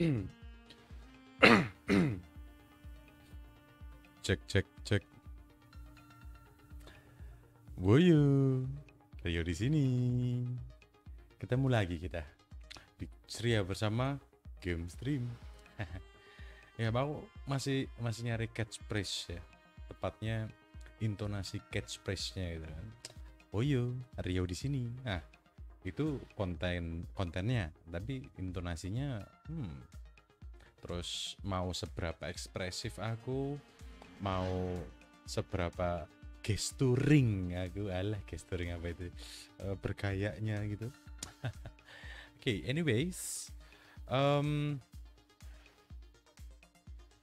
cek cek cek. Woyo, Rio di sini. Ketemu lagi kita di Ceria bersama Game Stream. ya, aku masih masih nyari catchphrase ya. Tepatnya intonasi catchphrase-nya gitu kan. Woyo, Rio di sini. Nah, itu konten kontennya, tapi intonasinya hmm terus mau seberapa ekspresif aku mau seberapa gesturing aku alah gesturing apa itu eh, bergayanya gitu oke okay, anyways um,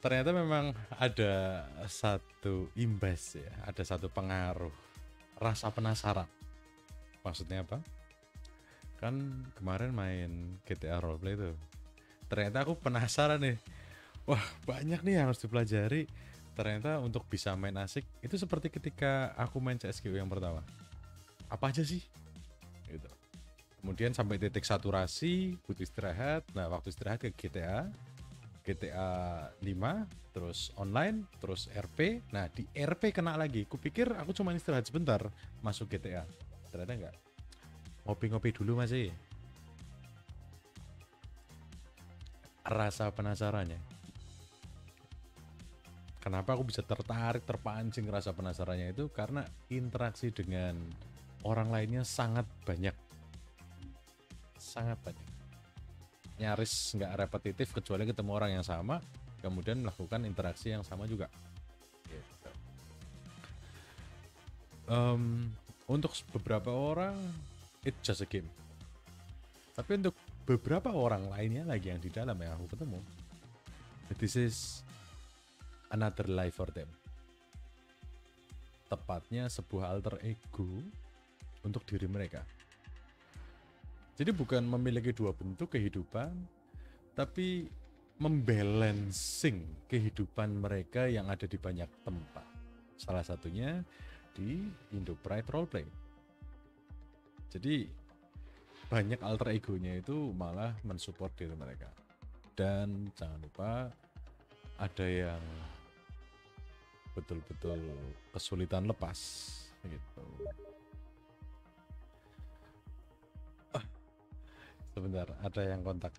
ternyata memang ada satu imbas ya ada satu pengaruh rasa penasaran maksudnya apa kan kemarin main GTA roleplay itu ternyata aku penasaran nih wah banyak nih yang harus dipelajari ternyata untuk bisa main asik itu seperti ketika aku main CSGO yang pertama apa aja sih gitu kemudian sampai titik saturasi butuh istirahat nah waktu istirahat ke GTA GTA 5 terus online terus RP nah di RP kena lagi kupikir aku cuma istirahat sebentar masuk GTA ternyata enggak ngopi-ngopi dulu masih e. rasa penasarannya. Kenapa aku bisa tertarik, terpancing rasa penasarannya itu karena interaksi dengan orang lainnya sangat banyak. Sangat banyak. Nyaris nggak repetitif kecuali ketemu orang yang sama, kemudian melakukan interaksi yang sama juga. Um, untuk beberapa orang, it's just a game. Tapi untuk beberapa orang lainnya lagi yang di dalam yang aku ketemu this is another life for them tepatnya sebuah alter ego untuk diri mereka jadi bukan memiliki dua bentuk kehidupan tapi membalancing kehidupan mereka yang ada di banyak tempat. Salah satunya di Indo Pride Roleplay. Jadi banyak alter egonya itu malah mensupport diri mereka dan jangan lupa ada yang betul-betul kesulitan lepas gitu ah, sebentar ada yang kontak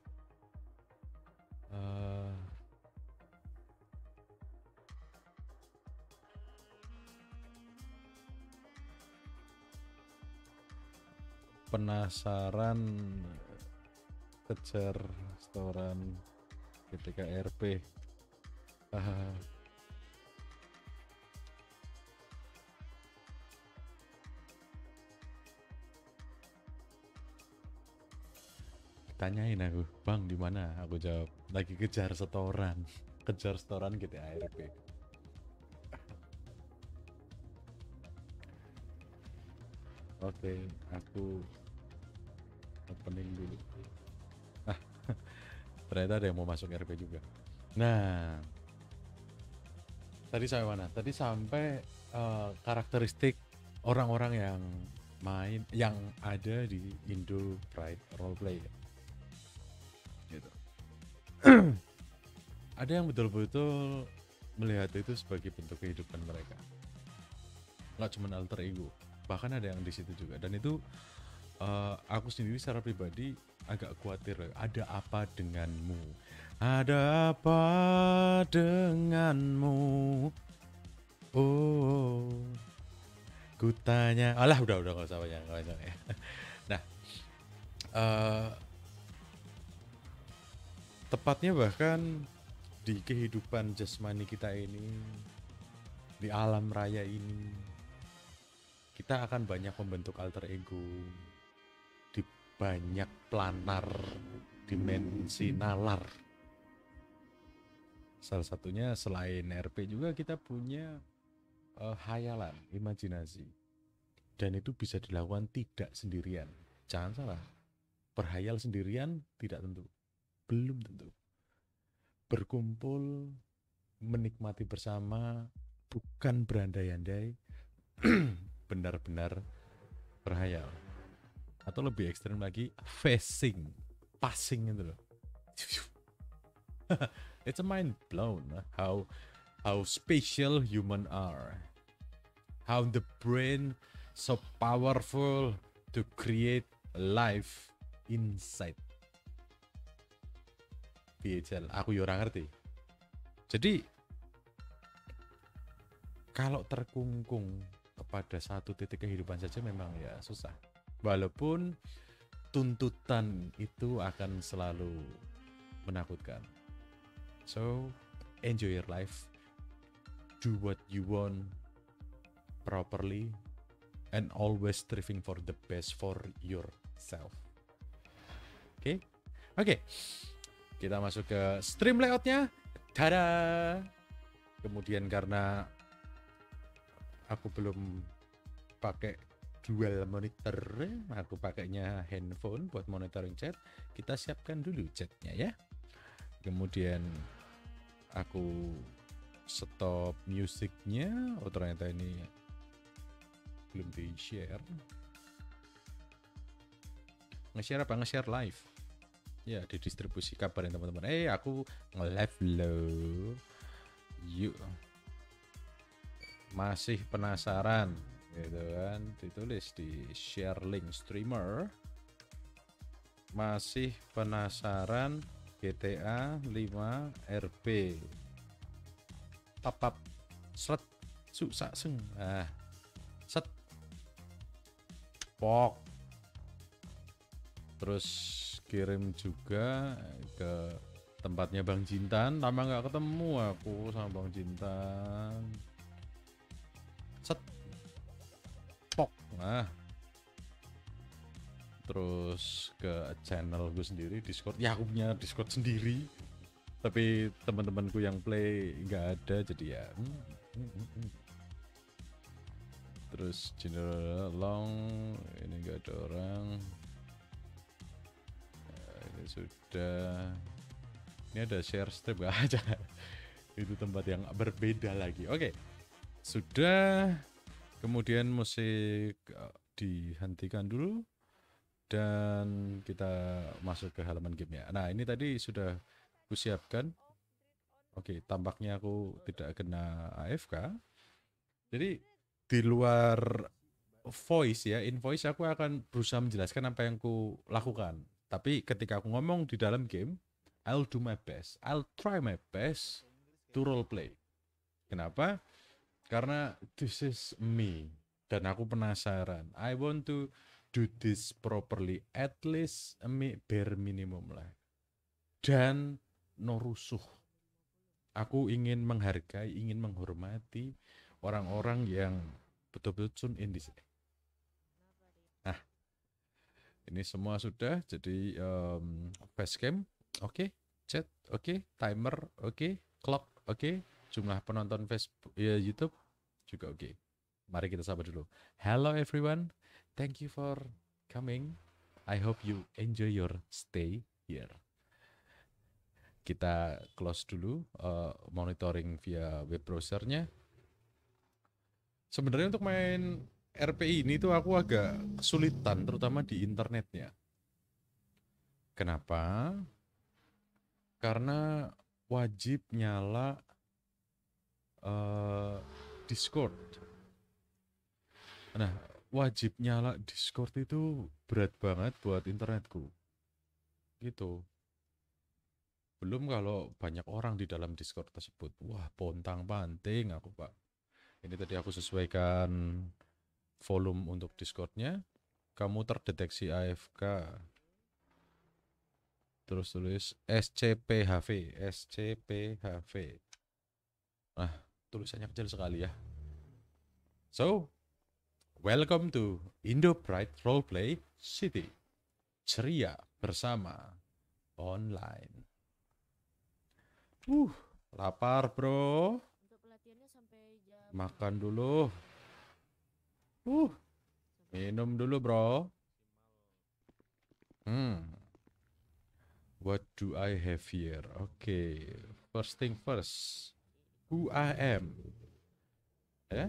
uh, penasaran kejar setoran ketika rp ah. tanyain aku bang di mana aku jawab lagi kejar setoran kejar setoran gitu rp oke aku opening dulu nah ternyata ada yang mau masuk RP juga nah tadi sampai mana tadi sampai uh, karakteristik orang-orang yang main yang ada di Indo Pride Roleplay gitu ada yang betul-betul melihat itu sebagai bentuk kehidupan mereka nggak cuman alter ego bahkan ada yang di situ juga dan itu uh, aku sendiri secara pribadi agak khawatir ada apa denganmu ada apa denganmu oh ku alah udah udah nggak usah banyak nggak usah ya nah uh, tepatnya bahkan di kehidupan jasmani kita ini di alam raya ini kita akan banyak membentuk alter ego banyak planar dimensi hmm. nalar. Salah satunya selain RP juga kita punya uh, eh, hayalan, imajinasi. Dan itu bisa dilakukan tidak sendirian. Jangan salah. Berhayal sendirian tidak tentu. Belum tentu. Berkumpul, menikmati bersama, bukan berandai-andai, benar-benar berhayal atau lebih ekstrim lagi facing passing gitu loh it's a mind blown how how special human are how the brain so powerful to create life inside BHL aku ya ngerti jadi kalau terkungkung kepada satu titik kehidupan saja memang ya susah Walaupun tuntutan itu akan selalu menakutkan. So, enjoy your life. Do what you want properly and always striving for the best for yourself. Oke. Okay? Oke. Okay. Kita masuk ke stream layoutnya. Tada. Kemudian karena aku belum pakai dual monitor aku pakainya handphone buat monitoring chat kita siapkan dulu chatnya ya kemudian aku stop musiknya oh ternyata ini belum di share nge-share apa nge-share live ya didistribusi kabarin teman-teman eh aku nge-live loh yuk masih penasaran gitu kan ditulis di share link streamer masih penasaran GTA 5 RB papap seret susah seng ah set pok terus kirim juga ke tempatnya Bang Jintan lama nggak ketemu aku sama Bang Jintan Nah. terus ke channel gue sendiri Discord ya aku punya Discord sendiri tapi teman-temanku yang play nggak ada jadi ya hmm, hmm, hmm, terus general long ini nggak ada orang nah, ini sudah ini ada share strip aja itu tempat yang berbeda lagi oke okay. sudah Kemudian musik eh, dihentikan dulu dan kita masuk ke halaman game ya. Nah ini tadi sudah kusiapkan. Oke, tampaknya aku tidak kena AFK. Jadi di luar voice ya, invoice aku akan berusaha menjelaskan apa yang ku lakukan. Tapi ketika aku ngomong di dalam game, I'll do my best, I'll try my best to role play. Kenapa? Karena this is me dan aku penasaran. I want to do this properly at least me bare minimum lah. Dan no rusuh. Aku ingin menghargai, ingin menghormati orang-orang yang betul-betul tune in di sini. Nah, ini semua sudah jadi um, base camp. Oke, okay, chat, oke, okay, timer, oke, okay, clock, oke. Okay jumlah penonton Facebook ya, YouTube juga oke. Okay. Mari kita sabar dulu. Hello everyone, thank you for coming. I hope you enjoy your stay here. Kita close dulu uh, monitoring via web browsernya. Sebenarnya untuk main RPI ini tuh aku agak kesulitan terutama di internetnya. Kenapa? Karena wajib nyala Eh, Discord. Nah, wajib nyala Discord itu berat banget buat internetku. Gitu. Belum kalau banyak orang di dalam Discord tersebut. Wah, pontang panting aku, Pak. Ini tadi aku sesuaikan volume untuk Discordnya. Kamu terdeteksi AFK. Terus tulis SCPHV, SCPHV. Nah, tulisannya kecil sekali ya. So, welcome to Indo Pride Roleplay City. Ceria bersama online. Uh, lapar bro. Makan dulu. Uh, minum dulu bro. Hmm. What do I have here? Oke, okay. first thing first who I am. Eh? Ya?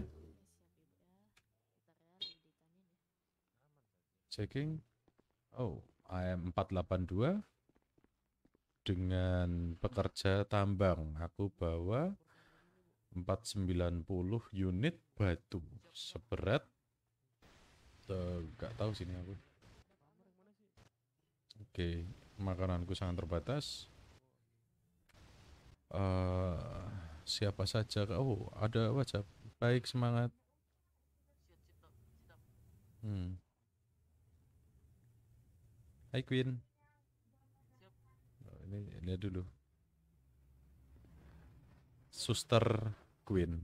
Checking. Oh, I am 482 dengan pekerja tambang. Aku bawa 490 unit batu seberat Gak tahu sini aku. Oke, okay. makananku sangat terbatas. Uh, siapa saja oh ada wajah baik semangat hmm Hai Queen oh, ini ini dulu Suster Queen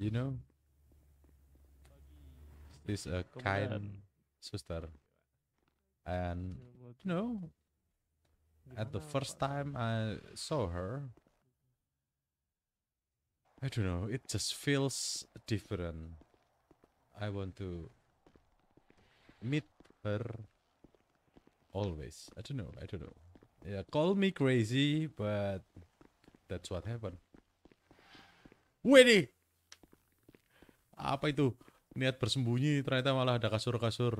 you know this a kind suster and you know at the first time I saw her I don't know, it just feels different. I want to meet her always. I don't know, I don't know. Yeah, call me crazy, but that's what happened. Wendy, Apa itu? Niat bersembunyi ternyata malah ada kasur-kasur.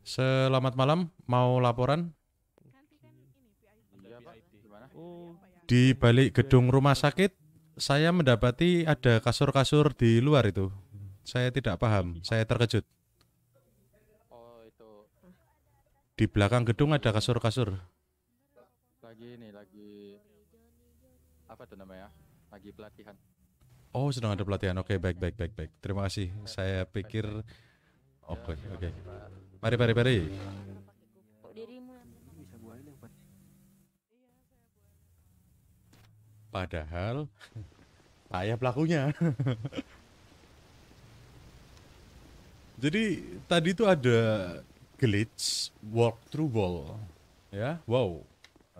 Selamat malam, mau laporan? Di balik gedung rumah sakit, saya mendapati ada kasur-kasur di luar itu. Saya tidak paham, saya terkejut. Di belakang gedung ada kasur-kasur. Lagi ini, lagi apa itu namanya? Lagi pelatihan. Oh, sedang ada pelatihan. Oke, okay, baik, baik, baik, baik. Terima kasih. Saya pikir, oh, oke, okay, oke. Okay. Mari, mari, mari. Padahal saya pelakunya. Jadi tadi itu ada glitch walk through wall, ya, wow,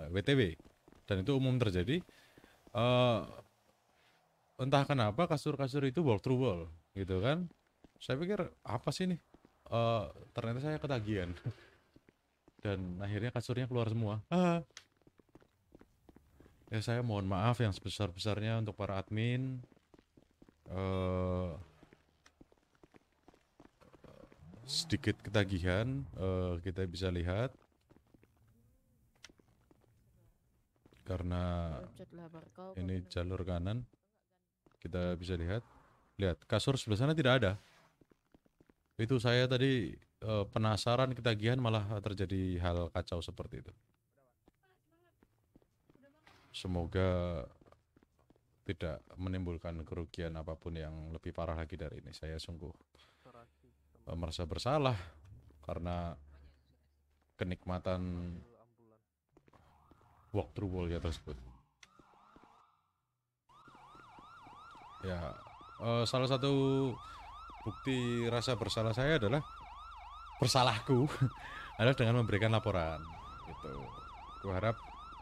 WTW, eh, dan itu umum terjadi. Uh, entah kenapa kasur-kasur itu walk through wall, gitu kan? Saya pikir apa sih nih? uh, ternyata saya ketagihan dan akhirnya kasurnya keluar semua ah. ya saya mohon maaf yang sebesar besarnya untuk para admin uh, sedikit ketagihan uh, kita bisa lihat karena ini jalur kanan kita bisa lihat lihat kasur sebelah sana tidak ada itu saya tadi e, penasaran ketagihan malah terjadi hal kacau seperti itu semoga tidak menimbulkan kerugian apapun yang lebih parah lagi dari ini saya sungguh e, merasa bersalah karena kenikmatan through wall ya tersebut ya e, salah satu Bukti rasa bersalah saya adalah bersalahku adalah dengan memberikan laporan. Gitu. Kuharap harap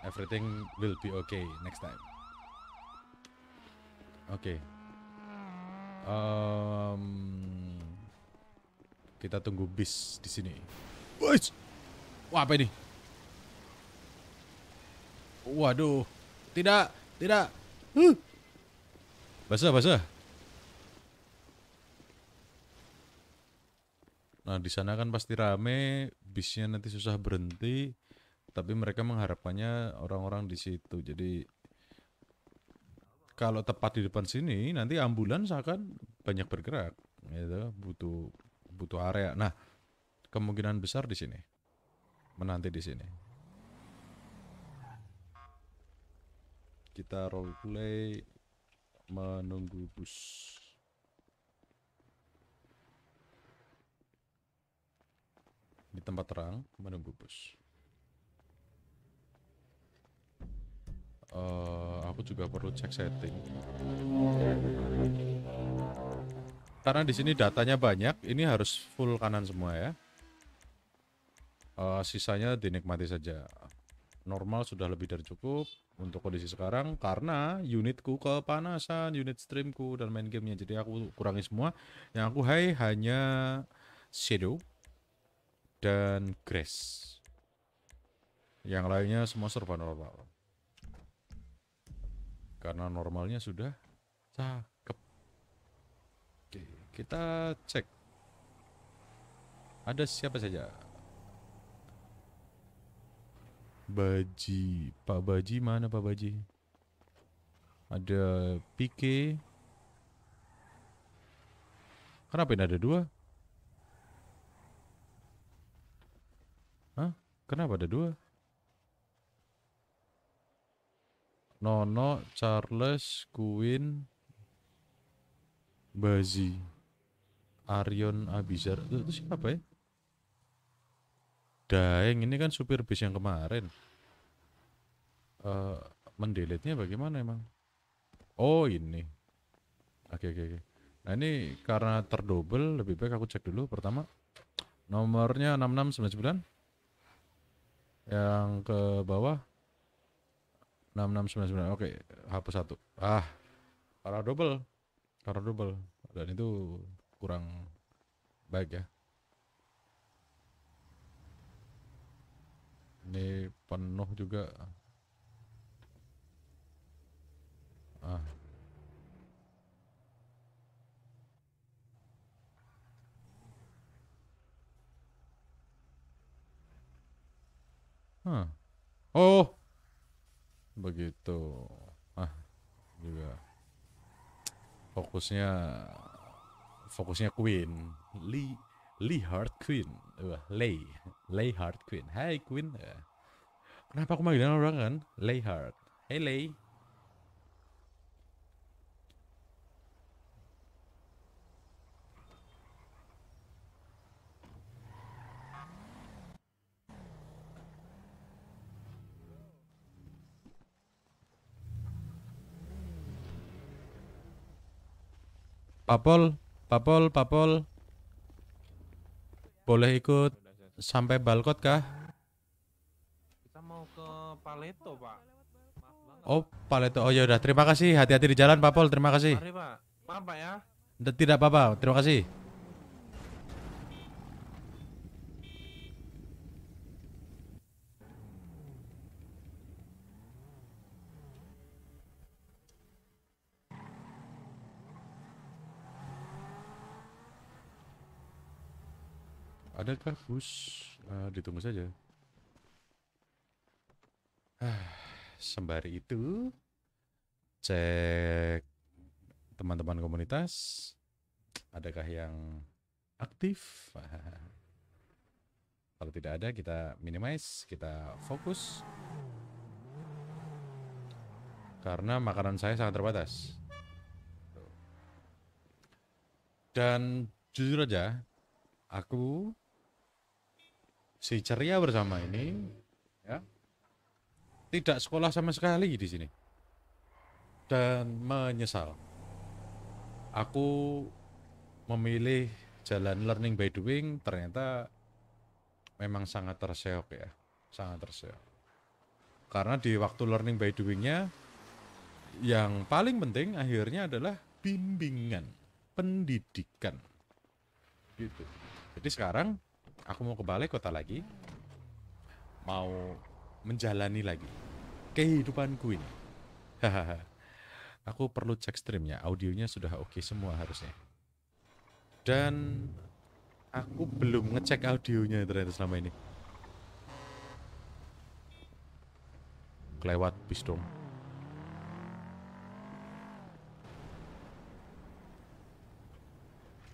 everything will be okay next time. Oke. Okay. Um, kita tunggu bis di sini. Wais! Wah, apa ini? Waduh. Tidak, tidak. Huh. Basah, basah. Nah, di sana kan pasti rame, bisnya nanti susah berhenti, tapi mereka mengharapkannya orang-orang di situ. Jadi kalau tepat di depan sini nanti ambulans akan banyak bergerak, gitu, butuh butuh area. Nah, kemungkinan besar di sini. Menanti di sini. Kita roleplay menunggu bus. di tempat terang menunggu bus. Uh, eh, aku juga perlu cek setting. Karena di sini datanya banyak, ini harus full kanan semua ya. Uh, sisanya dinikmati saja. Normal sudah lebih dari cukup untuk kondisi sekarang karena unitku kepanasan, unit streamku dan main gamenya. Jadi aku kurangi semua. Yang aku high hanya shadow dan Grace. Yang lainnya semua serba normal. Karena normalnya sudah cakep. Oke, kita cek. Ada siapa saja? Baji, Pak Baji mana Pak Baji? Ada PK. Kenapa ini ada dua? Kenapa ada dua? Nono, Charles, Queen, Bazi, Arion, Abizar. Itu, itu siapa ya? Daeng, ini kan supir bis yang kemarin. Uh, mendelitnya bagaimana emang? Oh ini. Oke okay, oke okay, oke. Okay. Nah ini karena terdouble lebih baik aku cek dulu pertama nomornya 6699 yang ke bawah 6699 oke hapus satu ah para double para double dan itu kurang baik ya ini penuh juga ah Huh. Oh, begitu. Ah, juga fokusnya fokusnya Queen. Lee Lee Hart Queen. Wah, Lay. Lay Hart Queen. Hai Queen. Eh. Kenapa aku manggilnya orang kan? Lay Hart. Hey Lay. Papol, Papol, Papol. Boleh ikut sampai Balkot kah? Kita mau ke Paleto, Pak. Oh, Paleto. Oh ya udah, terima kasih. Hati-hati di jalan, Papol. Terima kasih. Mari, Pak. Maaf, Pak ya. Tidak apa-apa. Terima kasih. Adakah bus? Uh, eh, ditunggu saja. Ah, sembari itu, cek teman-teman komunitas. Adakah yang aktif? Kalau tidak ada, kita minimize, kita fokus. Karena makanan saya sangat terbatas. Dan jujur aja, aku si ceria bersama ini ya tidak sekolah sama sekali di sini dan menyesal aku memilih jalan learning by doing ternyata memang sangat terseok ya sangat terseok karena di waktu learning by doingnya yang paling penting akhirnya adalah bimbingan pendidikan gitu jadi sekarang aku mau ke balai kota lagi mau menjalani lagi kehidupanku ini aku perlu cek streamnya audionya sudah oke okay semua harusnya dan aku belum ngecek audionya ternyata selama ini kelewat bis dong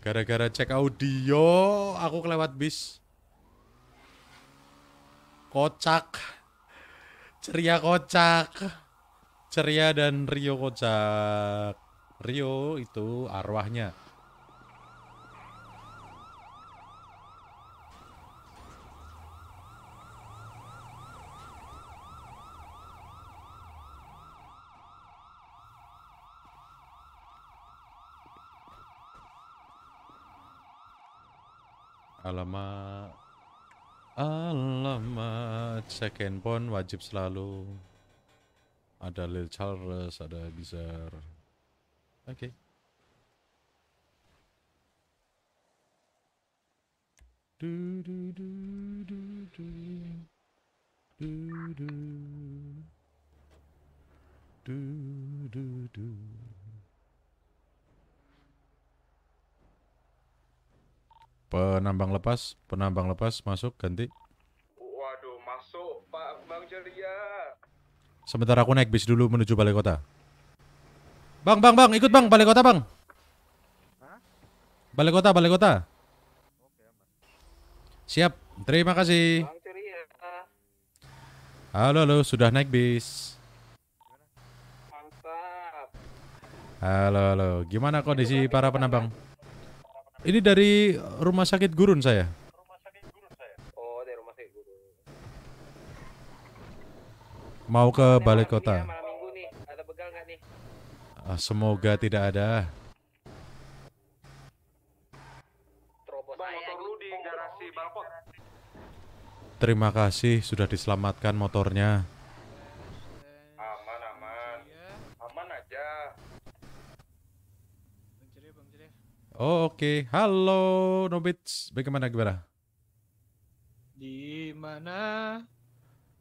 gara-gara cek audio aku kelewat bis kocak ceria kocak ceria dan Rio kocak Rio itu arwahnya Alamak Alamat, cek handphone wajib selalu. Ada Lil Charles, ada Bizar. Oke. Okay. Du du du du du du du du du du Penambang lepas, penambang lepas masuk ganti. Waduh, masuk Pak Bang Ceria. Sementara aku naik bis dulu menuju balai kota. Bang, bang, bang, ikut bang, balai kota bang. Balai kota, balai kota. Siap, terima kasih. Halo, halo, sudah naik bis. Halo, halo, gimana kondisi kan para penambang? Ini dari rumah sakit gurun saya. Rumah sakit gurun saya. Oh, dari rumah sakit gurun. Mau ke oh, balai kota. Ya, malam minggu nih, ada begal nih? Ah, semoga tidak ada. Gitu. Terima kasih sudah diselamatkan motornya. Oh, oke. Okay. Halo Nobits, bagaimana gimana? Di mana?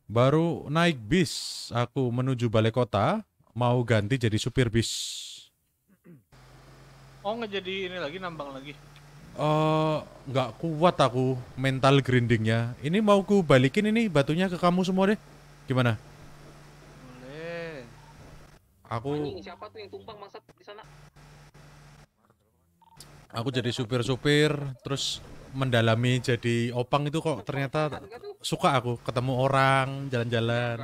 Baru naik bis, aku menuju balai kota, mau ganti jadi supir bis. Oh, nggak jadi ini lagi nambang lagi. Eh, uh, nggak kuat aku mental grindingnya. Ini mau ku balikin ini batunya ke kamu semua deh. Gimana? Boleh. Aku Ini siapa tuh yang tumpang masak di sana? aku jadi supir-supir terus mendalami jadi opang itu kok ternyata suka aku ketemu orang jalan-jalan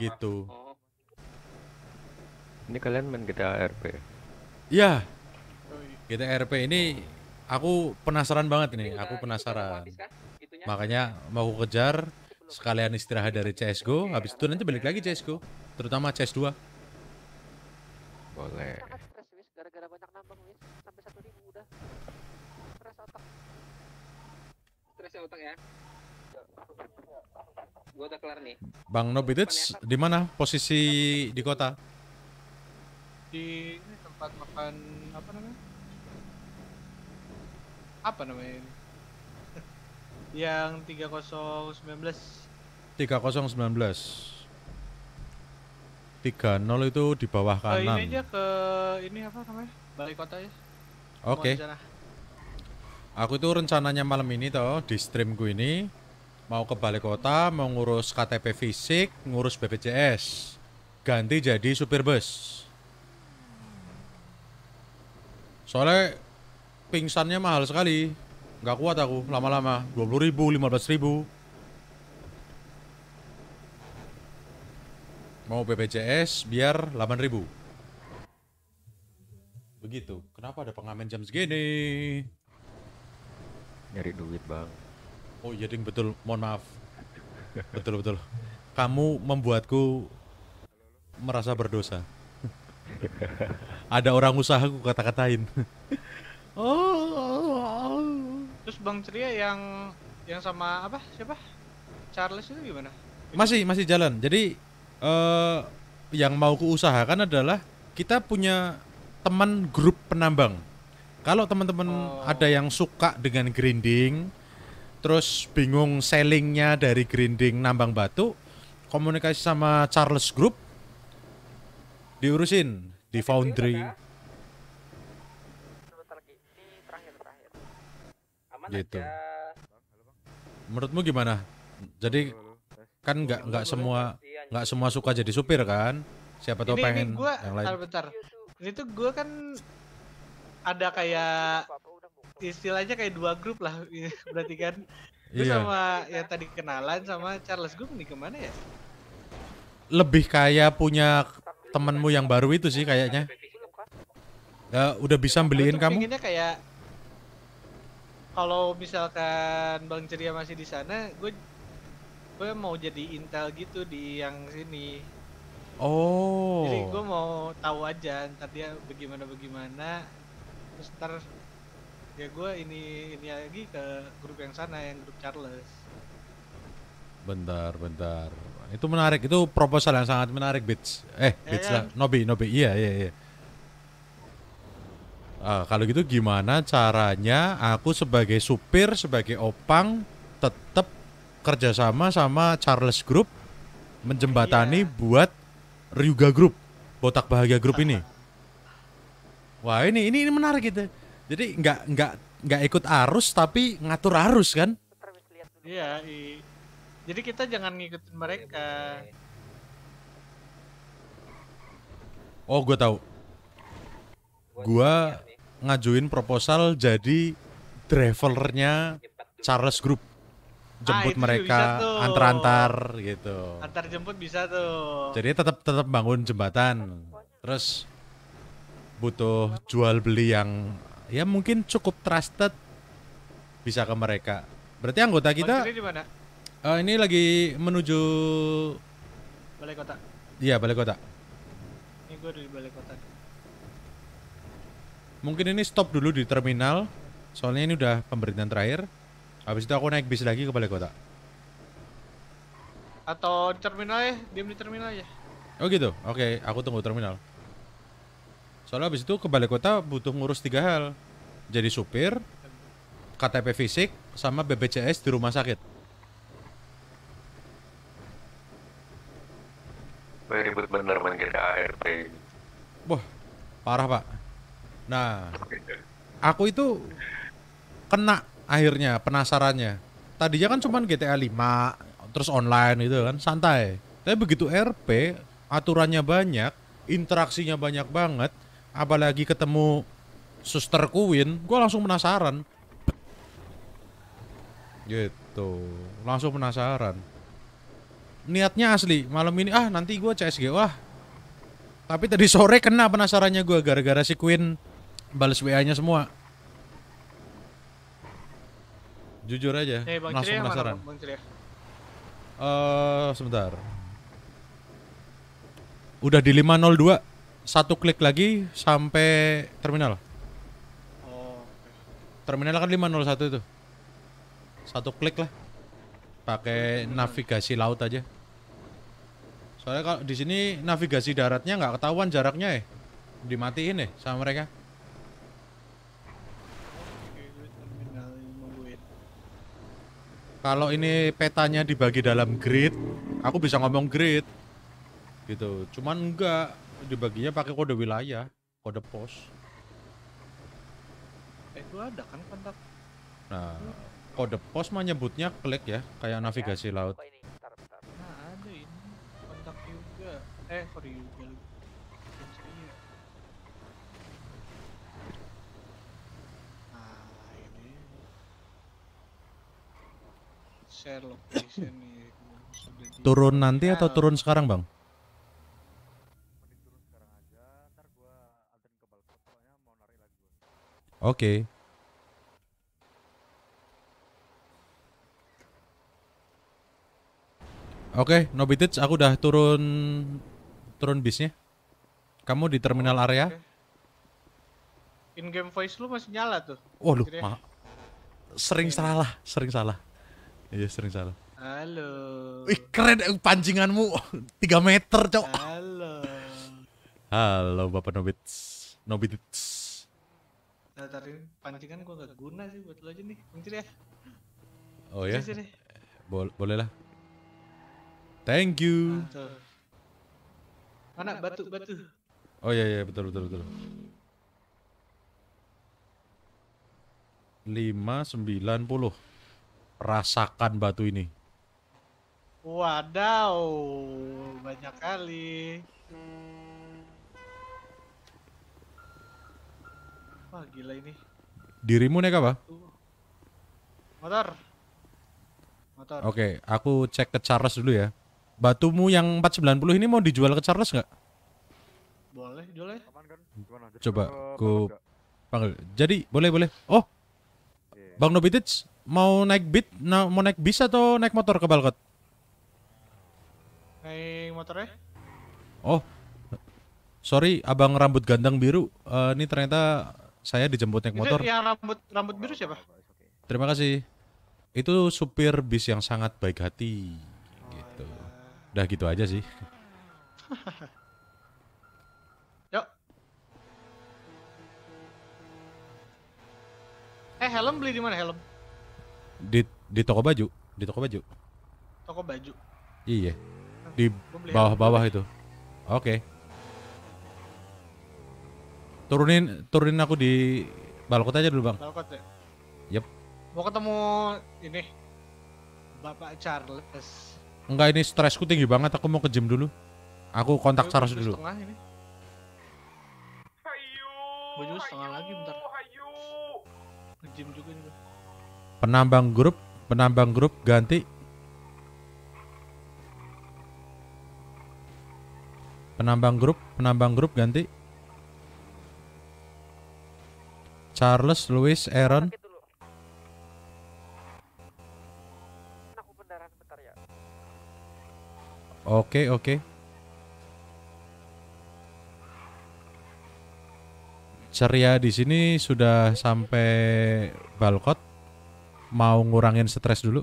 gitu ini kalian main GTA RP ya iya. GTA RP ini aku penasaran banget nih aku penasaran makanya mau kejar sekalian istirahat dari CSGO habis itu nanti balik lagi CSGO terutama CS2 boleh ya otak ya. Gua udah kelar nih. Bang Nobidits, di mana posisi di kota? Di ini tempat makan apa namanya? Apa namanya ini? Yang 3019. 3019. 30 itu di bawah kanan. Oh, ini aja ke ini apa namanya? Balai kota ya. Oke. Okay. Aku tuh rencananya malam ini toh di streamku ini mau ke balai kota, mau ngurus KTP fisik, ngurus BPJS, ganti jadi supir bus. Soalnya pingsannya mahal sekali, nggak kuat aku lama-lama, dua puluh ribu, lima belas ribu. Mau BPJS biar delapan ribu. Begitu, kenapa ada pengamen jam segini? nyari duit bang oh iya ding betul mohon maaf betul betul kamu membuatku merasa berdosa ada orang usaha aku kata-katain oh, oh, oh, terus bang ceria yang yang sama apa siapa Charles itu gimana masih masih jalan jadi uh, yang mau usahakan adalah kita punya teman grup penambang kalau teman-teman oh. ada yang suka dengan grinding, terus bingung sellingnya dari grinding nambang batu, komunikasi sama Charles Group, diurusin di Foundry. Gitu. Menurutmu gimana? Jadi kan nggak nggak semua iya, nggak iya. semua suka jadi supir kan? Siapa tau pengen ini gua, yang lain. Ini tuh gue kan ada kayak istilahnya kayak dua grup lah iya, berarti kan gue iya. sama ya tadi kenalan sama Charles gue nih kemana ya lebih kayak punya temenmu yang baru itu sih kayaknya ya, udah bisa beliin kamu kayak kalau misalkan Bang Ceria masih di sana gue gue mau jadi intel gitu di yang sini oh jadi gue mau tahu aja ntar dia bagaimana bagaimana terus ntar ya gue ini ini lagi ke grup yang sana yang grup Charles bentar bentar itu menarik itu proposal yang sangat menarik bits eh ya bits kan? lah nobi nobi iya iya iya uh, kalau gitu gimana caranya aku sebagai supir sebagai opang tetap kerjasama sama Charles Group menjembatani iya. buat Ryuga Group botak bahagia grup ini Wah ini ini, ini menarik gitu. Jadi nggak nggak nggak ikut arus tapi ngatur arus kan? Iya. jadi kita jangan ngikutin mereka. Oh gue tahu. Gue ngajuin proposal jadi travelernya Charles Group jemput ah, mereka antar-antar gitu. Antar jemput bisa tuh. Jadi tetap tetap bangun jembatan. Terus butuh jual beli yang ya mungkin cukup trusted bisa ke mereka. Berarti anggota kita Uh, ini lagi menuju balai kota. Iya, balai kota. Ini gue dari balai kota. Mungkin ini stop dulu di terminal. Soalnya ini udah pemberitaan terakhir. Habis itu aku naik bis lagi ke balai kota. Atau di terminal ya, diam di terminal ya. Oh gitu. Oke, okay, aku tunggu terminal. Soalnya abis itu ke balai kota butuh ngurus tiga hal. Jadi supir, KTP fisik, sama BPJS di rumah sakit. Ribut bener main KDART. Wah, parah pak. Nah, aku itu kena akhirnya penasarannya. Tadinya kan cuma GTA 5, terus online gitu kan, santai. Tapi begitu RP, aturannya banyak, interaksinya banyak banget, apalagi ketemu suster Queen, gue langsung penasaran. Gitu, langsung penasaran. Niatnya asli, malam ini ah nanti gue CSG wah. Tapi tadi sore kena penasarannya gue gara-gara si Queen balas WA-nya semua. Jujur aja, hey, eh, langsung penasaran. Eh, Uh, sebentar. Udah di 502 satu klik lagi sampai terminal. Oh. Terminal kan 501 itu. Satu klik lah. Pakai navigasi laut aja. Soalnya kalau di sini navigasi daratnya nggak ketahuan jaraknya ya. Dimatiin ya sama mereka. Kalau ini petanya dibagi dalam grid, aku bisa ngomong grid. Gitu. Cuman enggak dibaginya pakai kode wilayah kode pos eh itu ada kan kontak nah kode pos mah nyebutnya klik ya kayak navigasi ya, laut nah ada ini kontak juga eh sorry juga nah, turun nanti atau turun sekarang bang Oke. Okay. Oke, okay, Nobitic, aku udah turun turun bisnya. Kamu di terminal oh, area. Okay. In game voice lu masih nyala tuh. Waduh, oh, ma sering okay. salah, sering salah. Iya, sering salah. Halo. Ih, keren eh, panjinganmu. 3 meter, Cok. Halo. Halo Bapak Nobits. Nobits. Nah, tadi pancingan gua gak guna sih buat lo aja nih, mencuri ya. Oh ya? Sini. Bo boleh lah. Thank you. Nah, Anak batu batu? Oh iya iya betul betul betul. Lima sembilan puluh. Rasakan batu ini. Wadaw, banyak kali. Wah gila ini. Dirimu naik apa? Motor. Motor. Oke, aku cek ke Charles dulu ya. Batumu yang 490 ini mau dijual ke Charles nggak? Boleh, boleh. Kan? Coba ku panggil. Jadi, boleh boleh. Oh. Yeah. Bang Nobitich mau naik bit, mau naik bis atau naik motor ke Balkot? Naik motor ya? Oh, sorry abang rambut gandang biru uh, ini ternyata saya dijemput naik motor. Itu yang rambut rambut biru siapa? Terima kasih. Itu supir bis yang sangat baik hati. Gitu. Udah gitu aja sih. Yuk. Eh helm beli di mana helm? Di di toko baju, di toko baju. Toko baju. Iya. Di bawah-bawah itu. Oke. Okay. Turunin turunin aku di balkot aja dulu, Bang. Balkot ya? Yep. Mau ketemu ini Bapak Charles. Enggak, ini stresku tinggi banget. Aku mau ke gym dulu. Aku kontak Charles dulu. Setengah ini. Baju setengah lagi bentar. Ke gym juga nih. Penambang grup, penambang grup ganti. Penambang grup, penambang grup ganti. Charles, Louis, Aaron. Gitu ya. Oke, okay, oke. Okay. Ceria di sini sudah sampai Balkot. Mau ngurangin stres dulu.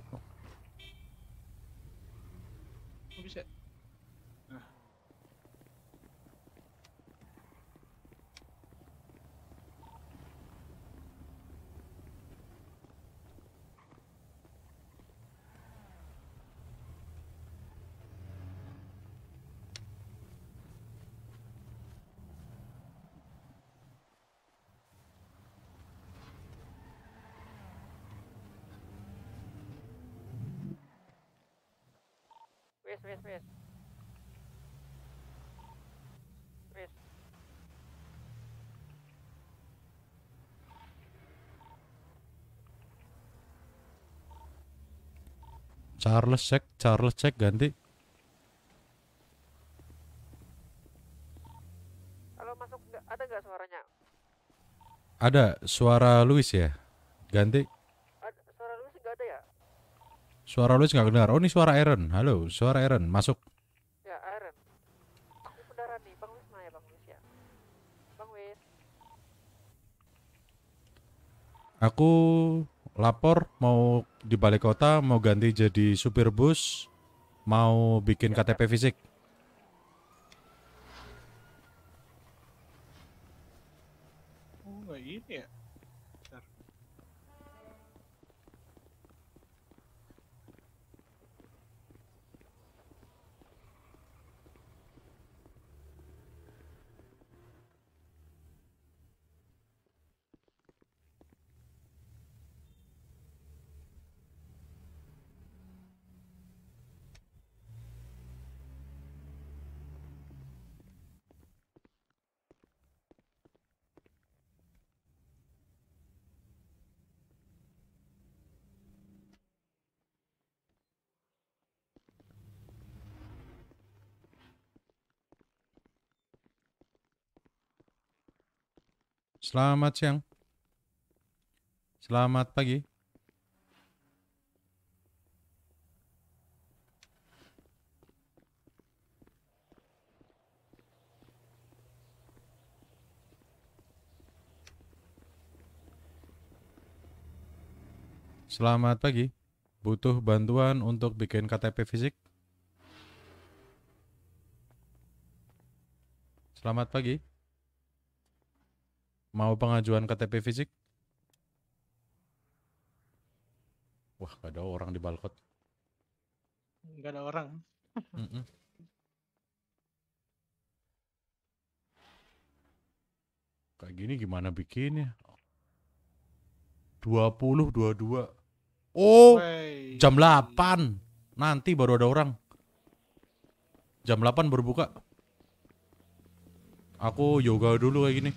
Charles cek, Charles cek ganti. Halo masuk gak, ada nggak suaranya? Ada suara Luis ya, ganti. Ada, suara Luis nggak ada ya? Suara Luis nggak dengar. Oh ini suara Aaron. Halo, suara Aaron masuk. Ya Aaron. Aku beneran nih, Bang Luis mana ya Bang Luis ya? Bang Luis. Aku lapor mau di balai kota mau ganti jadi supir bus, mau bikin iya. KTP fisik. Selamat siang. Selamat pagi. Selamat pagi. Butuh bantuan untuk bikin KTP fisik? Selamat pagi. Mau pengajuan KTP fisik? Wah, gak ada orang di balkot. Gak ada orang. Mm -mm. Kayak gini gimana bikinnya? 20, 22. Oh, Wey. jam 8. Nanti baru ada orang. Jam 8 baru buka. Aku yoga dulu kayak gini.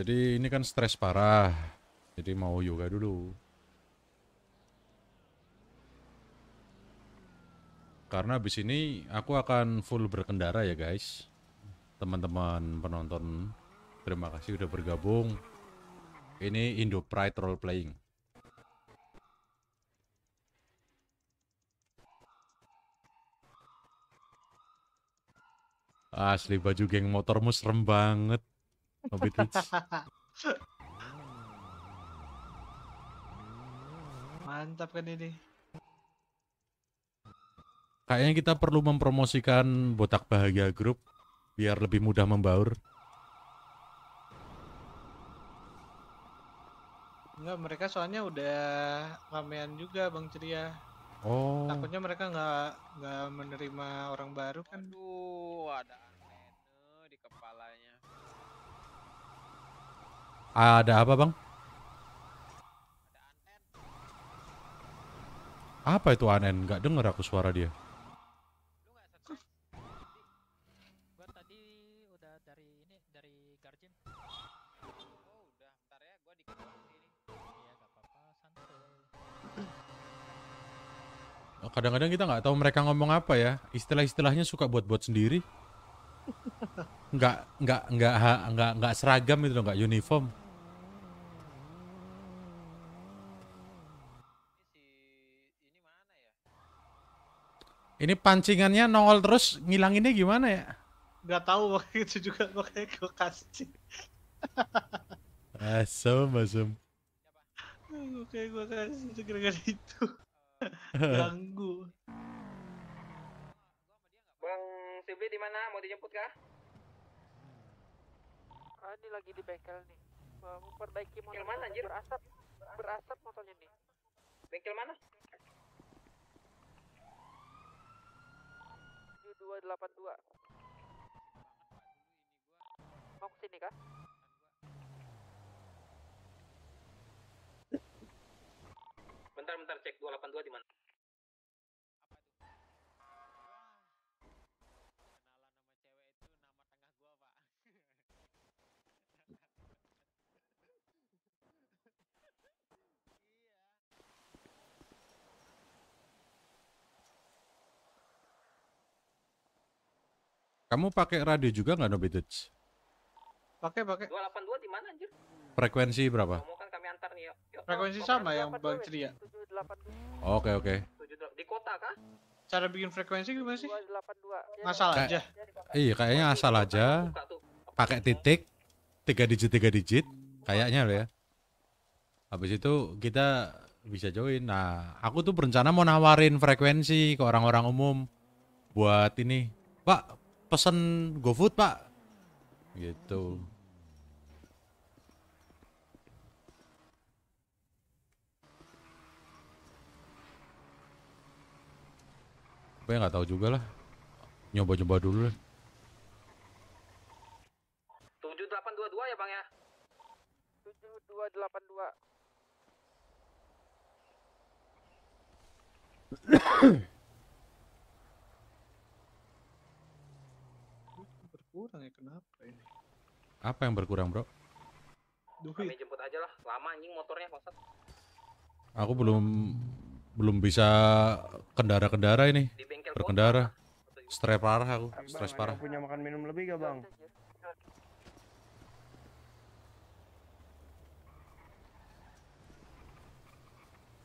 Jadi ini kan stres parah. Jadi mau yoga dulu. Karena habis ini aku akan full berkendara ya guys. Teman-teman penonton, terima kasih udah bergabung. Ini Indo Pride Role Playing. Asli baju geng motormu serem banget. Mantap kan ini. Kayaknya kita perlu mempromosikan Botak Bahagia Group biar lebih mudah membaur. Enggak, mereka soalnya udah ramean juga Bang Ceria. Oh. Takutnya mereka nggak nggak menerima orang baru kan. Aduh, ada Ada apa bang? Apa itu anen? Gak denger aku suara dia. Kadang-kadang kita nggak tahu mereka ngomong apa ya. Istilah-istilahnya suka buat-buat sendiri nggak nggak nggak nggak nggak seragam itu loh nggak uniform Ini pancingannya nongol terus ngilanginnya gimana ya? nggak tahu makanya itu juga makanya gue kasih. asem asem. Oke gue kasih itu gara-gara itu. Ganggu. Bang Sibli di mana? Mau dijemput kah? ah, ini lagi di bengkel nih memperbaiki motor mana anjir berasap berasap motornya nih bengkel mana U dua delapan dua mau kesini kah bentar bentar cek 282 di mana Kamu pakai radio juga nggak Nobituts? Pakai pakai. 282 di mana anjir? Frekuensi berapa? Kamu kan kami antar nih, yuk. yuk frekuensi sama yang Bang Ceria. Oke, oke. Di kota kah? Cara bikin frekuensi gimana sih? 282. Asal aja. Iya, kayaknya asal aja. Pakai titik tiga digit tiga digit kayaknya loh ya. Habis itu kita bisa join. Nah, aku tuh berencana mau nawarin frekuensi ke orang-orang umum buat ini. Pak, pesen GoFood pak gitu apa nggak tahu juga lah nyoba-nyoba dulu lah dua ya bang ya tujuh dua delapan dua berkurang ya kenapa ini? Apa yang berkurang bro? kami jemput aja lah, lama anjing motornya kosong. Aku belum belum bisa kendara-kendara ini. Berkendara. Stres parah aku, stres parah. Punya makan minum lebih gak bang?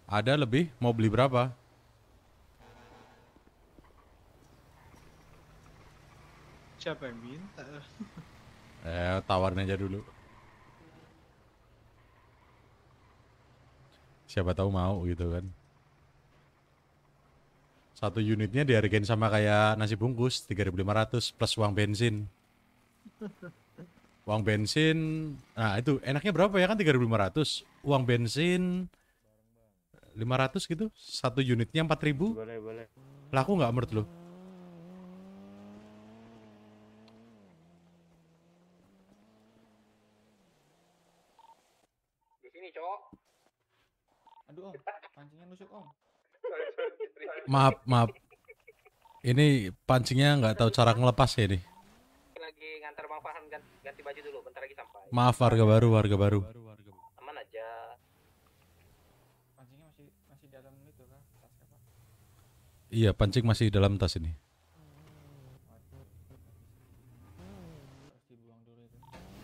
Ada lebih, mau beli berapa? siapa yang minta? eh, tawarin aja dulu. Siapa tahu mau gitu kan. Satu unitnya dihargain sama kayak nasi bungkus 3.500 plus uang bensin. Uang bensin, nah itu enaknya berapa ya kan 3.500. Uang bensin 500 gitu, satu unitnya 4.000. Boleh, boleh. Laku nggak menurut lo? Aduh om, pancingnya nusuk om. Maaf, maaf. Ini pancingnya nggak tahu cara ngelepas ya nih. Lagi ngantar Bang Farhan ganti baju dulu, bentar lagi sampai. Maaf warga baru, warga baru. Aman aja. Pancingnya masih masih dalam itu kan? Tas apa? Iya, pancing masih dalam tas ini.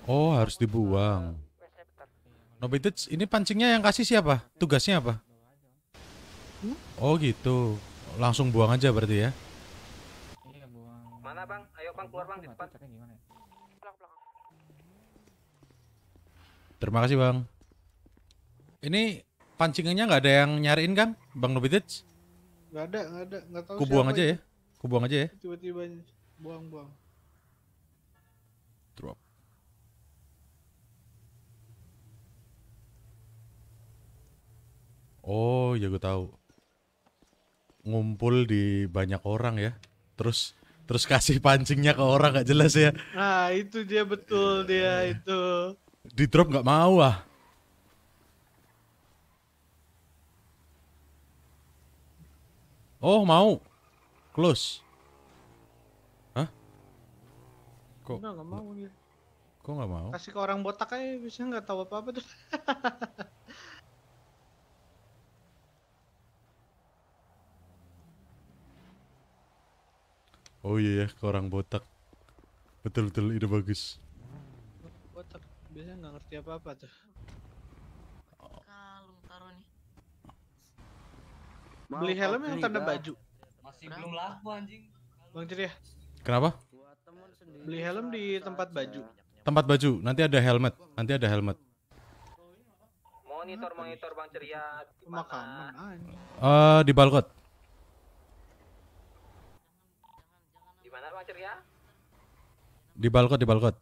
Oh, harus dibuang. Nobitage ini pancingnya yang kasih siapa? Tugasnya apa? Oh gitu. Langsung buang aja berarti ya. Mana, Bang? Ayo, Bang, keluar, Bang, di depan. Terima kasih, Bang. Ini pancingannya nggak ada yang nyariin kan, Bang Nobitage? Nggak ada, nggak ada, nggak tahu. Kubuang aja ya. Kubuang aja ya. Tiba-tiba buang-buang. Drop. Oh, ya gue tahu. Ngumpul di banyak orang ya. Terus terus kasih pancingnya ke orang gak jelas ya. Nah, itu dia betul iya. dia itu. Di drop gak mau ah. Oh, mau. Close. Hah? Kok Enggak, gak mau nih? Kok gak mau? Kasih ke orang botak aja, biasanya gak tahu apa-apa tuh. Oh iya ya, ke orang botak. Betul-betul ide bagus. Botak biasanya nggak ngerti apa-apa tuh. Kalung taruh nih. Beli helm yang tanda baju. Masih Kenapa? belum laku anjing. Bang ya. Kenapa? Beli helm di tempat baju. Tempat baju, nanti ada helmet. Nanti ada helmet. Monitor monitor Bang Ceria. Ya. Pemakaman. Eh uh, di balkot. Ya? Di balkot, di balkot.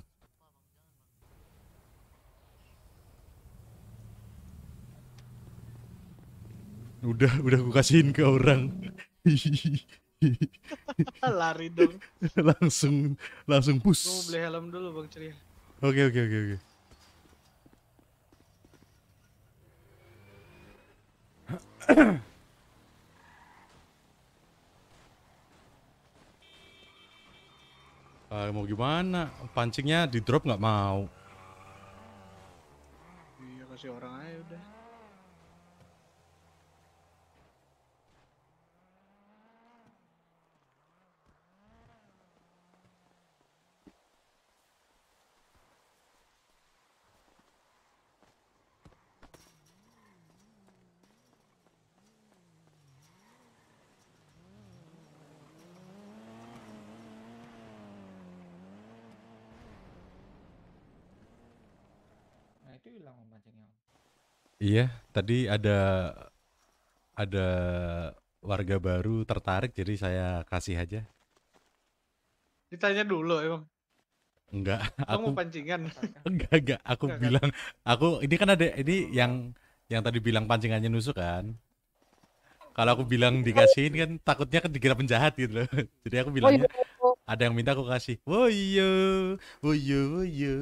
Udah, udah aku kasihin ke orang. Lari dong. langsung langsung push. Mau beli helm dulu Bang Ceria. Oke, oke, oke, oke. Ahem. Uh, mau gimana? Pancingnya di drop nggak mau. Iya kasih orang aja udah. bilang Om Iya, tadi ada ada warga baru tertarik jadi saya kasih aja. Ditanya dulu emang. Ya, enggak, aku mau pancingan. Enggak, enggak, aku enggak, bilang kan? aku ini kan ada ini yang yang tadi bilang pancingannya nusuk kan. Kalau aku bilang dikasihin kan takutnya kan dikira penjahat gitu loh. Jadi aku bilangnya oh, iya ada yang minta aku kasih. Woyo, woyo, woyo.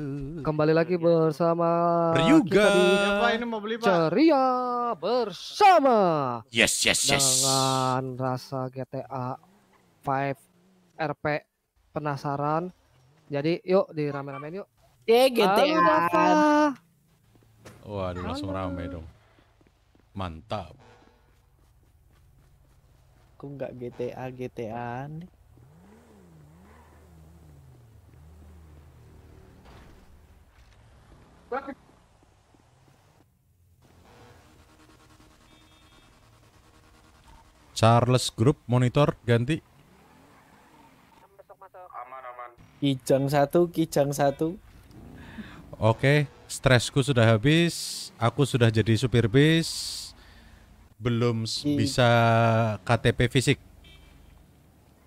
Kembali lagi bersama Ryuga. Siapa ini mau beli Pak? Ceria bersama. Yes, yes, yes. Dengan rasa GTA 5 RP penasaran. Jadi yuk di rame-ramein yuk. Ya yeah, GTA. Waduh langsung rame dong. Mantap. Aku nggak GTA GTA nih. Charles Group monitor ganti. Kijang satu, kijang satu. Oke, stresku sudah habis. Aku sudah jadi supir bis. Belum Ki... bisa KTP fisik.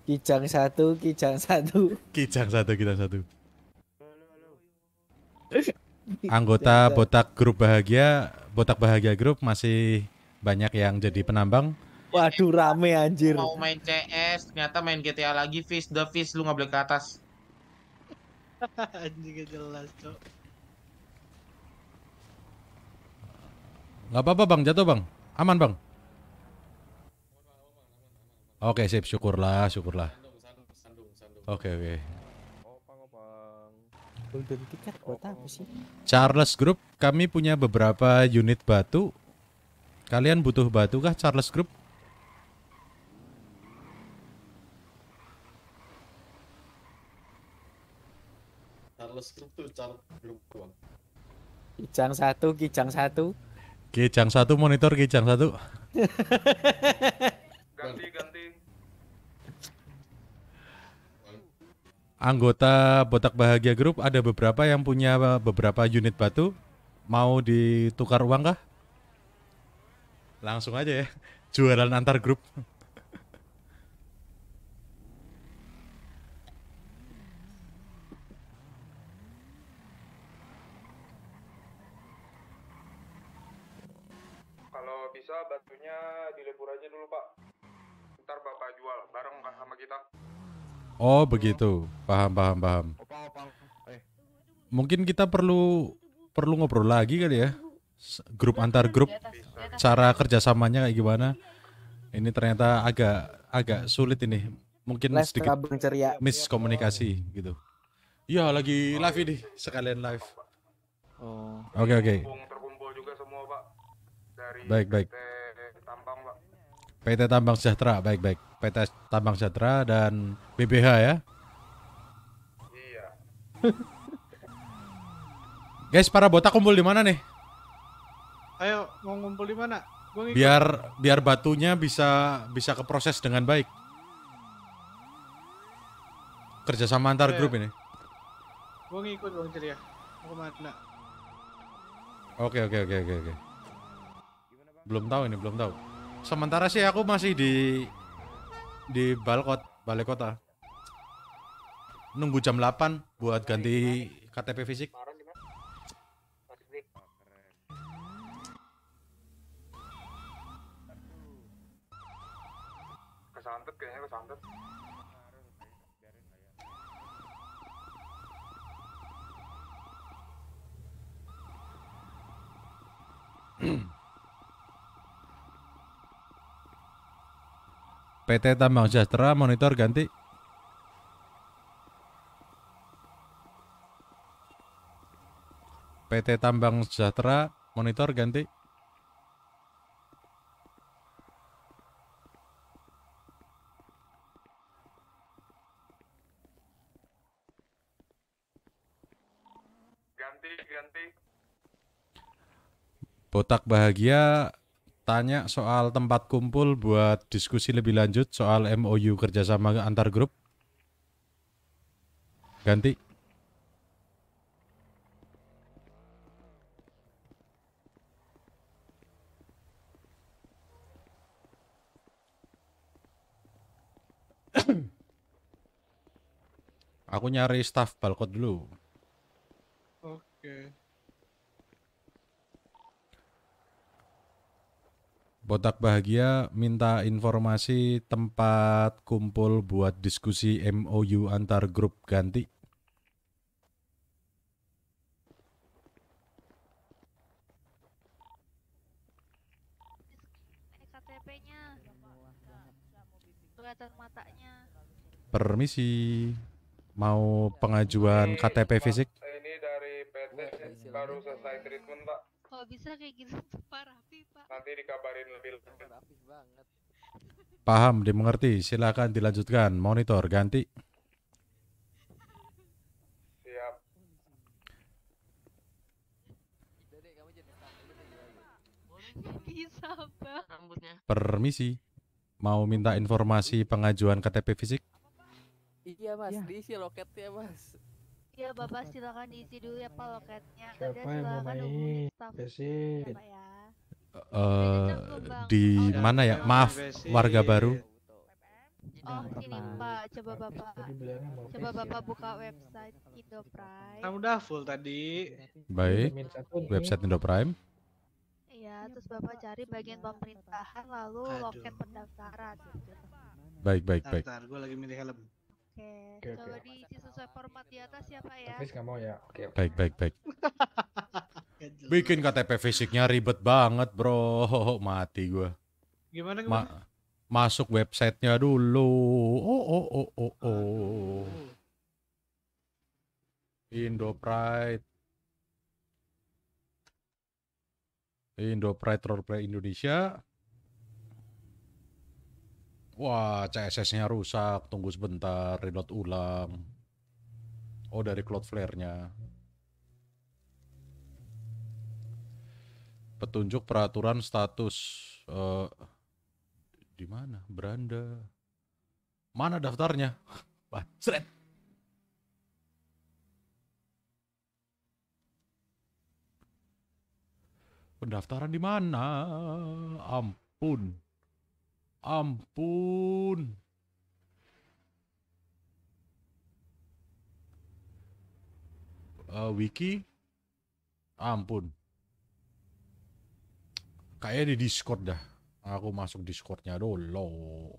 Kijang satu, kijang satu. Kijang satu, kijang satu anggota iya, iya. botak grup bahagia botak bahagia grup masih banyak yang jadi penambang waduh rame anjir mau main CS ternyata main GTA lagi fish the fish lu nggak boleh ke atas anjir jelas cok nggak apa-apa bang jatuh bang aman bang oke okay, sip syukurlah syukurlah oke okay, oke okay. Golden ticket buat apa sih? Charles Group, kami punya beberapa unit batu. Kalian butuh batu kah Charles Group? Charles Group tuh Charles Group doang. Kijang satu, kijang satu. Kijang satu monitor, kijang satu. ganti ganti anggota Botak Bahagia Group ada beberapa yang punya beberapa unit batu mau ditukar uang kah? Langsung aja ya, jualan antar grup. Kalau bisa batunya dilebur aja dulu pak. Ntar bapak jual bareng sama kita. Oh begitu, paham paham paham. Mungkin kita perlu perlu ngobrol lagi kali ya, grup antar grup, cara kerjasamanya kayak gimana? Ini ternyata agak agak sulit ini, mungkin sedikit miskomunikasi gitu. Iya lagi live ini, sekalian live. Oh. Oke oke. Baik baik. PT Tambang Sejahtera, baik-baik. PT Tambang Sejahtera dan BBH ya. Iya. Guys, para botak kumpul di mana nih? Ayo, mau ngumpul di mana? Biar biar batunya bisa bisa keproses dengan baik. Kerjasama antar Ayo. grup ini. Gue ngikut Bang Ceria. Ya. Mau kemana? Nah. Oke, oke, oke, oke, oke. Belum tahu ini, belum tahu. Sementara sih aku masih di di balkot, balai kota. Nunggu jam 8 buat ganti KTP fisik. Hmm. PT Tambang Sejahtera monitor ganti PT Tambang Sejahtera monitor ganti ganti ganti Botak Bahagia tanya soal tempat kumpul buat diskusi lebih lanjut soal MOU kerjasama antar grup. Ganti. Aku nyari staff balkot dulu. Oke. Okay. Botak Bahagia minta informasi tempat kumpul buat diskusi MOU antar grup ganti. KTP-nya. matanya. Permisi. Mau pengajuan KTP fisik? Ini dari PT baru selesai treatment, Pak. Kalau bisa kayak gitu parah nanti dikabarin lebih lanjut. banget. Paham, dimengerti. Silakan dilanjutkan. Monitor ganti. Siap. Bisa, Permisi. Mau minta informasi pengajuan KTP fisik? Iya, Mas. Ya. Diisi loketnya, Mas. Iya, Bapak silakan diisi dulu ya Pak loketnya. Siapa Ada yang silakan mau naik? Staff. Iya ya, ya uh, di oh, mana ya? Maaf, warga baru. Oh, ini Pak, coba Bapak coba Bapak buka website Indoprime. Nah, kan udah full tadi. Baik. Website Indoprime. Iya, terus Bapak cari bagian pemerintahan lalu Aduh. loket pendaftaran Baik, baik, baik. Bentar, gue lagi milih helm. Oke, okay, coba okay. diisi sesuai format di atas ya Pak ya. Tapi kamu ya. Oke. Okay, okay. Baik, baik, baik. Bikin KTP fisiknya ribet banget bro, mati gue. Gimana gimana? Ma masuk websitenya dulu. Oh oh oh oh oh. Indo Pride. Indo Pride Roleplay Indonesia. Wah, CSS-nya rusak. Tunggu sebentar, reload ulang. Oh, dari Cloudflare-nya. petunjuk peraturan status uh, di mana beranda mana daftarnya Bacret. pendaftaran di mana ampun ampun uh, wiki ampun Kayaknya di Discord dah. Aku masuk Discordnya dulu.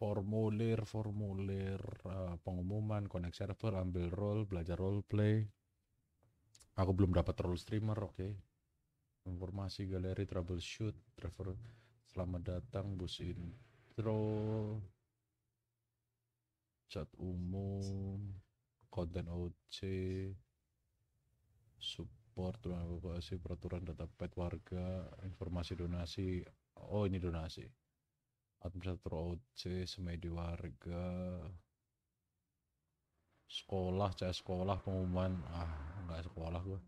Formulir, formulir, eh, pengumuman, connect server, ambil role, belajar role play. Aku belum dapat role streamer, oke. Okay. Informasi galeri troubleshoot, driver selamat datang bus intro chat umum konten OC sub lapor sih peraturan data pet warga informasi donasi oh ini donasi administrator OC semedi warga sekolah saya sekolah pengumuman ah nggak sekolah gue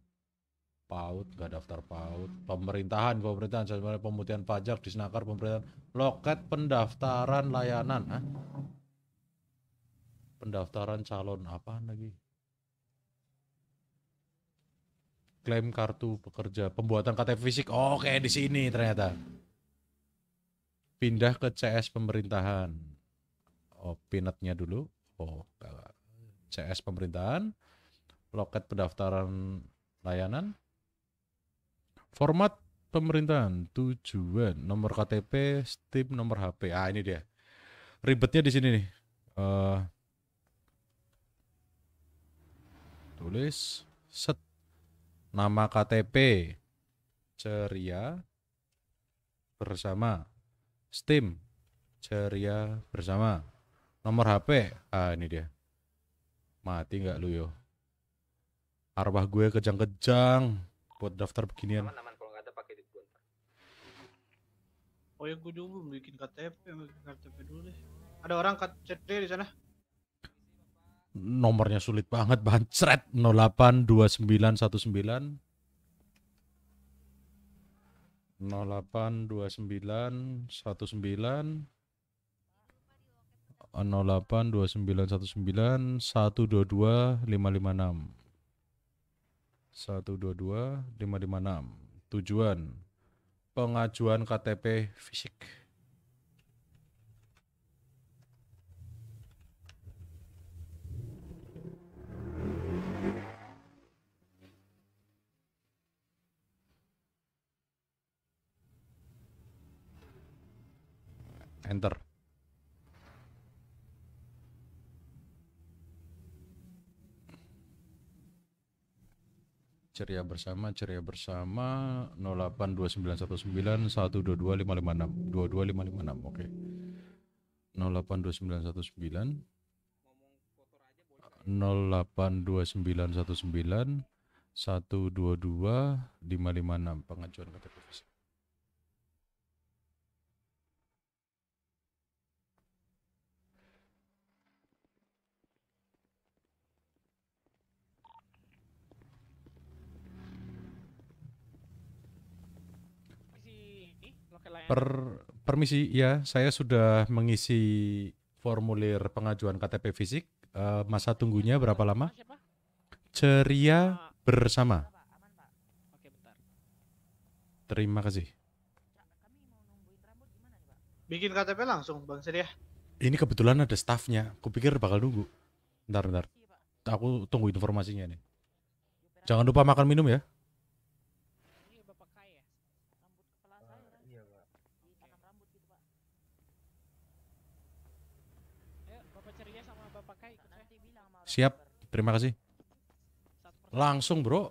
paut nggak daftar paut pemerintahan pemerintahan sebenarnya pemutihan pajak disnakar pemerintahan loket pendaftaran layanan ah pendaftaran calon apa lagi klaim kartu pekerja pembuatan KTP fisik oke oh, di sini ternyata pindah ke CS pemerintahan oh pinatnya dulu oh CS pemerintahan loket pendaftaran layanan format pemerintahan tujuan nomor KTP STIM nomor HP ah ini dia ribetnya di sini nih uh, tulis set nama KTP ceria bersama Steam ceria bersama nomor HP ah ini dia mati nggak lu yo arwah gue kejang-kejang buat daftar beginian aman, Oh ya gue juga bikin KTP, bikin KTP dulu deh. Ada orang KTP di sana? nomornya sulit banget bahan cret 082919 082919 082919 122556 122556 tujuan pengajuan KTP fisik enter ceria bersama ceria bersama 082919 1222556 22556 oke okay. 082919 082919 122 pengajuan KTP fisik Per, permisi, ya, saya sudah mengisi formulir pengajuan KTP fisik. Uh, masa tunggunya berapa lama? Ceria bersama. Terima kasih. Bikin KTP langsung, Bang Ceria. Ya? Ini kebetulan ada staffnya. Kupikir bakal nunggu. Ntar, ntar. Iya, Aku tunggu informasinya nih. Jangan lupa makan minum ya. Siap, terima kasih. Langsung bro,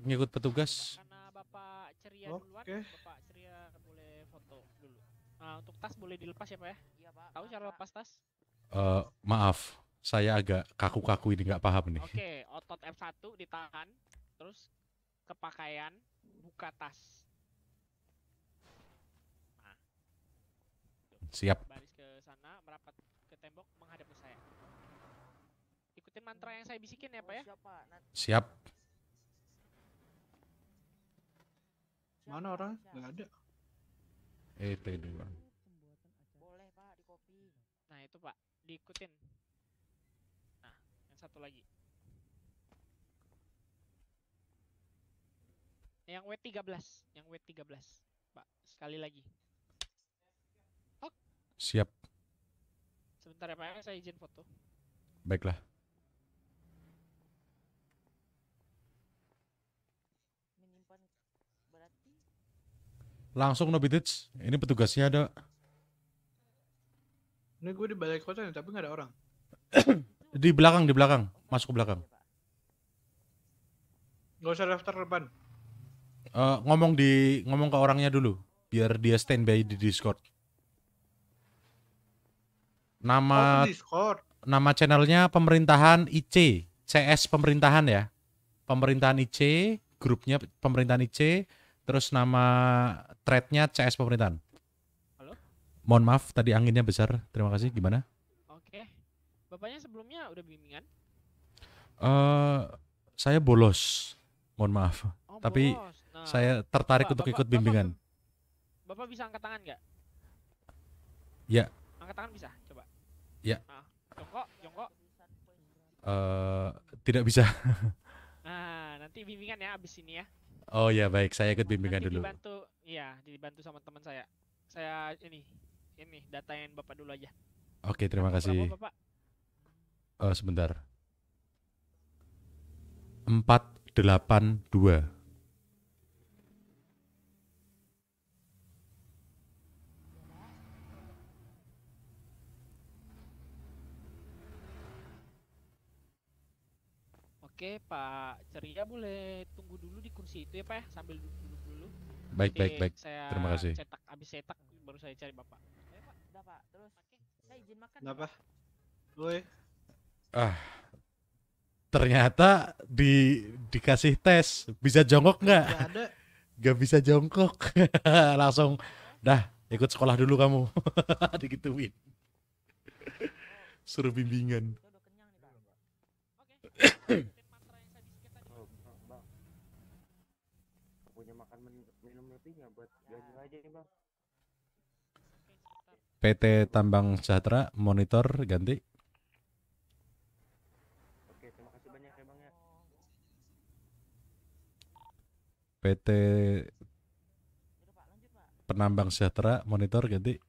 ngikut petugas. Karena Bapak ceria Oke. duluan, Bapak ceria boleh foto dulu. Nah, untuk tas boleh dilepas ya Pak ya? Iya Pak. Tahu cara lepas tas? Uh, maaf, saya agak kaku-kaku ini nggak paham nih. Oke, okay, otot F1 ditahan, terus kepakaian buka tas. Nah. Siap. Baris ke sana, merapat ke tembok, menghadap ke saya ikutin mantra yang saya bisikin ya, Pak ya. Siap. Mana orang? Enggak ada. Eh, itu dua. Boleh, Pak, di copy. Nah, itu, Pak. Diikutin. Nah, yang satu lagi. Yang W13, yang W13. Pak, sekali lagi. Siap. Sebentar ya Pak, ya. saya izin foto. Baiklah. Langsung Nobitich. Ini petugasnya ada. Ini gue di balai kota tapi gak ada orang. di belakang, di belakang. Masuk ke belakang. Gak usah daftar depan. Uh, ngomong di ngomong ke orangnya dulu biar dia standby di Discord. Nama oh, Discord. Nama channelnya pemerintahan IC, CS pemerintahan ya. Pemerintahan IC, grupnya pemerintahan IC. Terus nama threadnya CS Pemerintahan. Halo? Mohon maaf tadi anginnya besar. Terima kasih. Gimana? Oke. Bapaknya sebelumnya udah bimbingan? Eh, uh, saya bolos. Mohon maaf. Oh, Tapi bolos. Nah, saya tertarik bapak, untuk bapak, ikut bimbingan. Bapak, bapak bisa angkat tangan nggak? Ya. Angkat tangan bisa, coba. Ya. Nah, jongkok, jongkok. Eh, uh, tidak bisa. nah, nanti bimbingan ya abis ini ya. Oh ya baik, saya ikut bimbingan Nanti dulu. Dibantu, iya dibantu sama teman saya. Saya ini ini datain bapak dulu aja. Oke terima bapak kasih. Eh, Berapa, bapak? Oh sebentar. Empat delapan dua. Oke Pak Ceria boleh tunggu dulu di kursi itu ya Pak ya sambil duduk dulu. Baik Oke, baik baik. Saya Terima kasih. Cetak habis cetak baru saya cari Bapak. Ayo Pak, udah Pak. Terus Oke, saya izin makan. Kenapa? Woi. Ah. Ternyata di dikasih tes bisa jongkok nggak? Gak ada. bisa jongkok. Langsung dah ikut sekolah dulu kamu. Dikituin oh. Suruh bimbingan. PT Tambang Sejahtera monitor ganti. Oke, terima kasih banyak ya Bang ya. PT Penambang Sejahtera monitor ganti.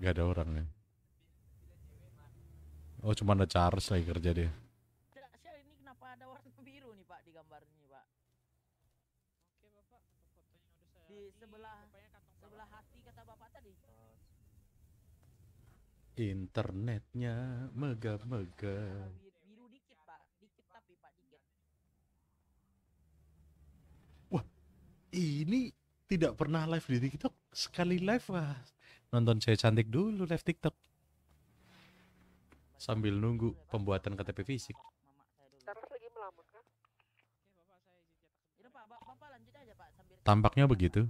Gak ada orang nih. Ya. Oh, cuma ada Charles lagi kerja dia. Internetnya megah-megah. Wah, ini tidak pernah live di TikTok. Sekali live, wah. Nonton saya cantik dulu live TikTok. Sambil nunggu pembuatan KTP fisik. Tampaknya begitu.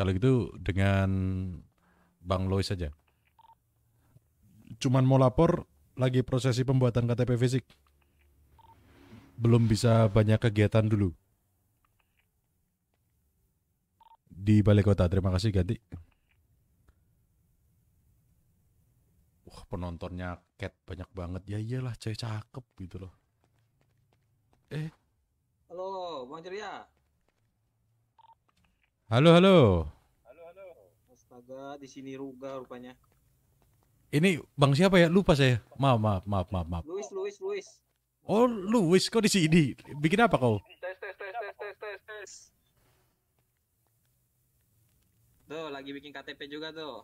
Kalau gitu dengan Bang Lois saja. Cuman mau lapor lagi prosesi pembuatan KTP fisik. Belum bisa banyak kegiatan dulu. Di balai kota. Terima kasih ganti. Wah, penontonnya cat banyak banget. Ya iyalah, cewek cakep gitu loh. Eh. Halo, Bang Ceria. Halo, halo. Halo, halo. Astaga, di sini ruga rupanya. Ini Bang siapa ya? Lupa saya. Maaf, maaf, maaf, maaf, maaf. Luis, Luis, Luis. Oh, Luis kok di sini? Bikin apa kau? Tes, tes, tes, tes, tes, tes, tes. Tuh, lagi bikin KTP juga tuh.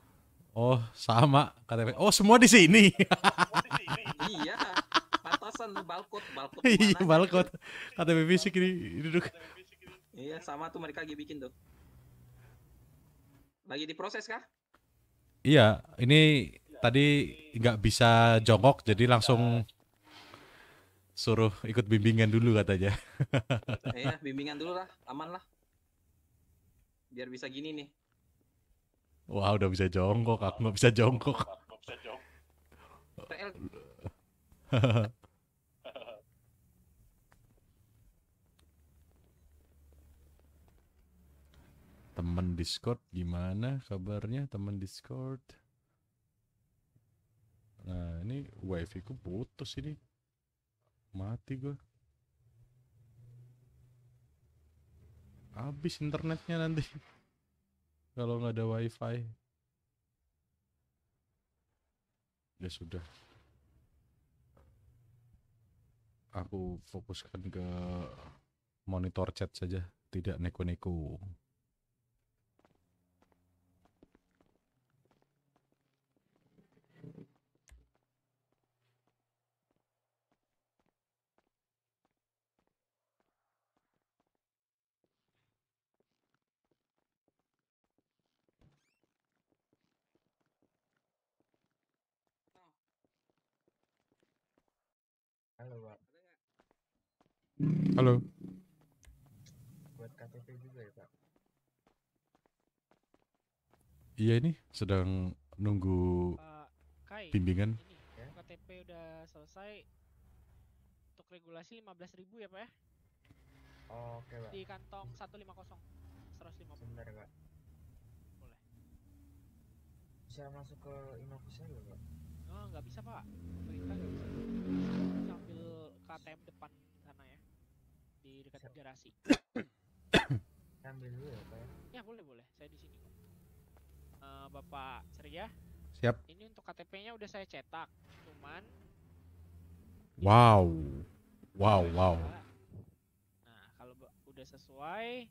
Oh, sama KTP. Oh, semua di sini. iya. Batasan balkot, balkot. Iya, balkot. KTP fisik ini duduk. Iya, sama tuh mereka lagi bikin tuh. Lagi diproses kah? Iya, ini tadi nggak bisa jongkok jadi langsung suruh ikut bimbingan dulu katanya. Iya, bimbingan dulu lah, aman lah. Biar bisa gini nih. Wah, udah bisa jongkok, aku nggak bisa jongkok. teman Discord gimana kabarnya teman Discord? Nah ini wifi ku putus ini. Mati gua, Habis internetnya nanti. Kalau nggak ada wifi. Ya sudah. Aku fokuskan ke monitor chat saja, tidak neko-neko. Halo. Buat KTP juga ya, Pak? Iya ini sedang nunggu uh, Kai, bimbingan. Ini, ya? KTP udah selesai. Untuk regulasi 15.000 ya, Pak ya? Oh, Oke, okay, Pak. Di kantong 150. 150. Sebentar, ya, Pak. Boleh. Bisa masuk ke inovasi enggak, Pak? Oh, nggak bisa, Pak. Perintah nggak bisa. Sambil KTM depan di dekat garasi. Ambil dulu ya, Pak ya. Ya, boleh, boleh. Saya di sini. Uh, Bapak seria. Siap. Ini untuk KTP-nya udah saya cetak. Cuman Wow. Wow, nah, wow. Nah, kalau udah sesuai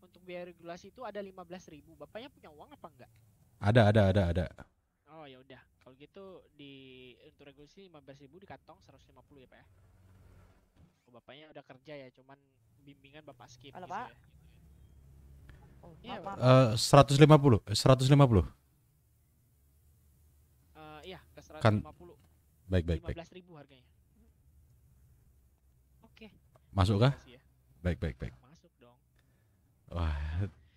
untuk biaya regulasi itu ada 15.000. Bapaknya punya uang apa enggak? Ada, ada, ada, ada. Oh, ya udah. Kalau gitu di untuk regulasi 15.000 di kantong 150 ya, Pak ya oh bapaknya udah kerja ya cuman bimbingan bapak skip Halo, gitu pak. ya. Gitu ya. Oh, iya, Uh, 150 150 uh, iya ke 150 kan. baik baik baik. 15.000 harganya oke masuk kah ya. baik baik baik masuk dong wah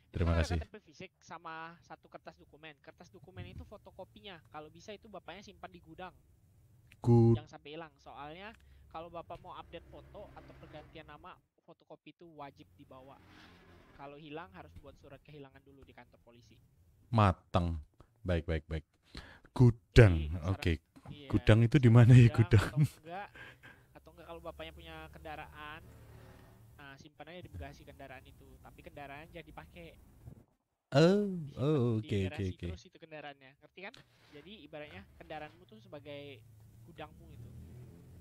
Terima kasih. fisik sama satu kertas dokumen. Kertas dokumen itu fotokopinya. Kalau bisa itu bapaknya simpan di gudang. Good. Jangan sampai hilang. Soalnya kalau bapak mau update foto atau pergantian nama fotokopi itu wajib dibawa kalau hilang harus buat surat kehilangan dulu di kantor polisi matang baik baik baik gudang oke okay. iya, gudang itu di mana ya gudang atau enggak atau enggak kalau bapaknya punya kendaraan nah simpanannya di bagasi kendaraan itu tapi kendaraan jadi pakai Oh, oh, oke, oke, oke. Terus itu kendaraannya, ngerti kan? Jadi ibaratnya kendaraanmu tuh sebagai gudangmu itu.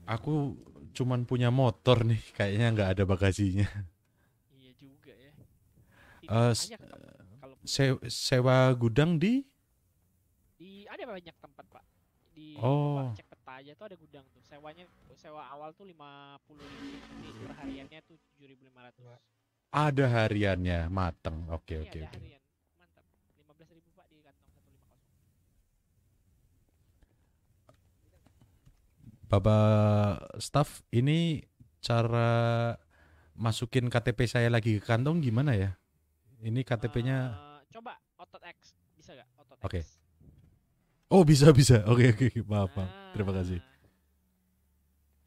Aku cuman punya motor nih, kayaknya nggak ada bagasinya. Iya juga ya. Uh, se eh, sewa gudang di? Di ada banyak tempat pak. Di oh. cek peta aja tuh ada gudang tuh. Sewanya sewa awal tuh lima puluh ribu, iya. perhariannya tuh tujuh ribu lima ratus. Ada hariannya mateng. Oke iya, oke oke. Bapak staff ini cara masukin KTP saya lagi ke kantong gimana ya? Ini KTP-nya uh, eh, coba otot X bisa gak? Otot Oke. Okay. Oh, bisa bisa. Oke okay, oke, okay. maaf, maaf. Nah. Terima kasih.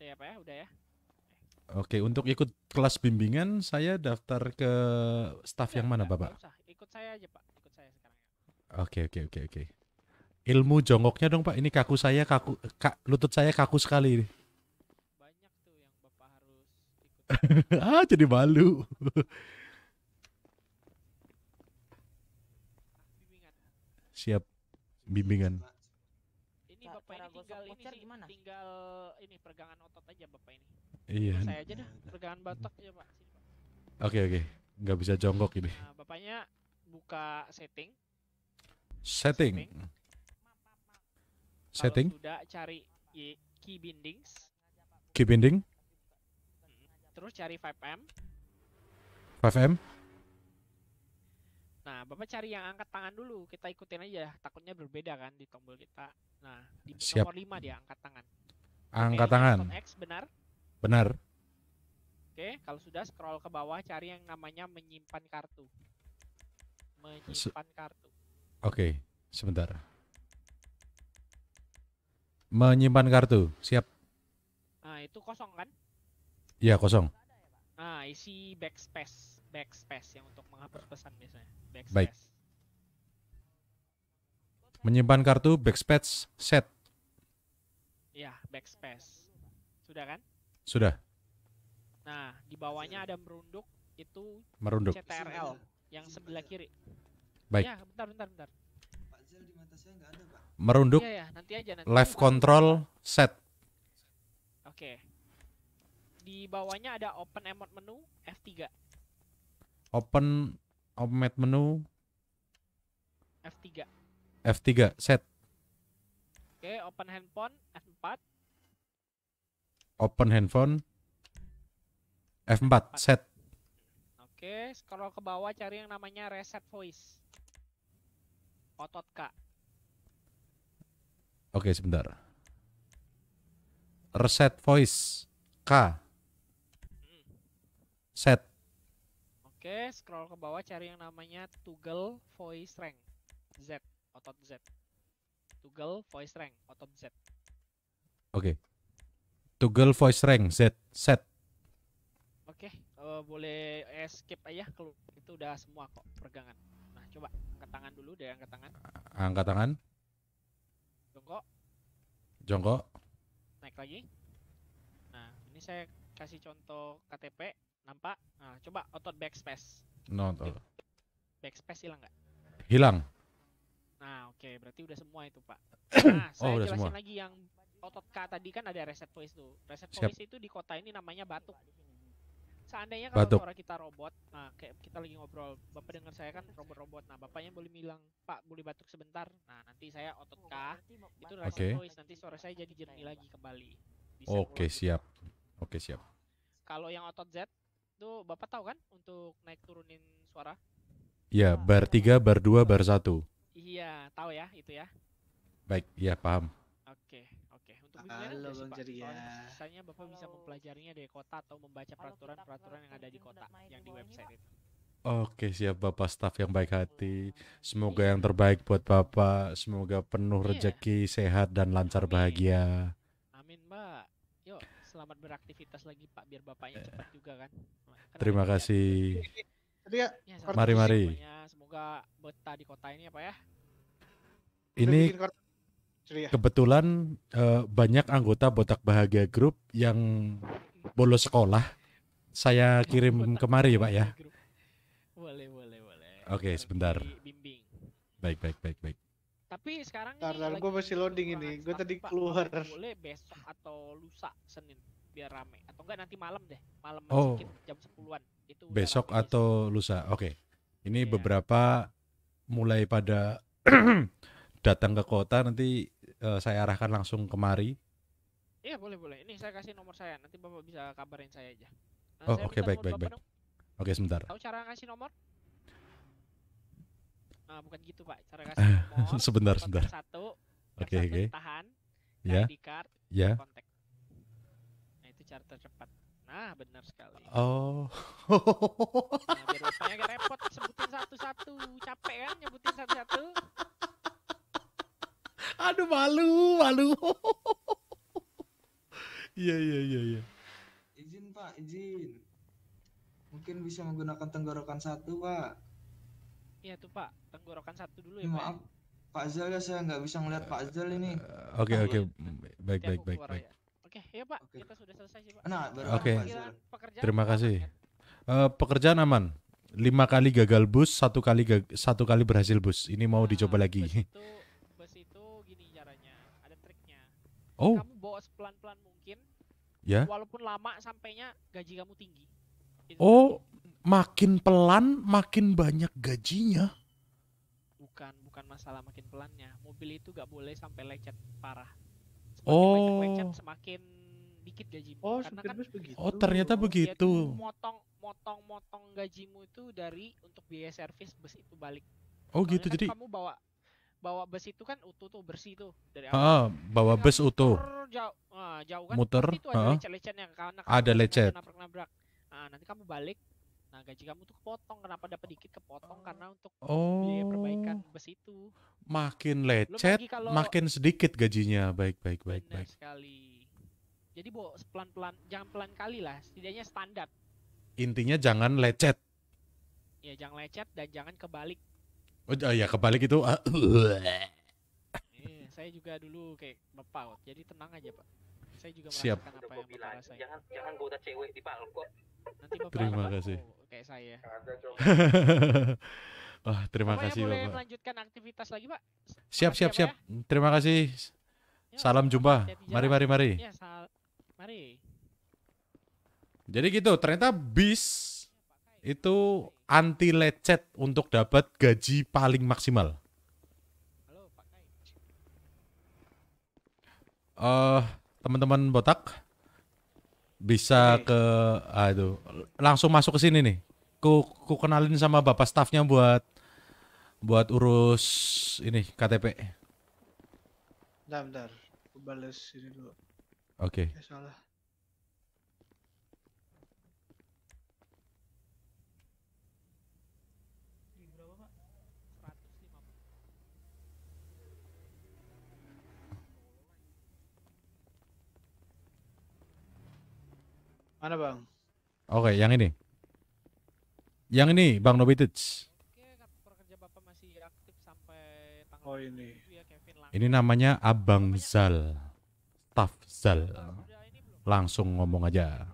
Ya, ya? Udah ya. Oke, untuk ikut kelas bimbingan saya daftar ke staff udah, yang mana, Bapak? Usah. Ikut saya aja, Pak. Ikut saya sekarang. Ya. Oke, oke, oke, oke ilmu jongkoknya dong pak ini kaku saya kaku kak, lutut saya kaku sekali ini banyak tuh yang bapak harus ikut ah jadi malu bimbingan. siap bimbingan ini bapak ini tinggal ini gimana? tinggal ini pergangan otot aja bapak ini iya saya aja dah iya, iya. pergangan batok ya pak oke okay, oke okay. nggak bisa jongkok ini nah, bapaknya buka setting setting, setting Setting. sudah cari key bindings. Key binding. Hmm. Terus cari 5M. 5M. Nah, Bapak cari yang angkat tangan dulu. Kita ikutin aja. Takutnya berbeda kan di tombol kita. Nah, di Siap. nomor 5 dia angkat tangan. Angkat okay, tangan. X benar? Benar. Oke, kalau sudah scroll ke bawah cari yang namanya menyimpan kartu. Menyimpan kartu. Oke, sebentar. Menyimpan kartu, siap. Nah, itu kosong kan? Iya, kosong. Nah, isi backspace, backspace yang untuk menghapus pesan biasanya. Backspace. Baik. Menyimpan kartu backspace set. Iya, backspace. Sudah kan? Sudah. Nah, di bawahnya ada merunduk itu merunduk. CTRL yang sebelah kiri. Baik. Ya, bentar bentar bentar merunduk ya, ya. Nanti aja, nanti live control set oke di bawahnya ada open emote menu F3 open emote menu F3 F3 set oke open handphone F4 open handphone F4, F4. set oke scroll ke bawah cari yang namanya reset voice otot kak Oke, sebentar. Reset voice K. Set. Oke, scroll ke bawah cari yang namanya toggle voice rank. Z, otot Z. Toggle voice rank, otot Z. Oke. Toggle voice rank Z, set. Oke, uh, boleh escape eh, aja kalau itu udah semua kok pergangan. Nah, coba angkat tangan dulu, deh angkat tangan. Angkat tangan. Jongkok. Jongkok. Naik lagi. Nah, ini saya kasih contoh KTP. Nampak? Nah, coba otot backspace. No, otot. Backspace hilang nggak? Hilang. Nah, oke. Okay. Berarti udah semua itu, Pak. Nah, oh, saya oh, jelasin semua. lagi yang otot K tadi kan ada reset voice tuh. Reset Siap. itu di kota ini namanya batuk seandainya kalau Batuk. suara kita robot, nah kayak kita lagi ngobrol, bapak dengar saya kan robot-robot, nah bapaknya boleh bilang pak boleh batuk sebentar, nah nanti saya otot kah, oh, itu rasa okay. noise, nanti suara saya jadi jernih lagi kembali. Oke okay, siap, oke okay, siap. Kalau yang otot Z, tuh bapak tahu kan untuk naik turunin suara? Iya, bar 3, bar 2, bar 1. Iya, tahu ya itu ya. Baik, iya paham. Oke, okay. Oke, untuk Halo Bang Ceria. Ya. Sisanya Bapak bisa mempelajarinya di kota atau membaca peraturan-peraturan yang ada di kota yang di website itu. Oke, siap Bapak staf yang baik hati. Semoga iya. yang terbaik buat Bapak, semoga penuh iya. rezeki, sehat dan lancar bahagia. Amin, Mbak. Yuk, selamat beraktivitas lagi Pak biar bapaknya cepat eh. juga kan. Terima kasih. Ya, ya mari mari. Semoga betah di kota ini ya Pak ya. Ini Ya. Kebetulan uh, banyak anggota Botak Bahagia Group yang bolos sekolah. Saya kirim Botak kemari ya, Pak ya. Boleh, boleh, boleh. Oke, okay, sebentar. Baik, baik, baik, baik. Tapi sekarang Bentar, nih, gue masih loading ini. Gue tadi Pak, keluar. Boleh besok atau lusa Senin biar rame atau enggak nanti malam deh. Malam oh. jam 10-an. besok atau besok. lusa. Oke. Okay. Ini yeah. beberapa mulai pada datang ke kota nanti uh, saya arahkan langsung kemari? Iya boleh boleh. Ini saya kasih nomor saya. Nanti bapak bisa kabarin saya aja. Nah, oh oke okay, baik baik baik. Oke Oke sebentar. Tahu cara ngasih nomor? Nah, bukan gitu pak. Cara ngasih nomor. sebentar sebentar. Satu. Oke okay, oke. Okay. Tahan. Ya. Di card. Ya. Kontak. Nah itu cara tercepat. Nah benar sekali. Oh. nah, biar rupanya repot sebutin satu-satu. Capek kan nyebutin satu-satu. Aduh malu, malu. Iya iya iya iya. Izin Pak, izin. Mungkin bisa menggunakan tenggorokan satu Pak. Iya tuh Pak, tenggorokan satu dulu ya, Pak. Maaf, ya. Pak Zal ya saya nggak bisa melihat Pak Zal ini. Eh, oke oke, mm, baik baik baik baik. Oke, ya Pak, kita sudah selesai sih Pak. Nah, Oke. Okay. Terima kasih. Uh, pekerjaan aman. Lima kali gagal bus, satu kali satu kali berhasil bus. Ini mau nah, dicoba lagi. Itu Oh. Kamu bawa pelan-pelan mungkin. Ya. Yeah. Walaupun lama sampainya gaji kamu tinggi. Gitu. Oh, makin pelan makin banyak gajinya. Bukan, bukan masalah makin pelannya. Mobil itu gak boleh sampai lecet parah. Semakin oh. banyak lecet semakin dikit gajimu. Oh, Karena kan, begitu. Oh, ternyata oh, begitu. Motong motong-motong gajimu itu dari untuk biaya servis bus itu balik. Oh gitu. Soalnya gitu kan jadi kamu bawa bawa bus itu kan utuh tuh bersih tuh dari awal. Iya kan? Ah, bawa bus utuh. Jauh, uh, jauh kan. Muter. Itu ada uh, lecet-lecetnya karena ada lecet. Nabrak-nabrak. Nah, nanti kamu balik. Nah, gaji kamu tuh kepotong. Kenapa dapat dikit kepotong? Karena untuk oh. biaya perbaikan bus itu. Makin lecet, kalau... makin sedikit gajinya. Baik, baik, baik, Benar baik. sekali. Jadi bawa pelan-pelan, jangan pelan kali lah. Setidaknya standar. Intinya jangan lecet. Ya, jangan lecet dan jangan kebalik Oh ya kebalik itu. Ah, iya, saya juga dulu kayak bapak, jadi tenang aja pak. Saya juga Siap. apa yang bapak rasain. Jangan jangan goda cewek di kok. Nanti Terima kasih. Kayak saya. Wah, terima kasih boleh Bapak. melanjutkan aktivitas lagi, Pak. Siap, siap, siap. Ya. Terima kasih. Yo, Salam jumpa. Mari, mari, mari. Ya, sal mari. Jadi gitu, ternyata bis itu anti lecet untuk dapat gaji paling maksimal. Halo, Pak Uh, eh, teman-teman botak bisa ke ah, itu langsung masuk ke sini nih. Ku, ku kenalin sama bapak stafnya buat buat urus ini KTP. Bentar, bentar. Ku balas ini dulu. Oke. Okay. Ya, Mana bang? Oke, okay, yang ini. Yang ini, Bang Nobitic. Oh ini. Ya, ini namanya Abang Zal, Taf Zal. Langsung ngomong aja.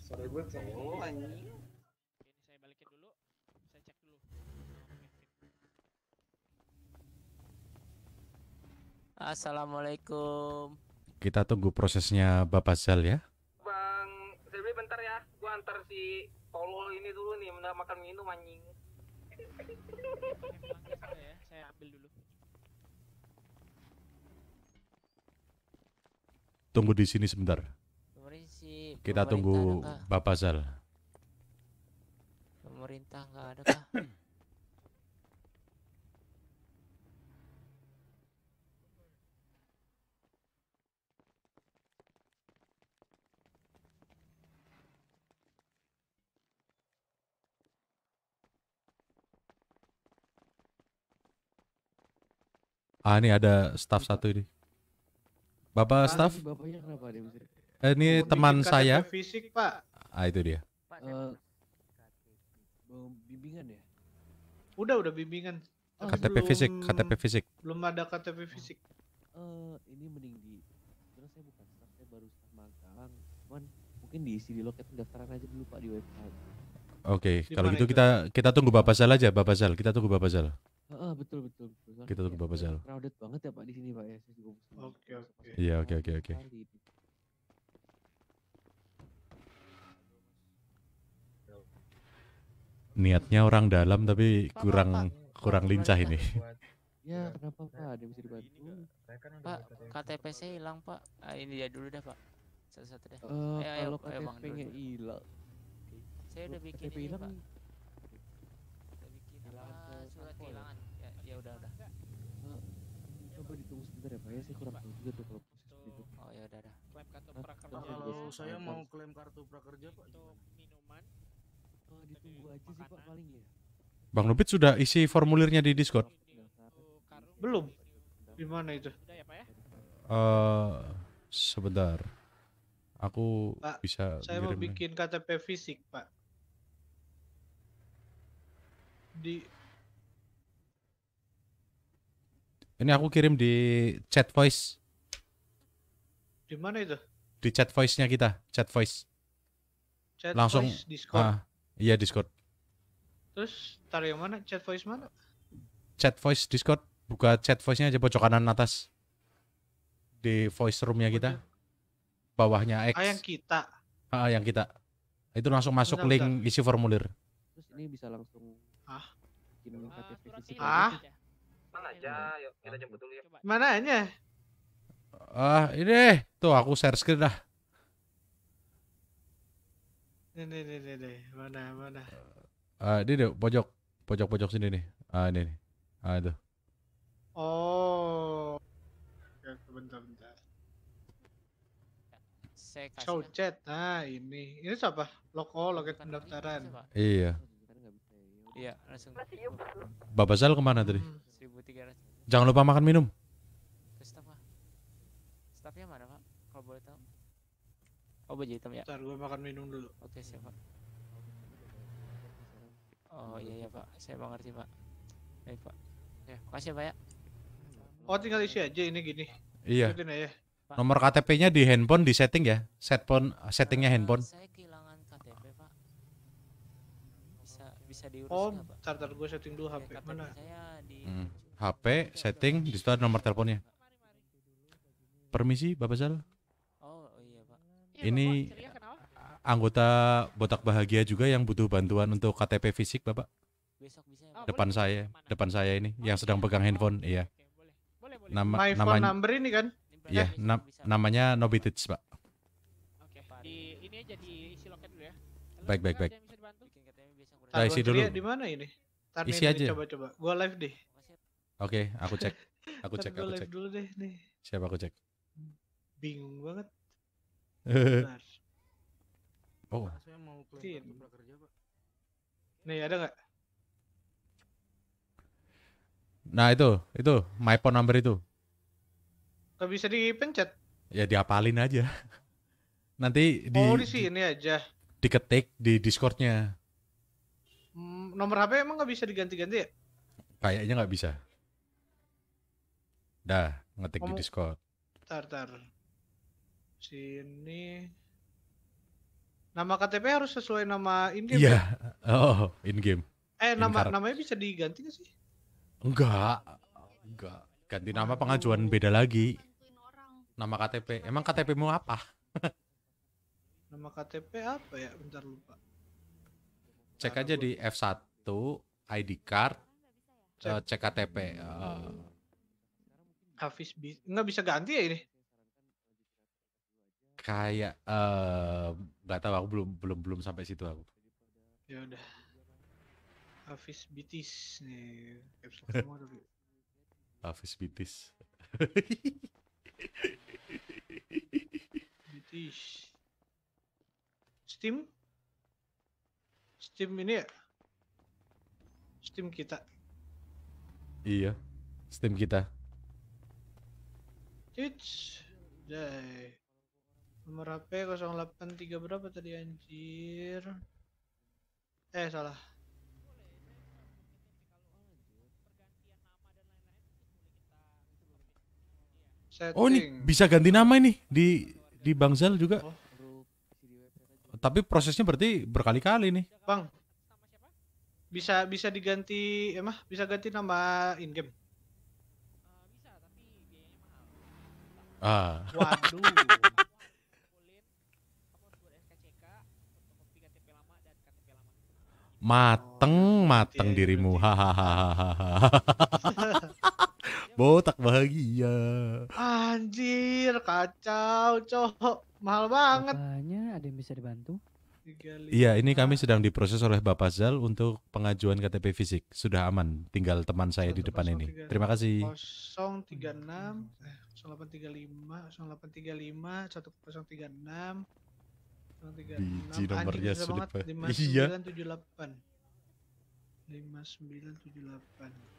Sorry, gue Assalamualaikum. Kita tunggu prosesnya Bapak Zal ya. Bang, Zebri bentar ya. Gua antar si Paulo ini dulu nih, minta makan minum anjing. saya Tunggu di sini sebentar. Kita tunggu Bapak Zal. Pemerintah nggak ada kah? Ah ini ada staff satu ini. Bapak staff? Bapaknya kenapa dia bisa? Eh, ini Mau teman saya. Fisik pak. Ah itu dia. Uh, bimbingan ya? Udah udah bimbingan. Oh, KTP belum, fisik, KTP fisik. Belum ada KTP fisik. Uh, ini mending di. Terus saya bukan staff, saya baru staff magang. Cuman mungkin diisi di loket pendaftaran aja dulu pak di website. Oke, okay. kalau gitu itu? kita kita tunggu Bapak Zal aja, Bapak Zal. Kita tunggu Bapak Zal. Heeh, uh, betul betul betul. kita tunggu ya, Bapak Zal. Crowded banget ya Pak di sini Pak ya. Oke oke. Iya oke oke oke. Niatnya orang dalam tapi Pak, kurang Pak, Pak. kurang lincah ini. Ya kenapa Pak? Ada bisa dibantu? Kan Pak KTP saya hilang Pak. Ah, ini dia dulu dah Pak. Satu-satu deh. Uh, eh, eh kalau ayo, KTP-nya hilang saya udah bikin ini bilang. pak udah bikin apa eh, surat kehilangan ya ya udah udah eh, coba ditunggu sebentar ya pak ya saya kurang tahu juga tuh kalau proses itu oh ya udah dah klaim kartu prakerja kalau saya mau klaim kartu prakerja pak untuk minuman oh, ditunggu aja sih pak paling ya Bang Lupit sudah isi formulirnya di Discord? Belum. Di mana itu? Udah ya, Pak ya? Uh, sebentar. Aku Pak, bisa saya mau bikin KTP fisik, Pak di Ini aku kirim di chat voice. Di mana itu? Di chat voice-nya kita, chat voice. Chat Langsung voice Discord. Ah, iya Discord. Terus tar yang mana? Chat voice mana? Chat voice Discord. Buka chat voice-nya aja pojok kanan atas. Di voice room-nya kita. Bawahnya X. Ah, yang kita. Ah, yang kita. Itu langsung masuk bentar, link bentar. isi formulir. Terus ini bisa langsung Hah? Gimana KTP eh, fisik. Hah? Mana aja, yuk kita jemput dulu ya Mana aja? Ah, ini tuh aku share screen dah. Nih, nih, nih, nih, mana, mana? Eh, ah, uh, ini deh, pojok, pojok, pojok sini nih. Ah, ini nih. Ah, itu. Oh, ya, bentar, kan. chat, nah ini, ini siapa? Loko, loket pendaftaran. Iya. Iya, langsung. Bapak Zal kemana tadi? 1300. Hmm, Jangan lupa makan minum. Ke staff Pak. Staffnya mana Pak? Kalau boleh tahu. Oh baju hitam ya. Ntar gue makan minum dulu. Oke siap Pak. Oh iya iya Pak, saya mengerti Pak. Baik Pak. Ya, makasih Pak ya. Oh tinggal isi aja ini gini. Iya. Ikutin Nomor KTP-nya di handphone di setting ya. Setphone settingnya eh, handphone. Uh, saya bisa diurus oh tar charger gue setting dulu HP mana saya di... hmm. HP setting di situ ada nomor teleponnya permisi Bapak Zal oh, oh iya Pak iya, ini anggota botak bahagia juga yang butuh bantuan untuk KTP fisik Bapak besok bisa ya, depan saya mana? depan saya ini oh, yang sedang pegang handphone oh, iya okay, boleh. Boleh, boleh. nama My nama number ini kan iya na namanya Nobitits Pak oke di ini aja di isi loket dulu ya baik baik baik Udah isi dulu. Di mana ini? Tar isi aja. Coba-coba. Gua live deh. Oke, okay, aku cek. Aku cek, aku cek. dulu deh nih. Siapa aku cek? Bingung banget. oh. Saya mau kerja, Pak. Nih, ada nggak? Nah itu, itu my phone number itu. Tapi bisa dipencet. Ya diapalin aja. Nanti di. Oh di sini aja. Diketik di Discordnya nomor HP emang nggak bisa diganti-ganti ya? Kayaknya nggak bisa. Dah, ngetik Ngomong... di Discord. Tar, tar. Sini. Nama KTP harus sesuai nama in game. Iya. Yeah. Oh, in game. Eh, in nama namanya bisa diganti gak sih? Enggak. Enggak. Ganti nama pengajuan beda lagi. Nama KTP. Emang KTP mau apa? nama KTP apa ya? Bentar lupa cek nah, aja di F1 ID card cek, uh, cek KTP uh. Eh. Hafiz bi nggak bisa ganti ya ini kayak eh, nggak uh, tahu aku belum belum belum sampai situ aku ya udah Hafiz Bitis nih Hafiz Bitis Bitis Steam Steam ini ya? Steam kita. Iya, Steam kita. It's day. Nomor HP 083 berapa tadi anjir? Eh salah. Setting. Oh ini bisa ganti nama ini di di Bangzal juga. Oh. Tapi prosesnya berarti berkali-kali nih. Bang. Bisa bisa diganti emah ya bisa ganti nama in game. Ah. Waduh. mateng mateng dirimu hahaha botak bahagia anjir kacau cowok mahal banget Bapanya ada yang bisa dibantu Iya, ini kami sedang diproses oleh Bapak Zal untuk pengajuan KTP fisik. Sudah aman, tinggal teman saya di depan 0, ini. Terima kasih. 036 eh 0835 0835 1036 Biji nomornya sulit banget. Iya. 5978 5978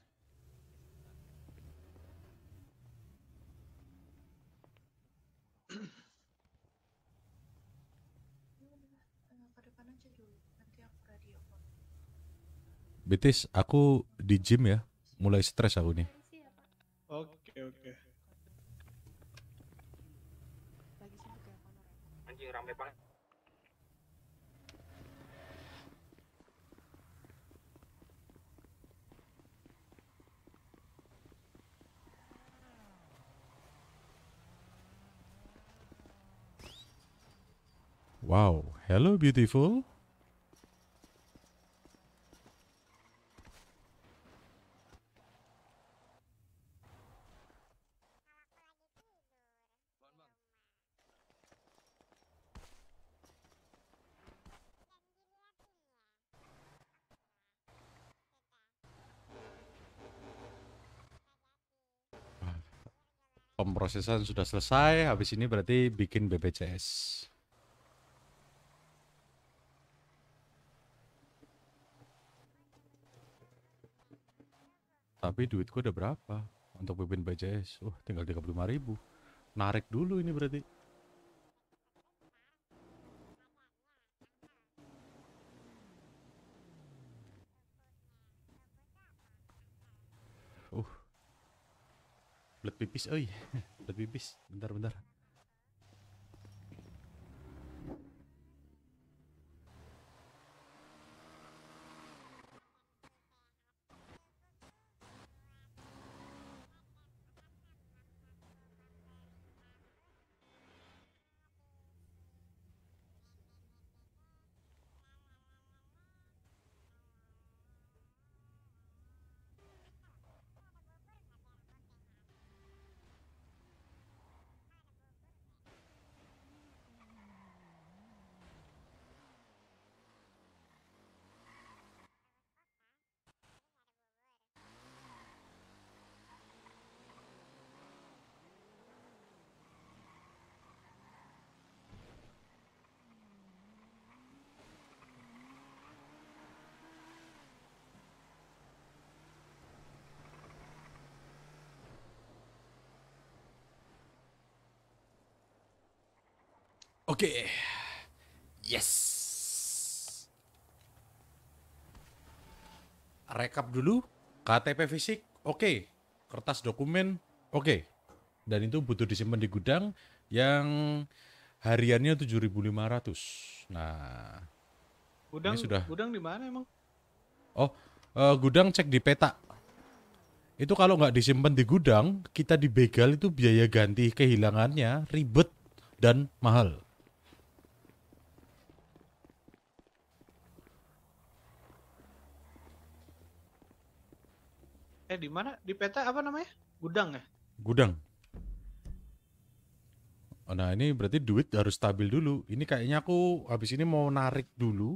Betis, aku di gym ya. Mulai stres aku nih. Oke, oke. Anjing rame banget. Wow, hello beautiful. pemrosesan sudah selesai, habis ini berarti bikin BPJS. Tapi duitku udah berapa untuk bikin BPJS? Oh, tinggal lima ribu. Narik dulu ini berarti. Blood pipis, oi. Blood pipis. Bentar, bentar. Oke. Okay. Yes. Rekap dulu. KTP fisik, oke. Okay. Kertas dokumen, oke. Okay. Dan itu butuh disimpan di gudang yang hariannya 7.500. Nah. Gudang ini sudah. Gudang di mana emang? Oh, uh, gudang cek di peta. Itu kalau nggak disimpan di gudang, kita dibegal itu biaya ganti kehilangannya ribet dan mahal. eh di mana di peta apa namanya gudang ya gudang Oh nah ini berarti duit harus stabil dulu ini kayaknya aku habis ini mau narik dulu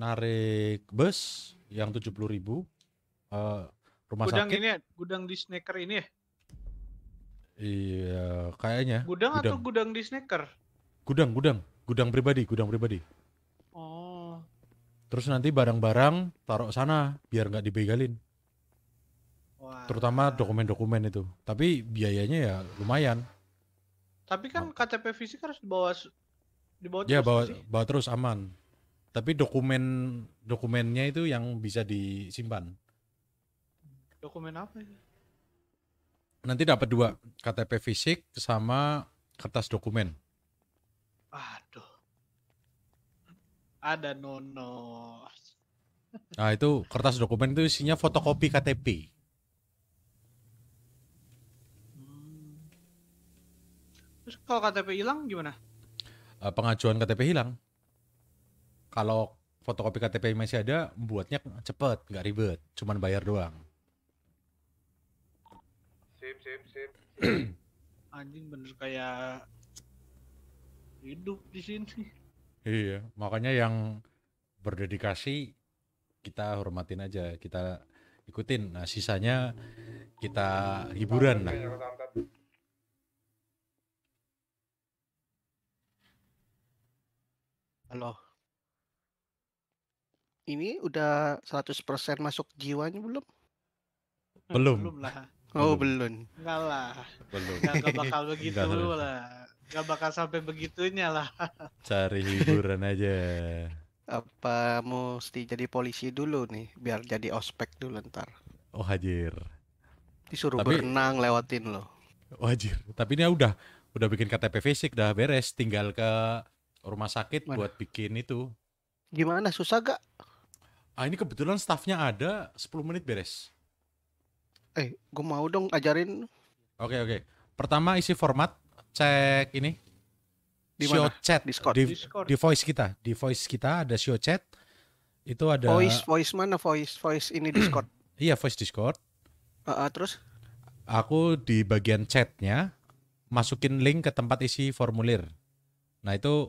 narik bus yang tujuh puluh ribu uh, rumah gudang sakit ini ya? gudang di sneaker ini ya iya kayaknya gudang, gudang atau gudang di sneaker? gudang gudang gudang pribadi gudang pribadi oh terus nanti barang-barang taruh sana biar nggak dibegalin Terutama dokumen-dokumen itu. Tapi biayanya ya lumayan. Tapi kan KTP fisik harus dibawa dibawa ya, terus. Ya, bawa bawa terus aman. Tapi dokumen dokumennya itu yang bisa disimpan. Dokumen apa ya? Nanti dapat dua, KTP fisik sama kertas dokumen. Aduh. Ada nono. Nah, itu kertas dokumen itu isinya fotokopi KTP. Terus kalau KTP hilang gimana? Uh, pengajuan KTP hilang. Kalau fotokopi KTP masih ada, buatnya cepet, nggak ribet, cuman bayar doang. Sip, sip, sip. Anjing bener kayak hidup di sini. Iya, makanya yang berdedikasi kita hormatin aja, kita ikutin. Nah, sisanya kita hiburan lah. Halo. Ini udah 100% masuk jiwanya belum? Hmm, belum. Belum lah. Oh, belum. belum. Enggak lah. Belum. Enggak, bakal begitu enggak, lah. Enggak bakal sampai begitunya lah. Cari hiburan aja. Apa mesti jadi polisi dulu nih biar jadi ospek dulu ntar. Oh, hajir. Disuruh Tapi... berenang lewatin loh. Wajir. Oh, Tapi ini udah udah bikin KTP fisik dah beres, tinggal ke rumah sakit Mana? buat bikin itu. Gimana susah gak? Ah ini kebetulan staffnya ada 10 menit beres. Eh, gue mau dong ajarin. Oke okay, oke. Okay. Pertama isi format, cek ini. Di show mana? chat Discord. Di, Discord. di voice kita, di voice kita ada show chat. Itu ada Voice voice mana? Voice voice ini Discord. iya, voice Discord. Uh, uh, terus aku di bagian chatnya masukin link ke tempat isi formulir. Nah, itu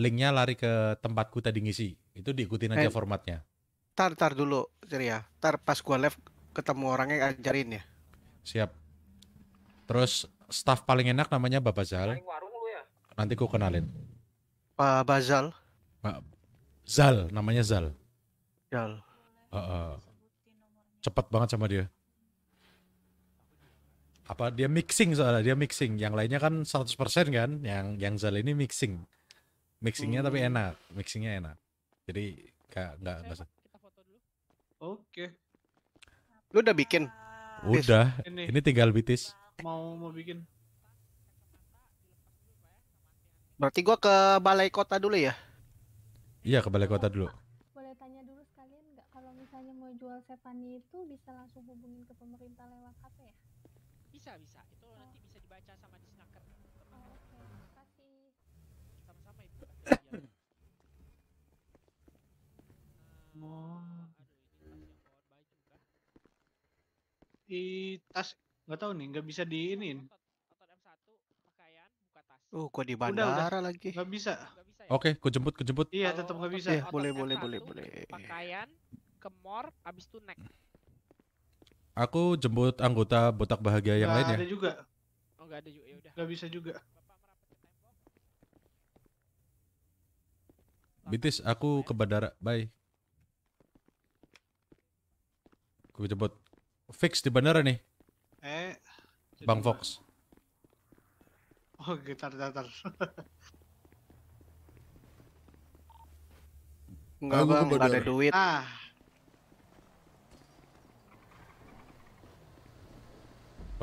linknya lari ke tempatku tadi ngisi itu diikutin aja eh, formatnya tar tar dulu jadi ya tar pas gua left ketemu orangnya ajarin ya siap terus staff paling enak namanya Bapak Zal ya? nanti ku kenalin Pak Bazal Pak Zal namanya Zal Zal uh, uh, cepat banget sama dia apa dia mixing soalnya dia mixing yang lainnya kan 100% kan yang yang Zal ini mixing mixingnya hmm. tapi enak mixingnya enak jadi nggak nggak nggak oke lu udah bikin udah ini, ini tinggal bitis mau mau bikin berarti gua ke balai kota dulu ya iya ke balai kota dulu boleh tanya dulu sekalian nggak kalau misalnya mau jual sepani itu bisa langsung hubungin ke pemerintah lewat apa ya bisa bisa itu nanti bisa dibaca sama oh. Di tas nggak tahu nih, nggak bisa diinin. Uh, kok di bandara udah, udah. lagi? Nggak bisa. Oke, okay, gua jemput, gua jemput. Iya, tetap nggak bisa. Iya, boleh, boleh, boleh, boleh. Pakaian, ke mor, abis itu naik. Aku jemput anggota botak bahagia yang gak lain ada ya. Ada juga. Oh, nggak ada juga, ya udah. Nggak bisa juga. Bitis, aku ke bandara. Bye. Gue jemput. Fix di bandara nih. Eh. Bang Fox. Oh, gitar gitar. Enggak, Bang, enggak ada duit. Ah.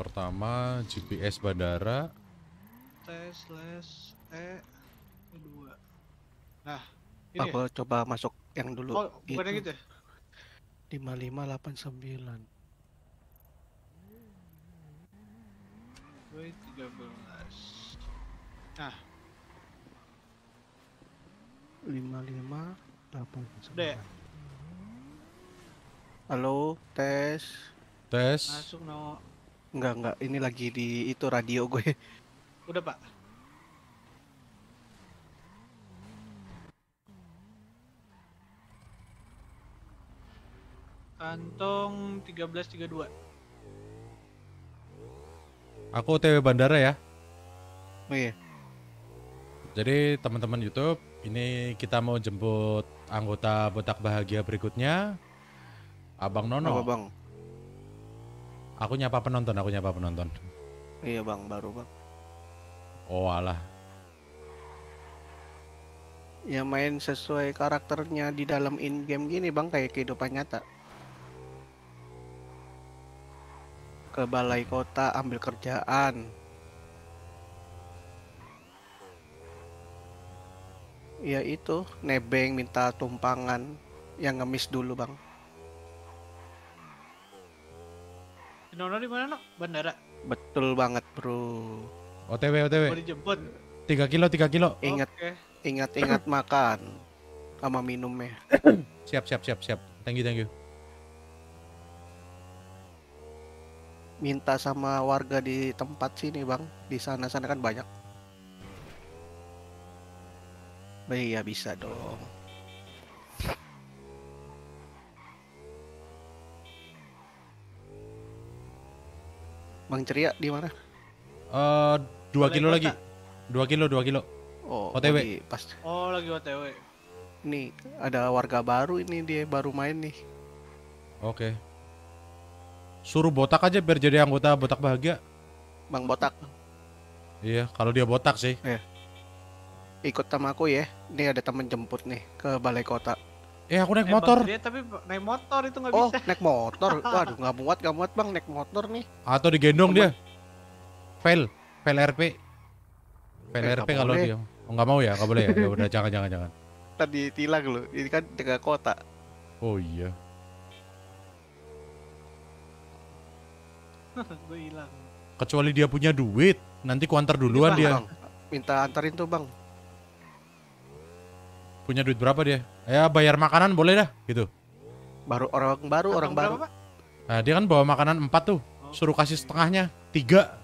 Pertama GPS bandara. T slash E kedua. Nah, ini iya. Aku ya? coba masuk yang dulu. Oh, bukannya gitu ya? 5589. 13. Nah. 5589. Udah ya? Halo, tes. Tes. Masuk no. Enggak, enggak. Ini lagi di itu radio gue. Udah, Pak. Kantong 1332. Aku TW bandara ya. Oh iya. Jadi teman-teman YouTube, ini kita mau jemput anggota Botak Bahagia berikutnya. Abang Nono. Apa, Bang? Aku nyapa penonton, aku nyapa penonton. Iya, Bang, baru, Bang. Oh, alah. Ya main sesuai karakternya di dalam in game gini, Bang, kayak kehidupan nyata. ke balai kota ambil kerjaan. Ya itu, nebeng minta tumpangan yang ngemis dulu, Bang. Nono di mana, Nok? Bandara. Betul banget, Bro. OTW, OTW. Mau dijemput. tiga kilo, tiga kilo. Ingat, okay. ingat, ingat makan sama minumnya. siap, siap, siap, siap. Thank you, thank you. minta sama warga di tempat sini bang di sana sana kan banyak nah, iya bisa dong Bang Ceria di mana? Uh, dua kilo lagi. Dua kilo, dua kilo. Oh, OTW. Lagi pas. Oh, lagi OTW. Nih, ada warga baru ini dia baru main nih. Oke. Okay. Suruh botak aja biar jadi anggota botak bahagia. Bang botak. Iya, kalau dia botak sih. Iya. Ikut sama aku ya. Ini ada temen jemput nih ke balai kota. Eh aku naik eh, motor. Dia, tapi naik motor itu nggak oh, bisa. Oh naik motor. Waduh nggak muat nggak muat bang naik motor nih. Atau digendong Teman. dia. Fail, fail RP. Fail eh, RP kalau dia. Oh, nggak mau ya, nggak boleh ya. ya udah jangan jangan jangan. Tadi tilang loh. Ini kan tengah kota. Oh iya. Kecuali dia punya duit, nanti kuantar duluan dia. Bang, minta antarin tuh bang. Punya duit berapa dia? Ya bayar makanan boleh dah, gitu. Baru orang baru Atau orang baru. Berapa, nah, dia kan bawa makanan empat tuh, oh. suruh kasih setengahnya tiga.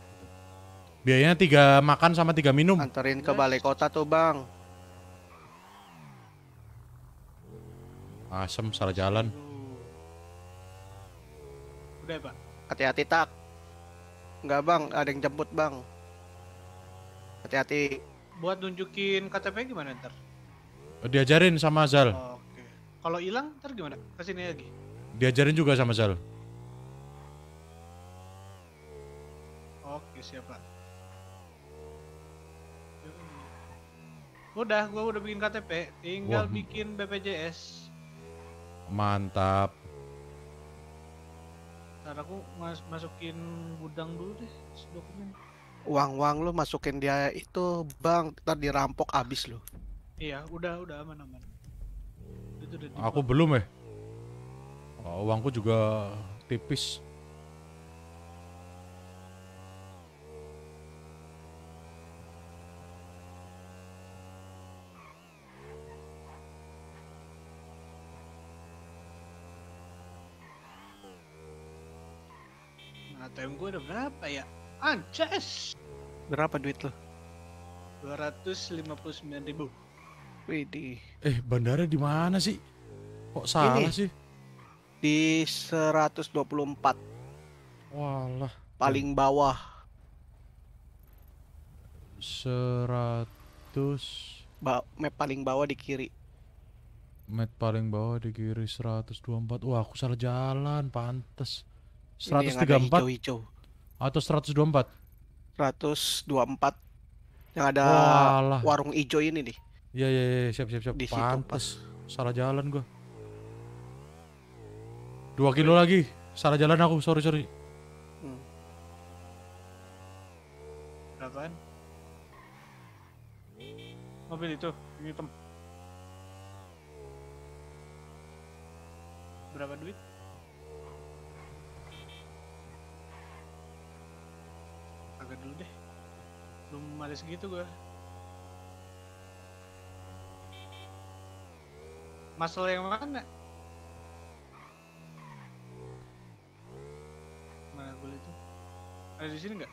Biayanya tiga makan sama tiga minum. Antarin ke balai kota tuh bang. Asem salah jalan. Udah pak. Hati-hati tak. Enggak bang, ada yang jemput bang. Hati-hati. Buat nunjukin KTP gimana ntar? Oh, diajarin sama Zal. Oh, Okay. Kalau hilang ntar gimana? kasih Kesini lagi. Diajarin juga sama Zal. Oke siap siapa? Udah, gua udah bikin KTP, tinggal Wah. bikin BPJS. Mantap. Ntar aku mas masukin gudang dulu deh dokumen. Uang-uang lu masukin dia itu bang, ntar dirampok abis lu. Iya, udah udah aman aman. aku belum ya. Eh. Uangku juga tipis. ATM gue udah berapa ya? Ances! Berapa duit lo? 259 ribu. Widih. Eh, bandara di mana sih? Kok salah Ini, sih? Di 124. Walah. Paling bawah. 100 ba map paling bawah di kiri. Map paling bawah di kiri 124. Wah, aku salah jalan, pantes. 134 yang ada hijau, hijau. atau 124 124 yang ada Walah. warung hijau ini nih iya iya ya, siap siap siap Di pantes situ, salah jalan gua dua kilo Oke. lagi salah jalan aku sorry sorry hmm. Apaan? mobil itu hitam berapa duit olahraga dulu deh belum ada segitu gue masalah yang mana mana gue itu ada di sini nggak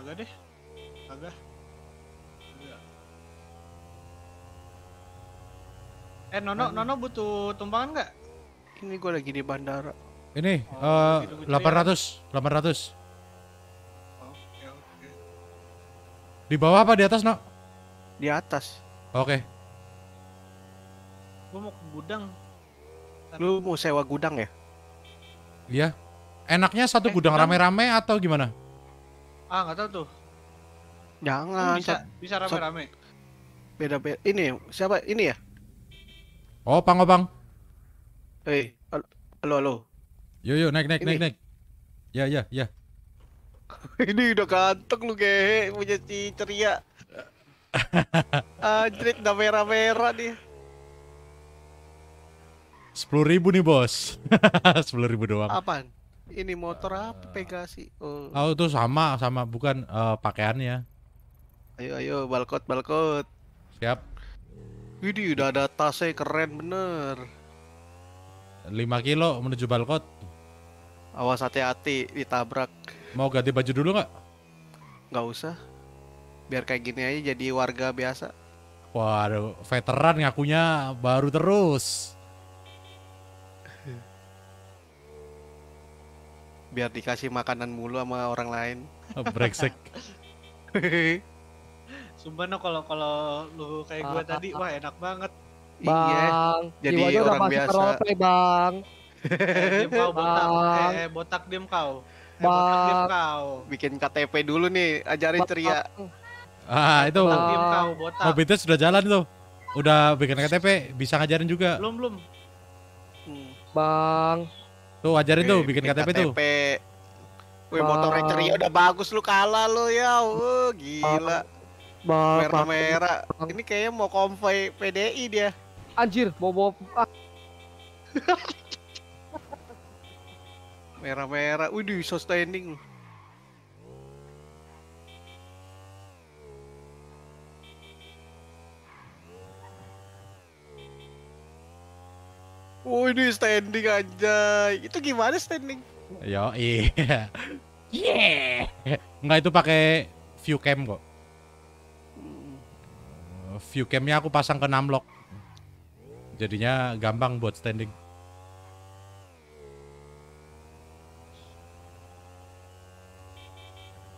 agak deh agak Eh Nono, Nono butuh tumpangan nggak? Ini gue lagi di bandara. Ini oh, eh, delapan ratus, delapan ratus. Di bawah apa di atas, Nok? Di atas. Oke. Okay. Gue mau ke gudang. Lu mau sewa gudang ya? Iya. Enaknya satu eh, gudang rame-rame atau gimana? Ah, nggak tahu tuh. Jangan. Bisa bisa rame-rame. Beda-beda. Ini siapa? Ini ya? Opang, oh, opang. Oh, Hei, eh, halo, halo. Yo, yo, naik, naik, Ini. naik, naik. Ya, ya, ya. Ini udah ganteng lu, gehe. Punya si ceria. Anjrit, udah merah-merah nih. Sepuluh ribu nih, bos. Sepuluh ribu doang. Apaan? Ini motor apa, Pegasi? Oh, oh itu sama, sama. Bukan uh, pakaiannya. Ayo, ayo, balkot, balkot. Siap. Widih, udah ada tasnya keren bener. 5 kilo menuju balkot. Awas hati-hati ditabrak. Mau ganti baju dulu nggak? Nggak usah. Biar kayak gini aja jadi warga biasa. Waduh, veteran ngakunya baru terus. Biar dikasih makanan mulu sama orang lain. Oh, Brexit. Sumpah no kalau kalau lu kayak gue ah, tadi ah, ah, wah enak banget. Iya. Bang, iya. jadi orang udah biasa. Roleplay, bang. eh, diem kau botak, bang. Eh, eh botak diem kau. Eh, botak diem kau. Bikin KTP dulu nih, ajarin ceria. Ah, itu. Botak diem kau, botak. sudah jalan tuh. Udah bikin KTP, bisa ngajarin juga. Belum, belum. Hmm. Bang. Tuh ajarin tuh bikin, bikin KTP, KTP tuh. Wih, motornya ceria udah bagus lu kalah lu ya. Wuh, oh, gila. Bang merah merah ini kayaknya mau konvoy PDI dia anjir mau bawa merah merah wih so standing Oh ini standing aja. Itu gimana standing? Yo iya. Yeah. Enggak itu pakai view cam kok view camnya aku pasang ke Namlock jadinya gampang buat standing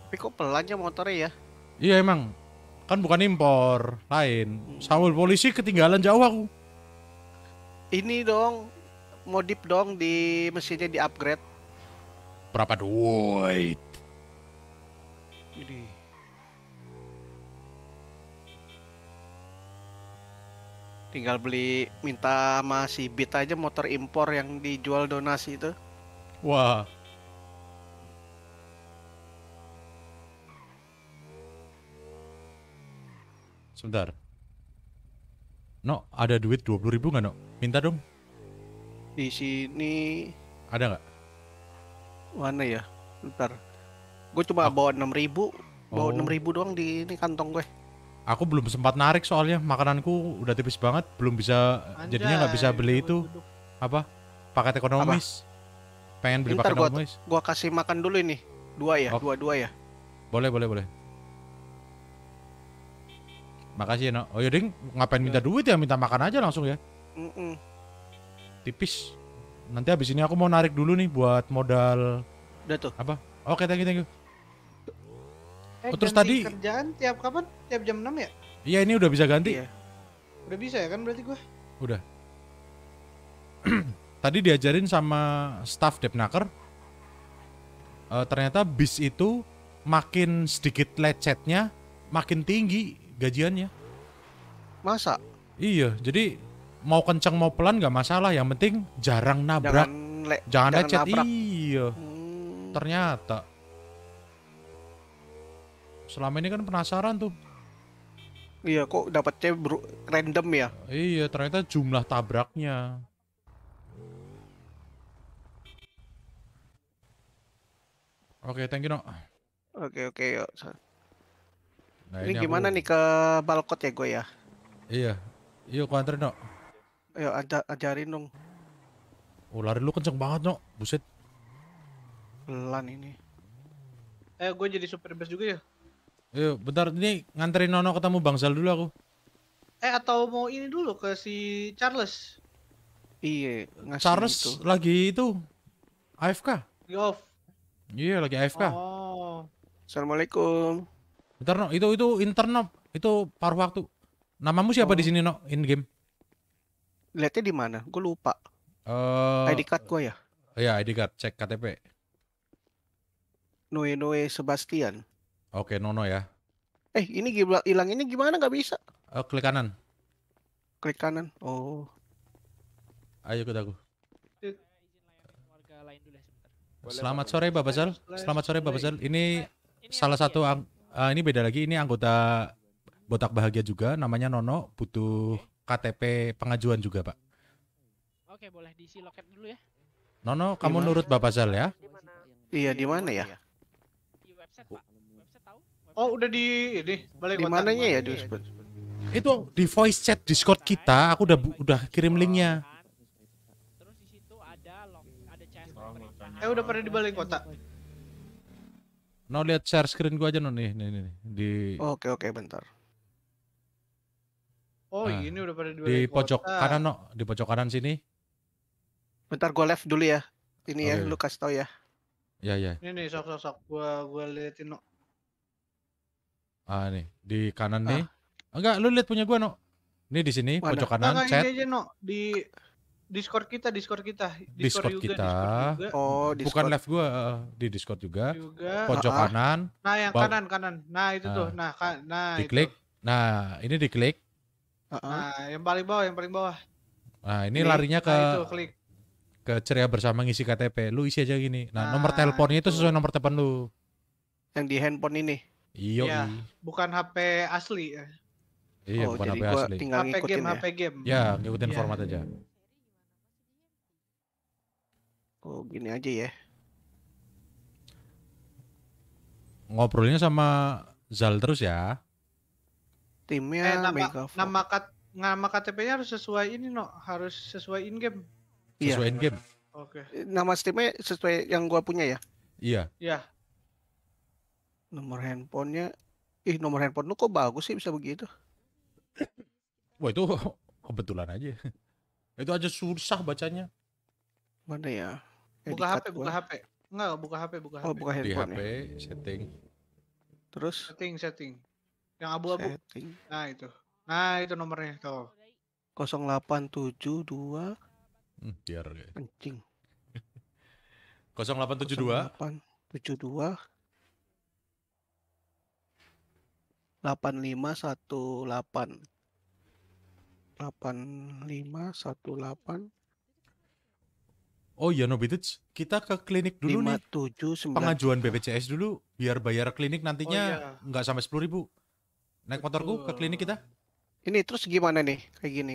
tapi kok pelan motornya ya iya emang kan bukan impor lain sambil polisi ketinggalan jauh aku ini dong modif dong di mesinnya di upgrade berapa duit ini tinggal beli minta masih Bit aja motor impor yang dijual donasi itu wah sebentar No, ada duit dua puluh ribu nggak, No? Minta dong. Di sini ada nggak? Mana ya? Sebentar. Gue cuma oh. bawa enam ribu, bawa oh. enam oh. ribu doang di ini kantong gue. Aku belum sempat narik soalnya makananku udah tipis banget, belum bisa Anjay, jadinya nggak bisa beli itu apa paket ekonomis. Apa? Pengen beli Bentar, paket ekonomis. Gua, kasih makan dulu ini. Dua ya, dua-dua okay. Dua, dua ya. Boleh, boleh, boleh. Makasih ya, no. Oh ya, Ding, ngapain minta ya. duit ya? Minta makan aja langsung ya. Mm -mm. Tipis. Nanti habis ini aku mau narik dulu nih buat modal. Udah tuh. Apa? Oke, okay, thank you, thank you. Eh, oh, terus tadi kerjaan tiap kapan? Tiap jam 6 ya? Iya, ini udah bisa ganti. Iya. Udah bisa ya kan berarti gua? Udah. tadi diajarin sama staff Depnaker. Uh, ternyata bis itu makin sedikit lecetnya, makin tinggi gajiannya. Masa? Iya, jadi mau kenceng mau pelan gak masalah, yang penting jarang nabrak. Jangan, le jangan, jangan lecet. Nabrak. Iya. Hmm. Ternyata selama ini kan penasaran tuh iya kok dapatnya random ya iya ternyata jumlah tabraknya oke okay, thank you no oke oke okay, yuk nah, ini, ini gimana aku... nih ke balkot ya gue ya iya yuk iya, aku anterin no ayo aja ajarin dong Oh lari lu kenceng banget no, buset. Pelan ini. Eh gue jadi super best juga ya? Yo, iya, bentar ini nganterin Nono ketemu bang Bangsal dulu aku. Eh atau mau ini dulu ke si Charles. Iya, Charles itu. lagi itu AFK. Lagi off. Iya, lagi AFK. Oh. Assalamualaikum. Bentar no, itu itu intern Itu paruh waktu. Namamu siapa oh. di sini no in game? Lihatnya di mana? Gue lupa. Uh, eh, ID card gue ya? Iya, ID card, cek KTP. Noe Noe Sebastian. Oke, Nono ya. Eh, ini hilang ini gimana nggak bisa? Oh, klik kanan. Klik kanan. Oh. Ayo ikut aku. Ya, Selamat sore Bapak Zal. Selamat sore Bapak Zal. Ini salah ya? satu ang uh, ini beda lagi. Ini anggota Botak Bahagia juga. Namanya Nono. Butuh KTP pengajuan juga Pak. Oke boleh diisi loket dulu ya. Nono, kamu dimana? nurut Bapak Zal ya? Iya di mana ya? Di website Pak. Oh, udah di ini balik Di mananya ya, di iya, Discord? Iya, iya. Itu di voice chat Discord kita, aku udah udah kirim linknya. Terus di situ ada log, ada chat. Oh, eh, udah pada di balik kota. No lihat share screen gua aja no nih, nih, nih, di Oke, oke, bentar. Oh, nah, ini udah pada di, pojok kota. kanan no, di pojok kanan sini. Bentar gua left dulu ya. Ini okay. ya, lu kasih tau ya. Ya, ya. Ini nih sok-sok gua gua liatin no. Ah nih, di kanan nih. Ah. Enggak, lu lihat punya gua, No. Ini di sini pojok kanan Enggak, chat. Ini aja, no. Di Discord kita, Discord kita, Discord, Discord juga, kita. Discord juga. Oh, Discord. bukan live gua uh, di Discord juga. juga. Pojok ah. ah. kanan. Nah, yang bawah. kanan kanan. Nah, itu nah. tuh. Nah, ka- nah Diklik. Itu. Nah, ini diklik. Uh-uh. Nah, yang paling bawah, yang paling bawah. Nah, ini klik. larinya nah, ke nah, itu, klik. ke ceria bersama ngisi KTP. Lu isi aja gini. Nah, nah nomor teleponnya itu sesuai nomor telepon lu. Yang di handphone ini. Iya. iya. bukan HP asli ya. Iya, oh, bukan HP asli. Tinggal HP game, ya? HP game. Ya, ngikutin ya. format aja. Oh, gini aja ya. Ngobrolnya sama Zal terus ya. Timnya eh, nama, nama kat nama KTP-nya harus sesuai ini no, harus sesuai in game. Sesuai iya. in game. Oke. Okay. Nama Steam-nya sesuai yang gua punya ya? Iya. Iya. Nomor handphonenya ih nomor handphone lu kok bagus sih bisa begitu? Wah itu kebetulan aja. Itu aja susah bacanya. Mana ya? Edikat buka HP, gua. buka HP. Enggak, buka HP, buka HP. Oh, buka Di HP, ya? setting. Terus? Setting, setting. Yang abu-abu. Nah, itu. Nah, itu nomornya tuh. 0872 hmm, biar kencing. 0872 0872 8518 Oh ya Nobitits, kita ke klinik dulu 5, nih. 7, 9. Pengajuan BPJS dulu biar bayar klinik nantinya oh, iya. nggak sampai sepuluh ribu. Naik Betul. motorku ke klinik kita. Ini terus gimana nih kayak gini?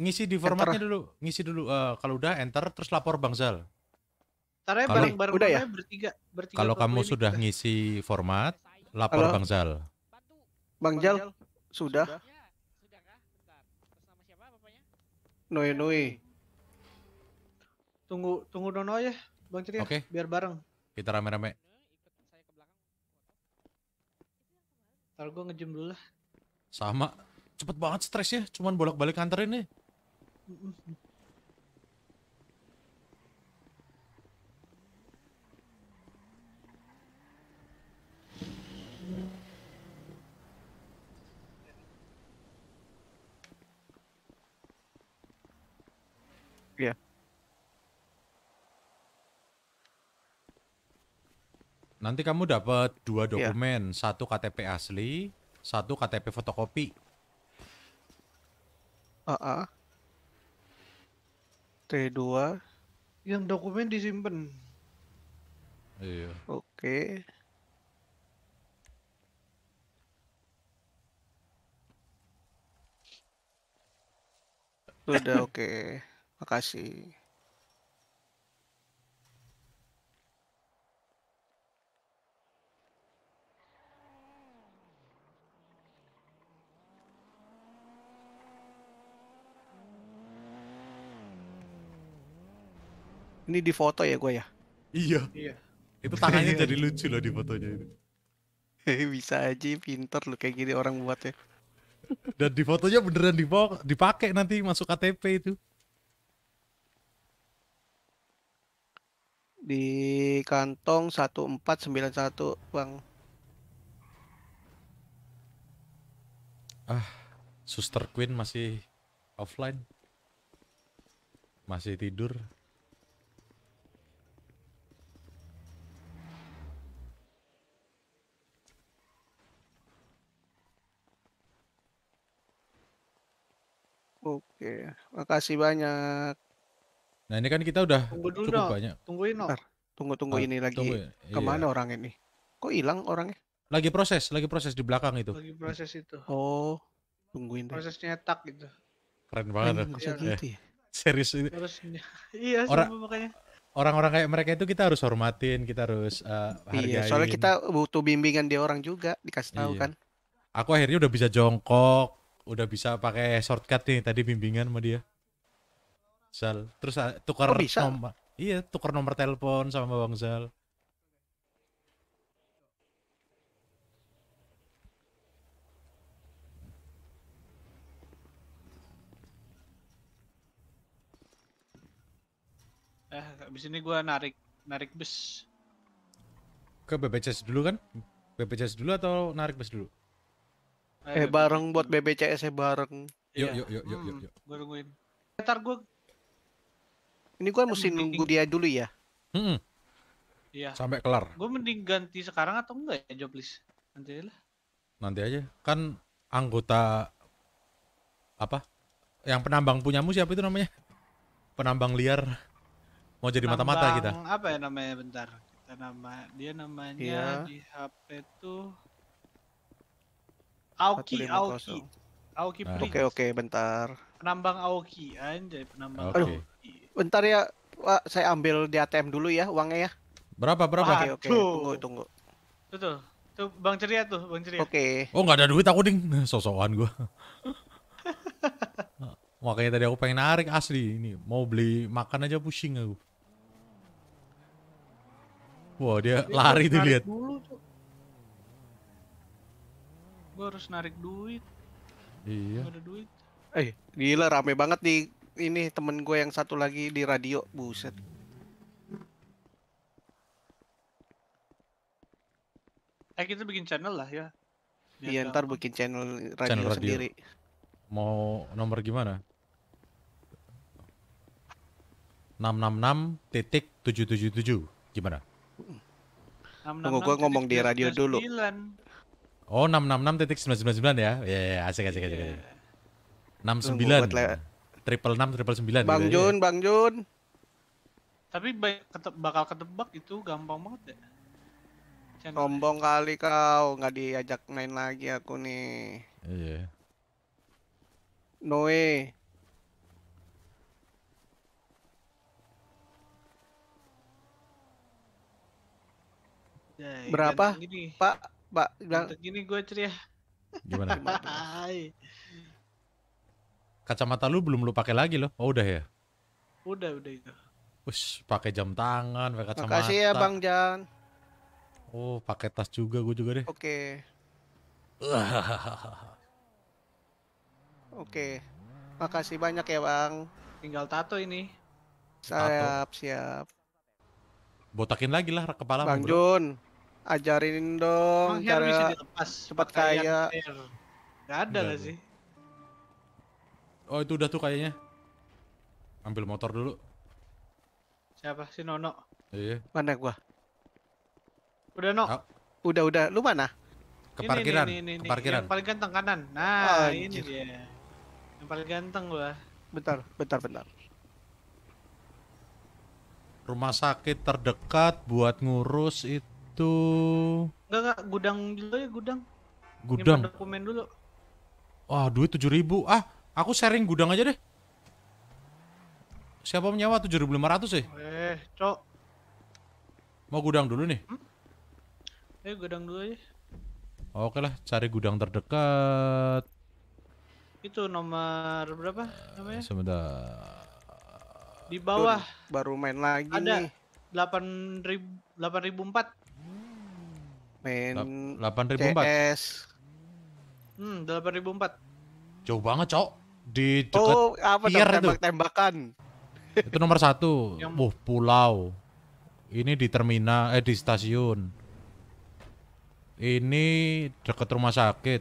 Ngisi di formatnya enter. dulu, ngisi dulu. Uh, kalau udah enter terus lapor Bang Zal. Kalau bareng-bareng udah ya? bertiga, bertiga Kalau kamu sudah kita. ngisi format, lapor Halo? Bang Zal. Bang, Jal, sudah. sudah. Ya, Noe Noe. Tunggu tunggu Dono ya, Bang Ceria. Oke. Biar bareng. Kita rame-rame. Ntar gue ngejem dulu lah. Sama. Cepet banget stresnya, cuman bolak-balik antar ini. Iya. Nanti kamu dapat dua iya. dokumen, yeah. satu KTP asli, satu KTP fotokopi. Uh -uh. T2 yang dokumen disimpan. Iya. Oke. Sudah oke. Okay. Makasih. Ini di foto ya gue ya? Iya. Iya. Itu tangannya jadi lucu loh di fotonya ini. Bisa aja pinter loh kayak gini orang buat ya Dan di fotonya beneran dipakai nanti masuk KTP itu. di kantong 1491 bang ah suster queen masih offline masih tidur Oke, makasih banyak. Nah ini kan kita udah tunggu dulu cukup dong. banyak. Tungguin dong. Tunggu tunggu ah, ini lagi. Tunggu, ya. iya. Kemana iya. orang ini? Kok hilang orangnya? Lagi proses, lagi proses di belakang itu. Lagi proses itu. Oh, tungguin deh. Proses nyetak gitu. Keren banget. ya. gitu ya. Serius ini. Harusnya. Iya, orang, makanya. Orang-orang kayak mereka itu kita harus hormatin, kita harus uh, hargain. Iya, soalnya kita butuh bimbingan dia orang juga, dikasih tahu iya. kan. Aku akhirnya udah bisa jongkok, udah bisa pakai shortcut nih tadi bimbingan sama dia. Zal terus ah, tukar oh, bisa? nomor iya tukar nomor telepon sama Bang Zal eh abis ini gue narik narik bus ke BBCS dulu kan BBCS dulu atau narik bus dulu eh, eh bareng buat BBCS eh bareng yuk iya. yuk yuk yuk yuk, hmm, yuk. gue nungguin ntar gue ini gua mesti nunggu dia dulu ya. Hmm. Iya. Sampai kelar. Gue mending ganti sekarang atau enggak ya job list? Nanti lah. Nanti aja. Kan anggota apa? Yang penambang punyamu siapa itu namanya? Penambang liar. Mau jadi mata-mata kita. Apa ya namanya bentar? Kita nama dia namanya iya. di HP tuh Aoki Aoki. Aoki nah. Oke oke bentar. Penambang Aoki anjay penambang. Okay. Aduh bentar ya Pak, saya ambil di ATM dulu ya uangnya ya. Berapa berapa? Oke, okay, tunggu tunggu. Betul. Tuh Bang Ceria tuh, Bang Ceria. Oke. Okay. Oh, nggak ada duit aku ding. Sosokan gua. Makanya tadi aku pengen narik asli ini. Mau beli makan aja pusing aku. Wah, dia Jadi lari tuh lihat. Gua harus narik duit. Iya. Gak ada duit. Eh, gila rame banget nih ini temen gue yang satu lagi di radio buset eh kita bikin channel lah ya iya ntar bikin channel radio, channel radio sendiri mau nomor gimana 666 titik 777 gimana Tunggu gue ngomong di radio dulu Oh 666.999 ya. 999 yeah, Ya yeah, iya, asik asik asik, asik. 69 iya. buat, triple enam triple sembilan Bang gitu ya. Jun ya. Bang Jun tapi bakal ketebak itu gampang banget ya Channel sombong kali kau nggak diajak main lagi aku nih iya yeah. Noe ya, ya, Berapa? Gini. Pak, Pak bilang gini gue ceria. Gimana? kacamata lu belum lu pakai lagi loh. Oh udah ya? Udah, udah itu. Ush, pakai jam tangan, pakai kacamata. Makasih ya Bang Jan. Oh, pakai tas juga gue juga deh. Oke. Okay. Oke. Makasih banyak ya, Bang. Tinggal tato ini. Siap, tato. siap. Botakin lagi lah kepala Bang Jun. Ajarin dong Bang cara cepat kaya. Gak ada lah sih? Oh itu udah tuh kayaknya. Ambil motor dulu. Siapa si Nono? Iya. Mana gua? Udah Nono? Udah udah. Lu mana? Ke parkiran. Ini, ini, ke parkiran. Yang paling ganteng kanan. Nah, oh, ini jir. dia. Yang paling ganteng gua. Bentar, bentar, bentar. Rumah sakit terdekat buat ngurus itu. Enggak, enggak, gudang dulu ya, gudang. Gudang. Nyimpan dokumen dulu. Wah, duit tujuh ribu. Ah, Aku sharing gudang aja deh. Siapa menyewa 7500 sih? Eh, cok. Mau gudang dulu nih? Hmm? Eh, gudang dulu aja. Oke lah, cari gudang terdekat. Itu nomor berapa namanya? Sebentar. Di bawah. baru main lagi Ada. delapan ribu delapan ribu empat. Main Delapan 8004. CS. Hmm, empat. Jauh banget, Cok di dekat oh, apa pier tembak tembakan itu nomor satu yang... Wuh, pulau ini di terminal eh di stasiun ini dekat rumah sakit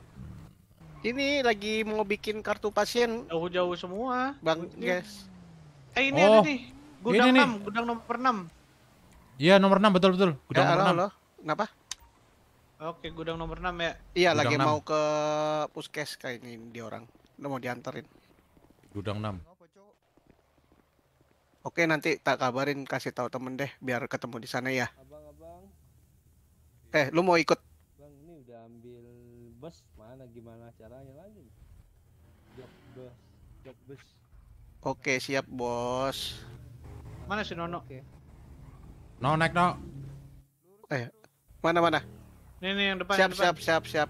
ini lagi mau bikin kartu pasien jauh-jauh semua bang guys eh ini oh, ada nih gudang ini gudang nomor enam iya nomor enam betul betul ya, gudang ya, nomor enam kenapa Oke, gudang nomor enam ya. Iya, lagi 6. mau ke puskes kayak ini di orang. mau diantarin. Gudang 6. Oke, nanti tak kabarin kasih tahu temen deh biar ketemu di sana ya. Abang, abang. Eh, lu mau ikut? Bang, ini udah ambil bus mana gimana caranya lagi? Job bus, job bus. Oke, siap, Bos. Mana si Nono? Oke. No naik, No. Eh, mana mana? Nih, nih yang depan. Siap, yang depan. siap, siap, siap.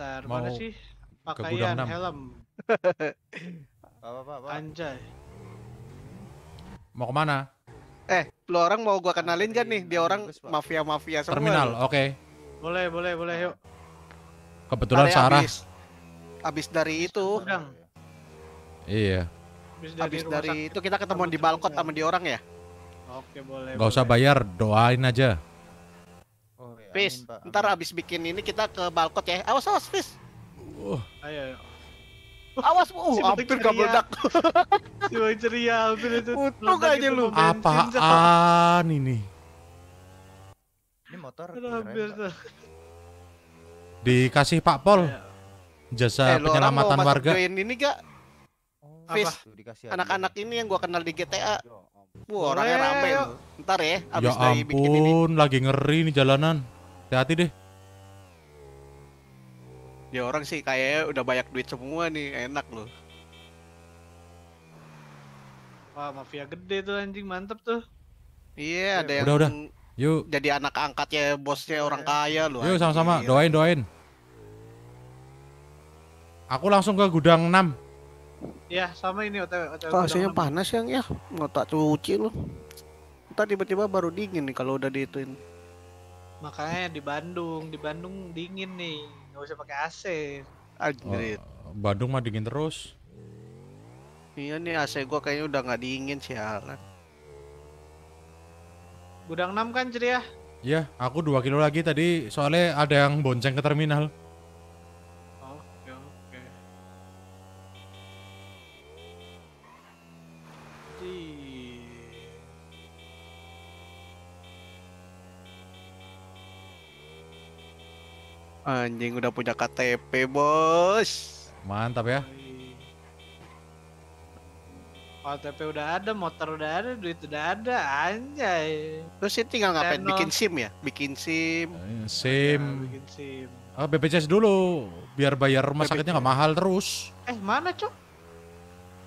Bentar, Mau mana sih pakaian helm? apa, apa, apa. Anjay. Mau kemana? Eh, lu orang mau gua kenalin kan nih? Dia orang mafia-mafia semua. Terminal, oke. Okay. Boleh, boleh, boleh, yuk. Kebetulan Tari Sarah. Abis, abis dari itu. Udang. Iya. Abis dari, abis dari itu kita ketemuan di balkot sama di orang ya? Oke, boleh. Gak boleh. usah bayar, doain aja. Fis, ntar abis bikin ini kita ke balkot ya. Awas awas Fis. Uh. Ayo. ayo. Awas, uh, si hampir gak meledak. si ceria hampir itu. Untung aja lu. Apaan ini? Ini motor. Hampir Dikasih Pak Pol. Jasa eh, penyelamatan warga. ini gak? Oh, Fis, anak-anak ini yang gua kenal di GTA. Wah, orangnya rame. Ntar ya, abis ya ampun, dari bikin ini. lagi ngeri nih jalanan. Hati-hati deh. Ya orang sih kayaknya udah banyak duit semua nih, enak loh. Wah, mafia gede tuh anjing, mantep tuh. Iya, yeah, ada yang udah, Yuk. Jadi anak angkatnya bosnya iya. orang kaya loh. Yuk sama-sama, doain doain. Aku langsung ke gudang 6. Ya, sama ini OTW. OTW panas yang ya, nggak tak cuci loh. Ntar tiba-tiba baru dingin nih kalau udah diituin. Makanya di Bandung, di Bandung dingin nih, nggak usah pakai AC. Anjrit. Oh, Bandung mah dingin terus. Iya nih AC gua kayaknya udah nggak dingin sih Alan. Gudang 6 kan ceria? Ya? Iya, aku dua kilo lagi tadi soalnya ada yang bonceng ke terminal. Anjing udah punya KTP, Bos. Mantap ya. KTP udah ada, motor udah ada, duit udah ada, anjay. Terus sih tinggal ngapain? Bikin SIM ya? Bikin SIM. Eh, SIM. Ya, bikin SIM. Ah, BPJS dulu, biar bayar rumah BPJS. sakitnya nggak mahal terus. Eh, mana, Cok?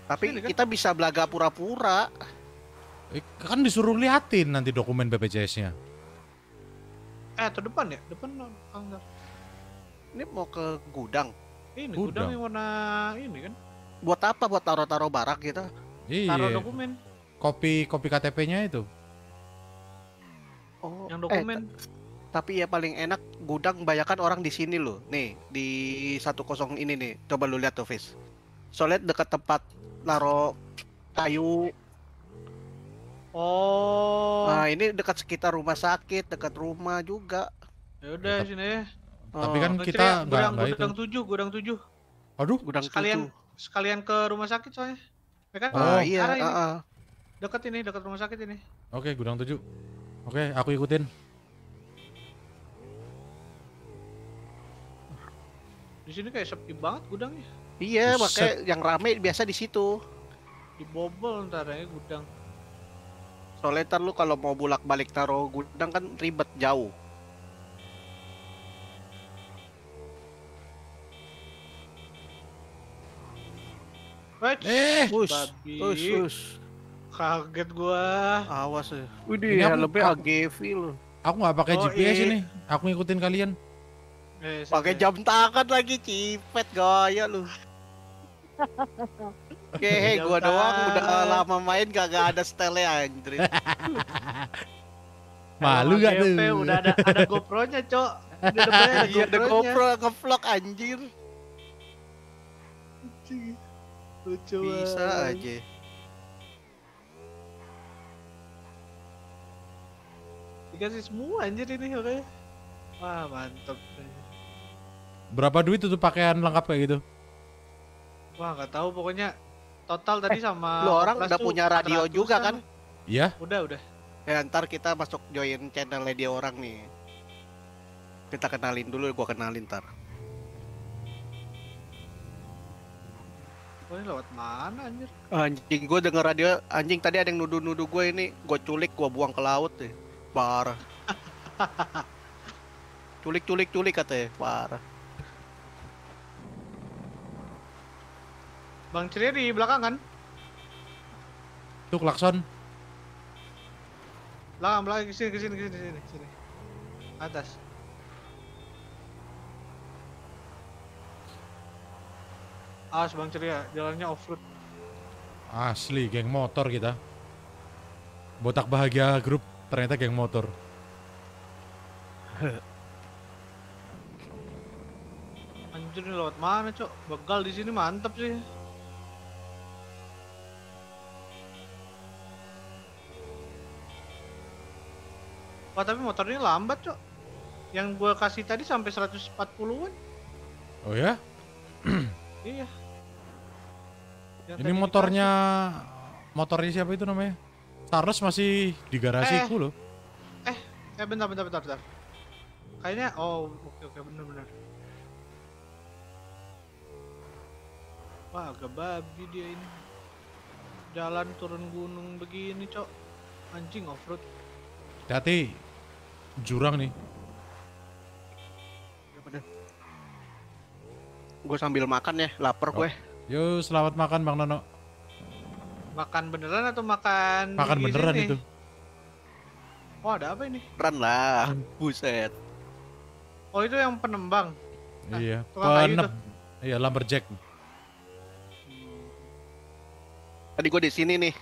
Tapi Sini, kan? kita bisa belaga pura-pura. Eh, kan disuruh liatin nanti dokumen BPJS-nya. Eh, atau depan ya? Depan ah, enggak. Ini mau ke gudang. Ini gudang, gudang yang warna ini kan. Buat apa? Buat taruh-taruh barak gitu. Iya. Taruh dokumen. Kopi kopi KTP-nya itu. Oh, yang eh, dokumen. tapi ya paling enak gudang bayakan orang di sini loh. Nih, di satu kosong ini nih. Coba lu lihat tuh, Fis. Soalnya dekat tempat taruh kayu Oh. Nah, ini dekat sekitar rumah sakit, dekat rumah juga. Ya udah sini. Ya. Tapi kan kita nggak gudang, gudang tujuh, gudang tujuh. Aduh, gudang sekalian, tujuh. sekalian ke rumah sakit soalnya. Ya kan? Oh ah, iya, uh, Uh, Dekat ini, ah, ah. dekat rumah sakit ini. Oke, okay, gudang tujuh. Oke, okay, aku ikutin. Di sini kayak sepi banget gudangnya. Iya, Buset. makanya yang rame biasa di situ. Dibobol ntar ya gudang. Soalnya ntar lu kalau mau bulak balik taruh gudang kan ribet jauh. eh, push, push, push. Kaget gua. Awas ya. Udah ya, lebih AGV Aku nggak pakai oh, GPS iya. ini. Aku ngikutin kalian. Eh, pakai ya? jam tangan lagi cipet gaya lu. Oke, gua doang udah lama main gak ada style anjir. Malu gak tuh? Udah ada ada GoPro-nya, Cok. Di ada GoPro, iya, ada GoPro ngevlog anjir. Lucu Bisa banget. aja. Dikasih semua anjir ini oke. Wah, mantep Berapa duit tuh pakaian lengkap kayak gitu? Wah, gak tahu pokoknya total tadi eh, sama lu orang udah punya radio juga kan? Iya. Udah, udah. Ya ntar kita masuk join channelnya dia orang nih. Kita kenalin dulu, gua kenalin ntar. Oh, ini lewat mana anjir? Anjing gue denger radio anjing tadi ada yang nuduh-nuduh gue ini gue culik gue buang ke laut deh. Parah. culik culik culik kata ya. parah. Bang Ceria di belakang kan? Tuh klakson. Belakang belakang kesini kesini kesini kesini. Atas. Awas Bang Ceria, jalannya off-road. Asli, geng motor kita. Botak Bahagia grup ternyata geng motor. Anjir nih lewat mana, Cok? Begal di sini mantep sih. Wah, tapi motornya lambat, Cok. Yang gue kasih tadi sampai 140-an. Oh ya? iya. Yang ini motornya motornya siapa itu namanya? Charles masih di garasi eh, loh. Eh, eh bentar bentar bentar bentar. Kayaknya oh oke oke bener bener. Wah agak babi dia ini. Jalan turun gunung begini cok. Anjing offroad. Hati-hati. Jurang nih. Ya, gue sambil makan ya, lapar oh. gue. Yo, selamat makan Bang Nono. Makan beneran atau makan? Makan beneran itu. Oh, ada apa ini? Run lah, buset. Oh, itu yang penembang. Nah, iya, ah, penem. Iya, lumberjack. Tadi gue di sini nih.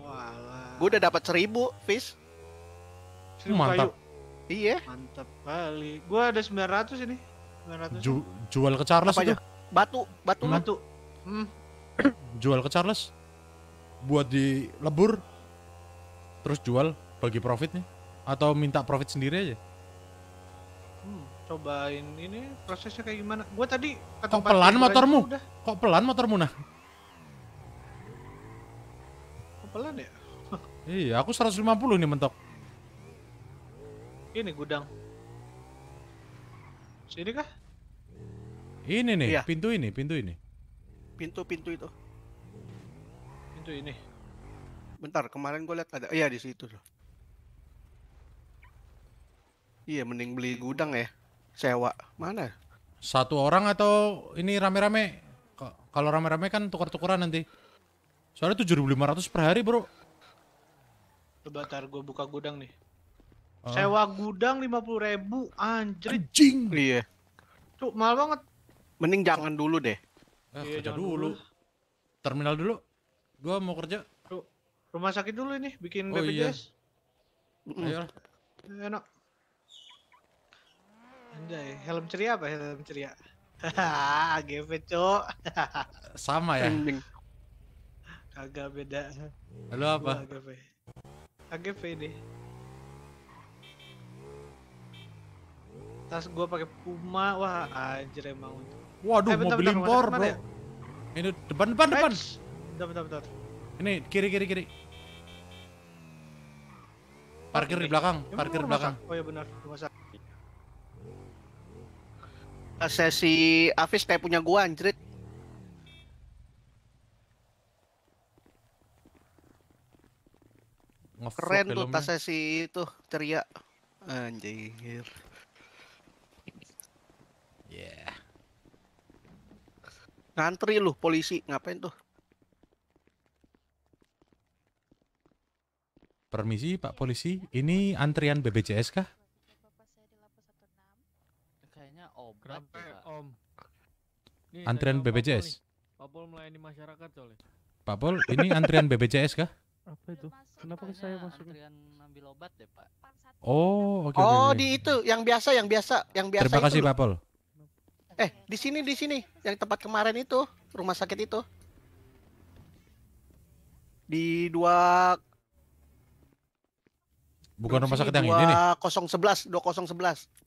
Wah. Gue udah dapat seribu, fish. Seribu Mantap. Kayu. Iya. Mantap kali. Gue ada sembilan ratus ini. Sembilan ratus. jual ke Charles Apanya? itu batu batu hmm. batu hmm. jual ke Charles buat di lebur terus jual bagi profitnya atau minta profit sendiri aja hmm, cobain ini prosesnya kayak gimana gue tadi kok pelan motormu udah. kok pelan motormu nah kok pelan ya iya aku 150 nih mentok ini gudang sini kah ini nih, iya. pintu ini, pintu ini. Pintu-pintu itu. Pintu ini. Bentar, kemarin gue lihat ada, iya di situ loh. Iya, mending beli gudang ya, sewa. Mana? Satu orang atau ini rame-rame? Kalau rame-rame kan tukar-tukaran nanti. Soalnya 7.500 per hari, Bro. Coba tar gue buka gudang nih. Ah. Sewa gudang 50.000 anjir. Anjing. Iya. Cuk, mahal banget. Mending jangan dulu deh. Eh, iya, kerja dulu. dulu. Terminal dulu. Gua mau kerja. Rumah sakit dulu ini bikin oh, BPJS. Iya. Ayo. Enak. Anjay, helm ceria apa helm ceria? Hahaha, GV, Cok. Sama ya? Kagak beda. Halo apa? AGV. AGV ini. Tas gua pakai Puma. Wah, anjir emang untuk Waduh, eh, bentar, mobil bentar, impor, Bro. Ya? Ini depan depan depan. Bentar bentar bentar. Ini kiri kiri kiri. Parkir di belakang, parkir di belakang. Masak? Oh ya benar, rumah sakit. Eh, sesi Afis kayak punya gua anjrit. Keren tuh tas sesi itu ceria. Anjir. Yeah. Ngantri lu polisi, ngapain tuh? Permisi Pak Polisi, ini antrian BBJS kah? Kayaknya Om. Om? antrian BBJS. Pak Pol melayani masyarakat soalnya. Pak Pol, ini antrian BBJS kah? Apa itu? Kenapa saya masuk? Antrian ambil obat deh, ya, Pak. Oh, oke. Okay, oh, okay. di itu yang biasa, yang biasa, yang biasa. Terima kasih Pak Pol. Eh, di sini di sini yang tempat kemarin itu, rumah sakit itu. Di dua Bukan rumah sakit yang ini nih. kosong sebelas.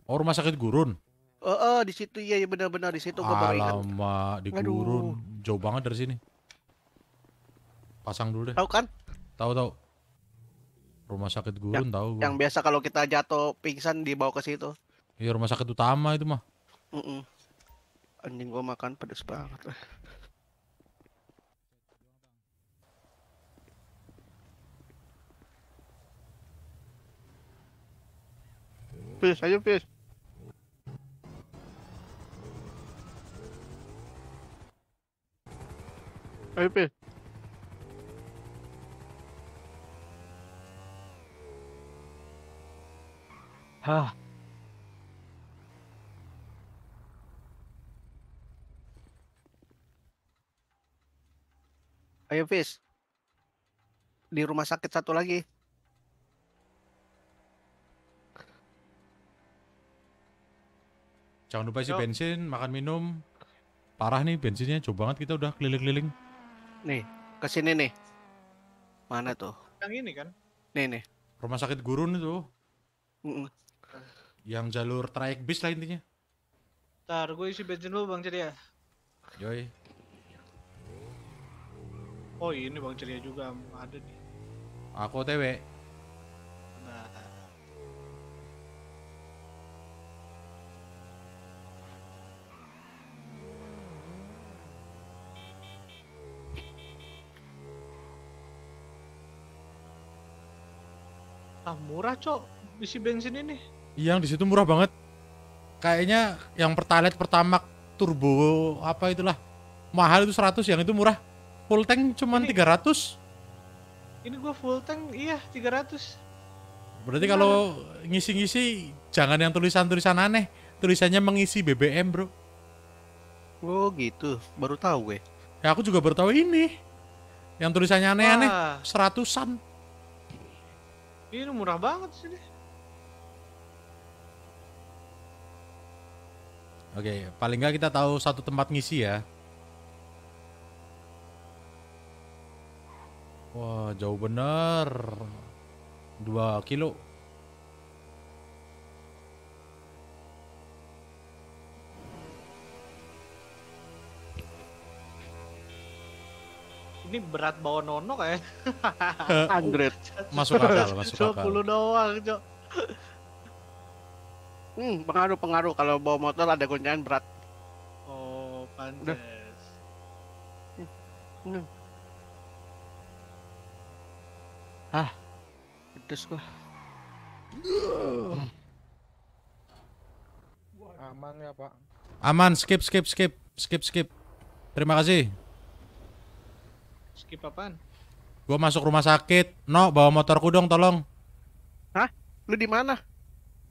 Oh, rumah sakit gurun. Eh, uh, uh, di situ iya, iya benar-benar di situ lama di gurun. Jauh banget dari sini. Pasang dulu deh. Tahu kan? Tahu tahu. Rumah sakit gurun ya, tahu. Yang biasa kalau kita jatuh pingsan dibawa ke situ. Iya, rumah sakit utama itu mah. Mm -mm anjing gua makan pedes banget lah Pis, ayo pis. Ayo pis. Hah. Ayo Fis. Di rumah sakit satu lagi. Jangan lupa isi bensin, makan minum. Parah nih bensinnya, coba banget kita udah keliling-keliling. Nih, ke sini nih. Mana tuh? Yang ini kan? Nih nih. Rumah sakit gurun itu. Mm -mm. Yang jalur trayek bis lah intinya. Ntar gue isi bensin dulu bang ceria. ya. Yoi. Oh ini Bang Ceria juga ada nih. Aku TW. Nah. Ah murah cok isi bensin ini. Iya, yang di situ murah banget. Kayaknya yang pertalite pertama turbo apa itulah mahal itu 100 yang itu murah full tank cuma ini, 300 ini gue full tank iya 300 berarti kalau ngisi-ngisi jangan yang tulisan-tulisan aneh tulisannya mengisi BBM bro oh gitu baru tahu gue ya aku juga baru tahu ini yang tulisannya aneh-aneh seratusan ini murah banget sih. Oke, paling nggak kita tahu satu tempat ngisi ya. Wah jauh bener 2 kilo ini berat bawa nono kayak anggrek masuk akal masuk akal 20 doang cok hmm pengaruh pengaruh kalau bawa motor ada goncangan berat oh pantes hmm. hmm. pedes gua. Aman ya, Pak. Aman, skip skip skip skip skip. Terima kasih. Skip apaan? Gua masuk rumah sakit. No, bawa motorku dong tolong. Hah? Lu di mana?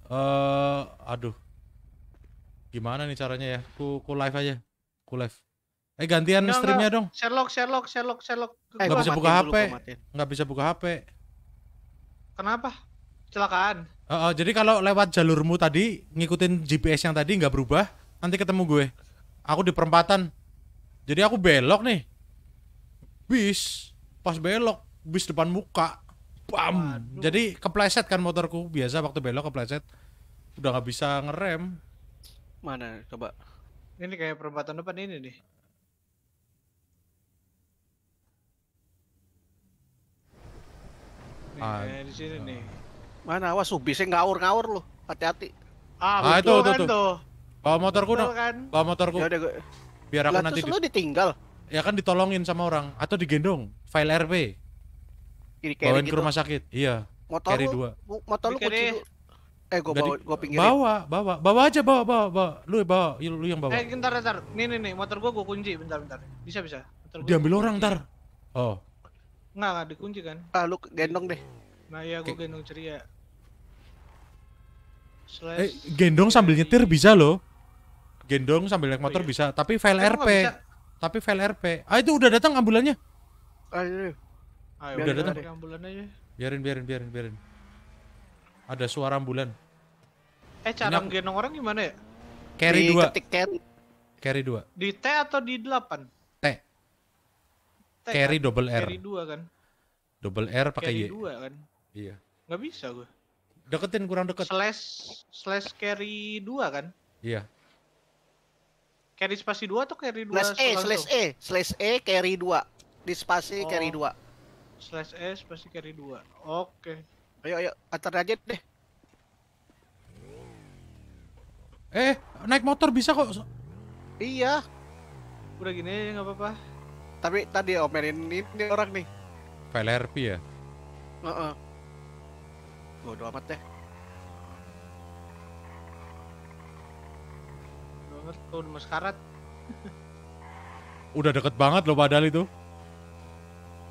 Eh, uh, aduh. Gimana nih caranya ya? Ku ku live aja. Ku live. Eh gantian streamnya dong. Sherlock, Sherlock, Sherlock, Sherlock. Eh, nggak bisa buka HP. Gak bisa buka HP. Kenapa? Celakaan. Uh, uh, jadi kalau lewat jalurmu tadi ngikutin GPS yang tadi nggak berubah, nanti ketemu gue. Aku di perempatan. Jadi aku belok nih. Bis, pas belok bis depan muka. Bam. Waduh. Jadi kepleset kan motorku. Biasa waktu belok kepleset. Udah nggak bisa ngerem. Mana coba? Ini kayak perempatan depan ini nih. Nah, di sini ah. nih. Mana awas bisa ngawur-ngawur loh. Hati-hati. Ah, ah itu, kan itu, itu. Bawa motorku dong. Kan? Bawa motorku. Yaudah, gue... Biar aku nanti di... ditinggal. Ya kan ditolongin sama orang atau digendong. File RW. Bawain gitu. ke rumah sakit. Iya. Motor carry lu, 2. motor lu kunci Eh, gua bawa, gua pinggirin. Bawa, bawa, bawa aja, bawa, bawa, bawa. Lu bawa, lu yang bawa. Eh, bentar, bentar. Nih, nih, nih, motor gua gua kunci, bentar, bentar. Bisa, bisa. Motor gua Diambil orang, ntar. Oh. Nggak, nggak dikunci kan? Ah, lu gendong deh. Nah, iya, gue gendong ceria. Slash eh, gendong sambil nyetir bisa loh. Gendong sambil naik oh, motor oh, iya. bisa, tapi file RP. Tapi file RP. Ah, itu udah datang ambulannya. Ayo. Ah, iya, iya. Ayo, udah datang. Ambulannya ya. Biarin, biarin, biarin, biarin. Ada suara ambulan. Eh, cara gendong orang gimana ya? Carry di 2. carry. Carry 2. Di T atau di 8? T carry kan? double R. Carry dua kan. Double R pakai Y. Carry dua kan. Iya. Nggak bisa gue. Deketin kurang deket. Slash slash carry dua kan? Iya. Carry spasi dua atau carry dua? slash E, slash E, slash E carry dua. Di spasi oh. carry dua Slash E spasi carry dua. Oke. Okay. Ayo ayo antar aja deh. Eh, naik motor bisa kok. Iya. Udah gini aja nggak apa-apa. Tapi tadi ya, omelin ini orang nih. File RP ya? Heeh. Uh -uh. Bodo amat deh. udah udah deket banget loh padahal itu.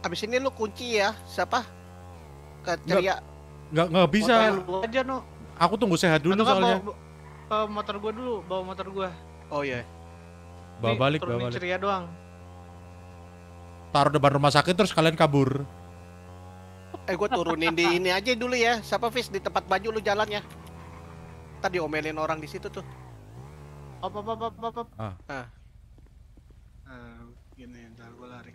Abis ini lu kunci ya, siapa? Ke ceria. Nggak, nggak bisa. Motor aja no. Aku tunggu sehat dulu Atau soalnya. Bawa, bawa motor gua dulu, bawa motor gua. Oh iya. Yeah. Bawa balik, bawa balik. ceria doang taruh depan rumah sakit terus kalian kabur. Eh gue turunin di ini aja dulu ya. Siapa Fis di tempat baju lu jalannya. Tadi omelin orang di situ tuh. Op op op op op. Ah. ah. Eh, gini, ntar gue lari.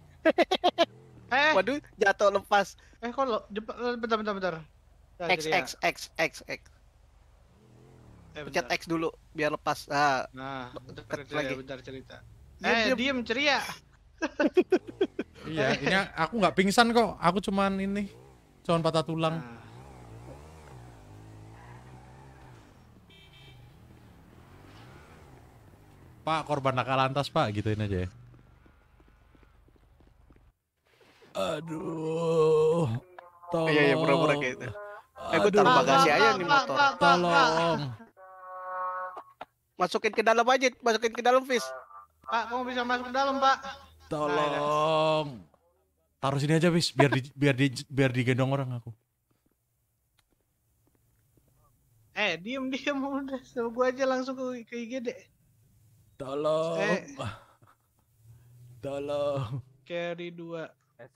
eh. Waduh, jatuh lepas. Eh kok lo, eh, bentar bentar bentar. Ya, X, ya. X, X, X, X. Eh, Pencet X dulu biar lepas. Ah, nah, bentar, lagi. bentar cerita. eh, diam ceria iya, ini aku nggak pingsan kok. Aku cuman ini, cuman patah tulang. Pak, korban nakal lantas pak, gituin aja ya. Aduh, tolong. Iya, iya, pura-pura kayak gitu. Eh, gue taruh bagasi aja nih motor. Tolong. Masukin ke dalam aja, masukin ke dalam, Fis. Pak, kamu bisa masuk ke dalam, Pak. Tolong. Nah, Taruh sini aja, bis. Biar di, biar di, biar digendong orang aku. Eh, diem diem udah sama gua aja langsung ke, ke IGD. Tolong. Eh. Tolong. Carry dua. Eh,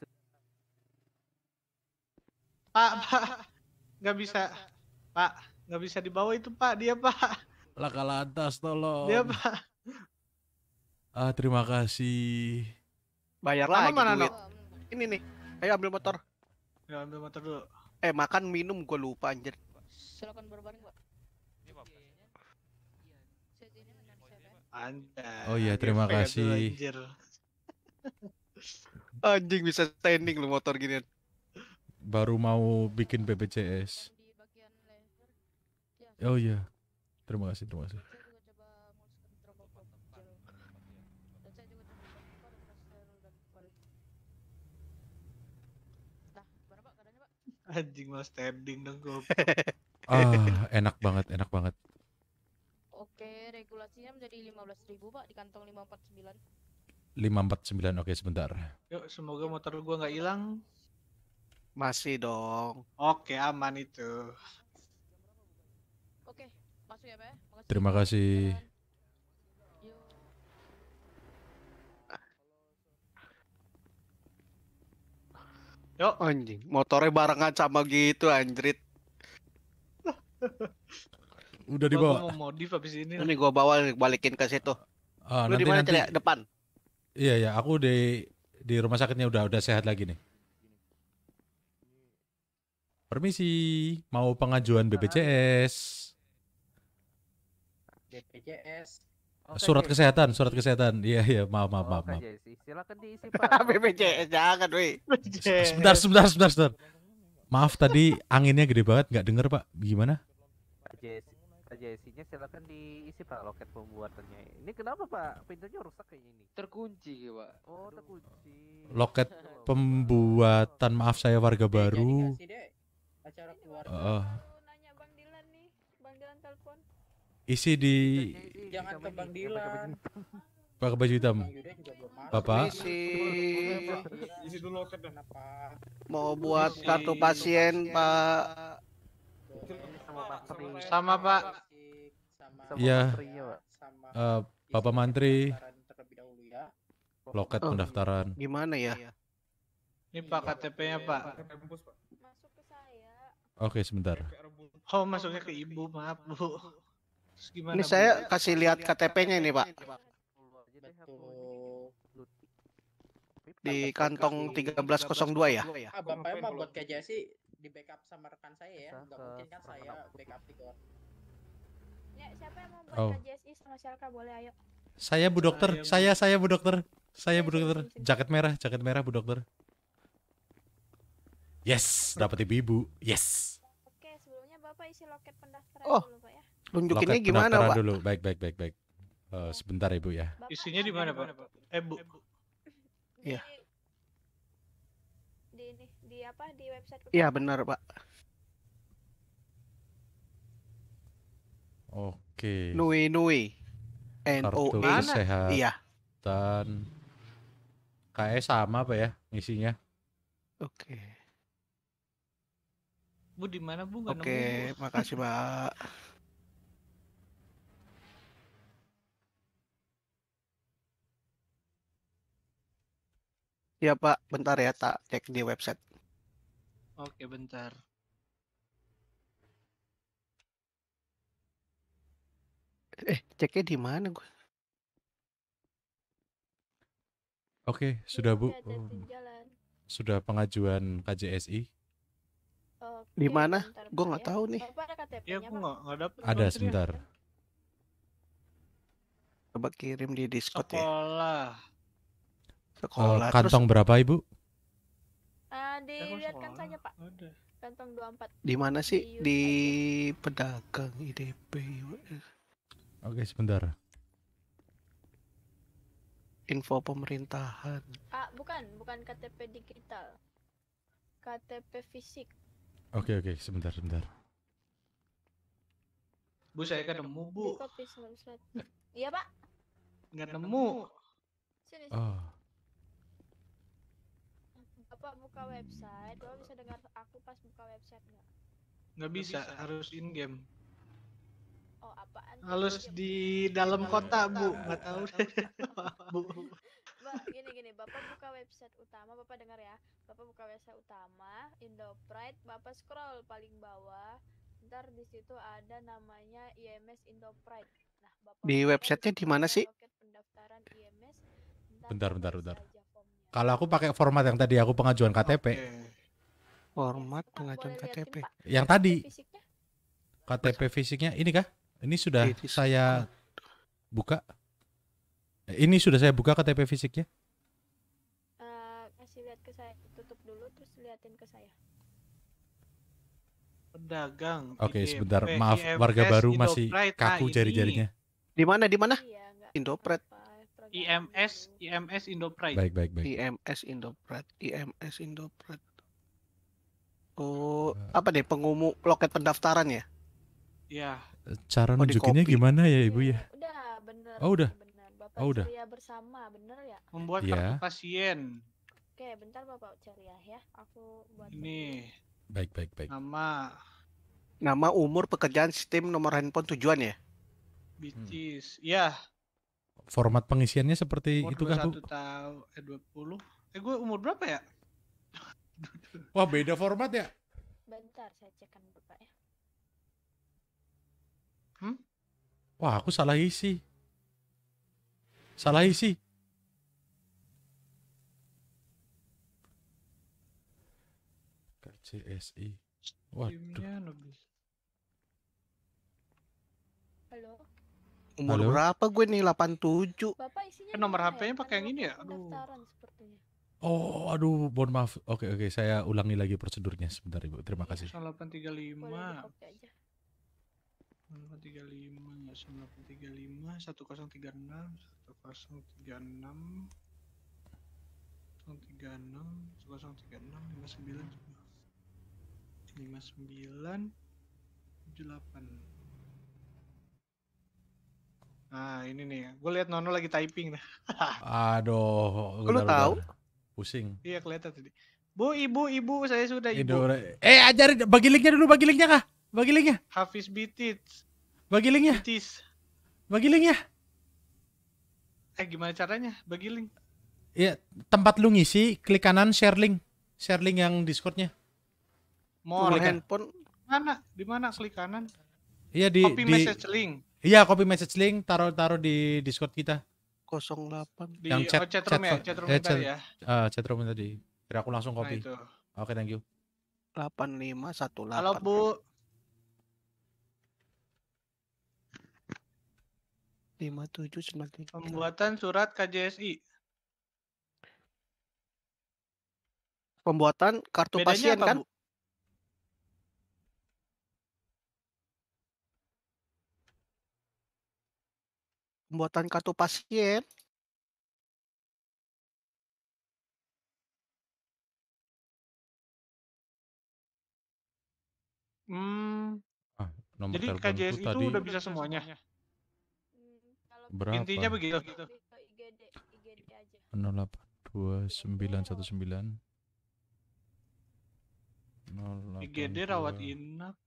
Pak, Pak. Nggak bisa. Pak, nggak bisa dibawa itu, Pak. Dia, Pak. Laka lantas, tolong. Dia, Pak. Ah, terima kasih. Bayar lagi mana, duit. No? Ini nih. Ayo ambil motor. Ya, ambil motor dulu. Eh, makan minum gue lupa anjir. Silakan berbaring, Pak. Anda. Oh iya, terima kasih. Anjir. Anjing bisa standing lu motor gini. Baru mau bikin BPJS. Oh iya. Terima kasih, terima kasih. Anjing mas standing dong gue. ah, enak banget, enak banget. Oke, regulasinya menjadi 15.000, Pak, di kantong 549. 549. Oke, sebentar. Yuk, semoga motor gua nggak hilang. Masih dong. Oke, aman itu. Oke, masuk ya, Pak. Ya. Terima kasih. Yo anjing, motornya barengan sama gitu anjrit. Udah dibawa. Gua mau modif habis ini. Ini gua bawa balikin ke situ. Oh, Lu di mana nanti... depan? Iya ya, aku di di rumah sakitnya udah udah sehat lagi nih. Permisi, mau pengajuan BPJS. BPJS. Okay, surat KJC. kesehatan, surat kesehatan. Iya iya, maaf maaf oh, maaf. maaf. Silakan diisi Pak. BPJS jangan, weh. Sebentar, sebentar, sebentar, sebentar. Maaf tadi anginnya gede banget, nggak dengar Pak. Gimana? KJC-nya silakan diisi Pak loket pembuatannya. Ini kenapa Pak? Pintunya rusak kayak ini. Terkunci Pak. Oh, terkunci. Loket pembuatan, maaf saya warga baru. Deh, acara keluarga. Uh, isi di jangan ke Bang pakai baju hitam Bapak mau buat kartu pasien Pak sama Pak ya, Bapak Mantri ya. loket oh, pendaftaran gimana ya iya. ini Pak iya. KTP-nya Pak Oke sebentar Oh masuknya ke ibu maaf bu ini saya kasih lihat KTP-nya ini Pak. Di kantong 1302 ya. ya? Ah, Bapak emang buat kerja sih di backup sama rekan saya ya. Enggak mungkin kan saya backup di Ya, siapa yang mau buat oh. KJSI sama Shalka boleh ayo. Saya Bu Dokter, saya saya Bu Dokter. Saya Bu Dokter, jaket merah, jaket merah Bu Dokter. Yes, dapat ibu-ibu. Yes. Oke, sebelumnya Bapak isi loket pendaftaran oh. dulu, Pak. Ya. Tunjukinnya gimana, Pak? dulu. Baik, baik, baik, baik. Uh, sebentar Ibu ya. ya. Isinya di mana, Pak? Eh, Bu. Eh, iya. Di ini, di apa? Di website. Iya, benar, Pak. Oke. Nui Nui. N O I sehat. Iya. Dan kayak e sama pak ya isinya? Oke. Bu di mana Bu? Oke, makasih Pak. Iya Pak, bentar ya tak cek di website. Oke, bentar. Eh, ceknya di mana gue? Oke, sudah Bu. Sudah pengajuan KJSI? di mana? Gue nggak ya. tahu nih. Iya, gue nggak nggak dapet. Ada sebentar. Coba kirim di Discord ya. Sekolah. ya. Sekolah. Uh, kantong terus... berapa ibu? Uh, dilihatkan saja pak. Udah. Kantong 24. Di mana sih? Di, di pedagang IDP Oke Oke sebentar. Info pemerintahan. Ah bukan, bukan KTP digital. KTP fisik. Oke oke sebentar sebentar. Bu saya kan nemu bu. Iya pak. Nggak nemu. Sini. Oh apa buka website kamu bisa dengar aku pas buka website nggak nggak bisa, bisa harus in game oh apaan harus iya, di iya. dalam kota bu nggak tahu bu gini gini, Bapak buka website utama, Bapak dengar ya. Bapak buka website utama, Pride Bapak scroll paling bawah. Ntar di situ ada namanya IMS Pride. Nah, Bapak Di websitenya di mana sih? Pendaftaran IMS. Bentar, bentar, bentar. Aja. Kalau aku pakai format yang tadi aku pengajuan KTP. Okay. Format pengajuan KTP. Yang tadi. KTP fisiknya ini kah? Ini sudah It saya buka. Ini sudah saya buka KTP fisiknya. Uh, kasih lihat ke saya, tutup dulu terus liatin ke saya. Pedagang. Oke, okay, sebentar. Maaf, warga baru masih kaku jari-jarinya. Di mana? Di mana? Iya, Indopret. IMS IMS Indopride. Baik, baik, baik. IMS Indopride, IMS Indopride. Oh, nah. apa deh pengumum loket pendaftaran ya? Ya. Cara oh, nunjukinnya gimana ya, Ibu ya? Udah, bener. Oh, udah. Bener. Bapak oh, udah. bersama, bener ya? Membuat ya. kartu pasien. Oke, bentar Bapak Ceria ya. Aku buat Ini. Baik, baik, baik. Nama Nama umur pekerjaan sistem nomor handphone tujuan ya? Bicis. Hmm. Ya, format pengisiannya seperti umur itu kan bu? tahun eh 20 eh gue umur berapa ya? Wah beda format ya? Bentar saya cekkan bapak ya. Hmm? Wah aku salah isi. Salah isi. KCSI. Waduh. Halo. Umur Halo? berapa gue nih? 87. Bapak isinya kan nomor HP-nya ya? pakai yang ini ya? Aduh. Oh, aduh, mohon maaf. Oke, oke, saya ulangi lagi prosedurnya sebentar, Ibu. Terima iya, kasih. 835. 835 935 1036 1036 036 1036 59 59 78 Nah, ini nih. Gue lihat Nono lagi typing. Aduh. Oh, lu tahu? Pusing. Iya, kelihatan tadi. Bu, ibu, ibu, saya sudah ibu. eh, ajar bagi linknya dulu, bagi linknya kah? Bagi linknya. Hafiz Bitit. Bagi linknya. Bitis. Bagi linknya. Eh, gimana caranya? Bagi link. Iya, tempat lu ngisi, klik kanan share link. Share link yang Discordnya. More kan? handphone. Mana? Di mana klik kanan? Iya di copy di, message link. Iya, copy message link taruh taruh di Discord kita. 08 di yang chat, oh, chat room chat, ya, chat eh, room ya, chat, ya. Uh, chat room tadi. Biar aku langsung nah, copy. Nah, Oke, okay, thank you. 8518. Halo, Bu. lima tujuh sembilan tiga pembuatan surat KJSI pembuatan kartu Bedanya pasien apa, kan Bu? pembuatan kartu pasien Hmm. Ah, nomor Jadi KJS itu tadi... udah bisa semuanya. Mmm, Berapa? Intinya begitu. 082919 IGD rawat inap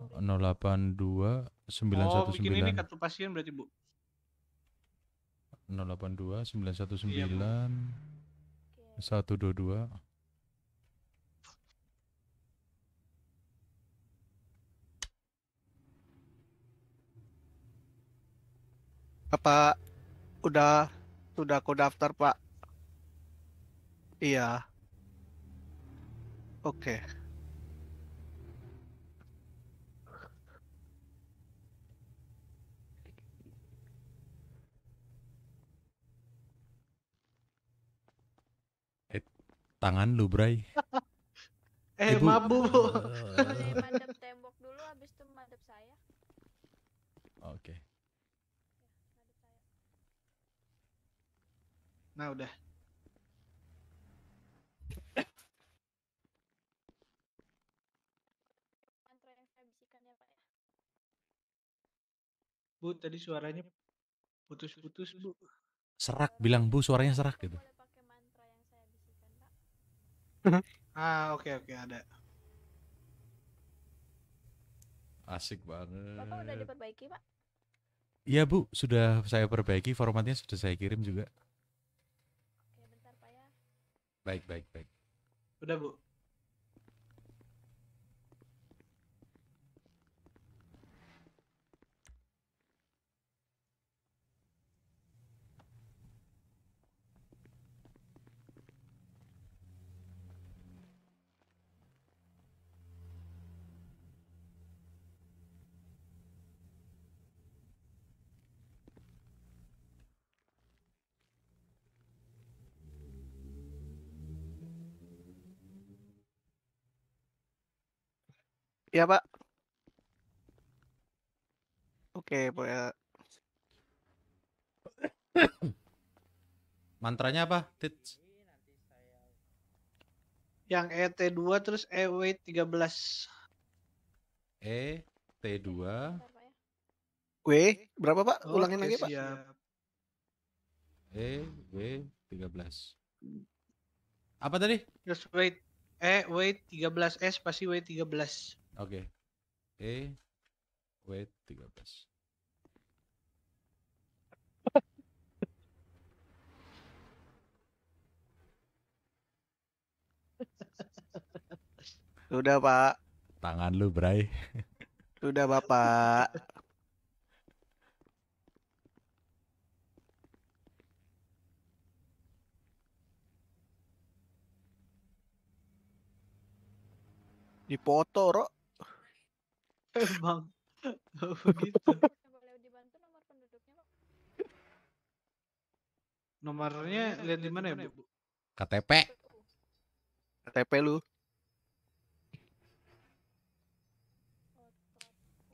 082919. Oh, bikin ini kartu pasien berarti, Bu. 082 919 iya, 122 apa udah sudah aku daftar pak iya oke okay. tangan lu, Bray. eh, Ibu. maaf, Bu. Boleh tembok dulu habis itu madep saya. Oke. Okay. Nah, udah. Bu, tadi suaranya putus-putus, Bu. Serak bilang Bu, suaranya serak gitu. ah oke oke ada asik banget bapak udah diperbaiki pak iya bu sudah saya perbaiki formatnya sudah saya kirim juga Oke bentar pak ya baik baik baik udah bu Ya, Pak. Oke, boleh. Eh. Mantranya apa, Tits? Yang ET2 terus EW13. E t 2 e e W berapa, Pak? Oh, Ulangin lagi, Pak. siap. E W 13 Apa tadi? Just wait. E W13 S pasti W13. Oke. Okay. E W 13. Sudah, Pak. Tangan lu, Bray. Sudah, Bapak. dipoto, Rok. Emang. Begitu. Nomornya lihat di mana ya, Bu? KTP. KTP lu. Oh,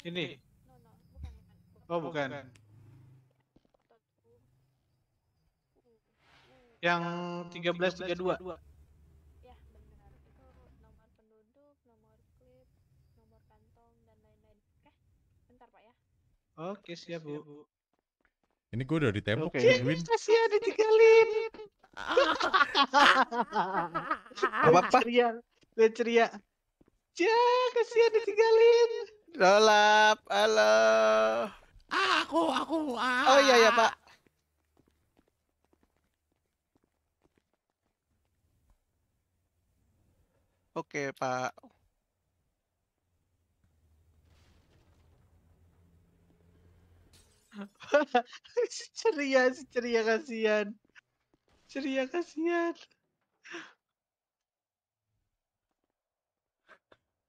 Ini. Oh, bukan. Iya. Yang 1332. Oke, siap, Bu. Ini gue udah ditembak okay. sih, siap Kasihan ditinggalin. apa-apa. Ceria, dia ceria. Ja, kasihan ditinggalin. Dolap, halo. Ah, aku, aku. Ah. Oh iya ya, Pak. Oke, Pak. ceria sih ceria kasihan ceria kasihan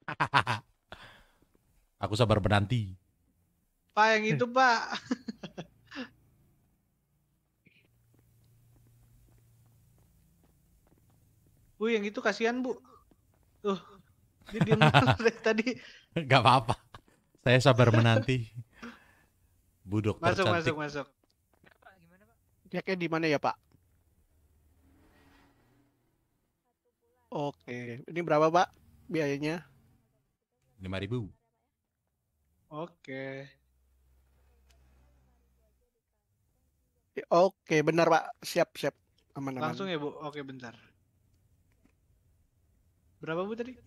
aku sabar menanti pak yang itu pak bu yang itu kasihan bu tuh dia diam tadi nggak apa-apa saya sabar menanti Budok masuk, tercantik. Masuk, masuk, masuk. Ceknya di mana ya, Pak? Oke, ini berapa, Pak? Biayanya? 5000. Oke. Oke, benar, Pak. Siap, siap. Aman, aman. Langsung ya, Bu. Oke, bentar. Berapa, Bu, tadi?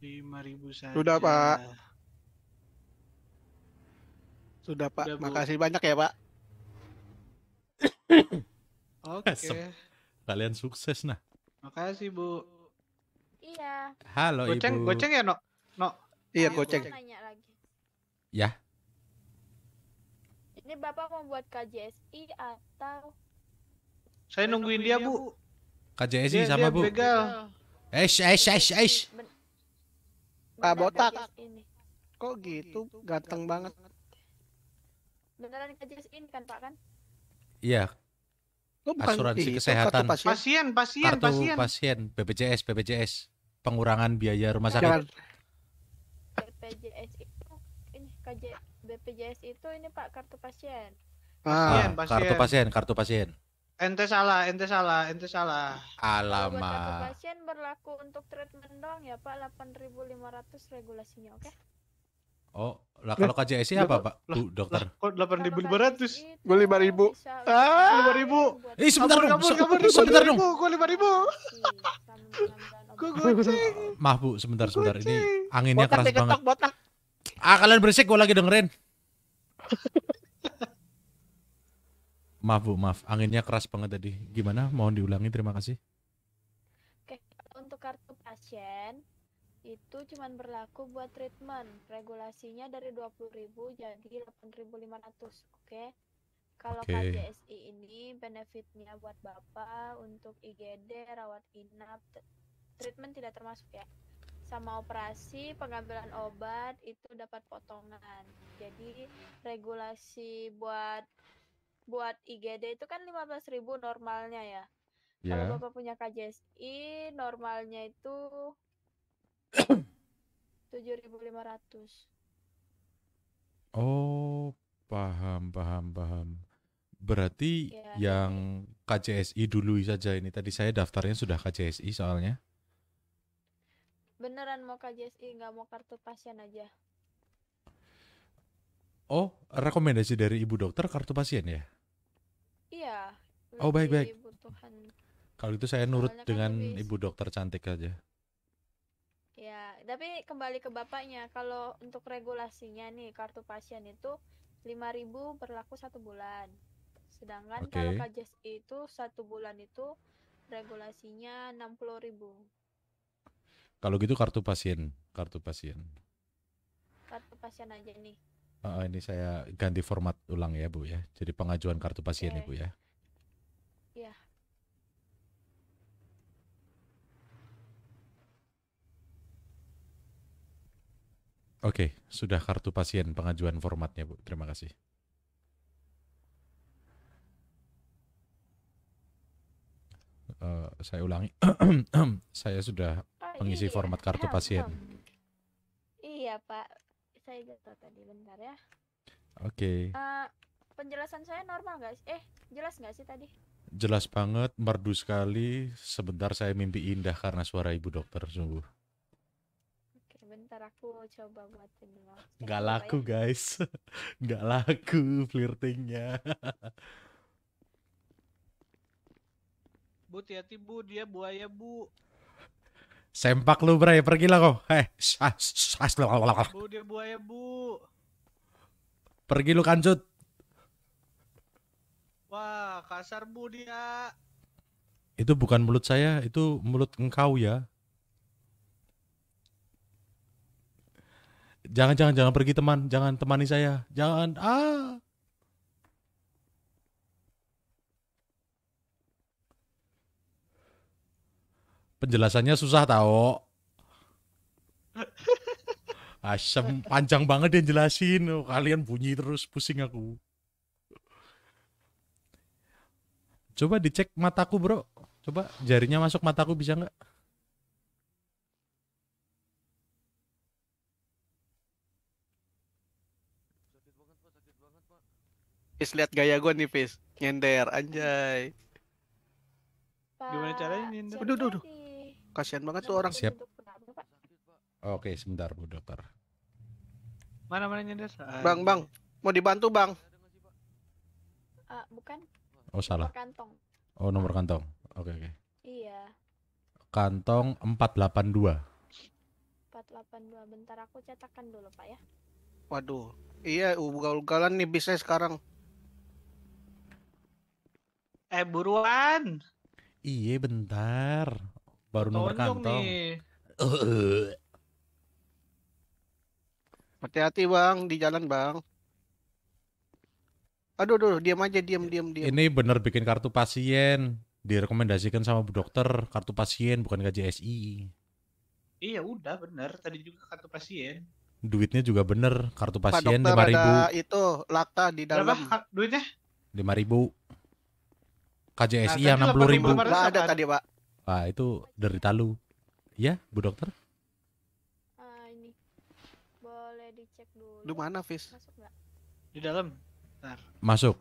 lima ribu saja. Sudah, Pak. Sudah, Pak. Sudah, Bu. Makasih banyak ya, Pak. Oke. Okay. Kalian sukses nah. Makasih, Bu. Iya. Halo, goceng, Ibu. Goceng ya, Nok? Nok. Iya, iya goceng. Ya. Ini Bapak mau buat KJSI atau Saya nungguin, nungguin dia, Bu. KJSI dia, sama, dia Bu. Begal. Iya. Eish, eish, eish, eish. Pak Botak. Ini. Kok gitu? gitu? Ganteng banget. Beneran kejelasin kan Pak kan? Iya. bukan Asuransi itu, kesehatan. Pasien, pasien, kartu pasien. pasien. BPJS, BPJS. Pengurangan biaya rumah sakit. Jangan. BPJS itu ini KJ, BPJS itu ini Pak kartu pasien. Ah, pasien, ah, pasien. kartu pasien, kartu pasien. Ente salah, ente salah, ente salah. Alamak. Buat satu pasien berlaku untuk treatment doang ya Pak, 8.500 regulasinya, oke? Okay? Oh, lah kalau KJSI apa Pak? Bu, dokter. Kok 8.500? Gue 5.000. Ah, 5.000. Eh, sebentar dong. Sebentar dong. Gue 5.000. Gue Maaf Bu, sebentar sebentar ini anginnya keras banget. Ah, kalian berisik gue lagi dengerin. Maaf Bu, maaf. Anginnya keras banget tadi. Gimana? Mohon diulangi, terima kasih. Oke, untuk kartu pasien itu cuma berlaku buat treatment. Regulasinya dari 20.000 jadi 8.500, oke? Kalau okay. KJSI ini benefitnya buat Bapak untuk IGD, rawat inap, treatment tidak termasuk ya. Sama operasi, pengambilan obat itu dapat potongan. Jadi regulasi buat buat IGD itu kan 15.000 normalnya ya. Yeah. Kalau Bapak punya KJSI normalnya itu 7.500. Oh, paham, paham, paham. Berarti yeah. yang KJSI dulu saja ini. Tadi saya daftarnya sudah KJSI soalnya. Beneran mau KJSI, nggak mau kartu pasien aja. Oh, rekomendasi dari ibu dokter kartu pasien ya? Oh baik baik. Kalau itu saya nurut Soalnya kan dengan kan ibu dokter cantik aja. Ya, tapi kembali ke bapaknya. Kalau untuk regulasinya nih kartu pasien itu lima ribu berlaku satu bulan. Sedangkan okay. kalau kajes itu satu bulan itu regulasinya ribu. Kalau gitu kartu pasien, kartu pasien. Kartu pasien aja nih. Uh, ini saya ganti format ulang ya Bu ya. Jadi pengajuan kartu pasien okay. Bu ya. Iya. Oke, sudah kartu pasien pengajuan formatnya, Bu. Terima kasih. Uh, saya ulangi, saya sudah oh, mengisi iya. iya. format kartu iya, pasien. Iya, Pak. Saya jatuh tadi, bentar ya. Oke. Okay. Uh, eh, penjelasan saya normal guys. Eh, jelas nggak sih tadi? jelas banget, merdu sekali. Sebentar saya mimpi indah karena suara ibu dokter sungguh. Oke, bentar aku coba buat ini. Gak laku ya? guys, gak laku flirtingnya. bu, hati bu, dia buaya bu. Sempak lu bre, pergilah kau. Hei, eh, sas, sas, Bu, dia buaya bu. Pergi lu kancut. Wah, kasar Bu dia. Itu bukan mulut saya, itu mulut engkau ya. Jangan jangan jangan pergi teman, jangan temani saya. Jangan ah. Penjelasannya susah tau. Asem panjang banget dia jelasin. Oh, kalian bunyi terus pusing aku. Coba dicek mataku, Bro. Coba jarinya masuk mataku bisa nggak? Fis lihat gaya gue nih Fis Nyender anjay Pak, Gimana caranya nyender Udah udah udah Kasian banget tuh orang Siap Oke sebentar bu dokter Mana mana nyender Bang bang Mau dibantu bang uh, Bukan Oh salah. Nomor kantong. Oh nomor kantong. Oke okay, oke. Okay. Iya. Kantong 482. 482. Bentar aku cetakan dulu Pak ya. Waduh. Iya ugal-ugalan nih bisa sekarang. Eh buruan. Iya bentar. Baru nomor kantong. Hati-hati bang di jalan bang. Aduh, aduh, diam aja, diam, diam, diam. Ini bener bikin kartu pasien. Direkomendasikan sama bu dokter, kartu pasien bukan gaji SI. Iya, udah bener. Tadi juga kartu pasien. Duitnya juga bener, kartu pasien lima ribu. itu lakta di dalam. Berapa duitnya? Lima ribu. KJSI nah, yang enam puluh ribu. Nggak ada tadi pak. Pak itu dari Talu. Ya, bu dokter? Uh, ini boleh dicek dulu. Lu mana, Fis? Masuk gak? Di dalam. Masuk.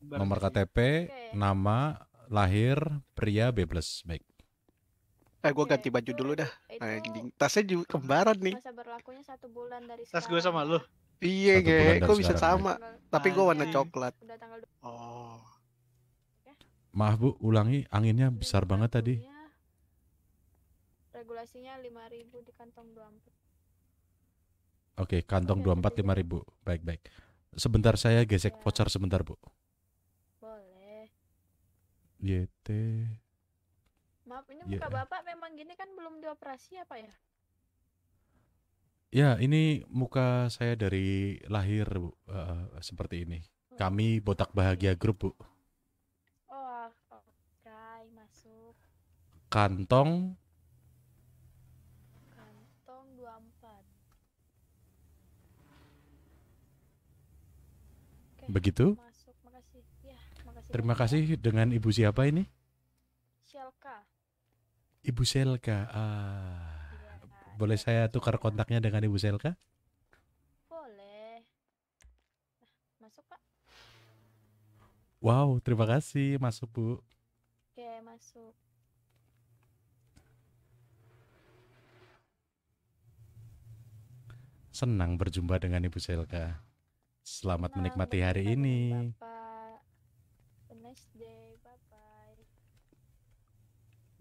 Nomor KTP, okay. nama, lahir, pria B+. Baik. Eh, gue ganti baju dulu dah. Nah, tasnya juga kembaran nih. Masa berlakunya satu bulan dari sekarang. Tas gue sama lu. Iya, gue Kok bisa sama? Ya. Tapi gue warna coklat. Oh. Maaf Bu, ulangi anginnya besar banget tadi. Ya? Regulasinya 5000 di kantong 24. Oke, kantong 24 5000. Baik-baik. Sebentar saya gesek voucher sebentar, Bu. Boleh. YT. Maaf, ini muka yeah. Bapak memang gini kan belum dioperasi apa ya? Ya, ini muka saya dari lahir, Bu. Uh, seperti ini. Kami oh. Botak Bahagia grup Bu. Oh, oke, okay. masuk. Kantong Begitu. Ya, terima ya. kasih dengan Ibu siapa ini? Selka. Ibu Selka. Ah. boleh iya, saya tukar kontaknya dengan Ibu Selka? Boleh. Nah, masuk, Pak. Wow, terima kasih. Masuk, Bu. Oke, masuk. Senang berjumpa dengan Ibu Selka. Selamat nah, menikmati hari Bapak, ini. Bapak. Nice day. Bye bye.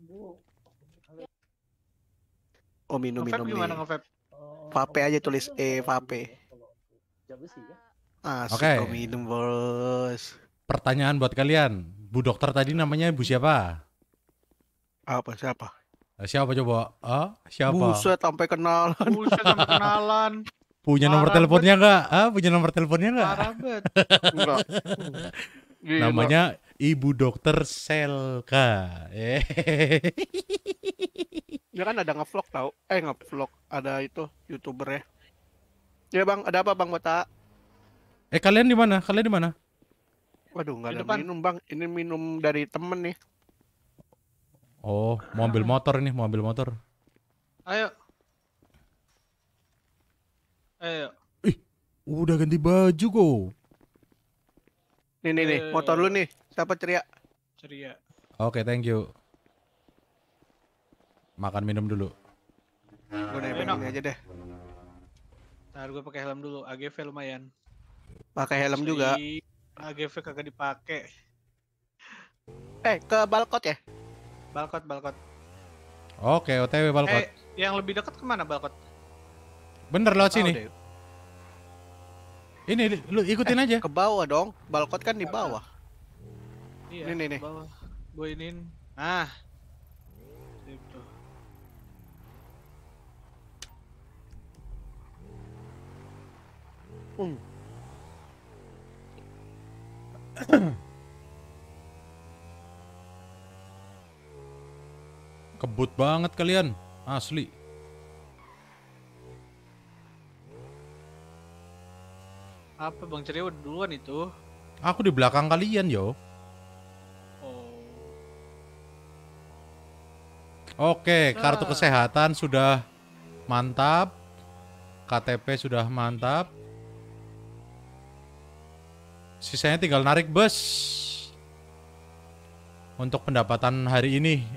Bu. minum minum nomi. Gimana ngevap? Vape aja tulis E vape. Uh, Asik okay. minum bos. Pertanyaan buat kalian. Bu dokter tadi namanya Bu siapa? Apa siapa? Eh, siapa coba? Ah, siapa? Buset sampai kenalan. Buset sampai kenalan. Punya Parah nomor teleponnya enggak? Ah, punya nomor teleponnya nggak? Enggak. banget. Iya, iya, Namanya iya. Ibu Dokter Selka. Eh. Dia kan ada ngevlog tau? Eh ngevlog ada itu youtuber ya. Ya bang, ada apa bang Mata? Eh kalian di mana? Kalian di mana? Waduh nggak ada depan. minum bang. Ini minum dari temen nih. Oh, mau ambil motor nih, mau ambil motor. Ayo, Ayo. Ih, udah ganti baju go. Nih nih nih, eh. motor lu nih. Siapa ceria? Ceria. Oke, okay, thank you. Makan minum dulu. Gue naik ini aja deh. Ntar gue pakai helm dulu, AGV lumayan. Pakai helm juga. AGV kagak dipakai. Eh, ke balkot ya? Balkot, balkot. Oke, OTW balkot. Eh, yang lebih dekat kemana balkot? Bener lewat sini. Deh. Ini lu ikutin eh, aja. Ke bawah dong. Balkot kan di bawah. Iya, ini nih. nih. inin. Ah. Gitu. Hmm. Kebut banget kalian, asli. Apa Bang Ceria duluan itu? Aku di belakang kalian, yo. Oh. Oke, kartu kesehatan sudah mantap. KTP sudah mantap. Sisanya tinggal narik bus. Untuk pendapatan hari ini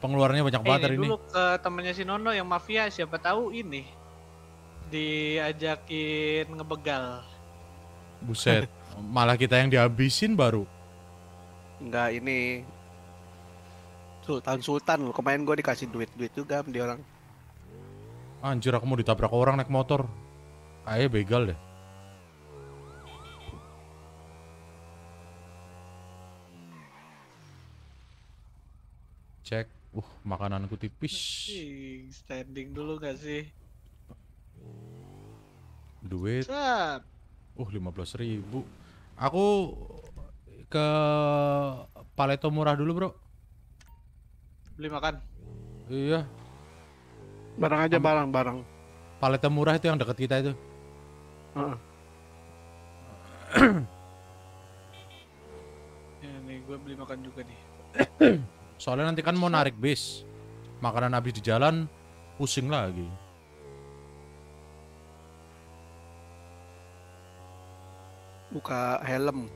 pengeluarannya banyak banget ini hari ini. Dulu ke temannya si Nono yang mafia siapa tahu ini diajakin ngebegal. Buset, malah kita yang dihabisin baru. Enggak ini Sultan Sultan lo kemarin gue dikasih duit duit juga di orang. Anjir aku mau ditabrak orang naik motor. Kayaknya begal deh. Cek, uh makananku tipis. Standing dulu gak sih? Duit. Sup? Uh, 15.000 ribu. Aku ke Paleto murah dulu, Bro. Beli makan. Iya. Barang aja barang-barang. Paleto murah itu yang deket kita itu. Uh -uh. ya, nih gue beli makan juga nih. Soalnya nanti kan mau narik bis. Makanan habis di jalan pusing lagi. buka helm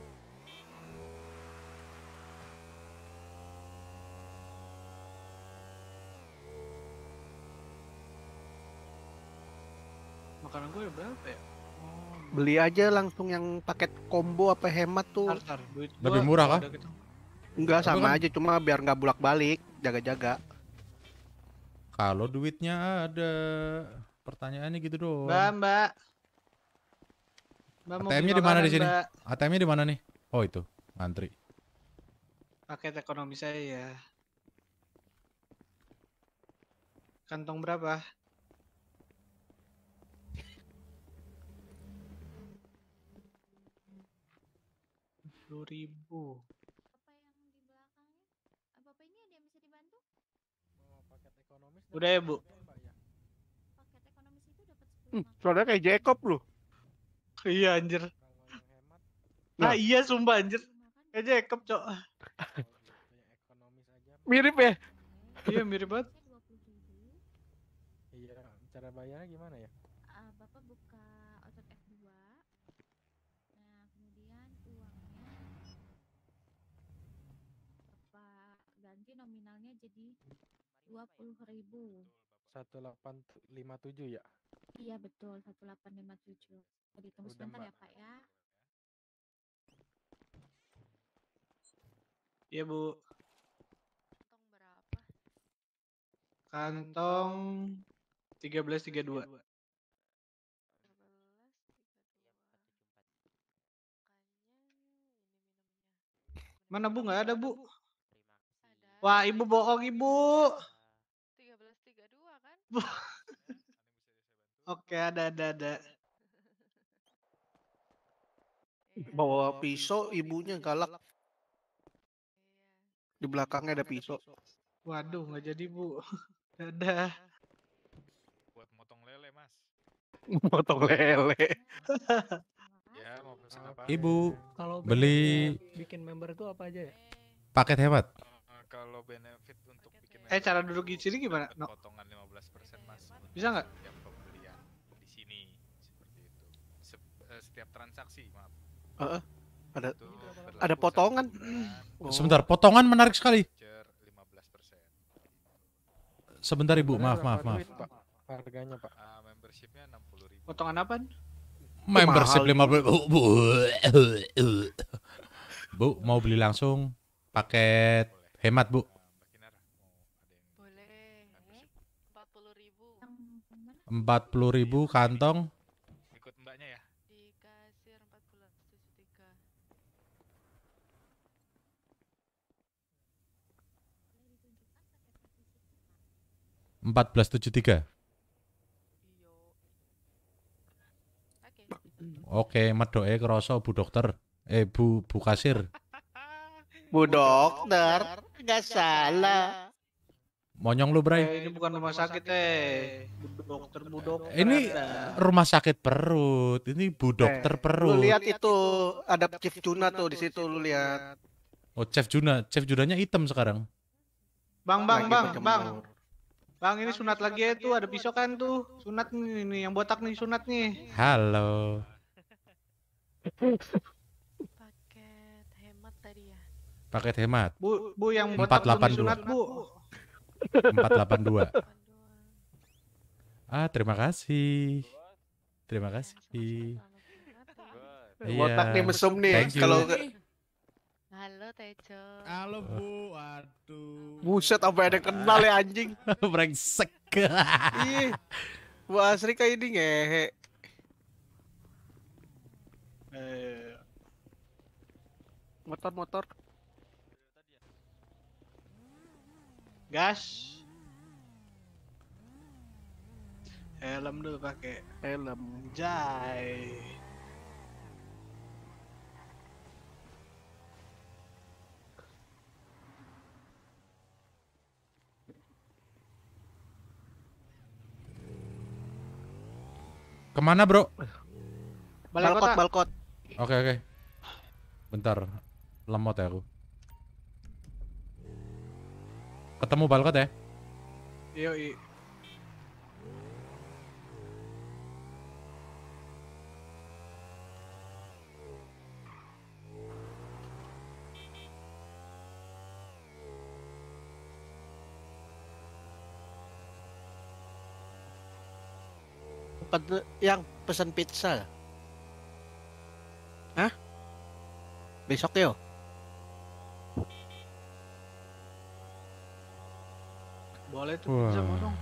makanan gue berapa ya oh. beli aja langsung yang paket combo apa hemat tuh tar, duit gua lebih murah kan gitu. enggak sama kan? aja cuma biar nggak bulak balik jaga-jaga kalau duitnya ada pertanyaannya gitu dong mbak mbak ATM-nya di mana di sini? ATM-nya di mana nih? Oh, itu. Ngantri. Paket ekonomi saya ya. Kantong berapa? ribu Apa yang di belakangnya? Apa ini ada yang bisa dibantu? paket ekonomis. Udah ya, Bu. Paket ekonomis itu dapat 10. Hmm, soalnya kayak Jacob loh. Iya anjir. Nah, iya sumpah anjir. Kayak Jacob, Cok. mirip ya? iya, mirip banget. Iya, cara bayarnya gimana ya? Eh, bapak buka otot F2. Nah, kemudian uangnya Bapak ganti nominalnya jadi ribu 1857 ya? Iya, betul. 1857. Ditunggu Udah sebentar ya Pak ya. Iya Bu. Kantong berapa? Kantong 1332. 1332. Mana Bu? Enggak ada Bu. Wah, Ibu bohong Ibu. 1332 kan? Oke, okay, ada ada ada. Iya, bawa pisau ibunya galak di belakangnya ada pisau waduh nggak jadi bu ada buat motong lele mas motong lele ya mau pesan apa ibu kalau beli bikin member itu apa aja ya paket hebat eh, eh, kalau benefit untuk bikin ya. eh cara duduk di sini gimana no. potongan persen mas iya, bisa nggak yang pembelian di sini seperti itu eh, setiap transaksi maaf Uh, ada itu ada potongan. Oh. Sebentar, potongan menarik sekali. Sebentar Ibu, maaf maaf maaf. harganya Pak. Uh, membershipnya puluh ribu. Potongan apa? Membership lima puluh. Bu, bu, mau beli langsung paket hemat Bu. Ah, Boleh. Empat puluh ribu kantong. 1473. Oke, medoke kroso Bu Dokter. Eh Bu Bu Kasir. Bu Dokter, nggak salah. Monyong lu, Bray. Eh, ini bukan rumah sakit, eh. Bu dokter, bu dokter. Ini ada. rumah sakit perut. Ini bu eh, dokter eh, perut. Lu lihat itu ada Chef Juna tuh di situ lu lihat. Oh, Chef Juna. Chef Junanya hitam sekarang. Bang, bang, bang, bang. Bang ini sunat lagi ya tuh ada pisau kan tuh sunat nih, ini yang botak nih sunat nih. Halo. Paket hemat tadi ya. Paket hemat. Bu bu yang botak 482. sunat bu. 482. Ah terima kasih. Terima kasih. Iya. Botak nih mesum nih ya. kalau Halo Tejo. Halo Bu. Aduh. Buset apa ada kenal ya anjing. Brengsek. Bu Asri kayak ini ngehe. Eh. Motor motor. Gas. Helm dulu pakai helm. Jai. Kemana bro? balkot, balkot. Oke oke. Bentar, lemot ya aku. Ketemu balkot ya? Iya, iya. yang pesan pizza. Hah? Besok yo. Boleh tuh pizza mau dong.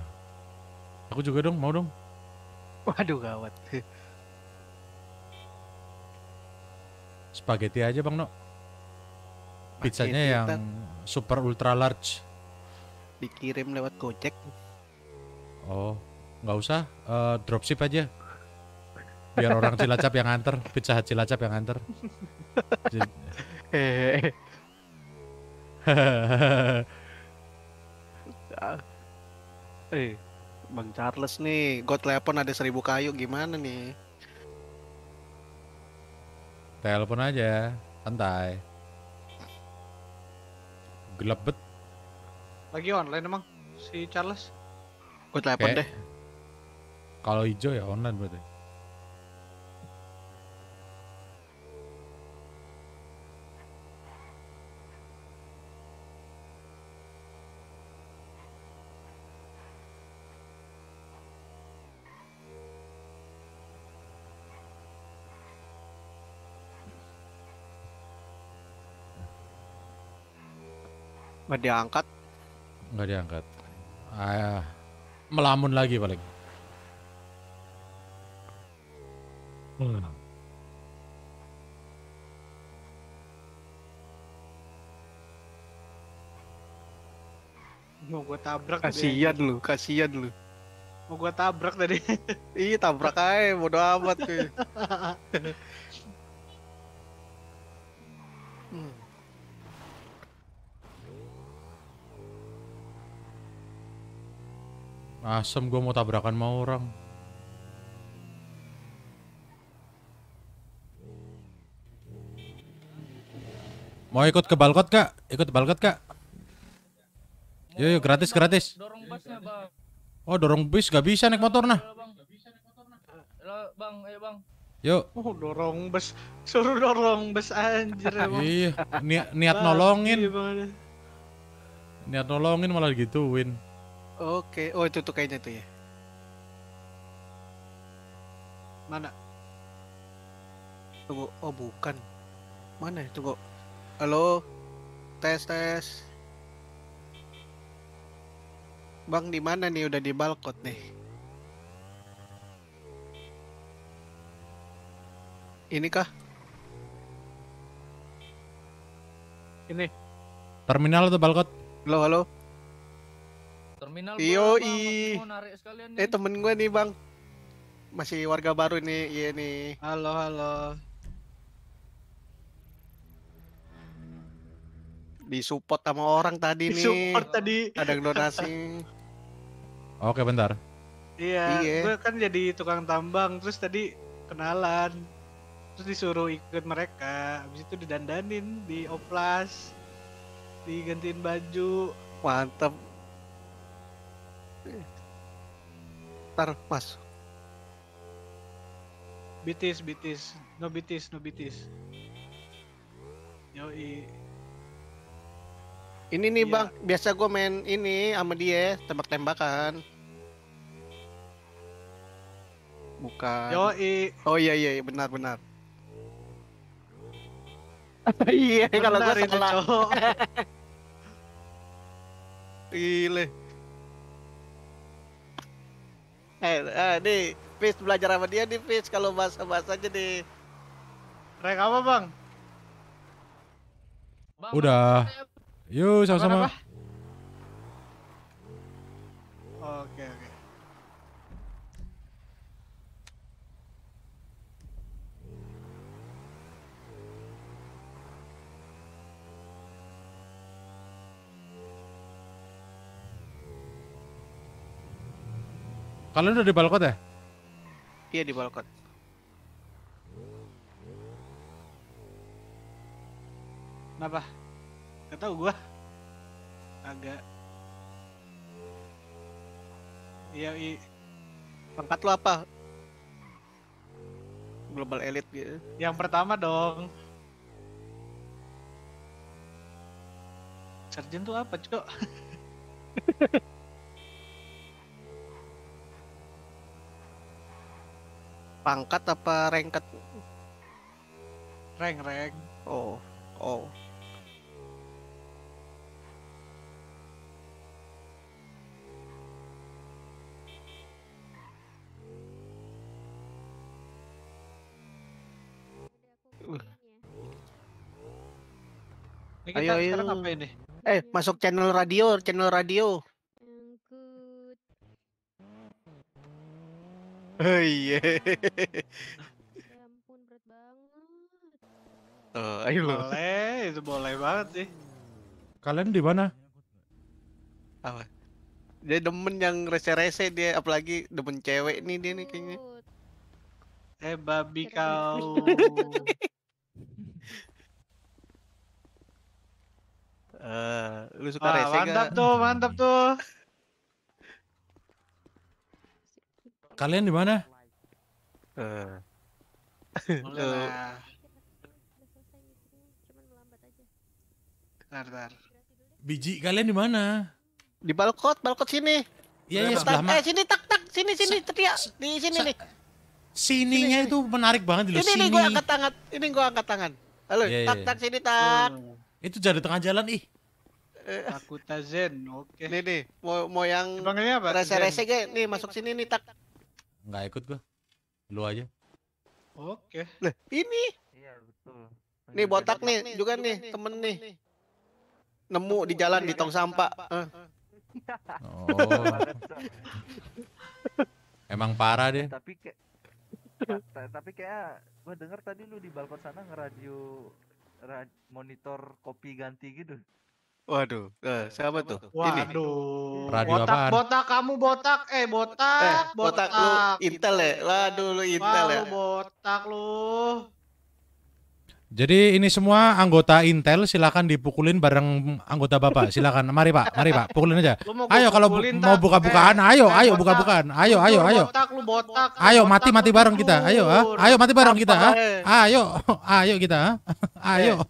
Aku juga dong, mau dong. Waduh gawat. Spaghetti aja Bang No. Pizzanya yang super ultra large. Dikirim lewat Gojek. Oh, nggak usah uh, dropship aja biar orang Cilacap yang nganter pizza hut Cilacap yang hehehe eh Bang Charles nih gue telepon ada seribu kayu gimana nih telepon aja santai gelap bet lagi online emang si Charles gue telepon deh kalau hijau ya online berarti. Nggak diangkat. Nggak diangkat. Ah, melamun lagi paling. Hmm. Mau gue tabrak ya. kasihan lu, kasihan lu Mau gue tabrak tadi Ih tabrak aja, bodo amat cuy hmm. Asem gue mau tabrakan sama orang Mau ikut ke balkot kak? Ikut balkot kak? Yo yuk gratis gratis. Dorong busnya bang. Oh dorong bus gak bisa naik motor nah. bang, ayo bang. Yuk. Oh dorong bus, suruh dorong bus anjir. Iya, niat niat nolongin. Iya, niat nolongin malah gitu win Oke, oh itu tuh kayaknya tuh ya. Mana? Tunggu, oh, oh bukan. Mana itu Tunggu. Halo, tes tes. Bang di mana nih? Udah di balkot nih. Ini kah? Ini. Terminal atau balkot? Halo halo. Terminal. Iyo i. Eh temen gue nih bang. Masih warga baru nih, iya nih. Halo halo. disupport sama orang tadi nih. Support tadi. Ada donasi. Oke, bentar. Iya, iya, gue kan jadi tukang tambang terus tadi kenalan. Terus disuruh ikut mereka. Habis itu didandanin, dioplas, digantiin baju. Mantap. Ntar, Mas. Bitis, bitis. No bitis, no bitis. Yoi. Ini nih iya. bang, biasa gue main ini sama dia tembak-tembakan. Bukan. Yoi. Oh iya iya benar-benar. iya, iya kalau gue salah. Gile. Eh, eh nih, Fis belajar sama dia nih Fis kalau bahasa-bahasa aja nih. rek apa bang? bang Udah. Bang, Yuk sama-sama. Oke oke. Kalian udah di balkot ya? Iya di balkot. Kenapa? Gak tau gue agak iya i... pangkat lo apa global elite gitu yang pertama dong Sergeant tuh apa cok pangkat apa rengket reng-reng oh oh Ini kita ayo, sekarang ayo. ini? Eh, masuk channel radio, channel radio. Oh iya. Ya ampun berat banget. Oh, ayo lo. Boleh, itu boleh banget sih. Kalian di mana? Apa? Dia demen yang rese-rese dia, apalagi demen cewek nih dia nih kayaknya. Eh babi kau. Uh, lu suka ah, racing mantap gak? tuh, mantap tuh. Kalian di mana? Uh. Biji, kalian di mana? Di balkot, balkot sini. Iya, iya, sebelah mana? Eh, sini, tak, tak, sini, sini, teriak. Di sini nih. Sininya sini. itu menarik banget loh. Ini, sini. ini gue angkat tangan, ini gue angkat tangan. Halo, yeah, iya, tak, yeah. tak, iya. sini, tak. Hmm. Itu jadi tengah jalan ih. aku Zen, oke. Nih nih, mau mau yang apa? Rese-rese ge, nih masuk sini nih tak. Enggak ikut gua. Lu aja. Oke. Okay. ini. Iya, betul. Nih iya, botak, nih, juga, nih, temen nih. Nemu di jalan di tong sampah. Oh. Emang parah deh. Tapi kayak tapi kayak gua dengar tadi lu di balkon sana ngeradio monitor kopi ganti gitu. Waduh, eh, eh siapa tuh? Waduh. Radio botak, apaan? botak kamu botak, eh botak, eh, botak, botak. Ya? Ya? lu Intel ya, lah dulu Intel ya. Lu botak lu. Jadi ini semua anggota Intel silakan dipukulin bareng anggota Bapak. Silakan. Mari Pak, mari Pak, pukulin aja. ayo kalau bu mau buka-bukaan, eh, ayo, eh, ayo buka-bukaan. Ayo, ayo, ayo. Botak, lu botak, ayo mati-mati bareng kita. Ayo, ha? Ah. Ayo mati bareng kita, ha? Ah. Ayo, ayo kita, ha? Ah. Eh. Ayo.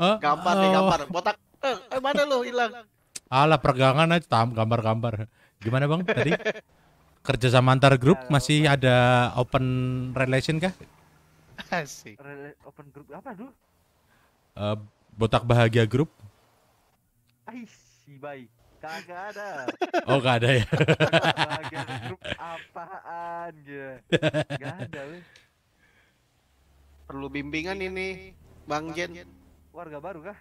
Eh. gambar nih, oh. gambar. Botak. Eh, mana lu hilang? Alah pergangan aja tam gambar-gambar. Gimana Bang tadi? Kerja sama antar grup masih ada open relation kah? Asik. Open group apa dulu? Uh, eh, botak bahagia grup. Aisy baik. Kagak ada. Oh, gak ada ya. bahagia grup apaan ya? gitu. Gak ada, weh. Perlu bimbingan ini, Bang, Bang Jen. Jen. Warga baru kah?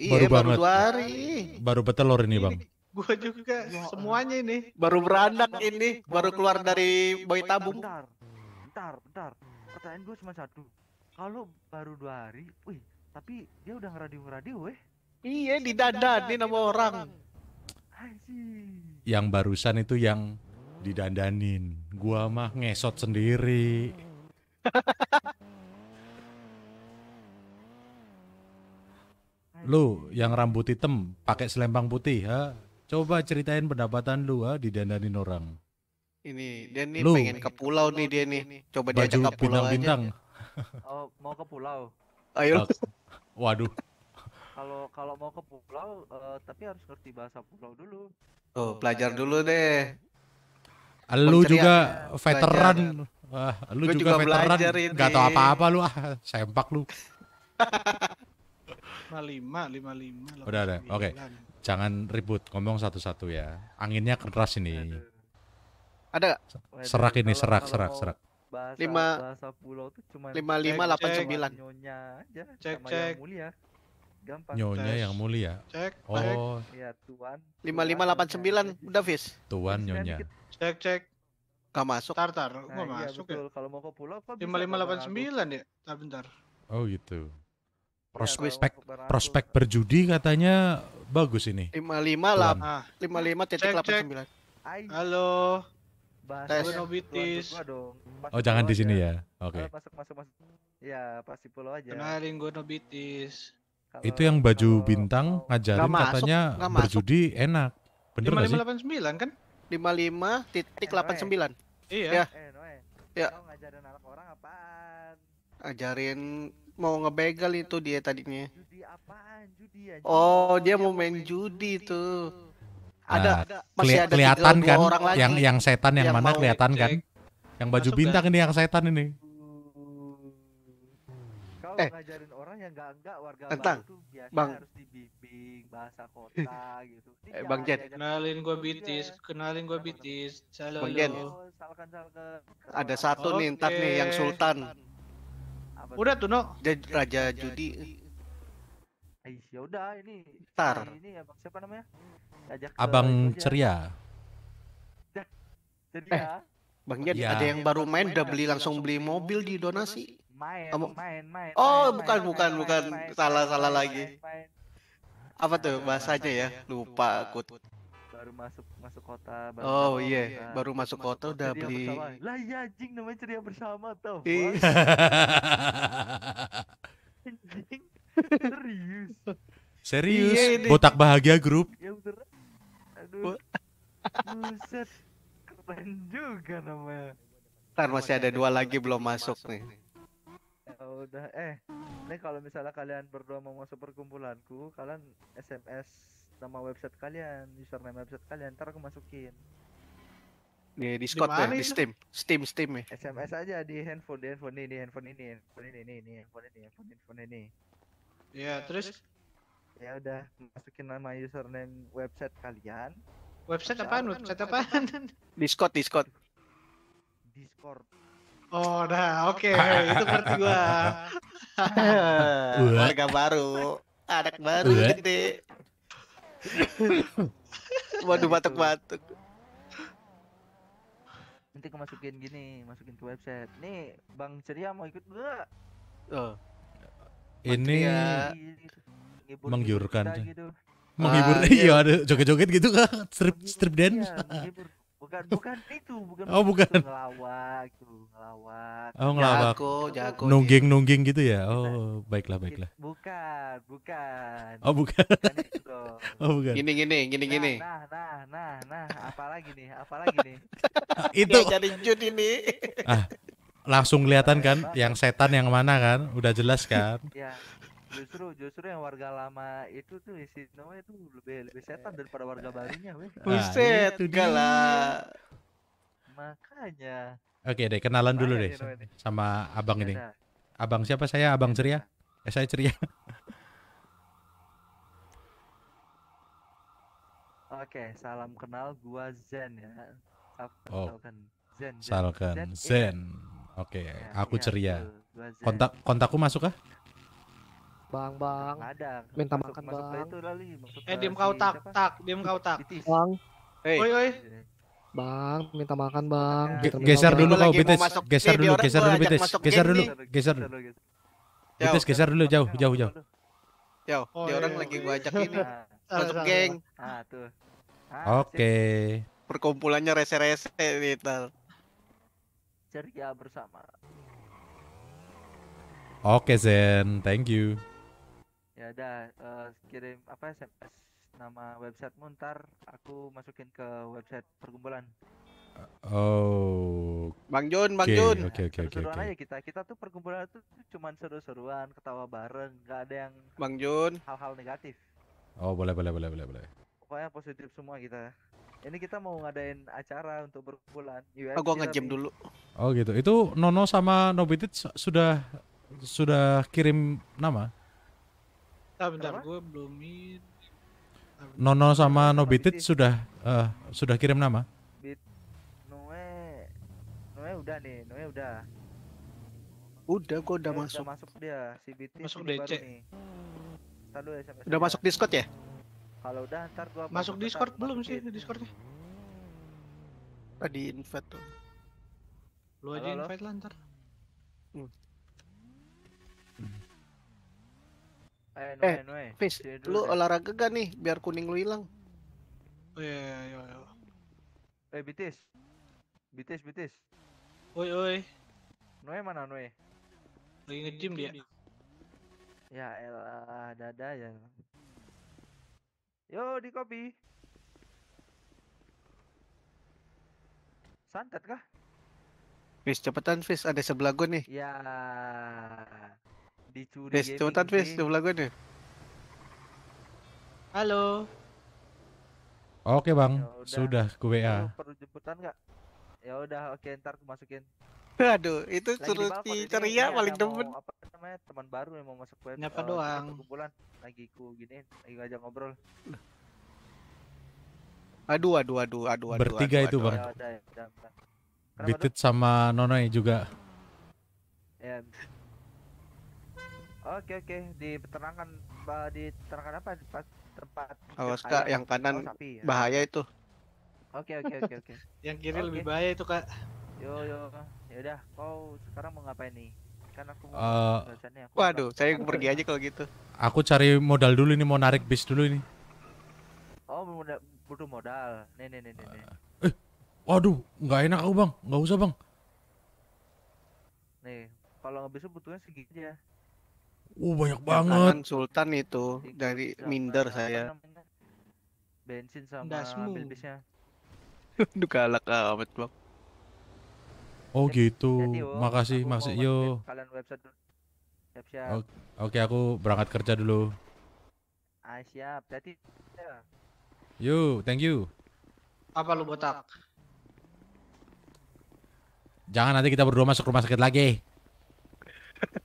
Iya, baru, baru banget. dua hari. Baru betelor ini, Bang. Gua juga, ya semuanya ini. Baru beranak ini, baru keluar dari boy tabung. Bentar, bentar, bentar pertanyaan gue cuma satu kalau baru dua hari wih tapi dia udah ngeradio ngeradio weh iya di dada di nama orang yang barusan itu yang didandanin gua mah ngesot sendiri lu yang rambut hitam pakai selempang putih ha coba ceritain pendapatan lu ha didandanin orang ini dia nih Lu. pengen ke pulau nih dia nih. Coba Baju diajak ke pulau bintang, aja. Oh, mau ke pulau. Ayo. Waduh. Kalau kalau mau ke pulau uh, tapi harus ngerti bahasa pulau dulu. Oh, pelajar dulu deh. Lu juga veteran. Wah, lu juga, juga veteran. Gak tau apa-apa lu ah, sempak lu. 55, 55. Udah ada. Oke. Okay. Jangan ribut, ngomong satu-satu ya. Anginnya keras ini. Aduh. Ada gak? Serak ini, serak, serak, serak. Bahasa, lima, bahasa pulau cuma lima lima delapan sembilan. Nyonya aja, cek, sama cek. yang mulia. Gampang. Nyonya yang mulia. Cek. Oh. Iya, tuan. Lima lima delapan kan sembilan, udah Fis. Tuan kan nyonya. Cek cek. Gak masuk. Tar tar, gak nah, iya, masuk iya, betul. ya. Kalau mau ke pulau apa? Lima lima delapan sembilan ya. Tar bentar. Oh gitu. Iya, prospek ya, prospek berjudi katanya bagus ini. Lima lima ah. lima lima titik delapan sembilan. Halo bahas tes. nobitis. Gua dong. Pas oh, jangan di sini ya. Oke. Okay. Eh, masuk masuk masuk. Ya, pasti pulau aja. Kenalin gue nobitis. Kalo, itu yang baju kalo... bintang kalo, ngajarin gak masuk, katanya gak berjudi masuk. enak. Bener sih? 5589 kan? 55 titik 89. Iya. Ya. Eh, ya. ngajarin anak orang apaan? Ajarin mau ngebegal itu dia tadinya. Judi apaan? Judi ya. Judi. Oh, dia dia mau main main judi judi tuh. tuh ada, nah, ada masih keli ada kelihatan kan orang lagi yang yang setan yang, yang mana kelihatan kan yang baju Masuk bintang kan? ini yang setan ini eh. ngajarin orang yang enggak enggak warga Tentang. baru biasanya bang. harus dibimbing bahasa kota gitu eh, bang Jen kenalin gue bitis ya. kenalin gue bitis halo bang Jen ada satu okay. nih entar nih yang sultan udah tuh no raja judi Ih, ya udah ini Tar. Eh, ini abang siapa namanya? Ajak abang ceria. Jadi eh, ya. Bang Jan, ya. ada yang iya, baru main udah beli langsung beli mobil di gitu, donasi. Main, main, main, main. Oh, main, bukan main, bukan main, bukan main, salah main, salah main, lagi. Main, main. Apa tuh bahasanya ya? Lupa aku. Baru masuk masuk kota baru Oh iya, yeah. baru masuk kota kota udah beli. Bersama. Lah ya, jing namanya ceria bersama tuh. Anjing. Serius. Serius. Iya, Botak Bahagia grup. yang beneran. Aduh. Buset. Keren juga namanya. Ntar masih ada dua lagi belum masuk, masuk nih. Ya udah eh ini kalau misalnya kalian berdua mau masuk perkumpulanku kalian SMS nama website kalian username website kalian ntar aku masukin di Discord ya, di Steam Steam Steam ya SMS aja di handphone di handphone ini di handphone ini handphone ini ini handphone ini handphone ini handphone ini, handphone ini. Iya, terus? Ya udah masukin nama username website kalian. Website apaan? Website apa? Discord, Discord. Discord. Oh, dah oke, okay. itu berarti gua. Warga baru, anak baru gede. Waduh, nah, gitu. batuk-batuk. Nanti kemasukin gini, masukin ke website. Nih, Bang Ceria mau ikut gue. Oh ini ya, menggiurkan gitu. menghibur ah, iya, iya. ada joget-joget gitu kan, strip iya, strip dance iya, bukan bukan itu bukan oh bukan ngelawak gitu, ngelawak oh ngelawak jago jago nungging gitu. nungging gitu ya iya. oh baiklah baiklah bukan bukan oh bukan, bukan oh bukan gini gini gini gini nah nah nah nah, nah apalagi nih apalagi nih itu jadi jud ini ah langsung kelihatan kan yang setan yang mana kan udah jelas kan ya justru justru yang warga lama itu tuh isi nama itu lebih lebih setan daripada warga barunya weh nah, buset tuh udah lah makanya oke deh kenalan dulu deh sama abang ini abang siapa saya abang ceria eh saya ceria Oke, salam kenal gua Zen ya. oh. Kan Zen. Zen. Oke, okay, iya, aku ya, ceria. Kontak kontakku masuk kah? Bang, bang. Ada. Minta masuk, makan, masuk Bang. Itu lali, eh, diam kau tak, siapa? tak, diam kau tak. Bang. Hey. Oi, oi. Bang, minta makan, Bang. Iya. G geser dulu kau, Bites. Geser dulu, geser dulu, Bites. Geser dulu, geser dulu. Bites, geser dulu jauh, jauh, jauh. Jauh, oh, dia orang iya, lagi gua ajak ini. Masuk geng. Ah, ah, Oke. Perkumpulannya rese-rese nih, ceria bersama. Oke Zen, thank you. Ya udah uh, kirim apa SMS nama website Muntar, aku masukin ke website perkumpulan. Oh. Bang Jun, Bang okay, Jun. Oke, oke, oke. Seruan aja kita. Kita tuh perkumpulan tuh cuma seru-seruan, ketawa bareng, nggak ada yang Bang Jun hal-hal negatif. Oh, boleh, boleh, boleh, boleh, boleh. Pokoknya positif semua kita ini kita mau ngadain acara untuk berbulan. UFC oh, gua ngejem dulu. Oh gitu. Itu Nono sama Nobitit sudah sudah kirim nama? Nah, bentar, gue belum in... Nono sama Nobitit sudah uh, sudah kirim nama? Bit Noe Noe udah nih, Noe udah. Udah, gue udah Noe masuk. Udah masuk dia, si Bitit masuk DC. Nih. Ya, udah masuk Discord ya? Kalau udah ntar gua masuk Discord belum sih Discordnya? Tadi ah, invite tuh. Lu aja halo, invite halo. lah ntar. Hmm. Eh, eh Fis, lu olahraga gak nih biar kuning lu hilang? Oh iya, iya, iya, iya. Eh, Bitis. Bitis, Bitis. Oi, oi. Noe mana Noe? Lagi nge-gym dia. Ya elah, dada ya. Yo, di kopi. Santet kah? Fis, cepetan Fis, ada sebelah gua nih. Ya. Dicuri. Fis, cepetan Fis, sebelah gua nih. Halo. Oke, Bang. Ya Sudah ku WA. Perlu jemputan nggak? Ya udah, oke, ntar aku masukin. Waduh, itu turut ceria ya, paling demen. Apa namanya? Teman baru yang mau masuk web. Nyapa uh, doang. Kumpulan lagi ku gini, lagi aja ngobrol. Aduh, aduh, aduh, aduh, aduh. Bertiga aduh, itu, aduh, Bang. Ya, Bitit sama Nonoy juga. Ya. Oke, oke. Di peternakan di peternakan apa? Di tempat Awas Kak, yang kanan oh, sapi, ya. bahaya itu. Oke, oke, oke, oke. yang kiri okay. lebih bahaya itu, Kak. Yo, yo ya udah kau sekarang mau ngapain nih kan aku mau uh, aku waduh tak... saya pergi aja kalau gitu aku cari modal dulu nih mau narik bis dulu ini oh modal butuh modal nih nih nih nih, nih. Uh, eh waduh nggak enak aku bang nggak usah bang nih kalau bisa butuhnya segini ya Oh banyak banget. Sultan itu dari sama, minder saya. Bensin sama Dasmu. bisnya. Duh galak amat bang. Oh jadi, gitu. Jadi, Makasih makasih yo. Kalian website dulu. Oke, aku berangkat kerja dulu. Ah siap. Jadi ya. Yo, thank you. Apa lu botak? Jangan nanti kita berdua masuk rumah sakit lagi.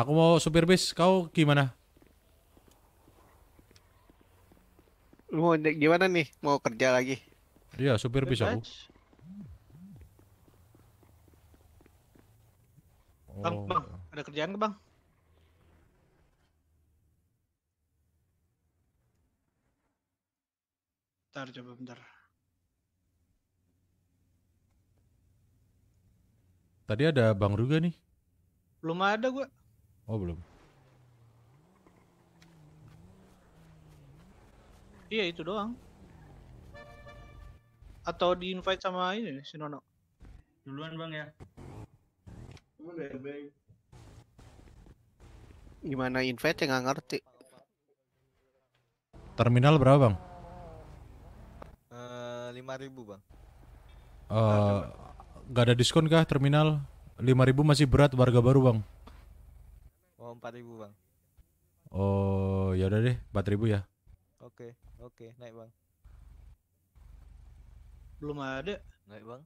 Aku mau supir bis, kau gimana? Lu mau gimana nih? Mau kerja lagi? Iya, supir bis aku. Bang, oh. bang, ada kerjaan ke bang? Bentar, coba bentar. Tadi ada Bang Ruga nih? Belum ada gue. Oh, belum. Iya, itu doang. Atau di invite sama ini si Nono. Duluan Bang ya. Ya, Gimana invite ya nggak ngerti. Terminal berapa bang? uh, ribu bang. Uh, eh, gak ada diskon kah terminal? 5000 masih berat warga baru bang oh 4000 bang oh ya udah deh 4000 ya oke okay, oke okay, naik bang belum ada naik bang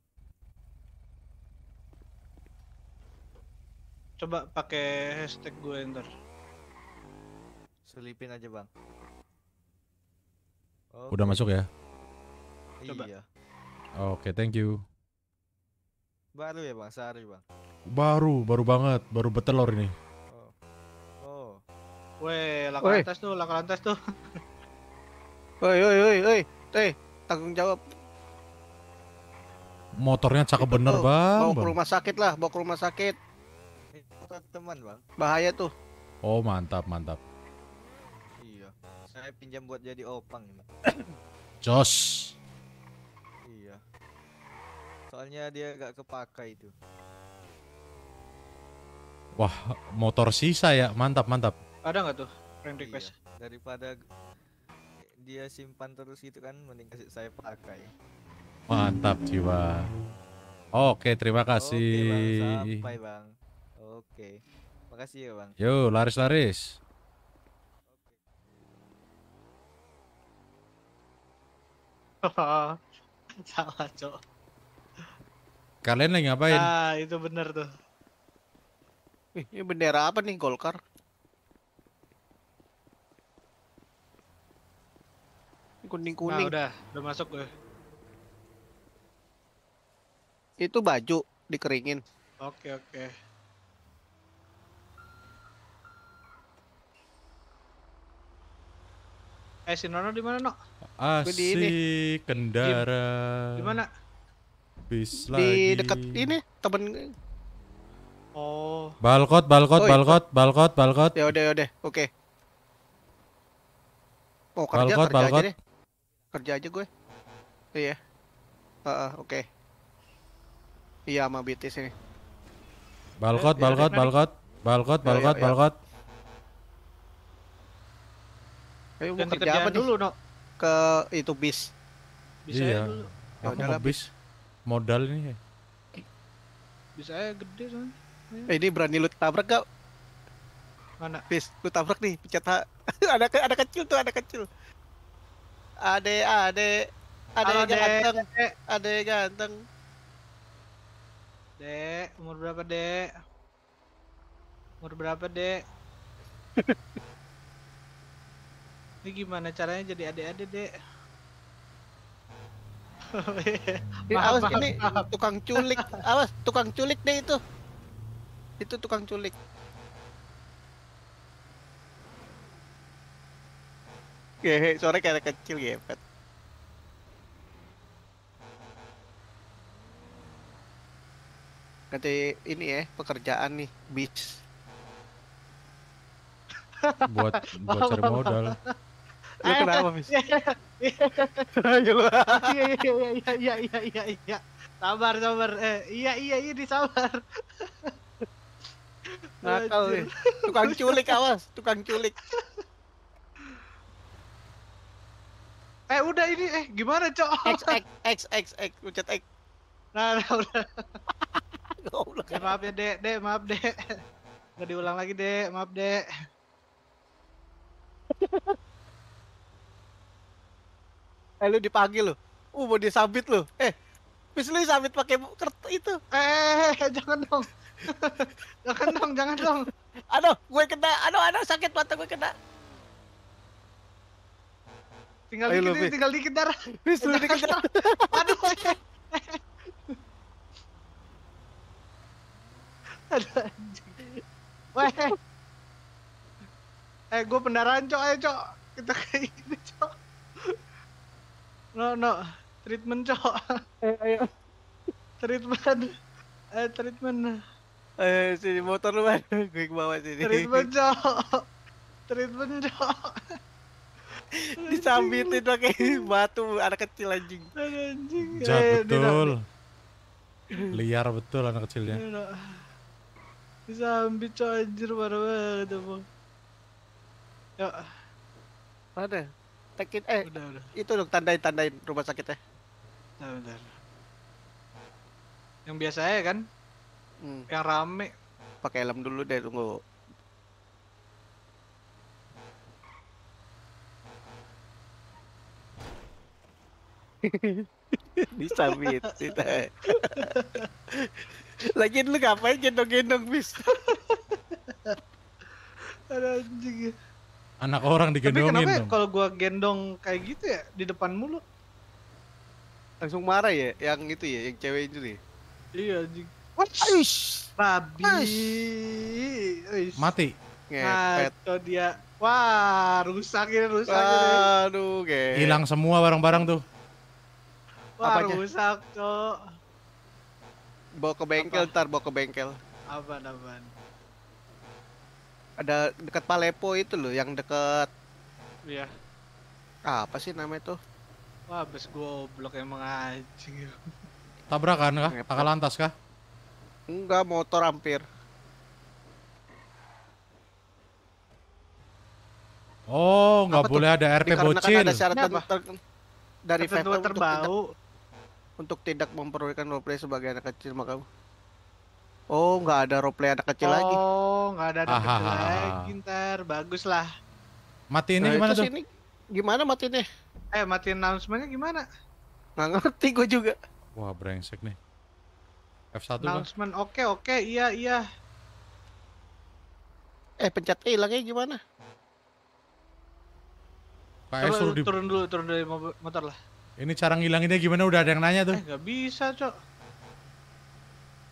Coba pakai hashtag gue ntar. Selipin aja bang. Okay. Oh. Udah masuk ya? Coba. Iya. Oke, okay, thank you. Baru ya bang, sehari bang. Baru, baru banget, baru betelor ini. Oh. Oh. Weh, laka lantas tuh, laka lantas tuh. woi, woi, woi, woi, teh, tanggung jawab. Motornya cakep bener bang. Bawa ke rumah sakit lah, bawa ke rumah sakit teman bang bahaya tuh oh mantap mantap iya saya pinjam buat jadi opang ini jos iya soalnya dia gak kepakai itu wah motor sisa ya mantap mantap ada nggak tuh friend iya. request iya. daripada dia simpan terus gitu kan mending kasih saya pakai mantap jiwa Oke, terima kasih. Oke, bang. Sampai, Bang. Oke. Makasih ya, Bang. Yo, laris-laris. Salah, Cok. Kalian lagi ngapain? Ah, itu bener tuh. ini bendera apa nih Golkar? Kuning-kuning. Nah, udah, udah masuk gue. Itu baju dikeringin. Oke, oke. Eh si Nono di mana, Nok? Asik di ini. kendara. Di mana? Bis di lagi. dekat ini temen Oh. Balkot, balkot, oh, iya, balkot, balkot, balkot. Ya udah, ya udah. Oke. Okay. Oh, kerja, balkot, kerja balkot. aja deh. Kerja aja gue. Iya. Heeh, uh, uh, oke. Okay. Iya, sama BTS ini. Eh, ya balkot, balkot, ya, ya, balkot, balkot, balkot, balkot. Ayo mau kerja apa dulu, No? Ke itu bis. Bisa iya. dulu. Aku ya bis. Modal ini. Bisa aja gede soalnya. Eh, ini berani lu tabrak gak? Mana? Bis, lu tabrak nih, pecat ada ke, ada kecil tuh, ada kecil. Ade, ade. Ade ganteng. Ade ganteng. Dek, umur berapa, Dek? Umur berapa, Dek? Ini gimana caranya jadi adik-adik, Dek? maaf, awas ini tukang culik. Awas tukang culik deh itu. Itu tukang culik. Gehe, iya, iya, sore kayak kecil gepet. Iya, Nanti ini ya, pekerjaan nih, beach. buat buat cari modal. Lu kenapa, Fis? Iya, iya, iya. iya, iya, iya, iya, iya, iya, iya. Sabar, sabar. Eh, iya, iya, iya, disabar. Nakal nih. Tukang culik awas, tukang culik. Eh, udah ini eh gimana, Cok? X X X X X ucet X. Nah, nah udah. Gak Ya, eh, maaf ya, Dek. Dek, maaf, Dek. Gak diulang lagi, Dek. Maaf, Dek. Eh lu dipanggil lu. Uh mau disabit lu. Eh, lu sabit pakai kertas itu. Eh, eh, eh, jangan dong. jangan dong, jangan dong. Aduh, gue kena. Aduh, aduh sakit mata gue kena. Tinggal Ayo, dikit, lo, tinggal dikit darah. Bis lu dikit darah. Aduh. Aduh Eh, eh gue pendaran Cok. Ayo, Cok. Kita kayak gini, Cok. No, no. Treatment, cok. Ayo, ayo. Treatment. eh treatment. Ayo, sini motor lu, man. Gue ke bawah sini. Treatment, cok. Treatment, cok. Disambitin pakai batu anak kecil anjing. Anjing. Jahat eh, betul. Liar betul anak kecilnya. Disambit cok anjir parah banget, Bang. Ya. Mana? Tekin eh udah, udah. itu dong tandain tandain rumah sakitnya. Bentar, bentar. Yang biasa ya kan? Hmm. Yang rame. Pakai helm dulu deh tunggu. disambit kita eh. lagi lu ngapain gendong-gendong bis ada anjing ya. Anak orang digendongin. Tapi kenapa ya kalau gua gendong kayak gitu ya di depan mulu? Langsung marah ya yang itu ya, yang cewek itu nih. Ya? Iya, anjing. Aish. Babi. Aish. Mati. Ngepet. Nah, dia. Wah, rusak ini, rusak Aduh, ge. Hilang semua barang-barang tuh. Wah, Apanya? rusak, Cok. Bawa ke bengkel, Apa? ntar bawa ke bengkel. aban aban ada dekat Palepo itu loh yang dekat iya ah, apa sih namanya tuh wah gua blok emang anjing tabrakan kah? pakai lantas kah? enggak motor hampir Oh, nggak boleh ada RP bocil. Ada syarat dari Vape untuk tidak, untuk tidak memperolehkan roleplay sebagai anak kecil maka Oh, nggak ada roleplay anak kecil oh, lagi. Oh, nggak ada anak ah, kecil ah, lagi ntar. Bagus lah. ini, nah, gimana tuh? Ini gimana ini? Eh, mati announcementnya gimana? Nggak ngerti gue juga. Wah, brengsek nih. F1 Announcement oke oke, okay, iya iya. Eh, pencet hilangnya gimana? Pak Coba suruh turun dulu, turun dari motor lah. Ini cara ngilanginnya gimana? Udah ada yang nanya tuh. Eh, gak bisa, Cok.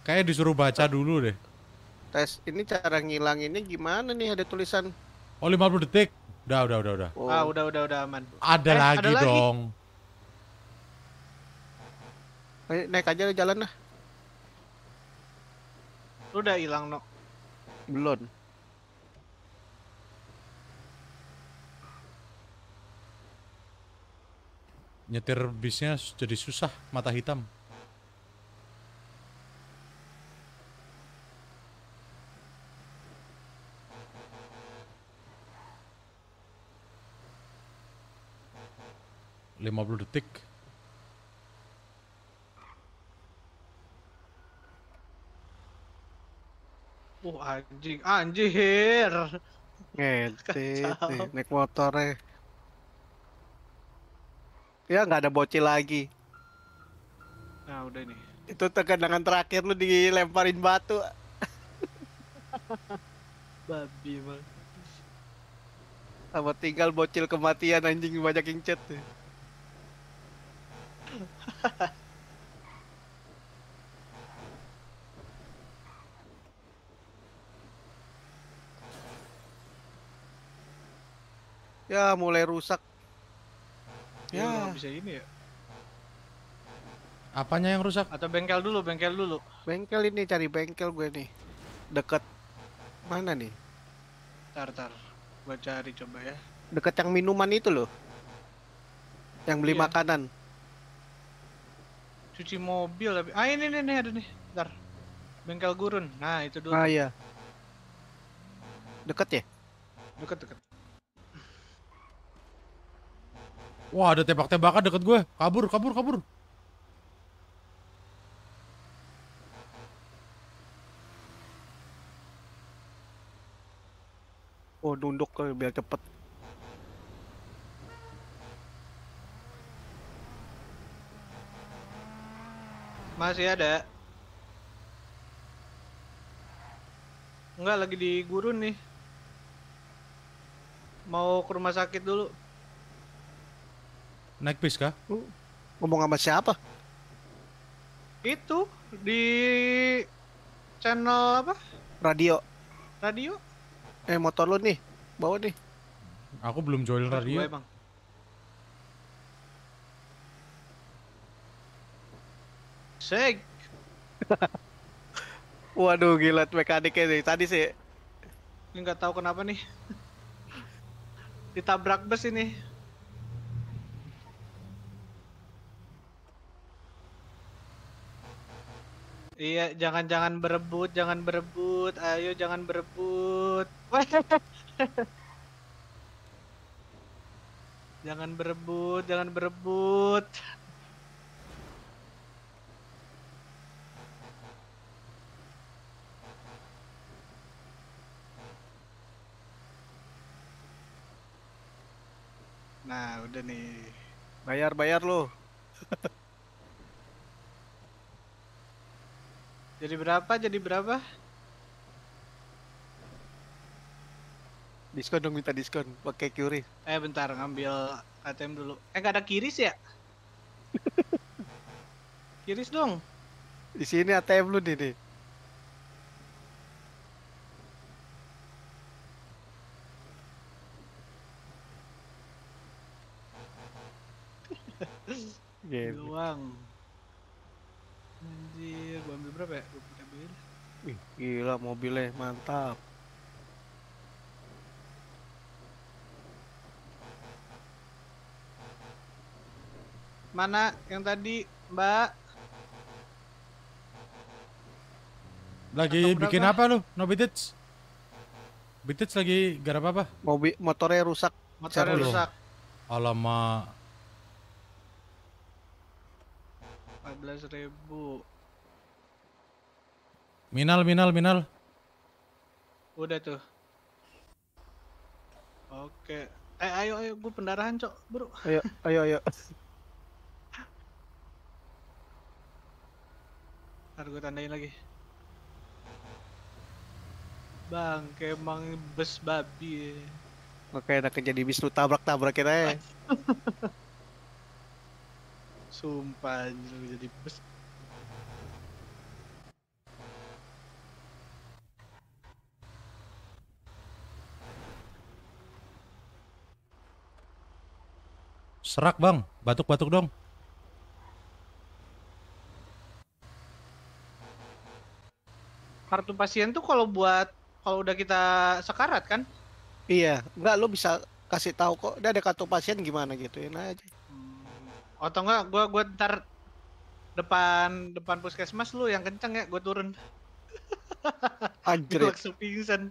Kayak disuruh baca dulu deh. Tes ini cara ngilanginnya gimana nih? Ada tulisan. Oh, 50 detik. Udah, udah, udah, udah. Oh. Ah, udah, udah, udah aman. Ada eh, lagi ada dong. Lagi. Eh, naik aja jalan lah. Lu udah hilang, No. Belum. Nyetir bisnya jadi susah, mata hitam. 50 detik Oh anjing, anjir. Ngedit, naik motornya. Ya nggak ada bocil lagi. Nah udah nih. Itu tegangan terakhir lu dilemparin batu. Babi mah Sama tinggal bocil kematian anjing banyak yang chat. Ya. ya mulai rusak. Ya, ya. bisa ini ya. Apanya yang rusak? Atau bengkel dulu, bengkel dulu. Bengkel ini cari bengkel gue nih. deket mana nih? Tar tar. Gue cari coba ya. Deket yang minuman itu loh. Yang beli iya. makanan cuci mobil tapi ah ini nih, nih ada nih ntar bengkel gurun nah itu dulu ah iya deket ya deket deket wah ada tembak-tembakan deket gue kabur kabur kabur oh nunduk eh, biar cepet Masih ada. Enggak lagi di gurun nih. Mau ke rumah sakit dulu. Naik bis kah? Uh, ngomong sama siapa? Itu di channel apa? Radio. Radio? Eh motor lu nih, bawa nih. Aku belum join radio. bang. Seg. Waduh gila mekaniknya nih tadi sih. Ini nggak tahu kenapa nih. Ditabrak bus ini. Iya, jangan-jangan berebut, jangan berebut. Ayo jangan berebut. jangan berebut, jangan berebut. Nah, udah nih. Bayar-bayar lo. jadi berapa? Jadi berapa? Diskon dong minta diskon pakai kiri. Eh bentar ngambil ATM dulu. Eh gak ada Kiris ya? Kiris dong. Di sini ATM lu nih nih. Gitu. Doang. Anjir, gua ambil berapa ya? punya mobil. Wih, gila mobilnya mantap. Mana yang tadi, Mbak? Lagi Atau bikin berapa? apa lu? No bitits? Bitits lagi garap apa? Mobil motornya rusak. Motornya rusak. Alamak. 11.000. Minal, minal, minal. Udah tuh. Oke. Eh, ayo, ayo. Gue pendarahan, Cok. Bro. Ayo, ayo, ayo. Ntar gue tandain lagi. Bang, emang bus babi. Oke, udah jadi bis lu tabrak-tabrak kita ya. Sumpah anjir jadi bus. Serak bang, batuk-batuk dong. Kartu pasien tuh kalau buat kalau udah kita sekarat kan? Iya, enggak lo bisa kasih tahu kok. Dia ada kartu pasien gimana gitu ya? aja atau enggak gue gue ntar depan depan puskesmas lu yang kenceng ya gue turun anjir gue langsung pingsan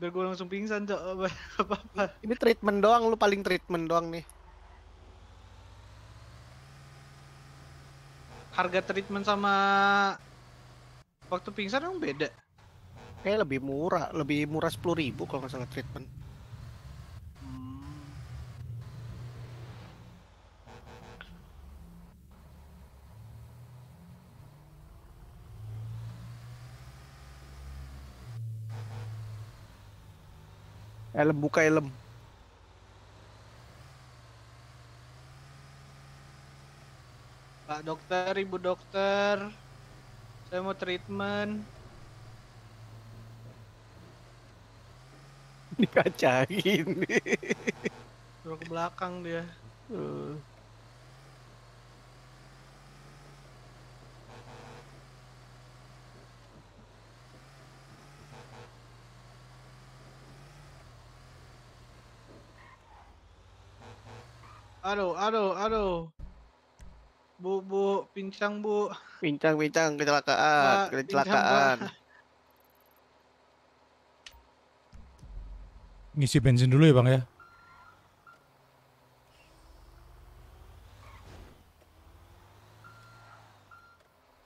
biar gue langsung pingsan cok apa, apa ini treatment doang lu paling treatment doang nih harga treatment sama waktu pingsan emang beda kayak lebih murah lebih murah sepuluh ribu kalau nggak salah treatment Helm buka helm. Pak dokter, ibu dokter, saya mau treatment. Ini kaca gini. Ke belakang dia. Uh. Aduh, aduh, aduh. Bu, bu, pincang, bu. Pincang, pincang, kecelakaan, Mbak, kecelakaan. Pincang, Ngisi bensin dulu ya, Bang ya.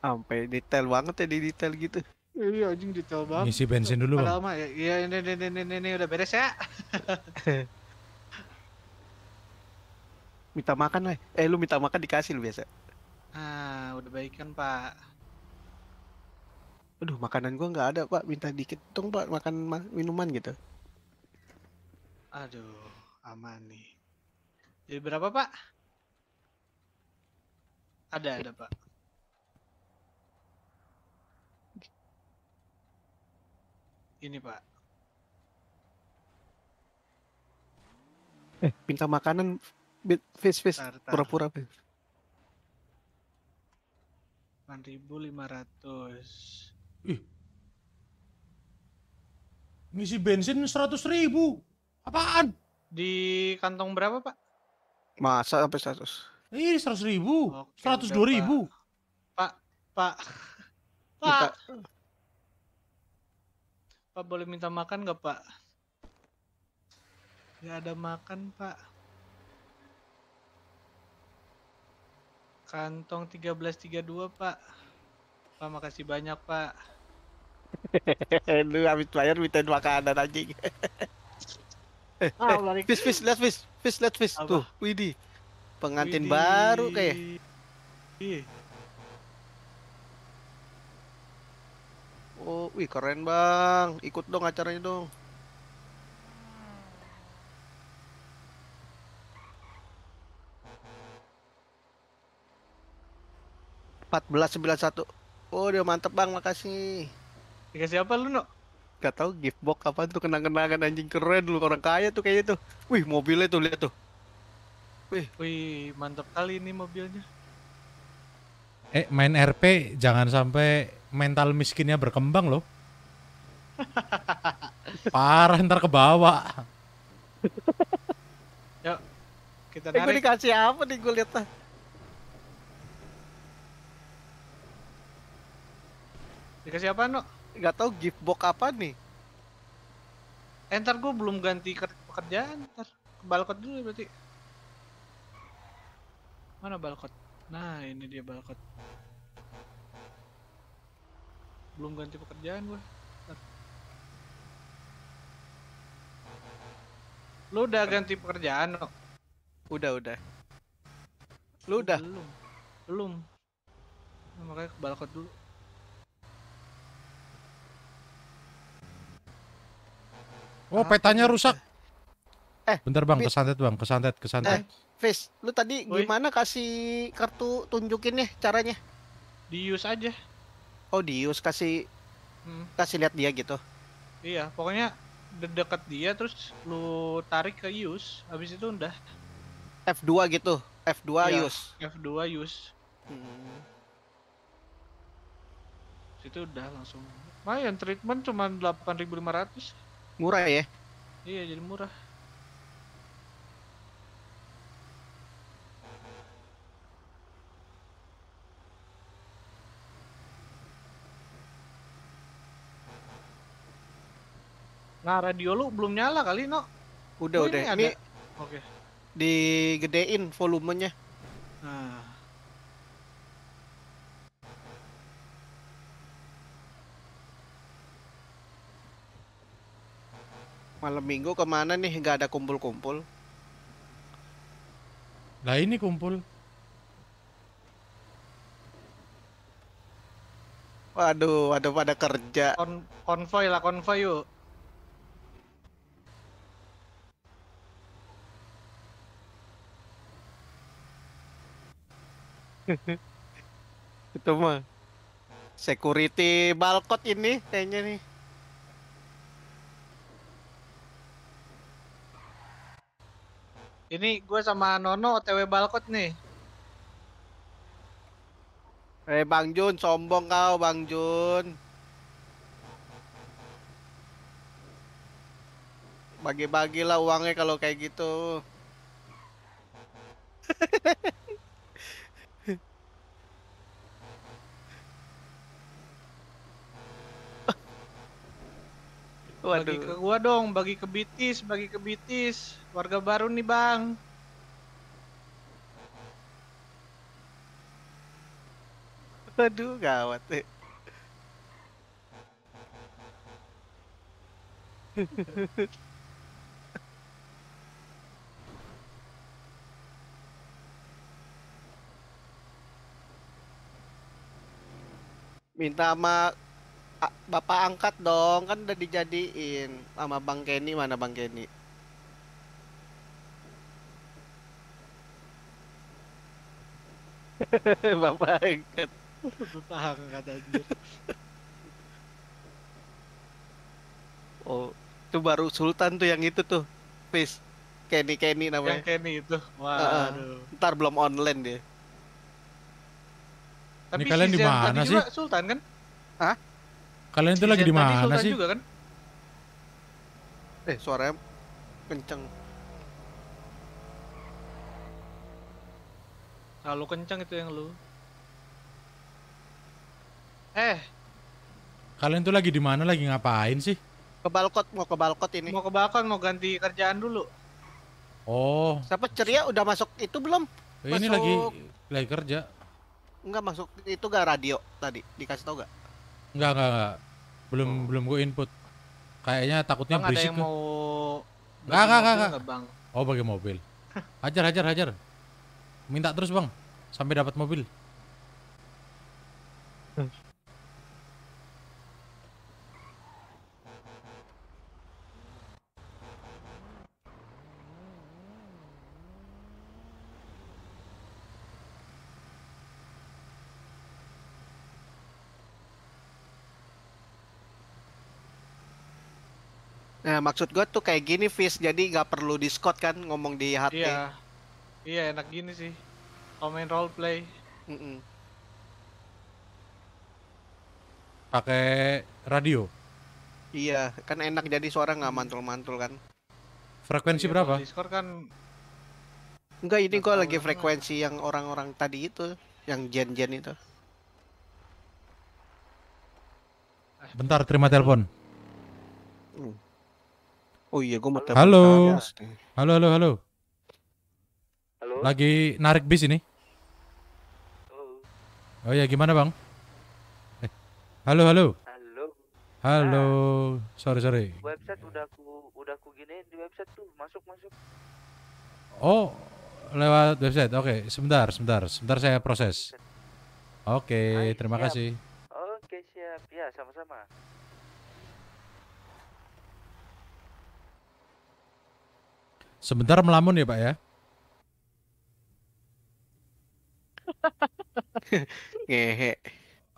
Sampai detail banget ya di detail gitu. Iya, anjing detail banget. Ngisi bensin dulu, Bang. Lama ya. Iya, ini, ini, ini, ini udah beres ya. minta makan lah. Eh lu minta makan dikasih lu biasa. Ah, udah baik kan, Pak. Aduh, makanan gua nggak ada, Pak. Minta dikit dong, Pak, makan ma minuman gitu. Aduh, aman nih. Jadi berapa, Pak? Ada, ada, Pak. Ini, Pak. Eh, minta makanan Face face pura-pura. Delapan ribu lima Ih. Ngisi bensin seratus ribu. Apaan? Di kantong berapa, Pak? Masa sampai seratus? Ini seratus ribu. seratus dua ribu. Pak, Pak. Pak. Pak. Pak boleh minta makan nggak, Pak? Nggak ada makan, Pak. Kantong 1332, Pak. Pak, makasih banyak, Pak. Lu habis bayar dua makanan anjing. ah, fish, fish, let's fish, fish, let's fish. Apa? Tuh, Widi. Pengantin baru kayak. Widih. Oh, wih keren bang. Ikut dong acaranya dong. 1491. Oh, dia mantep bang, makasih. Dikasih apa lu, No? Gak tau gift box apa tuh kenang-kenangan anjing keren lu orang kaya tuh kayaknya tuh. Wih, mobilnya tuh lihat tuh. Wih, wih, mantap kali ini mobilnya. Eh, main RP jangan sampai mental miskinnya berkembang loh. Parah ntar ke bawah. Yuk, kita eh, narik. Eh, gue dikasih apa nih gue lihat ah. Dikasih apa, No? Gak tau gift box apa nih. Eh, gue belum ganti pekerjaan, entar ke balkot dulu berarti. Mana balkot? Nah, ini dia balkot. Belum ganti pekerjaan gue. Lu udah ganti pekerjaan, no? Udah, udah. Lu udah? Belum. Belum. Nah, makanya ke balkot dulu. Oh, petanya gitu? rusak. Eh, bentar Bang, kesantet Bang, kesantet, kesantet. Eh, Fis, lu tadi Oi. gimana kasih kartu tunjukin nih caranya? Di use aja. Oh, di use kasih hmm. kasih lihat dia gitu. Iya, pokoknya de dekat dia terus lu tarik ke use, habis itu udah F2 gitu. F2 iya, use. F2 use. Hmm. Itu udah langsung. yang treatment cuman 8500. Murah ya? Iya, jadi murah. Nah, radio lu belum nyala kali, No. Udah, oh, udah. Ini, ini Oke. Okay. Digedein volumenya. Nah. Malam minggu kemana nih? Nggak ada kumpul-kumpul. Nah ini kumpul. Waduh, waduh, pada kerja. Kon konvoy lah, konvoy yuk. Itu mah security balkot ini kayaknya nih. Ini gue sama Nono OTW balkot nih. Eh Bang Jun, sombong kau Bang Jun. Bagi-bagilah uangnya kalau kayak gitu. Waduh. Bagi ke gua dong, bagi ke Bitis, bagi ke Bitis. Warga baru nih bang. Aduh gawat deh. Minta sama Bapak angkat dong, kan udah dijadiin sama Bang Kenny mana Bang Kenny? Bapak angkat. Bapak angkat aja. Oh, itu baru Sultan tuh yang itu tuh. Face Kenny Kenny namanya. Yang Kenny itu. Waduh. wow. uh, ntar belum online dia. Tapi Ini kalian di mana sih? Sultan kan? Hah? Kalian itu lagi di mana sih? Juga, kan? Eh, suaranya kenceng. Kalau kencang itu yang lu. Eh. Kalian tuh lagi di mana lagi ngapain sih? Ke balkot, mau ke balkot ini. Mau ke balkon, mau ganti kerjaan dulu. Oh. Siapa ceria udah masuk itu belum? Masuk... Ini lagi lagi kerja. Enggak masuk itu gak radio tadi dikasih tau gak? Enggak enggak enggak. Belum hmm. belum gue input. Kayaknya takutnya bang, berisik. Ada yang mau Enggak enggak enggak. Oh, bagi mobil. Hajar hajar hajar. Minta terus bang, sampai dapat mobil. Nah, maksud gue tuh kayak gini, Fis. Jadi nggak perlu diskot kan ngomong di hati. Iya. Iya enak gini sih. main role play. Mm -mm. Pakai radio. Iya, kan enak jadi suara nggak mantul-mantul kan. Frekuensi iya, berapa? Discord kan Enggak, ini gua lagi frekuensi yang orang-orang tadi itu, yang gen-gen itu. Bentar, terima telepon. Hmm. Oh iya, gua mau telepon. Halo. Halo, halo, halo. Halo. Lagi narik bis ini? Halo. Oh ya, gimana bang? Eh. Halo, halo. Halo. Halo. Ah. Sorry, sorry. Website udah aku udah aku gini di website tuh masuk masuk. Oh, lewat website. Oke, okay. sebentar, sebentar, sebentar saya proses. Oke, okay, terima siap. kasih. Oke, siap. Ya, sama-sama. Sebentar melamun ya, Pak ya. Ngehe.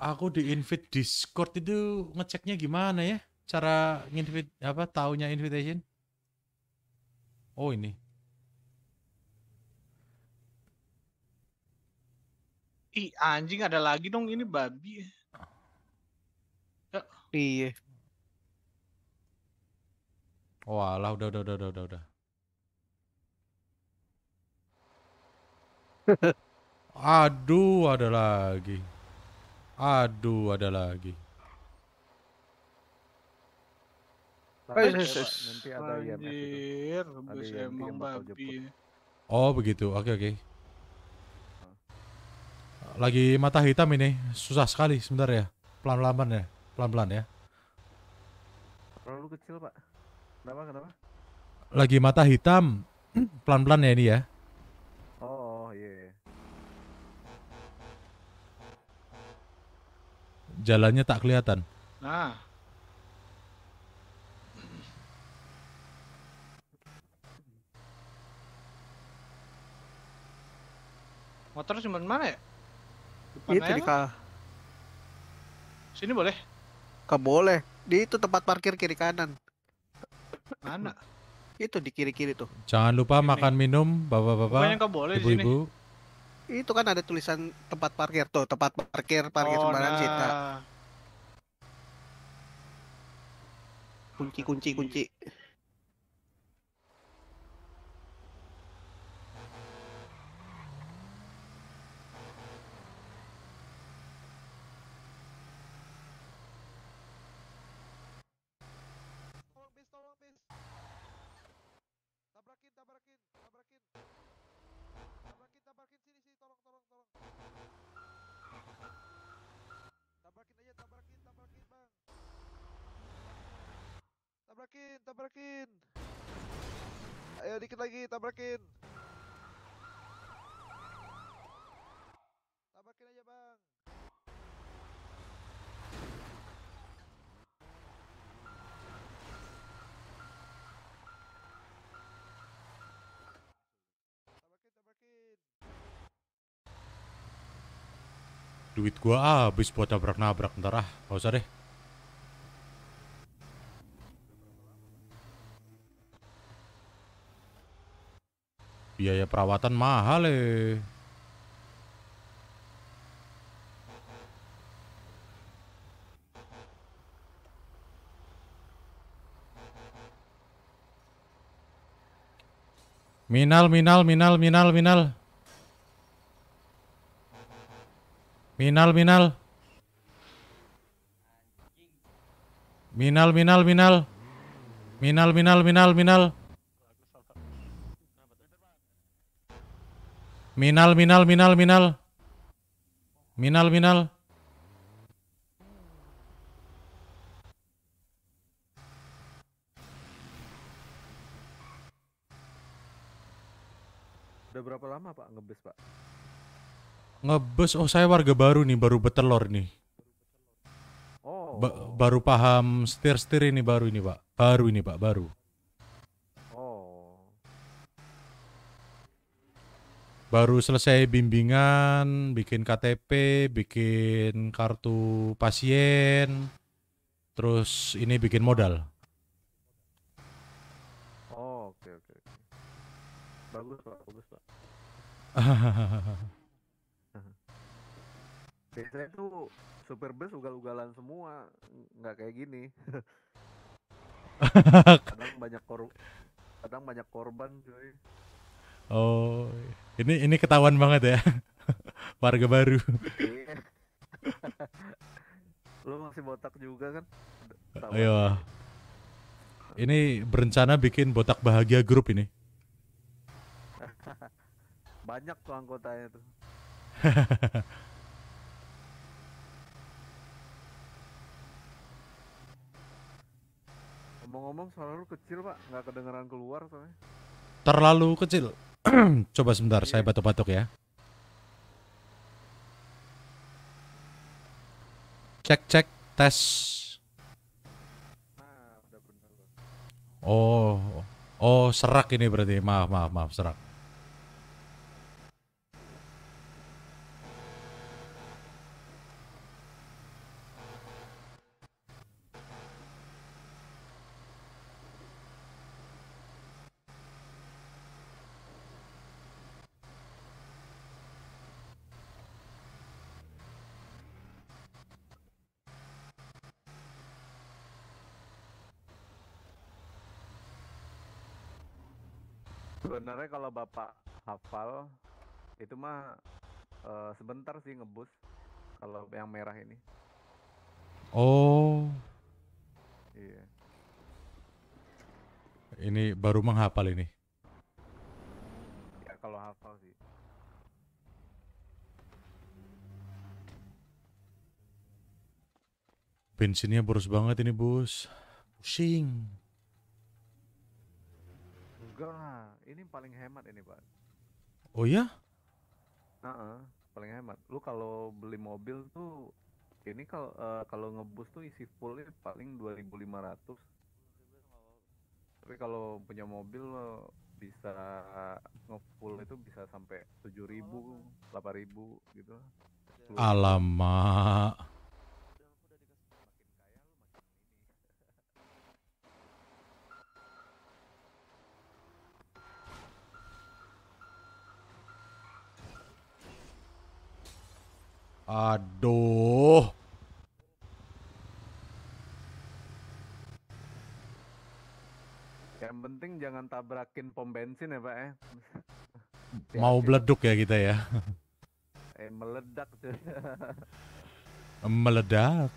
Aku di invite Discord itu ngeceknya gimana ya? Cara nginvite apa taunya invitation? Oh ini. Ih anjing ada lagi dong ini babi. Iya. Walah oh, udah udah udah udah udah. Aduh, ada lagi. Aduh, ada lagi. Nanti ada Oh, begitu. Oke, oke. Ah. Lagi mata hitam ini. Susah sekali sebentar ya. Pelan-pelan ya. Pelan-pelan ya. Terlalu kecil, Pak. Kenapa, kenapa? Lagi mata hitam. Pelan-pelan ya ini ya. jalannya tak kelihatan. Nah. Motor cuma mana ya? Depan itu di kah? Sini boleh? kau boleh. Di itu tempat parkir kiri kanan. Mana? Itu di kiri-kiri tuh. Jangan lupa Ini. makan minum, bapak-bapak, ibu-ibu itu kan ada tulisan tempat parkir tuh tempat parkir parkir oh, sembarangan nah. Cita. kunci kunci kunci tabrakin, tabrakin. Ayo dikit lagi, tabrakin. Tabrakin aja, Bang. Tabrakin, tabrakin. Duit gua habis buat tabrak nabrak ntar ah, gak usah deh. biaya perawatan mahal eh. Minal, minal, minal, minal, minal. Minal, minal. Minal, minal, minal. Minal, minal, minal, minal. minal. Minal, minal, minal, minal. Minal, minal. Udah berapa lama Pak ngebes Pak? Ngebes, oh saya warga baru nih, baru betelor nih. Oh. Ba baru paham setir-setir ini baru ini Pak, baru ini Pak, baru. baru selesai bimbingan, bikin KTP, bikin kartu pasien, terus ini bikin modal. Oh, oke okay, oke. Okay. Bagus Pak, bagus Pak. Biasanya tuh super bus ugal-ugalan semua, nggak kayak gini. kadang banyak kor kadang banyak korban cuy. Oh, ini ini ketahuan banget ya. Warga baru. Iya. Lu masih botak juga kan? Ayo. Ini berencana bikin botak bahagia grup ini. Banyak tuh anggotanya tuh. Ngomong-ngomong suara lu kecil pak, nggak kedengeran keluar soalnya. Terlalu kecil. Coba sebentar, saya iya. batuk-batuk ya. Cek cek tes. Oh, oh serak ini berarti. Maaf maaf maaf serak. sebenarnya kalau bapak hafal itu mah uh, sebentar sih ngebus kalau yang merah ini oh iya ini baru menghafal ini ya kalau hafal sih bensinnya boros banget ini bus pusing enggak ini paling hemat ini pak. Oh ya? Uh -uh, paling hemat. Lu kalau beli mobil tuh ini kalau uh, eh, kalau ngebus tuh isi fullnya paling dua ribu lima ratus. tapi kalau punya mobil lo bisa ngefull itu bisa sampai tujuh ribu, oh. delapan ribu gitu alamak Aduh. Yang penting jangan tabrakin pom bensin ya, Pak ya. Mau beleduk ya kita ya. eh meledak tuh. meledak.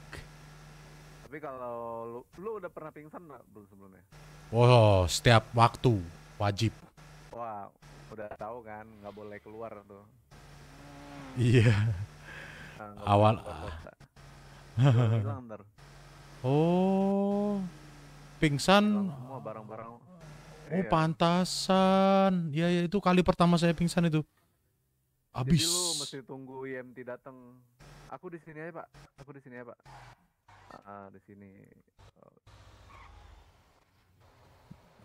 Tapi kalau lu, lu udah pernah pingsan nggak belum sebelumnya? Oh, setiap waktu wajib. Wah, udah tahu kan nggak boleh keluar tuh. Iya. Yeah awal hilang ntar oh pingsan semua barang-barang oh iya. pantasan ya, ya itu kali pertama saya pingsan itu habis jadi lu mesti tunggu IMT datang aku di sini aja pak aku di sini aja pak ah, ah di sini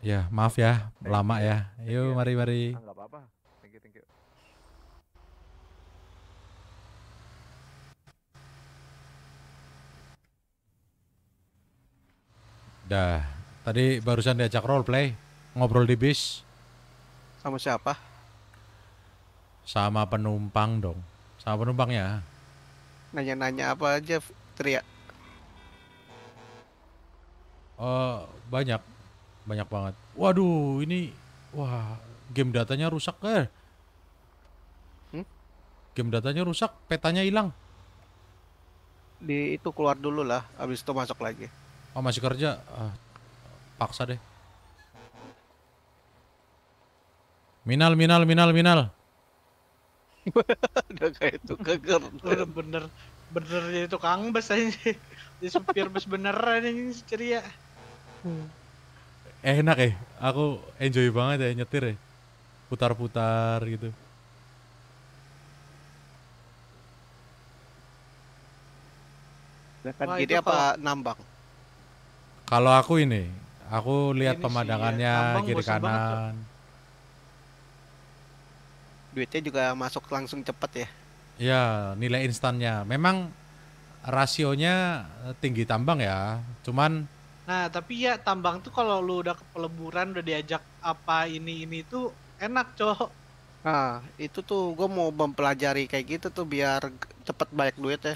ya maaf ya lama ya yuk mari mari ah, apa-apa thank you thank you Dah. Tadi barusan diajak role play, ngobrol di bis. Sama siapa? Sama penumpang dong. Sama penumpangnya. Nanya-nanya apa aja, teriak. Uh, banyak, banyak banget. Waduh, ini, wah, game datanya rusak eh. Hmm? Game datanya rusak, petanya hilang. Di itu keluar dulu lah, habis itu masuk lagi oh masih kerja ah, paksa deh minal minal minal minal udah kayak itu geger bener-bener bener jadi tukang bus aja jadi supir bus beneran ini ceria eh, enak ya eh. aku enjoy banget ya nyetir ya eh. putar-putar gitu nah, Kan Wah, gini apa nambang? Kalau aku ini, aku lihat pemandangannya ya. kiri kanan. Duitnya juga masuk langsung cepat ya. Ya, nilai instannya. Memang rasionya tinggi tambang ya. Cuman Nah, tapi ya tambang tuh kalau lu udah peleburan udah diajak apa ini ini tuh enak, Cok. Nah, itu tuh gue mau mempelajari kayak gitu tuh biar cepet banyak duit ya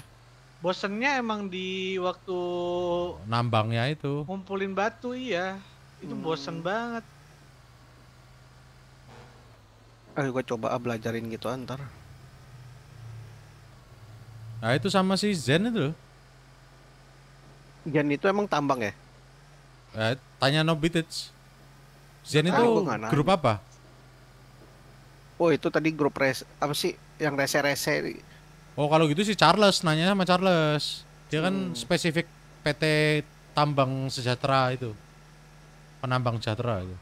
bosennya emang di waktu nambangnya itu ngumpulin batu iya itu hmm. bosen banget ayo eh, gua coba belajarin gitu antar nah itu sama si Zen itu Zen itu emang tambang ya eh, tanya Nobitits Zen ah, itu grup apa oh itu tadi grup res apa sih yang rese-rese Oh kalau gitu sih Charles nanya sama Charles. Dia kan hmm. spesifik PT Tambang Sejahtera itu. Penambang Sejahtera itu.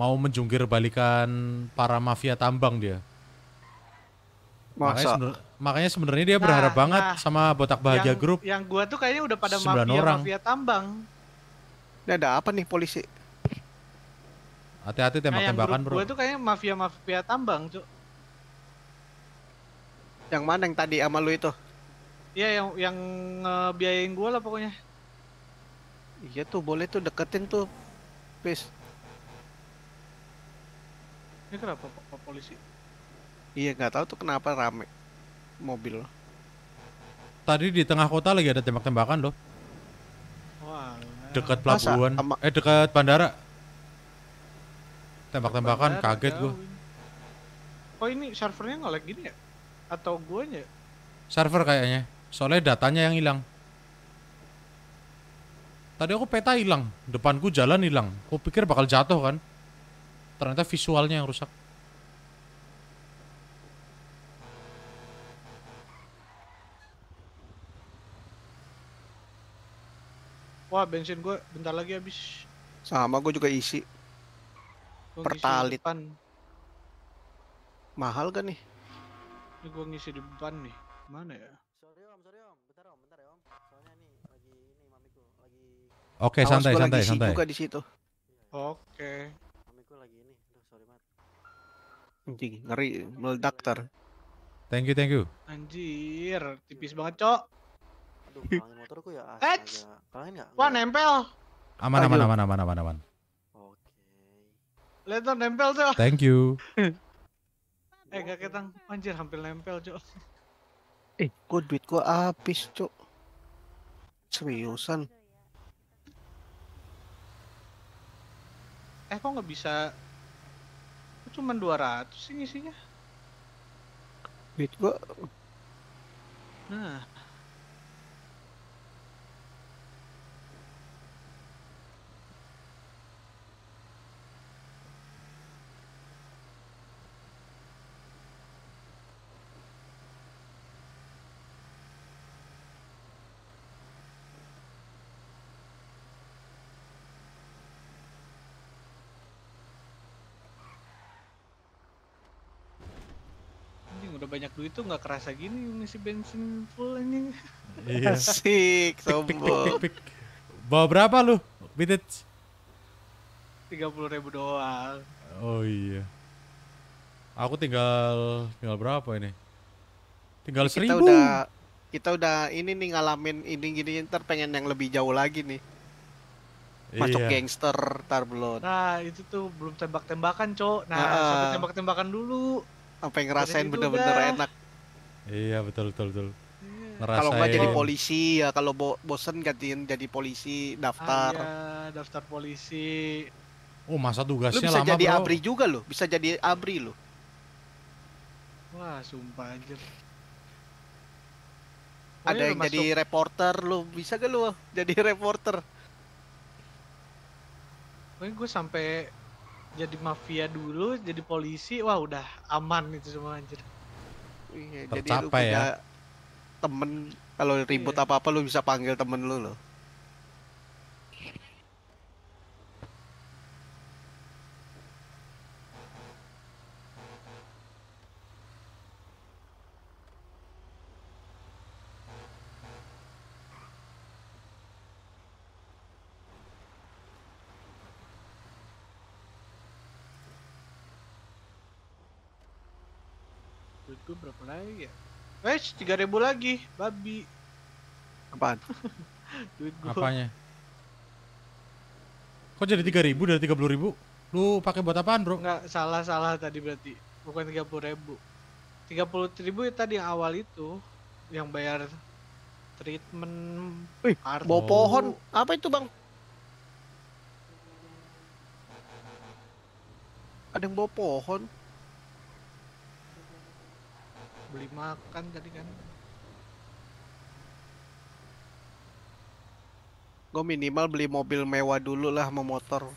Mau menjungkir balikan para mafia tambang dia. Masa? Makanya, sebenarnya dia nah, berharap nah, banget sama Botak Bahagia yang, Group. Yang gua tuh kayaknya udah pada mafia orang. mafia tambang. Ini ada apa nih polisi? Hati-hati tembak-tembakan, nah, Bro. Gua tuh kayaknya mafia-mafia tambang, Cuk. Yang mana yang tadi sama lu itu? Iya yang yang eh, biayain gua lah pokoknya. Iya tuh boleh tuh deketin tuh. Peace. Ini kenapa -po polisi? Iya nggak tahu tuh kenapa rame mobil. Tadi di tengah kota lagi ada tembak-tembakan loh. Wah. Nah. Dekat pelabuhan. Masa, eh dekat bandara. Tembak-tembakan kaget gue. Oh ini servernya nggak lag gini ya? atau gue guanya? Server kayaknya. Soalnya datanya yang hilang. Tadi aku peta hilang, depanku jalan hilang. Aku pikir bakal jatuh kan. Ternyata visualnya yang rusak. Wah, bensin gue bentar lagi habis. Sama gue juga isi. pertalitan Mahal kan nih? Ini gua ngisi di depan nih. Mana ya? Sorry om, sorry om. Bentar om, bentar ya om. Soalnya nih lagi ini mamiku lagi Oke, okay, santai santai lagi santai. Buka di situ. Oke. Okay. Mamiku lagi ini. Aduh, sorry banget. Anjing, ngeri meledak ter. Thank you, thank you. Anjir, tipis banget, Cok. Aduh, motorku ya. Ets. Kalian enggak? Wah, nempel. Aman, aman, aman, aman, aman, aman. Oke. Okay. Lihat nempel tuh. Thank you. Eh gak ketang, anjir hampir nempel cok. Eh, kok duit gua habis cok. Seriusan. Eh kok gak bisa? Kok cuma 200 sih isinya? Duit gua. Nah, udah banyak duit tuh nggak kerasa gini ngisi bensin full ini Iya. Asik, sombong. Bawa berapa lu? Bidet. Tiga puluh ribu doang. Oh iya. Aku tinggal tinggal berapa ini? Tinggal seribu kita Udah, kita udah ini nih ngalamin ini gini ntar pengen yang lebih jauh lagi nih. Iya. Masuk iya. gangster tar belum. Nah itu tuh belum tembak-tembakan cok. Nah uh, tembak-tembakan dulu apa yang ngerasain bener-bener enak iya betul betul betul iya. kalau nggak jadi polisi ya kalau bo bosen gantiin jadi polisi daftar ah, ya, daftar polisi oh masa tugasnya lu bisa lama jadi bro. abri juga loh bisa jadi abri lo wah sumpah aja oh, ada yang masuk. jadi reporter lo bisa gak lo jadi reporter Mungkin gue sampai jadi mafia dulu jadi polisi wah udah aman itu semua anjir iya jadi lu ya. punya ya. temen kalau ribut apa iya. apa apa lu bisa panggil temen lu loh Wes, 3000 lagi, babi. Apaan? Duit gua. Apanya? Kok jadi 3000 dari 30000? Lu pakai buat apaan, Bro? Enggak, salah-salah tadi berarti. Bukan 30000. 30000 ya tadi yang awal itu yang bayar treatment Wih, art. bawa pohon. Apa itu, Bang? Ada yang bawa pohon beli makan tadi kan gue minimal beli mobil mewah dulu lah mau motor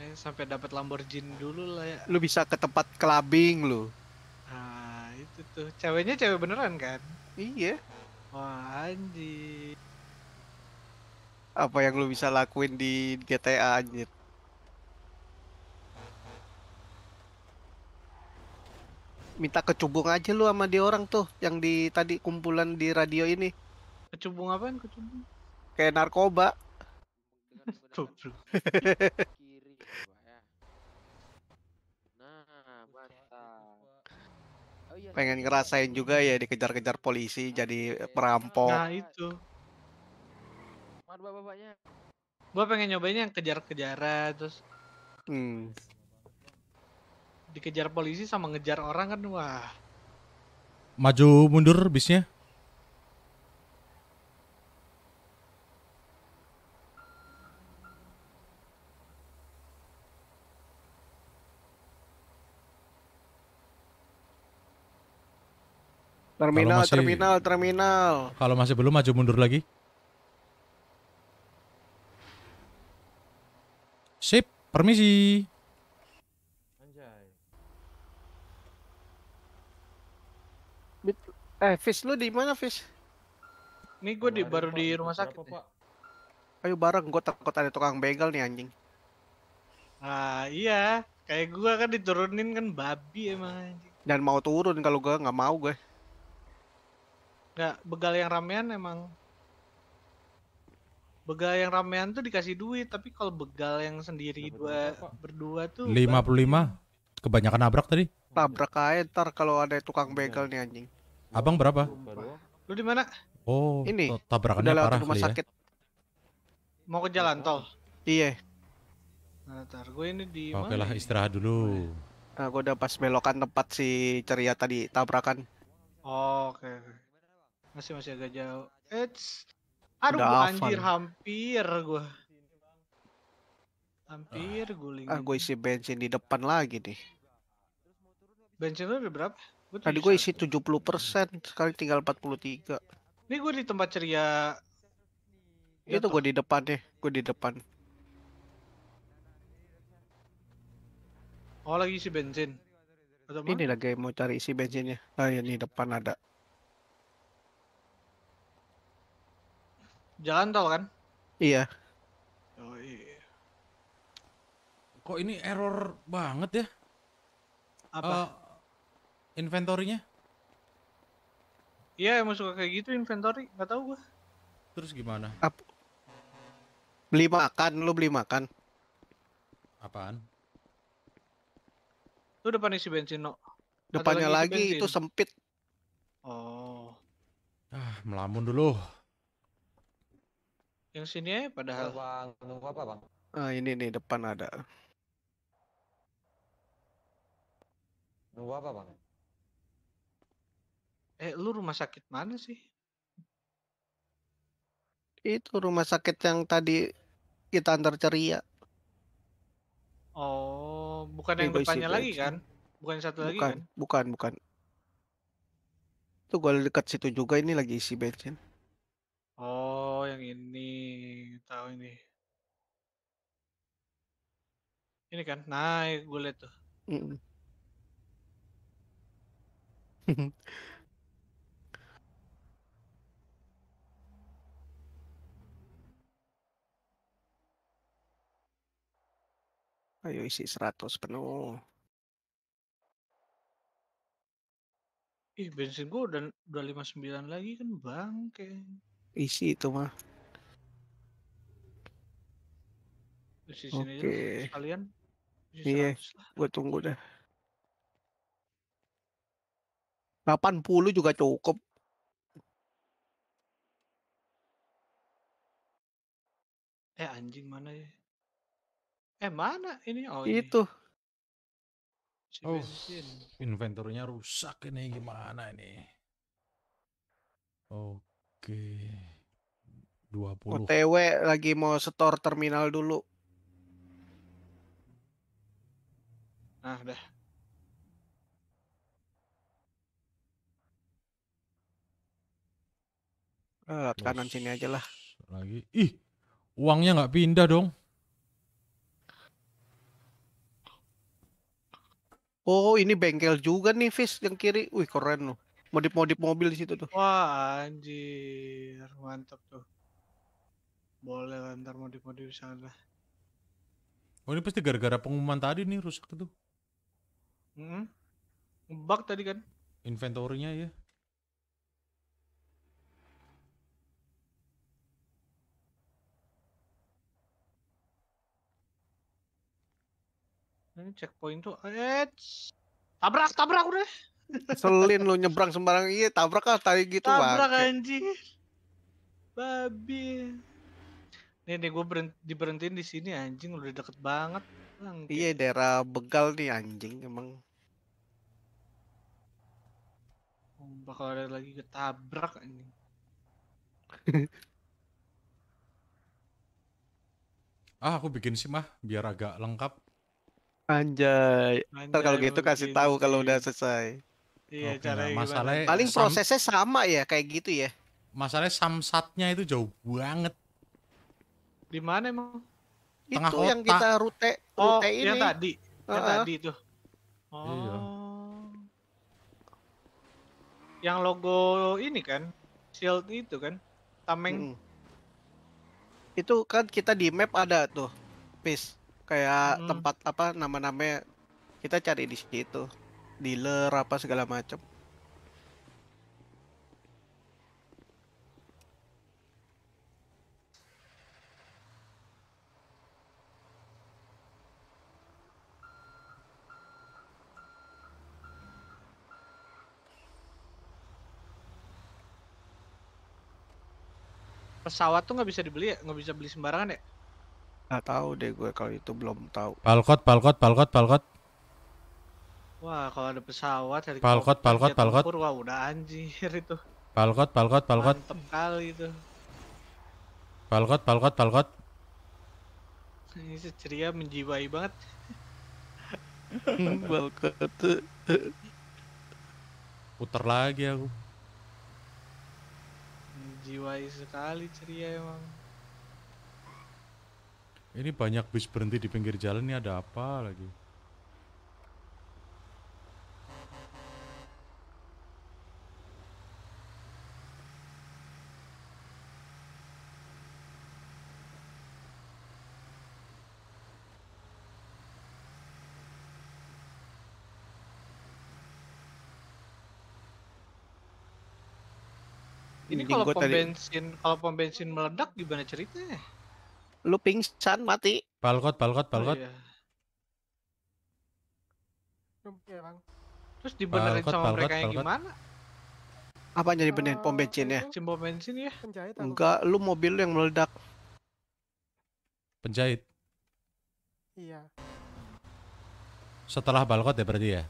ya, sampai dapat Lamborghini dulu lah ya lu bisa ke tempat clubbing lu nah itu tuh ceweknya cewek beneran kan iya wah anjir apa yang lu bisa lakuin di GTA anjir minta kecubung aja lu sama dia orang tuh yang di tadi kumpulan di radio ini. Kecubung apaan kecubung? Kayak narkoba. Pengen ngerasain juga ya dikejar-kejar polisi jadi perampok. Nah itu. bapaknya Gua pengen nyobain yang kejar-kejaran terus. Hmm dikejar polisi sama ngejar orang kan wah maju mundur bisnya Terminal, masih, terminal, terminal. Kalau masih belum maju mundur lagi. Sip, permisi. Eh, Fish lu di mana, Fish? Nih gue di baru di rumah sakit. Ayo bareng, gue takut ada tukang begal nih anjing. Ah iya, kayak gue kan diturunin kan babi emang Dan mau turun kalau gue nggak mau gue. Gak begal yang ramean emang. Begal yang ramean tuh dikasih duit, tapi kalau begal yang sendiri dua berdua tuh. puluh lima. kebanyakan nabrak tadi. Nabrak aja ntar kalau ada tukang begal nih anjing. Abang berapa? Lu di mana? Oh, ini tabrakannya udah parah rumah ya. sakit. ya. Mau ke jalan tol. Iya. Nah, ntar gue ini di Oke lah ya? istirahat dulu. Nah, gue udah pas belokan tempat si ceria tadi tabrakan. Oh, oke. Okay. Masih masih agak jauh. It's Aduh, udah anjir hampir gue. Hampir ah. guling. Ah, gue isi bensin di depan lagi nih. Bensin lu udah berapa? Gua Tadi gue isi 70 persen, sekali tinggal 43. Ini gue di tempat ceria. Itu gue di depan deh, gue di depan. Oh lagi isi bensin. Atau ini mana? lagi mau cari isi bensinnya. Ah ini depan ada. Jalan tol kan? Iya. Oh iya. Kok ini error banget ya? Apa? Uh, inventory-nya? Iya, emang suka kayak gitu inventory, nggak tahu gua. Terus gimana? Ap beli makan, lu beli makan. Apaan? Lu depan isi bensin, no. Depannya Atau lagi, lagi itu sempit. Oh. Ah, melamun dulu. Yang sini ya, padahal. Bang, nunggu apa, Bang? Ah, ini nih depan ada. Nunggu apa, Bang? Eh, lu rumah sakit mana sih? Itu rumah sakit yang tadi kita antar ceria. Oh, bukan yang depannya lagi kan? Bukan yang satu bukan, lagi kan? Bukan, bukan. Itu gua dekat situ juga ini lagi isi bensin. Oh, yang ini tahu ini. Ini kan naik gue lihat tuh. Mm -mm. Ayo ya, isi 100 penuh. Ih, bensin gua udah udah 59 lagi kan bangke. Isi itu mah. Isi sini Oke. Okay. Iya, gue tunggu dah. 80 juga cukup. Eh anjing mana ya? Eh mana ini? Oh Itu. Si oh, inventornya rusak ini gimana ini? Oke. dua puluh OTW lagi mau setor terminal dulu. Nah, udah. Eh, kanan sini aja lah. Lagi. Ih, uangnya nggak pindah dong. Oh ini bengkel juga nih Fis yang kiri. Wih keren loh. Modif-modif mobil di situ tuh. Wah anjir mantap tuh. Boleh lah ntar modif-modif sana. Oh ini pasti gara-gara pengumuman tadi nih rusak tuh. Mm -hmm. Bug tadi kan? Inventorinya ya. Ini checkpoint tuh. Eh, tabrak, tabrak udah. Selin lu nyebrang sembarang iya tabrak lah tadi gitu Tabrak bang. anjing. Babi. Nih nih gue berhenti, diberhentiin di sini anjing udah deket banget. Bang, iya daerah begal nih anjing emang. Bakal ada lagi ketabrak anjing. ah aku bikin sih mah biar agak lengkap Anjay. Anjay Ntar kalau gitu kasih gitu tahu kalau udah selesai. Iya, cara masalah masalahnya paling prosesnya sama ya kayak gitu ya. Masalahnya samsatnya itu jauh banget. Di mana emang? Tengah itu kota. yang kita rute, rute oh, ini. yang tadi. Uh -uh. tadi itu. Iya. Oh. Iya. Yang logo ini kan, shield itu kan, tameng. Hmm. Itu kan kita di map ada tuh, Peace kayak hmm. tempat apa nama-namanya kita cari di situ dealer apa segala macam pesawat tuh nggak bisa dibeli ya nggak bisa beli sembarangan ya Nggak tahu deh gue kalau itu belum tahu. Palkot, palkot, palkot, palkot. Wah, kalau ada pesawat dari palkot, palkot, palkot. Tempur, wah, udah anjir itu. Palkot, palkot, palkot. Mantep kali itu. Palkot, palkot, palkot. Ini ceria menjiwai banget. palkot. Putar lagi aku. Menjiwai sekali ceria emang. Ini banyak bus berhenti di pinggir jalan ini ada apa lagi? Ini kalau pom bensin kalau pom bensin meledak gimana ceritanya? lu pingsan mati. Balkot, balkot, oh, balkot. Iya. Terus dibenerin balkot, sama balkot, mereka balkot. yang gimana? Apa jadi benerin pom bensin ya Pom bensin ya? Penjahit Enggak, lu mobil lu yang meledak. Penjahit. Iya. Setelah balkot ya berarti ya?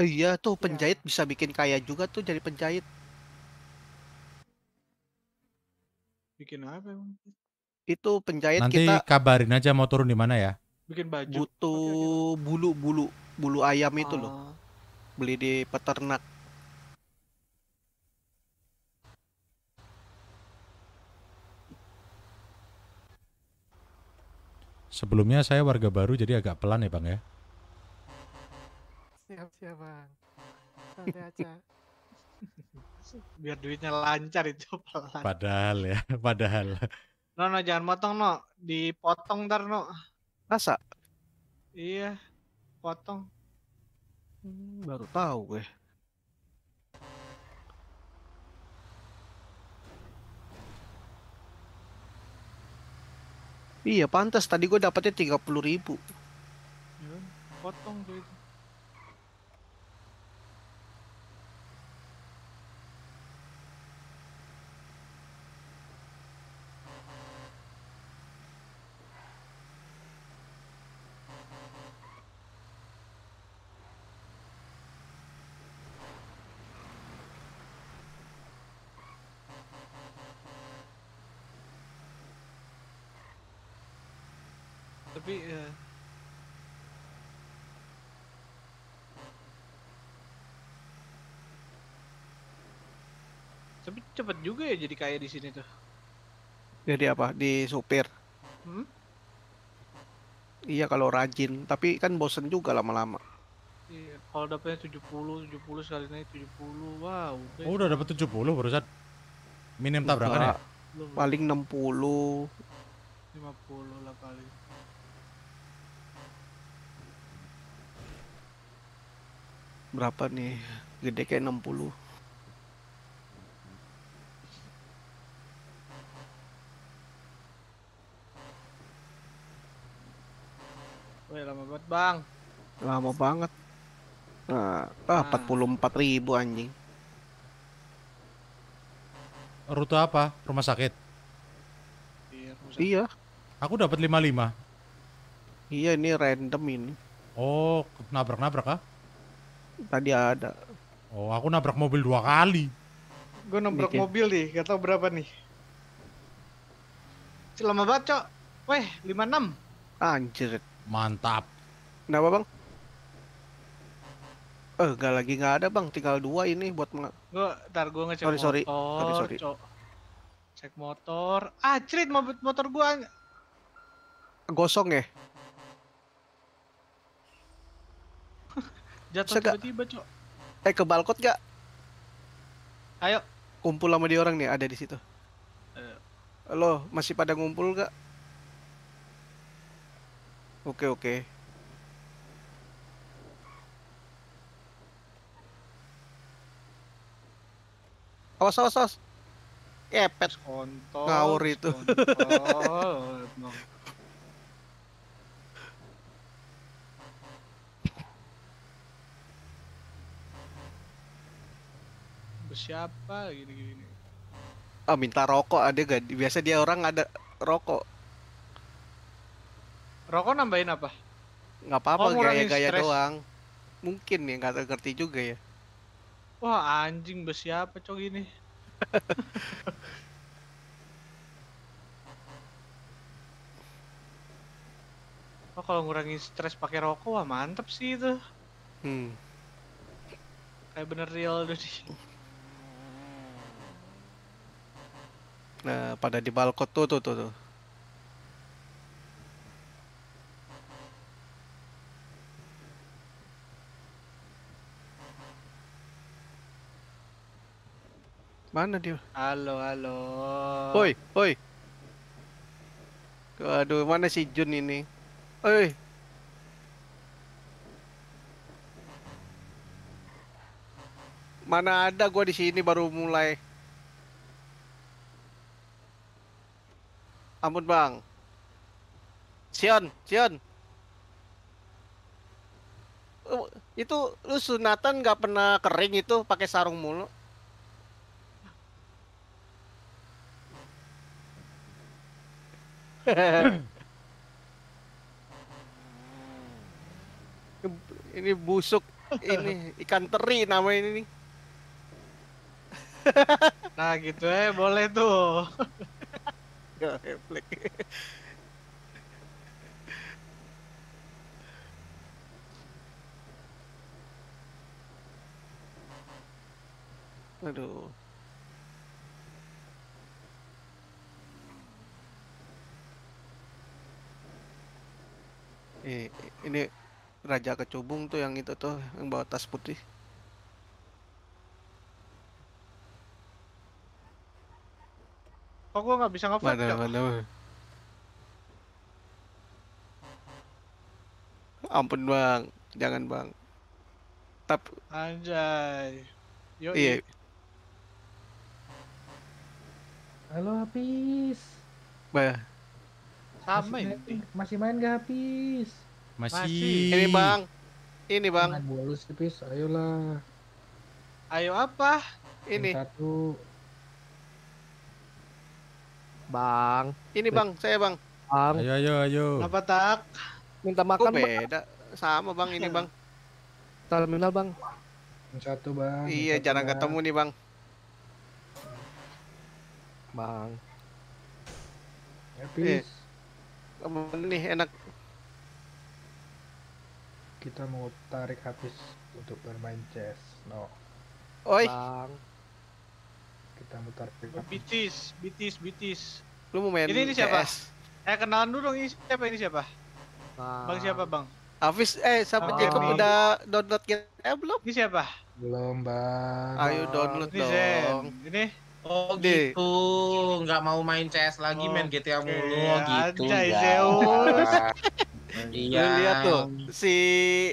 Eh, iya tuh iya. penjahit iya. bisa bikin kaya juga tuh jadi penjahit. Bikin apa emang? Itu penjahit Nanti kita kabarin aja mau turun di mana ya. Bikin baju. Butuh bulu-bulu bulu ayam itu loh. Oh. Beli di peternak. Sebelumnya saya warga baru jadi agak pelan ya bang ya. Siap siap bang. Santai aja. Biar duitnya lancar itu pelan. Padahal ya, padahal. No, no, jangan motong, no. Dipotong ntar, no. Masa? Iya, potong. Hmm, baru tahu gue. Iya, pantas tadi gue dapetnya 30.000. Ya, potong cepet juga ya jadi kaya di sini tuh. Jadi apa? Di supir. Hmm? Iya kalau rajin, tapi kan bosen juga lama-lama. Iya, kalau dapetnya 70, 70 sekali naik 70. Wah, wow, udah. Oh, udah gitu. dapat 70 barusan. Minim tabrakan ya? Paling 60. 50 lah paling. Berapa nih? Gede kayak 60. Wih lama banget bang. Lama banget. Nah, ah, nah. empat ribu anjing. Rute apa? Rumah sakit? Iya. iya. Aku dapat 55. Iya ini random ini. Oh, nabrak-nabrak ah? Tadi ada. Oh, aku nabrak mobil dua kali. Gue nabrak Bikin. mobil nih, gak tau berapa nih. Selama banget, Cok. Weh, 56. Anjir. Mantap. Kenapa bang? Eh, gak lagi gak ada bang, tinggal dua ini buat meng. Gue, ntar gue ngecek sorry, sorry. Sorry, sorry. cek motor. Ah, cerit mau motor gue gosong ya. Jatuh tiba-tiba, cok. Eh, ke balkot gak? Ayo. Kumpul sama dia orang nih, ada di situ. Ayo. Eh. Lo masih pada ngumpul gak? Oke, oke. Awas, awas, awas. Epet. Kontol. Ngawur itu. Kontol. siapa gini-gini. Ah minta rokok ada ah, gak? Biasa dia orang ada rokok. Rokok nambahin apa? Nggak apa-apa, oh, gaya-gaya doang. Mungkin ya, nggak ngerti juga ya. Wah anjing, besi apa cok ini? oh kalau ngurangin stres pakai rokok, wah mantep sih itu. Hmm. Kayak bener real tuh sih. Nah, pada di balkot tuh tuh tuh tuh. Mana dia? Halo, halo. Hoi, hoi. Aduh, mana si Jun ini? Oi. Mana ada gua di sini baru mulai. Ampun, Bang. Sion, Sion. Uh, itu lu sunatan nggak pernah kering itu pakai sarung mulu. ini busuk ini ikan teri nama ini nah gitu eh boleh tuh. Gak Aduh. Eh, ini Raja Kecubung tuh yang itu tuh yang bawa tas putih. Kok gua nggak bisa ngefight? Mana, mana, mana. Ampun bang, jangan bang. Tap. Anjay. Yo. Iya. Halo habis. Bah. Sama ya? masih, masih main gak habis? Masih. masih. Ini bang, ini bang. Main bolus tipis, ayolah. Ayo apa? Ini. Yang satu. Bang. Ini bang, saya bang. Bang. Ayo ayo ayo. Apa tak? Minta makan. Kok beda? Bang. Sama bang ini bang. Terminal bang. Yang satu bang. Iya satu, jarang bang. ketemu nih bang. Bang. Habis. Ya, eh nih enak kita mau tarik habis untuk bermain chess no oi Bang. kita mau tarik habis. bitis bitis bitis lu mau main ini, ini siapa CS. eh kenalan dulu dong ini siapa ini siapa bang, bang siapa bang Hafiz eh siapa oh. Jacob udah download game eh, belum ini siapa belum bang ayo download ini dong Zen. ini Oh Deh. gitu, nggak mau main CS lagi, oh, main GTA mulu gitu. Anjay Zeus. iya. Lihat tuh, si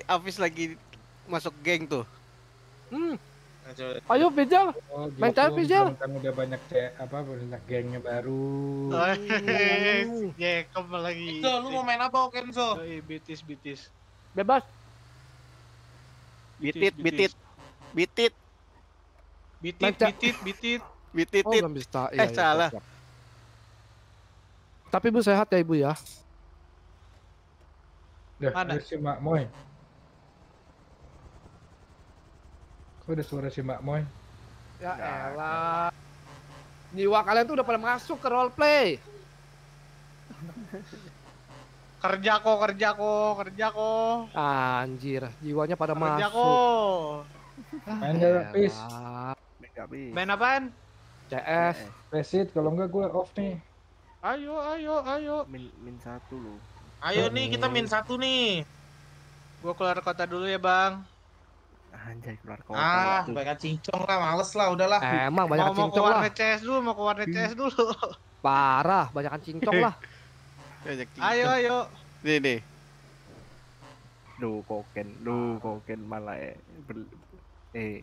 Afis lagi masuk geng tuh. Hmm. Ayo Bijal, oh, gitu. main CS Bijal. Kan udah banyak C apa banyak gengnya baru. Ya, oh, kamu lagi. Kenzo, lu mau main apa Kenzo? Yoi, bitis bitis. Bebas. bitit. Bitit. Bitit bitit bitit. bitit. Wititit. Oh, bisa. Iya, eh, iya, salah. Iya. Tapi Bu sehat ya, Ibu ya? Udah, Mana? si Mak Moy. Kok ada suara si Mak Moy? Ya elah. Jiwa kalian tuh udah pada masuk ke role play. kerja kok, kerja kok, kerja kok. Anjir, jiwanya pada kerja masuk. Kerja kok. Main Main apaan? CS, resit kalau enggak gue off nih. Ayo, ayo, ayo. Min, min satu lo. Ayo nih kita min satu nih. Gue keluar kota dulu ya bang. Anjay keluar kota. Ah, banyak cincong lah, males lah, udahlah. Emang banyak cincong lah. Mau keluar CS dulu, mau keluar CS dulu. Parah, banyak cincong lah. Ayo, ayo. Nih, nih. Duh, koken, duh, koken malah eh. Eh.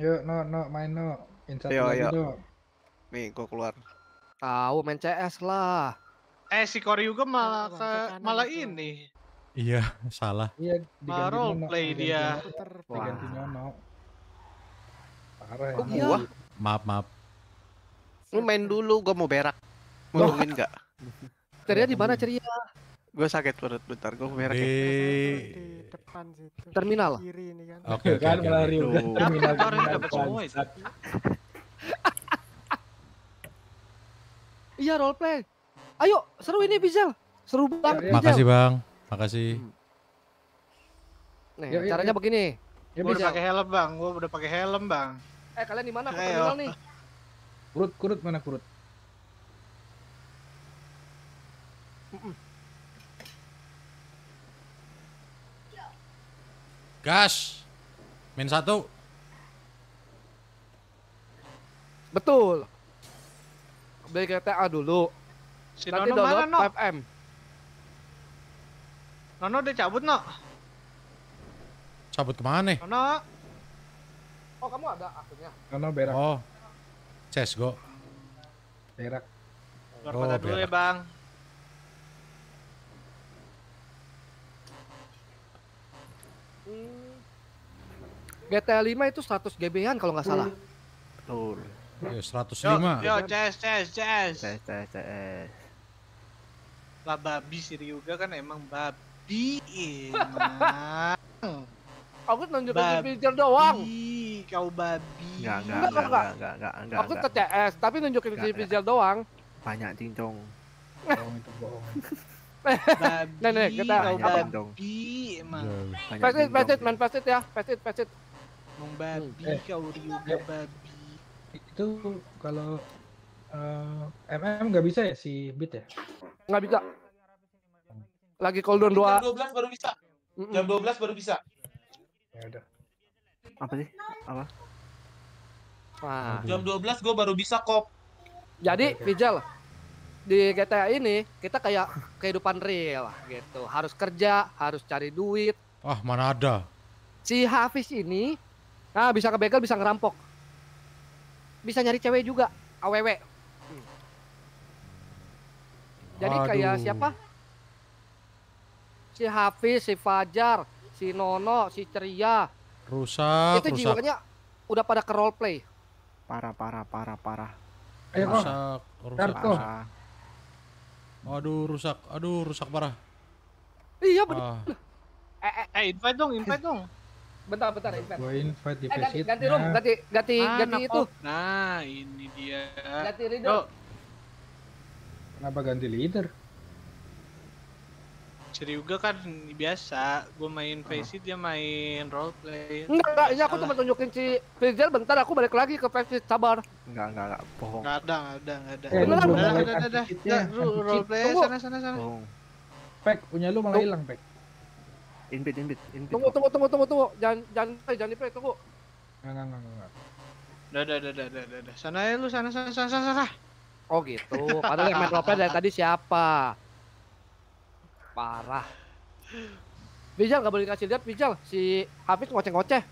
Yuk, no, no, main no. Insert ayo, ayo. Nih, gua keluar. Tahu main CS lah. Eh, si juga malah ke, malah ini. Iya, salah. Iya, malah role play dia. Diganti Parah ya. Oh, gua? Iya. Maaf, maaf. Lu main dulu, gua mau berak. Mau nggak? Ceria di mana ceria? Gue sakit perut bentar, gue merah. Di... depan situ. Terminal. Kiri ini kan. Oke, okay, kan okay, udah kan terminal. Iya roleplay. Ayo, seru ini bisa Seru banget. Makasih Bang. Makasih. Nih, caranya begini. Gue udah pakai helm, Bang. Gue udah pakai helm, Bang. Eh, kalian di mana? Ke terminal nih. Kurut, kurut mana kurut? Gas. Min satu. Betul. Beli A dulu. Si Nanti Nono download mana, no? 5M. Nono udah cabut, No. Cabut kemana? Nono. Oh, kamu ada akunnya? Nono berak. Oh. go, Berak. Luar oh, kota dulu ya, Bang. GTA 5 itu 100 GB-an kalau nggak salah. Betul. Ya, 105. Yo, CS, CS, CS. CS, CS, CS. Lah babi si juga kan emang babi emang. Aku nunjukin picture doang. Kau babi. Enggak, enggak, enggak, enggak, enggak, enggak, enggak. Aku ke CS, tapi nunjukin picture doang. Banyak cincong. Bohong itu bohong. Nenek, Nih, kita dong? babi emang. pasit it, pasit man, pasit ya. pasit pasit. Membabi Mong babi, eh. eh kau Ryuga eh, babi. Itu kalau uh, MM nggak bisa ya si Bit ya? Nggak bisa. Lagi cooldown dua. Jam dua belas baru bisa. Jam dua belas baru bisa. Ya udah. Apa sih? Apa? Wah. Jam belas gue baru bisa kop. Jadi, okay di GTA ini kita kayak kehidupan real gitu. Harus kerja, harus cari duit. Ah, mana ada. Si Hafiz ini nah bisa kebegal, bisa ngerampok. Bisa nyari cewek juga, AWW. Jadi Aduh. kayak siapa? Si Hafiz, si Fajar, si Nono, si Ceria. Rusak, Itu rusak. jiwanya udah pada ke role play. Parah, parah, parah, parah. rusak, rusak, rusak. Parah. Aduh rusak, aduh rusak parah. Iya betul Ah. Eh, eh, eh, invite dong, invite dong. Bentar, bentar, invite. Gua invite di eh, ganti, ganti room, ganti, ganti, ah, ganti itu. Off. Nah, ini dia. Ganti leader. Oh. Kenapa ganti leader? juga kan biasa, gue main face dia main role play. Enggak, enggak, ini aku cuma tunjukin si Fizel bentar aku balik lagi ke face it, sabar. Enggak, enggak, enggak, bohong. Enggak ada, enggak ada, enggak ada. Eh, Bener enggak, ya? enggak, enggak, enggak, enggak, Role play sana sana sana. Pek, punya lu malah hilang, Pek. intip intip invit. Tunggu, tunggu, tunggu, tunggu, tunggu. Jangan jangan jangan jangan, nggak tunggu. Enggak, enggak, enggak, enggak. Udah, udah, udah, udah, udah. Sana ya lu, sana sana sana sana. Oh gitu. Padahal yang main role dari tadi siapa? Parah. Bijal gak boleh kasih lihat Bijal si Hafiz ngoceh-ngoceh.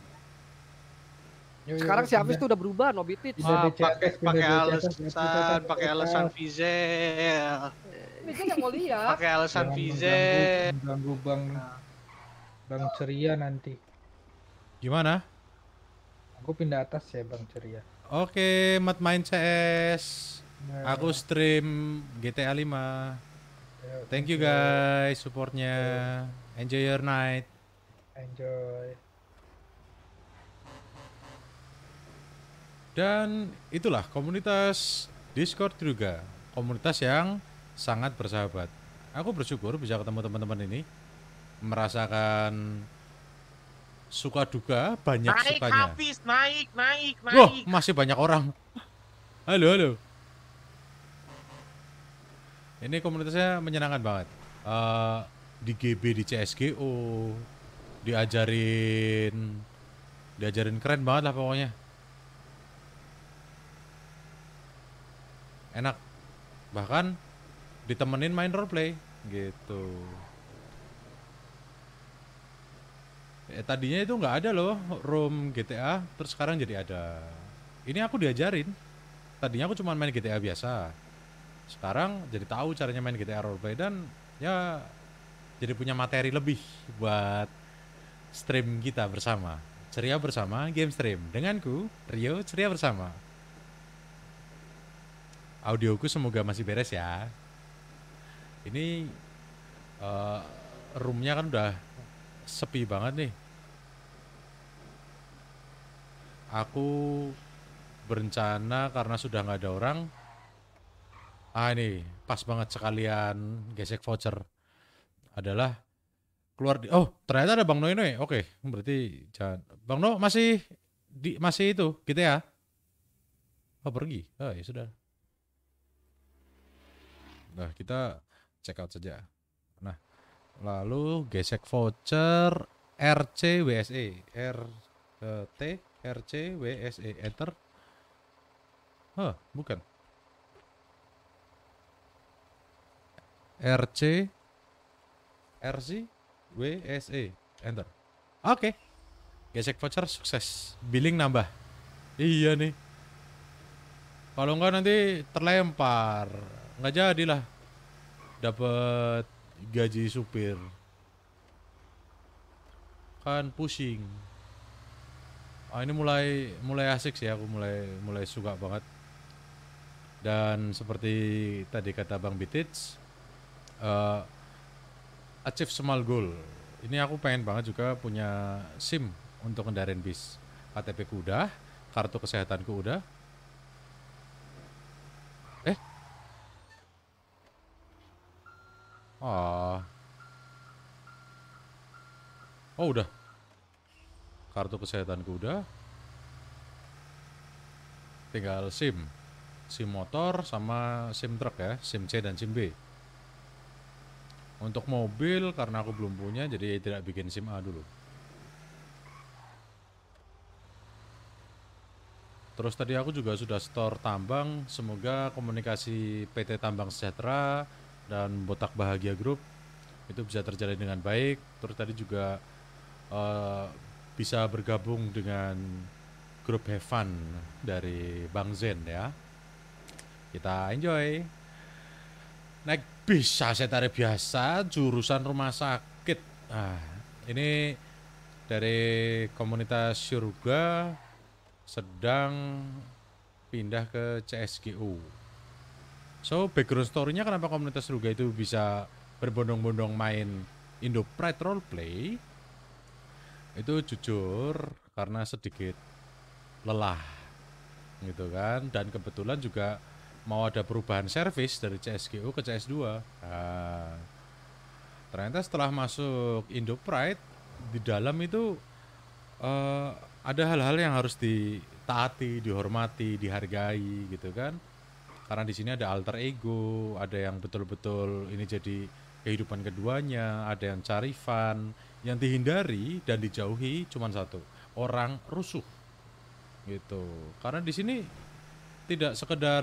Sekarang si Hafiz iya. tuh udah berubah Nobitit. pakai pakai alasan pakai alasan Pijal. Vizel yang mau lihat. Pakai alasan Pijal. Ganggu Bang Bang Ceria nanti. Gimana? Aku pindah atas ya Bang Ceria. Oke, mat main CS. Iya, Aku iya. stream GTA 5. Thank you guys supportnya. Enjoy your night. Enjoy. Dan itulah komunitas Discord juga, komunitas yang sangat bersahabat. Aku bersyukur bisa ketemu teman-teman ini, merasakan suka duka banyak naik, sukanya. Naik, naik, naik, naik. Wah, masih banyak orang. Halo, halo. Ini komunitasnya menyenangkan banget. Uh, di GB di CSGO diajarin diajarin keren banget lah pokoknya. Enak. Bahkan ditemenin main roleplay gitu. Eh, tadinya itu nggak ada loh room GTA, terus sekarang jadi ada. Ini aku diajarin. Tadinya aku cuma main GTA biasa sekarang jadi tahu caranya main GTA roleplay dan ya jadi punya materi lebih buat stream kita bersama. Ceria bersama game stream denganku Rio ceria bersama. Audioku semoga masih beres ya. Ini uh, roomnya kan udah sepi banget nih. Aku berencana karena sudah nggak ada orang Ah ini pas banget sekalian gesek voucher adalah keluar di oh ternyata ada Bang Noe Noe. Oke, berarti jangan Bang No masih di masih itu kita gitu ya. Oh pergi. Oh ya sudah. Nah, kita check out saja. Nah, lalu gesek voucher RC WSE R e, eh, T RC WSE enter. Hah, bukan. RC RC WSE enter. Oke. Okay. Gesek voucher sukses. Billing nambah. Iya nih. Kalau enggak nanti terlempar. Enggak jadilah. Dapat gaji supir. Kan pusing. Oh, ini mulai mulai asik sih aku mulai mulai suka banget. Dan seperti tadi kata Bang Bitits, uh, achieve small goal. Ini aku pengen banget juga punya SIM untuk kendaraan bis. KTP ku udah, kartu kesehatanku udah. Eh? Oh. Oh udah. Kartu kesehatanku udah. Tinggal SIM. SIM motor sama SIM truk ya, SIM C dan SIM B. Untuk mobil karena aku belum punya jadi tidak bikin SIM A dulu. Terus tadi aku juga sudah store tambang, semoga komunikasi PT Tambang Sejahtera dan Botak Bahagia Group itu bisa terjadi dengan baik. Terus tadi juga uh, bisa bergabung dengan grup Heaven dari Bang Zen ya. Kita enjoy naik saya tarik biasa jurusan rumah sakit nah ini dari komunitas surga sedang pindah ke CSGU. so background story-nya kenapa komunitas surga itu bisa berbondong-bondong main Indo Pride role play itu jujur karena sedikit lelah gitu kan dan kebetulan juga mau ada perubahan servis dari CSGO ke CS2 nah, ternyata setelah masuk Indo Pride di dalam itu uh, ada hal-hal yang harus ditaati, dihormati, dihargai gitu kan karena di sini ada alter ego, ada yang betul-betul ini jadi kehidupan keduanya, ada yang cari fun, yang dihindari dan dijauhi cuma satu, orang rusuh. Gitu. Karena di sini tidak sekedar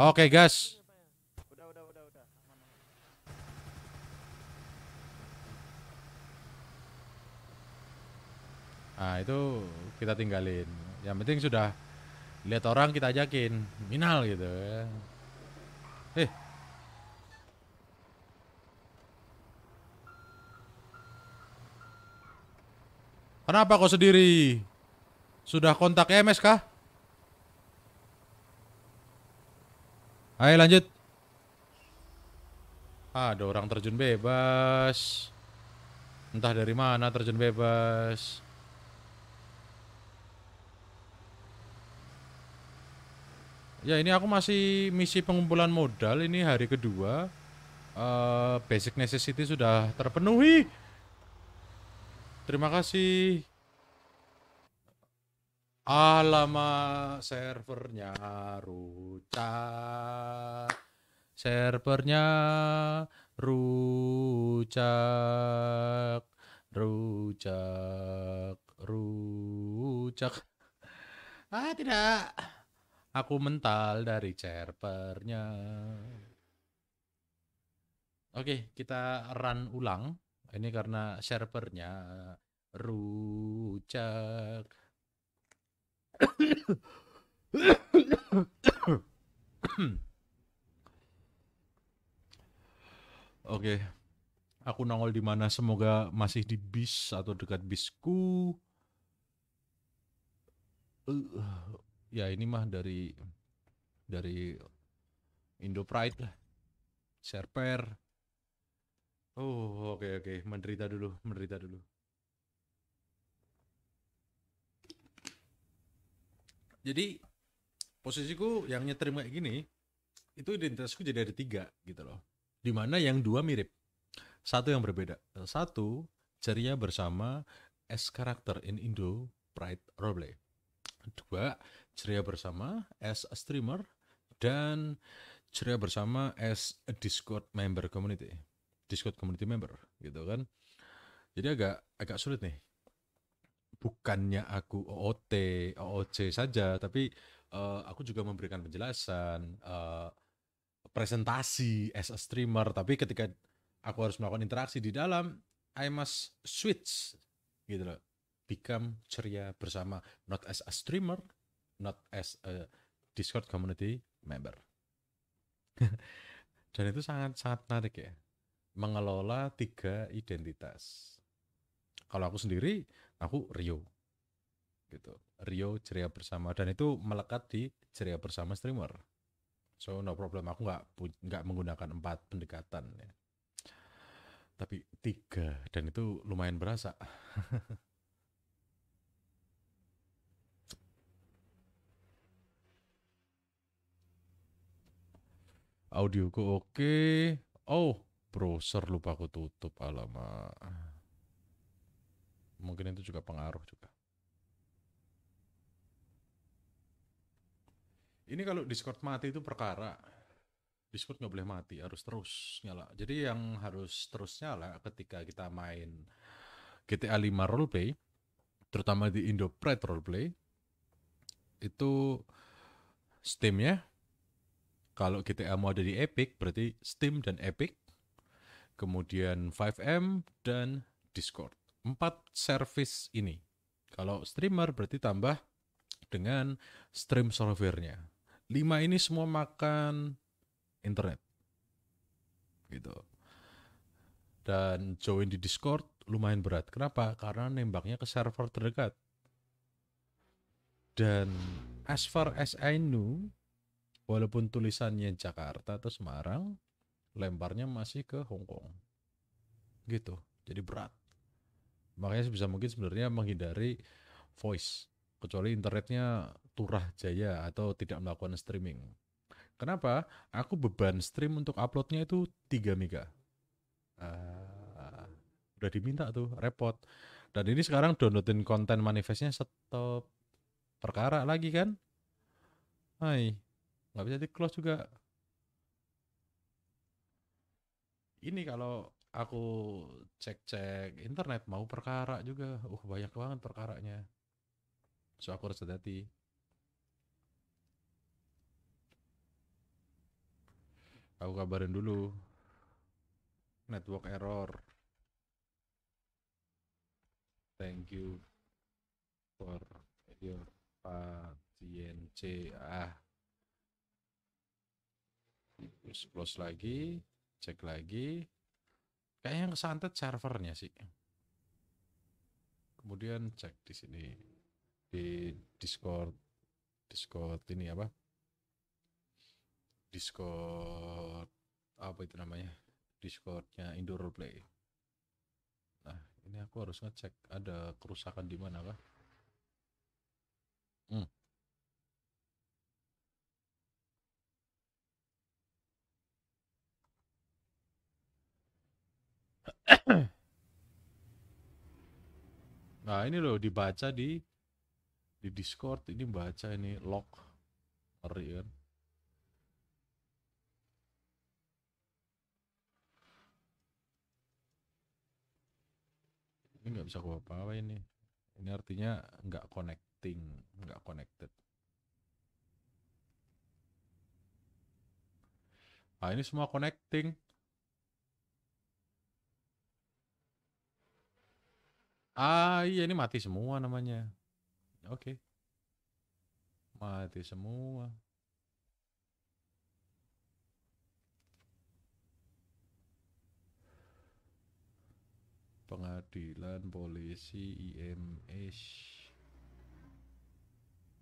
Oke, okay, guys. Nah, itu kita tinggalin. Yang penting sudah lihat orang kita ajakin, minal gitu ya. Eh. Kenapa kau sendiri? Sudah kontak MS kah? Ayo lanjut. Ada orang terjun bebas. Entah dari mana terjun bebas. Ya ini aku masih misi pengumpulan modal. Ini hari kedua. Uh, basic necessity sudah terpenuhi. Terima kasih. Alamak, servernya rucat. Servernya rucak, rucak, rucak. Ah, tidak. Aku mental dari servernya. Oke, kita run ulang. Ini karena servernya rucak Oke. Okay. Aku nongol di mana? Semoga masih di bis atau dekat bisku. Uh, ya ini mah dari dari Indo Pride lah. Share pair. Oh, oke okay, oke, okay. menderita dulu, menderita dulu. jadi posisiku yang nyetrim kayak gini itu identitasku jadi ada tiga gitu loh dimana yang dua mirip satu yang berbeda satu ceria bersama S karakter in Indo Pride Roleplay dua ceria bersama as a streamer dan ceria bersama as a Discord member community Discord community member gitu kan jadi agak agak sulit nih bukannya aku OOT, OOC saja, tapi uh, aku juga memberikan penjelasan, uh, presentasi as a streamer. Tapi ketika aku harus melakukan interaksi di dalam, I must switch gitu loh. Become ceria bersama, not as a streamer, not as a Discord community member. Dan itu sangat-sangat menarik ya. Mengelola tiga identitas. Kalau aku sendiri, aku Rio gitu Rio ceria bersama dan itu melekat di ceria bersama streamer so no problem aku nggak nggak menggunakan empat pendekatan ya tapi tiga dan itu lumayan berasa audioku oke okay. oh browser lupa aku tutup alamak mungkin itu juga pengaruh juga ini kalau Discord mati itu perkara Discord nggak boleh mati harus terus nyala jadi yang harus terus nyala ketika kita main GTA 5 roleplay terutama di Indo Pride roleplay itu steam Steamnya kalau GTA mau ada di Epic berarti Steam dan Epic kemudian 5M dan Discord empat service ini. Kalau streamer berarti tambah dengan stream servernya. Lima ini semua makan internet. Gitu. Dan join di Discord lumayan berat. Kenapa? Karena nembaknya ke server terdekat. Dan as far as I know, walaupun tulisannya Jakarta atau Semarang, lemparnya masih ke hongkong Gitu. Jadi berat makanya sebisa mungkin sebenarnya menghindari voice kecuali internetnya turah jaya atau tidak melakukan streaming. Kenapa? Aku beban stream untuk uploadnya itu 3 mega. Uh, udah diminta tuh, repot. Dan ini sekarang downloadin konten manifestnya stop perkara lagi kan? Hai, nggak bisa di close juga. Ini kalau aku cek-cek internet mau perkara juga uh banyak banget perkaranya so aku harus hati-hati aku kabarin dulu network error thank you for your patience ah terus close lagi cek lagi Kayaknya yang kesantet servernya sih. Kemudian cek di sini di Discord Discord ini apa? Discord apa itu namanya? Discordnya Indo Roleplay. Nah, ini aku harus ngecek ada kerusakan di mana kah? Hmm. nah ini loh dibaca di di Discord ini baca ini lock ngeri kan ini nggak bisa gua apa-apa ini ini artinya nggak connecting nggak connected ah ini semua connecting Ah, iya ini mati semua namanya. Oke. Mati semua. Pengadilan polisi IMS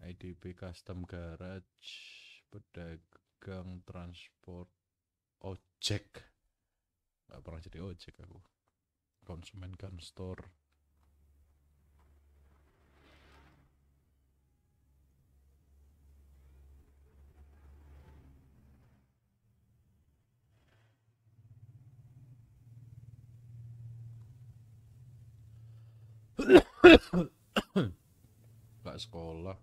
IDP Custom Garage pedagang transport ojek nggak pernah jadi ojek aku konsumen gun store Gak sekolah.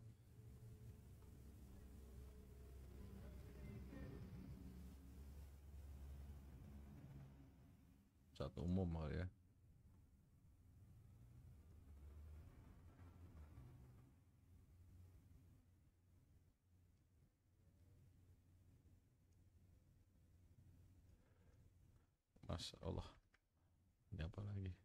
Satu umum kali ya. Masya Allah. Ini apa lagi?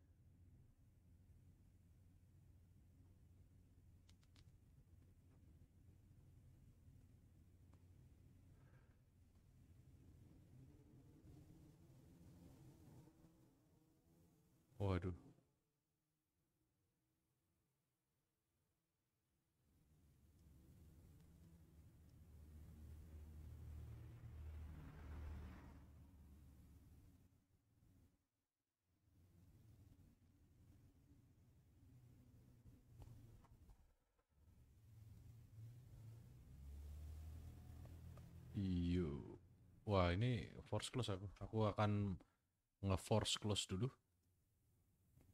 Iyo. Wah, ini force close aku. Aku akan nge-force close dulu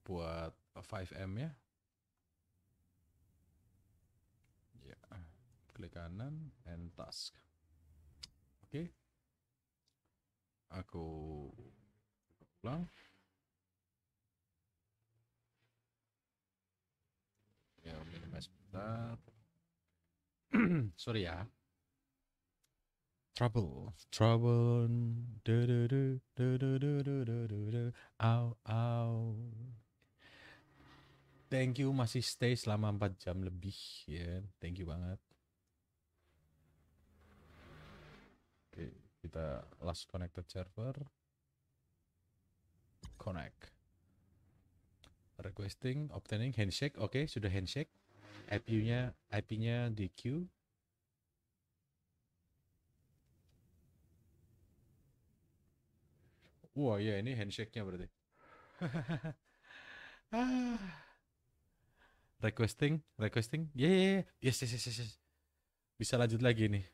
buat 5M ya. Ya, klik kanan and task. Oke. Okay. Aku pulang. Ya, minimize sebentar. Sorry ya. Trouble, trouble, du du du du du du du du du du, ow ow. Thank you masih stay selama 4 jam lebih ya. Yeah, thank you banget. Oke, okay, kita last connected server. Connect. Requesting, obtaining handshake. Oke, okay, sudah handshake. IP-nya IP-nya di queue. Wah iya ini handshake-nya berarti. Requesting, requesting. Ya, yeah, yeah, yeah. yes, yes, yes, yes. Bisa lanjut lagi nih.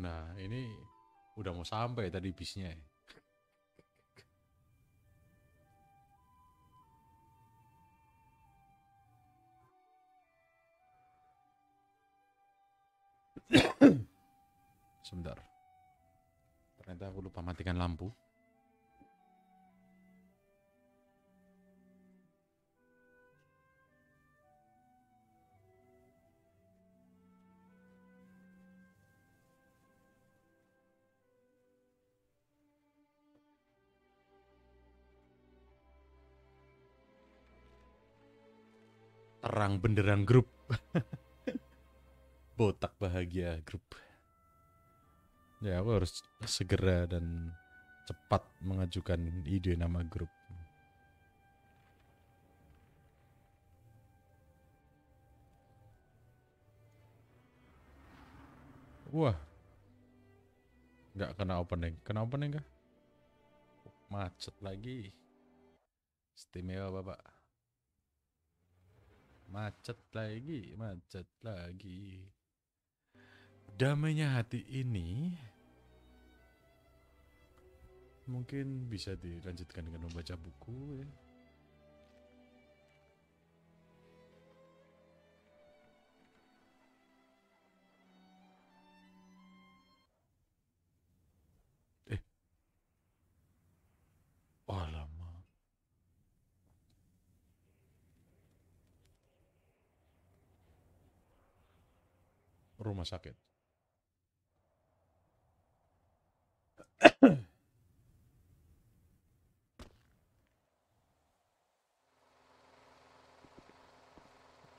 Nah, ini udah mau sampai tadi bisnya ya. Sebentar. Ternyata aku lupa matikan lampu. terang benderang grup Botak Bahagia grup Ya, aku harus segera dan cepat mengajukan ide nama grup. Wah. Nggak kena opening. Kena opening kah? Macet lagi. Istimewa bapak. Macet lagi, macet lagi damainya hati ini mungkin bisa dilanjutkan dengan membaca buku ya. Eh. Oh, Rumah sakit.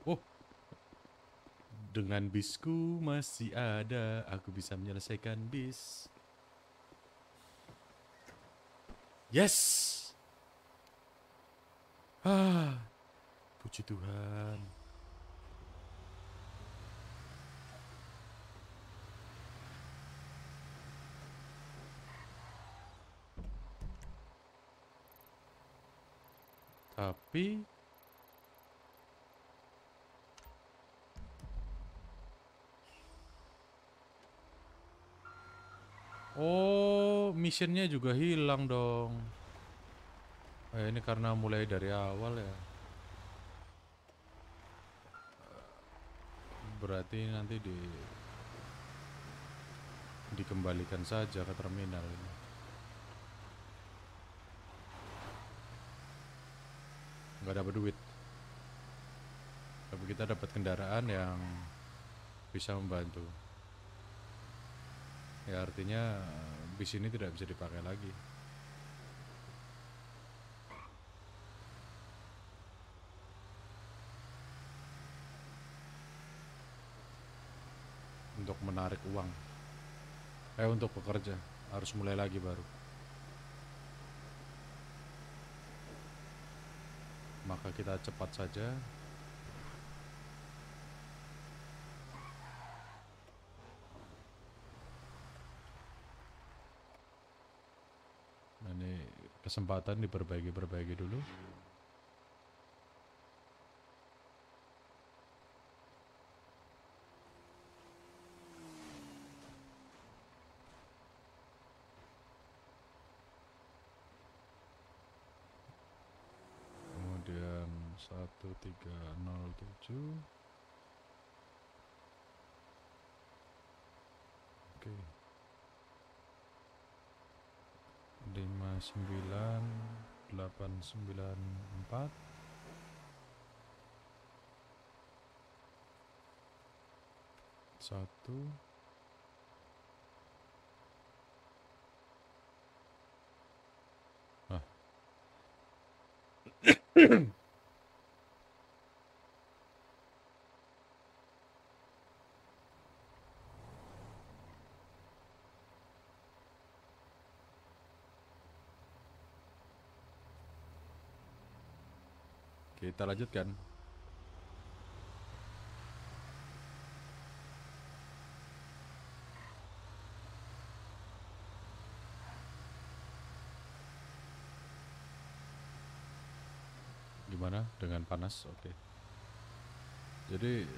oh. Dengan bisku masih ada, aku bisa menyelesaikan bis. Yes. Ah. Puji Tuhan. Tapi... Oh, missionnya juga hilang dong. Eh, ini karena mulai dari awal ya. Berarti nanti di dikembalikan saja ke terminal ini. nggak dapat duit tapi kita dapat kendaraan yang bisa membantu ya artinya bis ini tidak bisa dipakai lagi untuk menarik uang eh untuk pekerja harus mulai lagi baru maka kita cepat saja nah, ini kesempatan diperbaiki-perbaiki dulu 307 oke sembilan empat satu ah kita lanjutkan. Gimana dengan panas? Oke. Okay. Jadi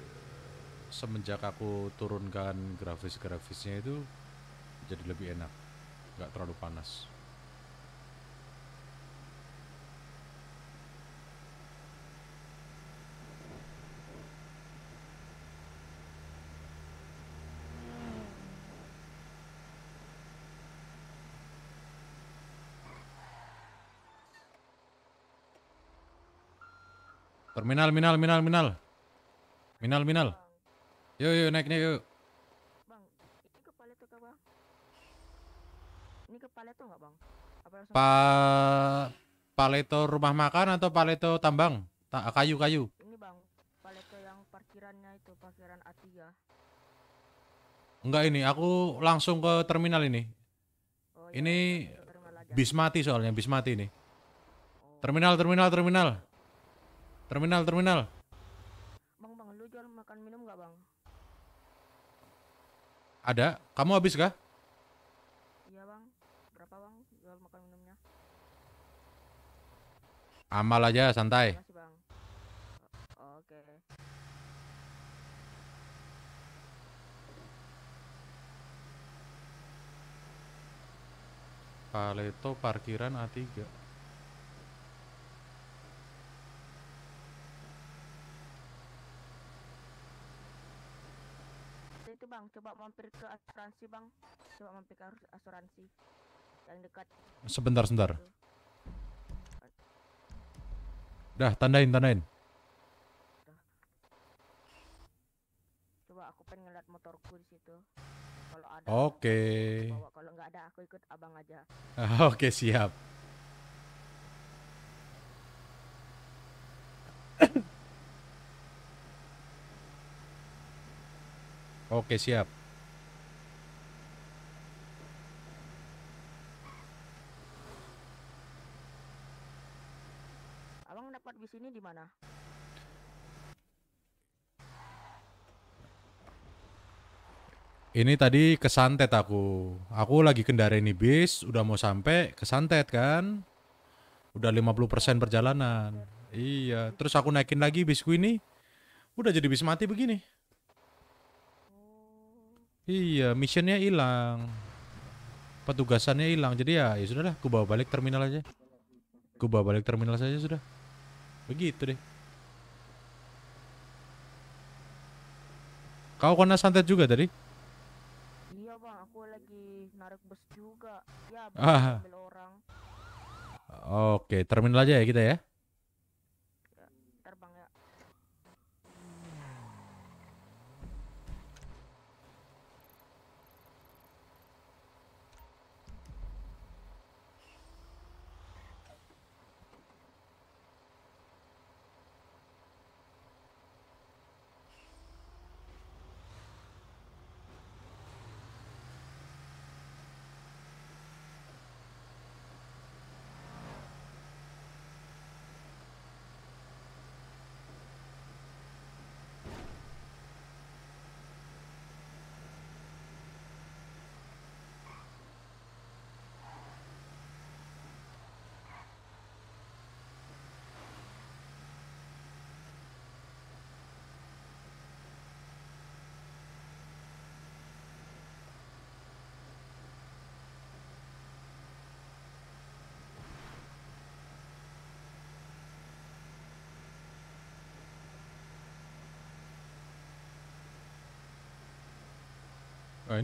semenjak aku turunkan grafis-grafisnya itu jadi lebih enak, nggak terlalu panas. Terminal, minal, minal, minal. Minal, minal. Yuk, yuk, naik nih, yuk. Bang, ini ke Paleto apa? Ini ke Paleto enggak, Bang? Apa langsung... Pa... Paleto rumah makan atau Paleto tambang? Kayu-kayu. ini, Bang. Paleto yang parkirannya itu, parkiran A3. Enggak ini, aku langsung ke terminal ini. Oh, iya, ini bis mati soalnya, bis mati Oh. Terminal, terminal, terminal. Terminal, terminal. Bang, bang, lu jual makan minum nggak bang? Ada. Kamu habis kah? Iya bang. Berapa bang jual makan minumnya? Amal aja, santai. Masih bang. Oke. Paleto parkiran A3. coba mampir ke asuransi bang coba mampir ke asuransi yang dekat sebentar sebentar gitu. dah tandain tandain coba aku pengen lihat motorku di situ kalau ada oke okay. kalau nggak ada aku ikut abang aja oke okay, siap Oke, siap. Abang dapat bis ini di mana? Ini tadi kesantet aku. Aku lagi kendara ini bis, udah mau sampai kesantet kan. Udah 50% perjalanan. Iya, terus aku naikin lagi bisku ini. Udah jadi bis mati begini. Iya, missionnya hilang. Petugasannya hilang. Jadi ya, ya sudahlah, ku bawa balik terminal aja. Ku bawa balik terminal saja sudah. Begitu deh. Kau kena santet juga tadi? Iya bang, aku lagi narik bus juga. Ya, ah. orang. Oke, terminal aja ya kita ya.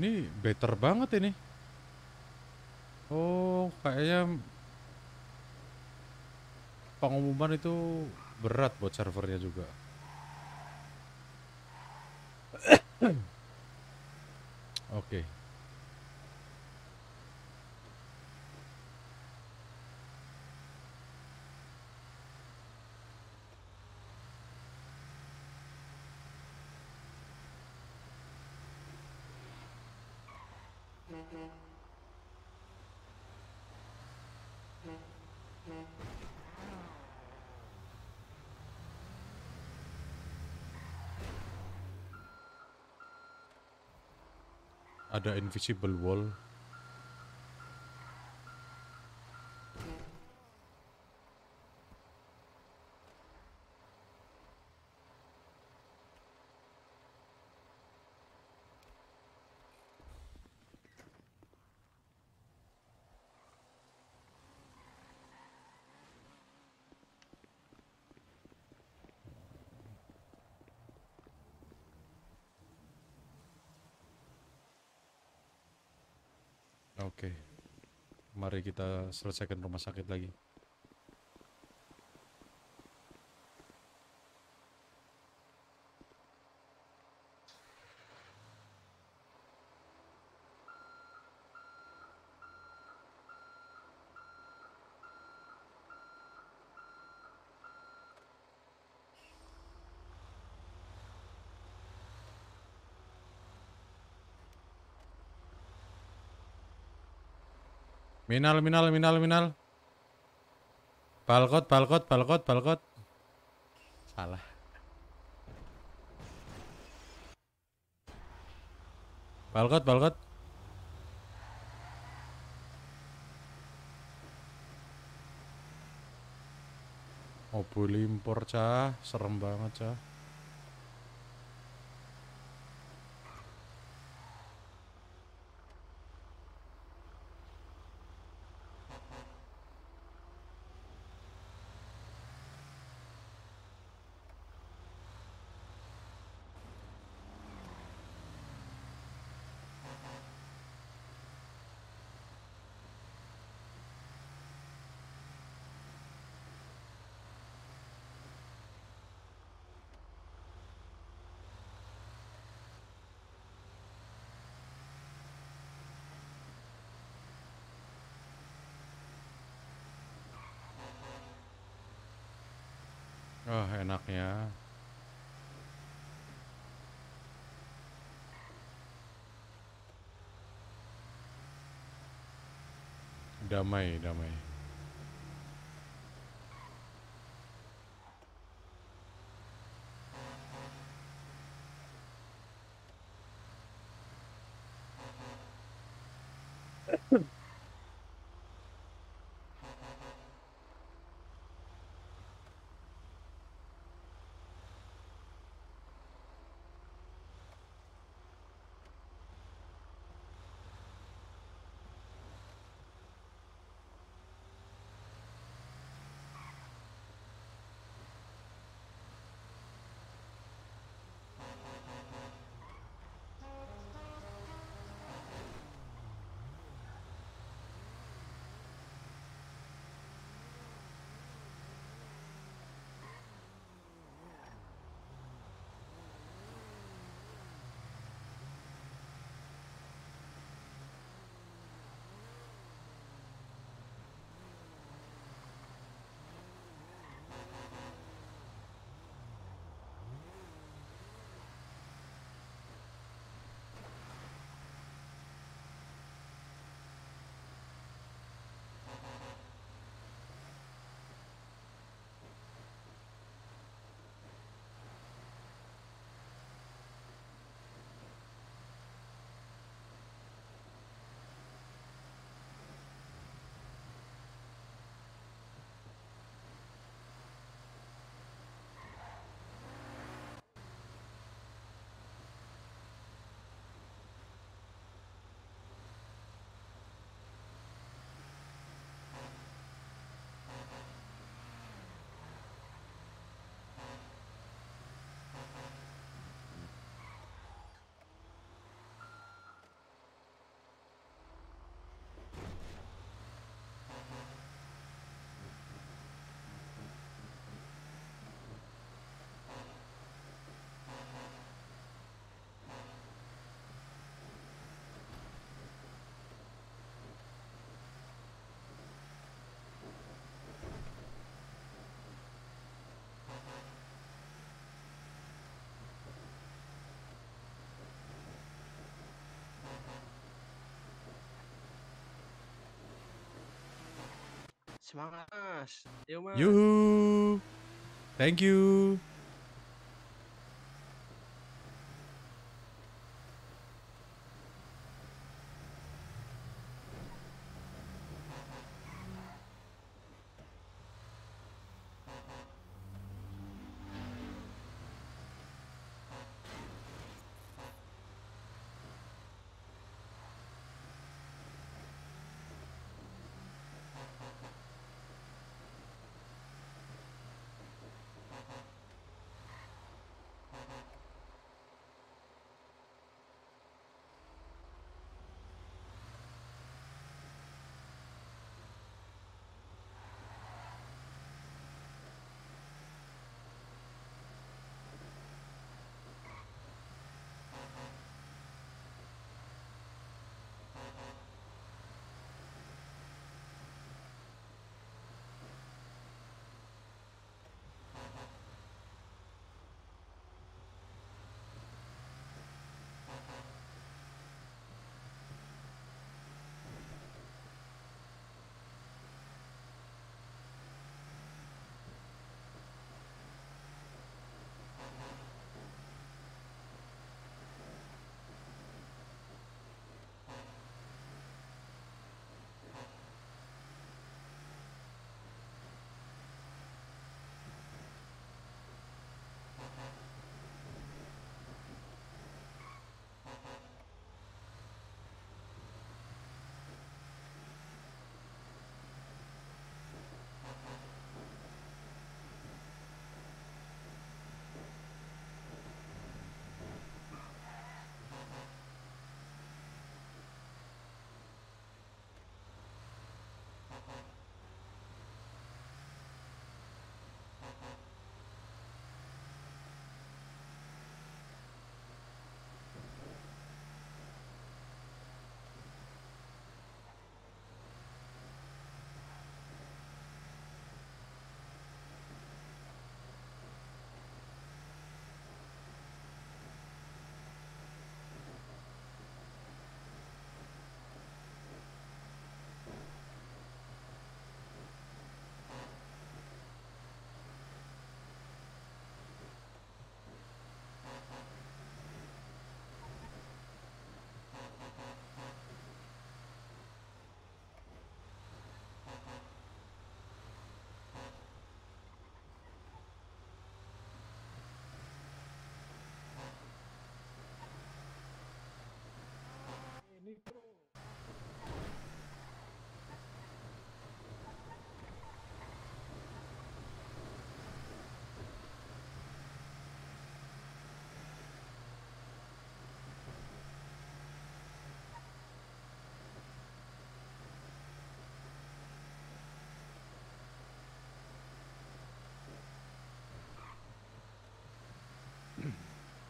ini better banget ini. Oh, kayaknya pengumuman itu berat buat servernya juga. Oke. Okay. Ada invisible wall. Oke. Okay. Mari kita selesaikan rumah sakit lagi. Minal, minal, minal, minal. Balkot, balkot, balkot, balkot. Salah. Balkot, balkot. Obol impor cah, serem banget cah. ya damai damai Semangat. Yuhu. Thank you.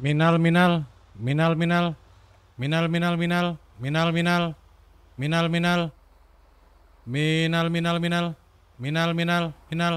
Minal minal minal minal minal minal minal minal minal minal minal minal minal minal minal minal minal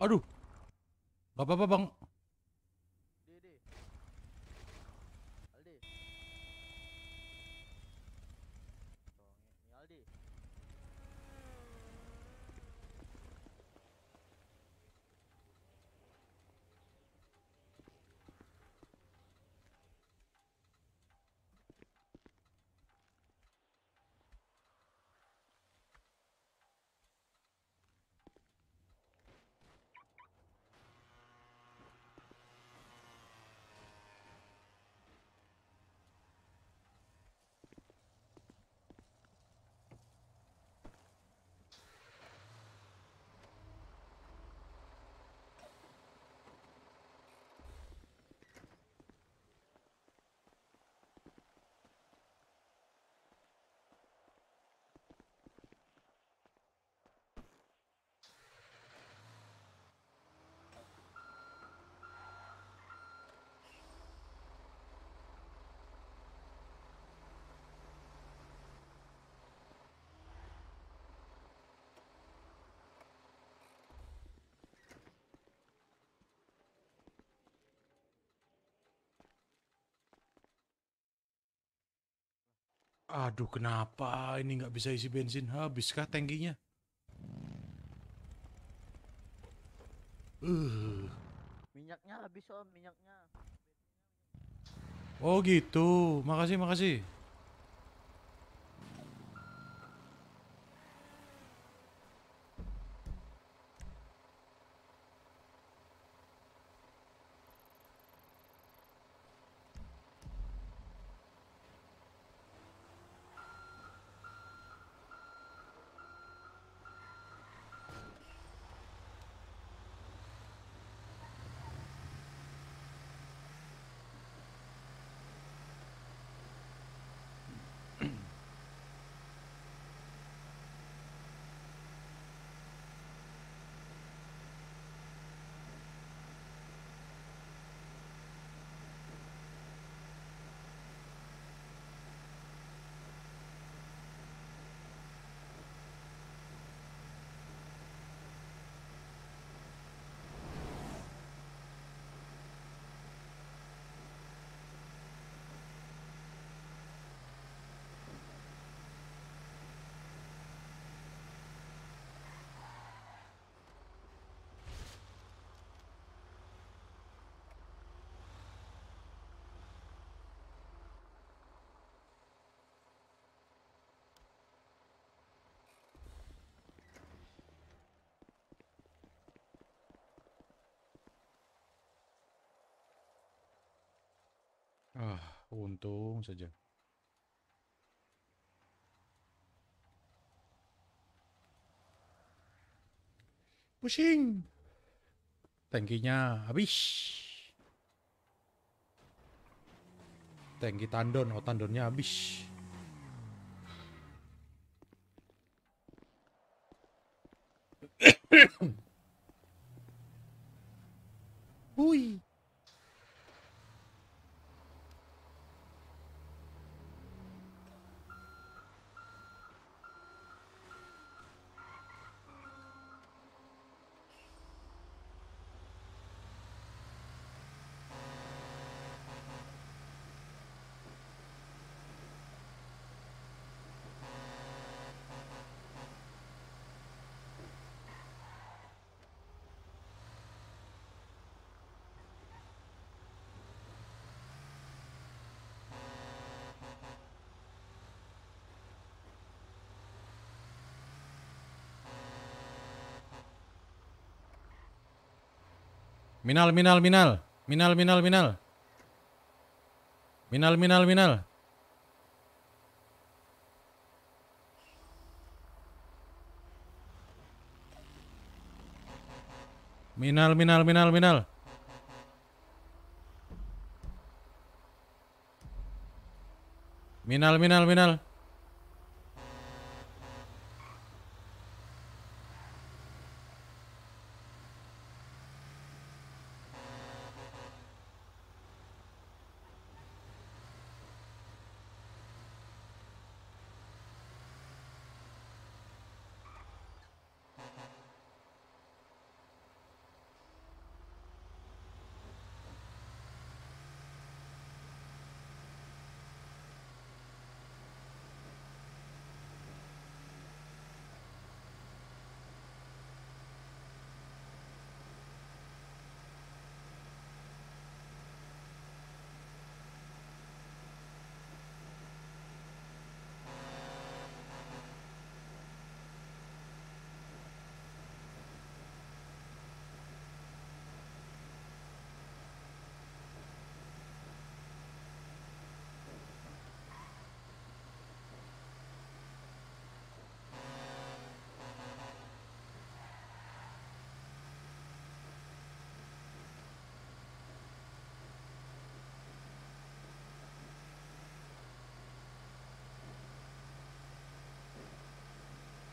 Aduh. Gak apa-apa bang, Aduh kenapa ini nggak bisa isi bensin habis kah tangkinya? Uh. Minyaknya habis om minyaknya. Oh gitu, makasih makasih. Ah, untung saja. Pusing. tangkinya habis. Tangki tandon, oh tandonnya habis. Hui. Minal, minal, minal. Minal, minal, minal. Minal, minal, minal. Minal, minal, minal, minal. Minal, minal, minal.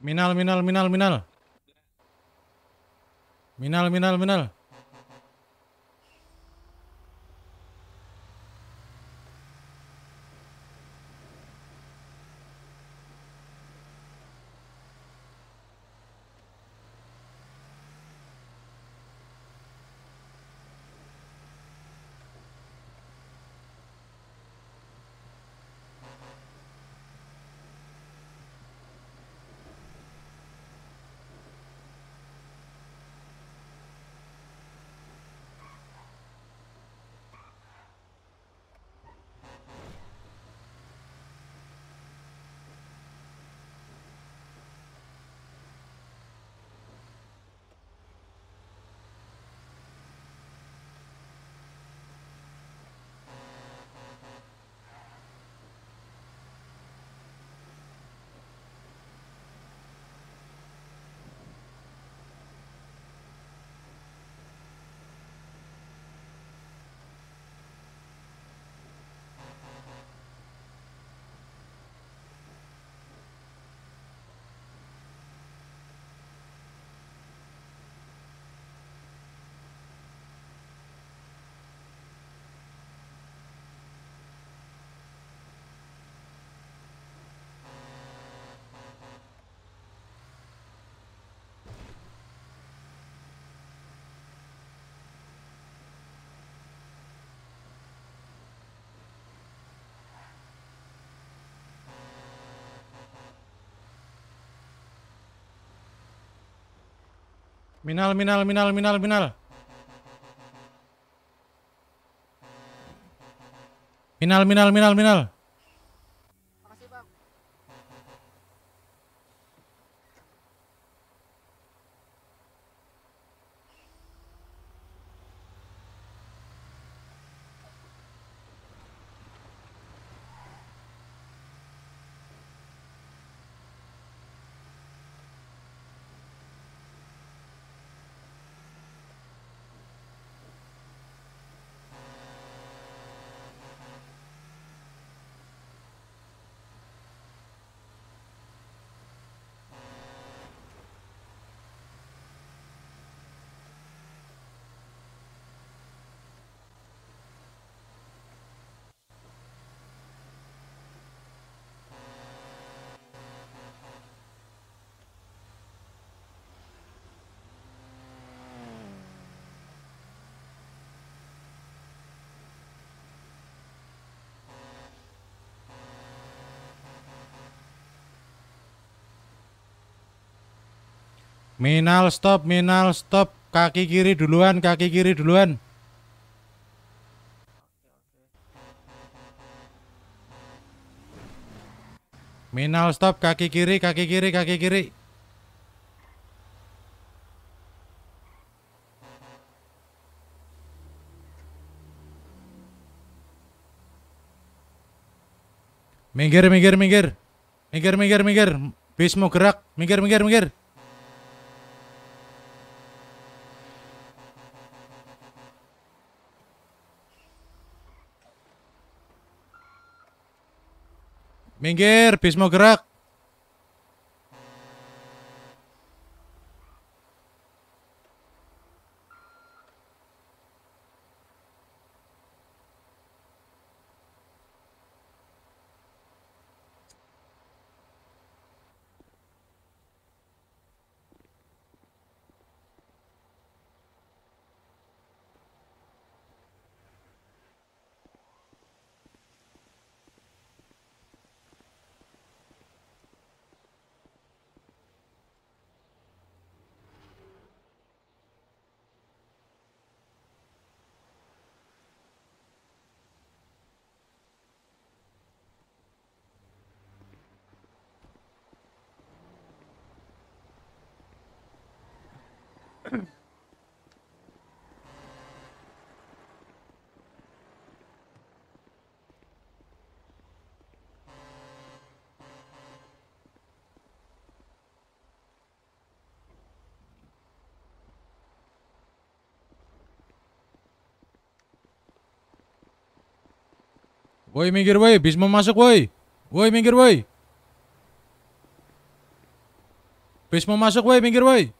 Minal, minal, minal, minal. Minal, minal, minal. Minal, minal, minal, minal, minal. Minal, minal, minal, minal. Minal stop, minal stop. Kaki kiri duluan, kaki kiri duluan. Minal stop, kaki kiri, kaki kiri, kaki kiri. Minggir, minggir, minggir. Minggir, minggir, minggir. Bis mau gerak. Minggir, minggir, minggir. Minggir, bis mau gerak. Woi minggir woi, bis mau masuk woi. Woi minggir woi. bis mau masuk woi, minggir woi.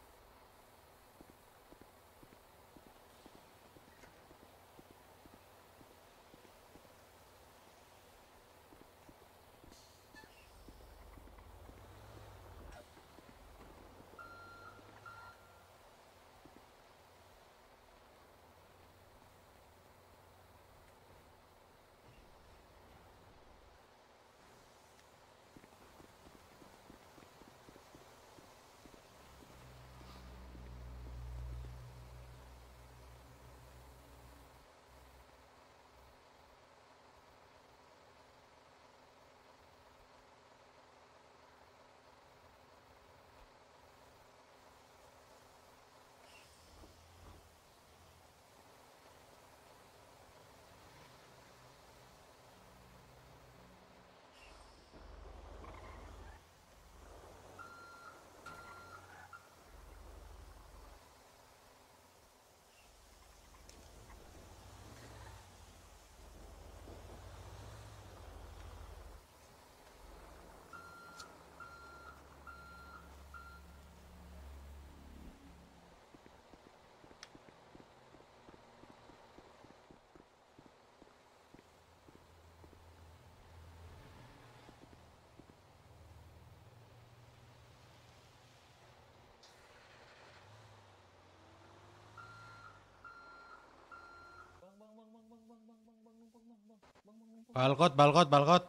Balkot, balkot, balkot.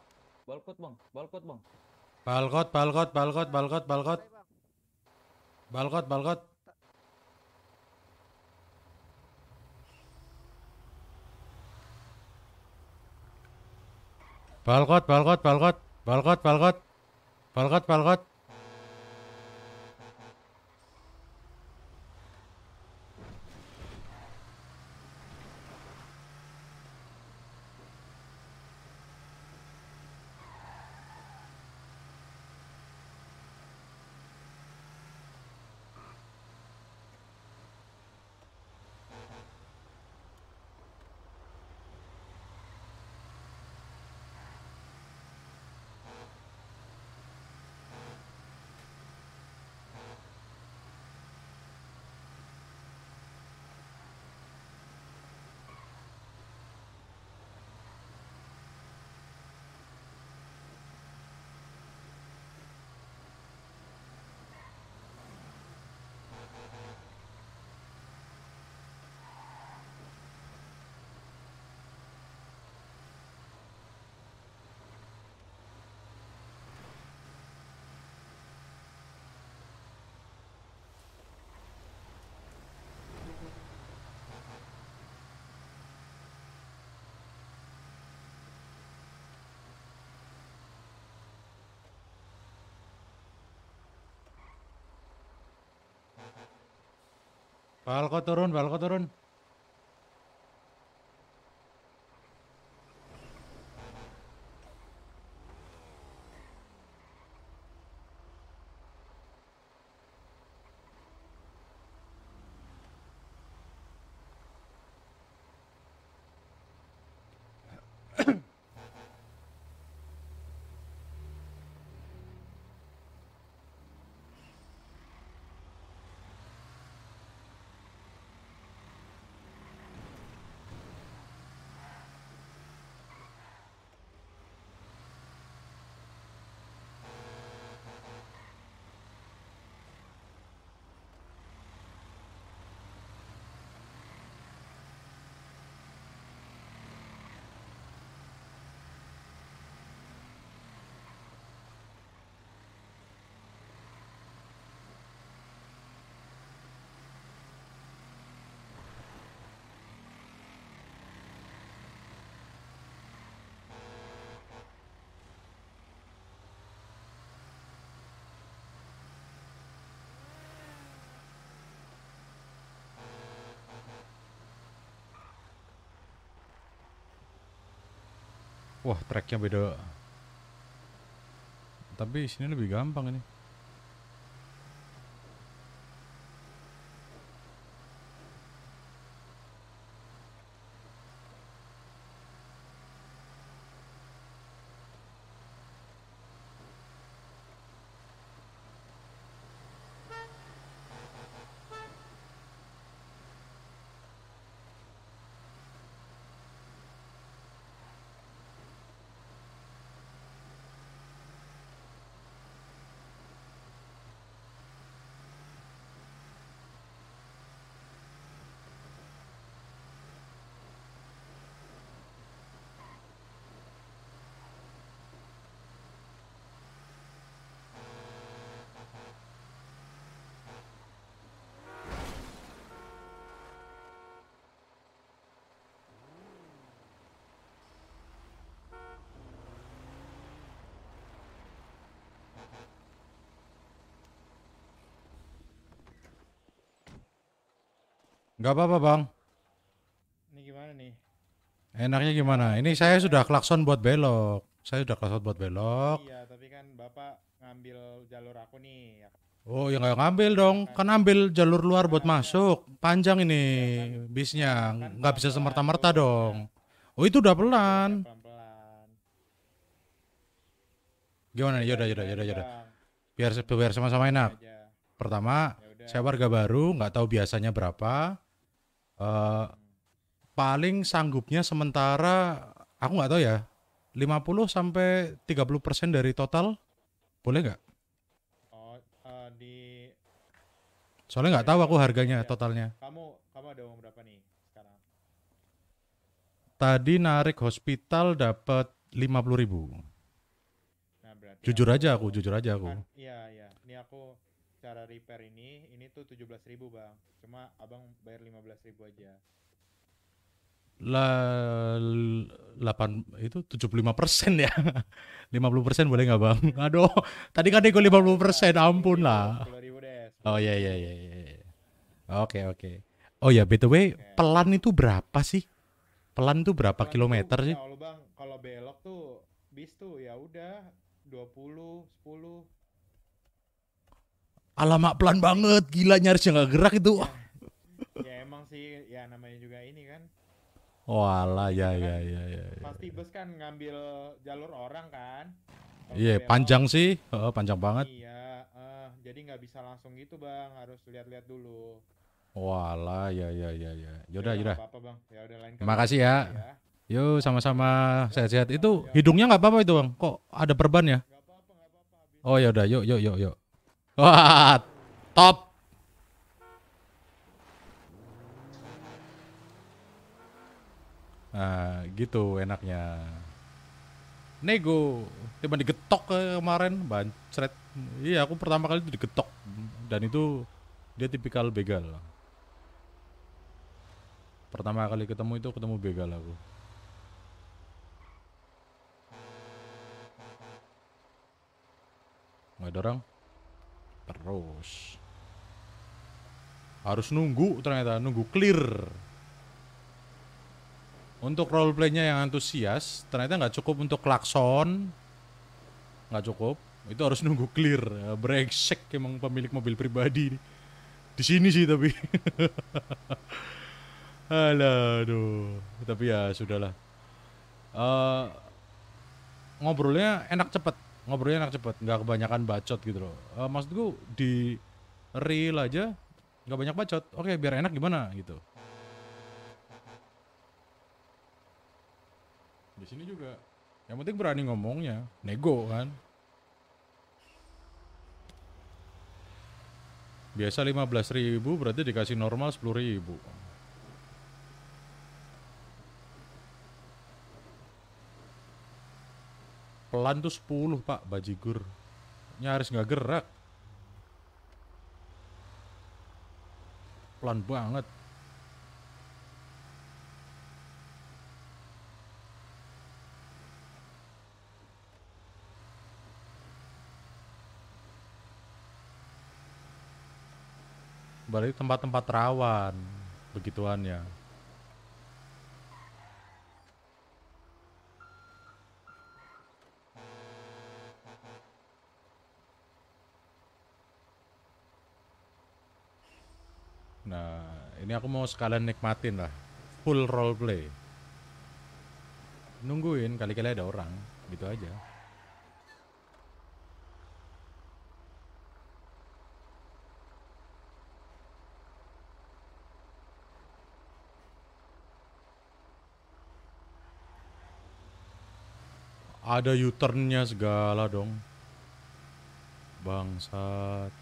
Balkot, Bang. Balkot, Bang. Balkot, balkot, balkot, balkot, balkot. Balkot, balkot. Balkot, balkot, balkot. Balkot, balkot. Balkot, balkot. Balko turun, Balko turun. Wah, tracknya beda. Tapi sini lebih gampang ini. Gak apa-apa bang. Ini gimana nih? Enaknya gimana? Ini saya sudah klakson buat belok. Saya sudah klakson buat belok. Iya, tapi kan bapak ngambil jalur aku nih. Ya kan? Oh, ya nggak ngambil dong. Kan, kan ambil jalur luar buat iya, kan? masuk. Panjang ini iya, bisnya. Gak bisa semerta-merta dong. Oh, itu udah pelan. Iya, pelan Gimana nih? Yaudah, yaudah, yaudah, yaudah. Biar biar sama-sama enak. Pertama, ya saya warga baru, nggak tahu biasanya berapa uh, paling sanggupnya sementara aku nggak tahu ya 50 sampai 30 persen dari total boleh nggak? Oh, uh, di soalnya nggak tahu aku harganya ya. totalnya. Kamu kamu ada uang berapa nih sekarang? Tadi narik hospital dapat 50 ribu. Nah, jujur aja aku, jujur aja aku. Iya iya, ini aku secara repair ini ini tuh tujuh belas ribu bang cuma abang bayar lima belas ribu aja lah 8 itu tujuh puluh lima persen ya lima puluh persen boleh nggak bang aduh tadi kan lima puluh persen ampun lah oh ya ya ya ya oke oke oh ya btw pelan itu berapa sih pelan tuh berapa kilometer sih kalau ya bang kalau belok tuh bis tuh ya udah dua puluh sepuluh. Alamak pelan banget, gila nyarisnya nggak gerak itu. Ya, ya emang sih, ya namanya juga ini kan. Wala, oh, ya, ya, kan ya, ya, ya, ya. Pasti bus kan ngambil jalur orang kan. Iya, yeah, panjang sih, uh, panjang banget. Iya, uh, jadi nggak bisa langsung gitu bang, harus lihat-lihat dulu. Wala, ya, ya, ya, ya. Yaudah, yaudah. Ya apa -apa, bang. Yaudah, lain Terima kasih ya. ya. Yo, sama-sama ya, sehat-sehat. Itu hidungnya nggak apa-apa itu bang? Kok ada perban ya? Gak apa -apa, Oh ya udah, yuk, yuk, yuk, yuk. Wah, top. Nah, gitu enaknya. Nego, tiba digetok kemarin, bancret. Iya, aku pertama kali itu digetok dan itu dia tipikal begal. Pertama kali ketemu itu ketemu begal aku. Gak ada orang terus harus nunggu ternyata nunggu clear untuk roleplaynya yang antusias ternyata nggak cukup untuk klakson nggak cukup itu harus nunggu clear eh, brengsek emang pemilik mobil pribadi di sini sih tapi aduh tapi ya sudahlah uh, ngobrolnya enak cepet ngobrolnya enak cepet nggak kebanyakan bacot gitu loh uh, eh, maksud gue di real aja nggak banyak bacot oke okay, biar enak gimana gitu di sini juga yang penting berani ngomongnya nego kan biasa 15.000 berarti dikasih normal 10.000 ribu pelan tuh 10 pak bajigur nyaris nggak gerak pelan banget berarti tempat-tempat rawan begituannya Nah, ini aku mau sekalian nikmatin lah full role play. Nungguin kali-kali ada orang, gitu aja. Ada u segala dong. Bangsat.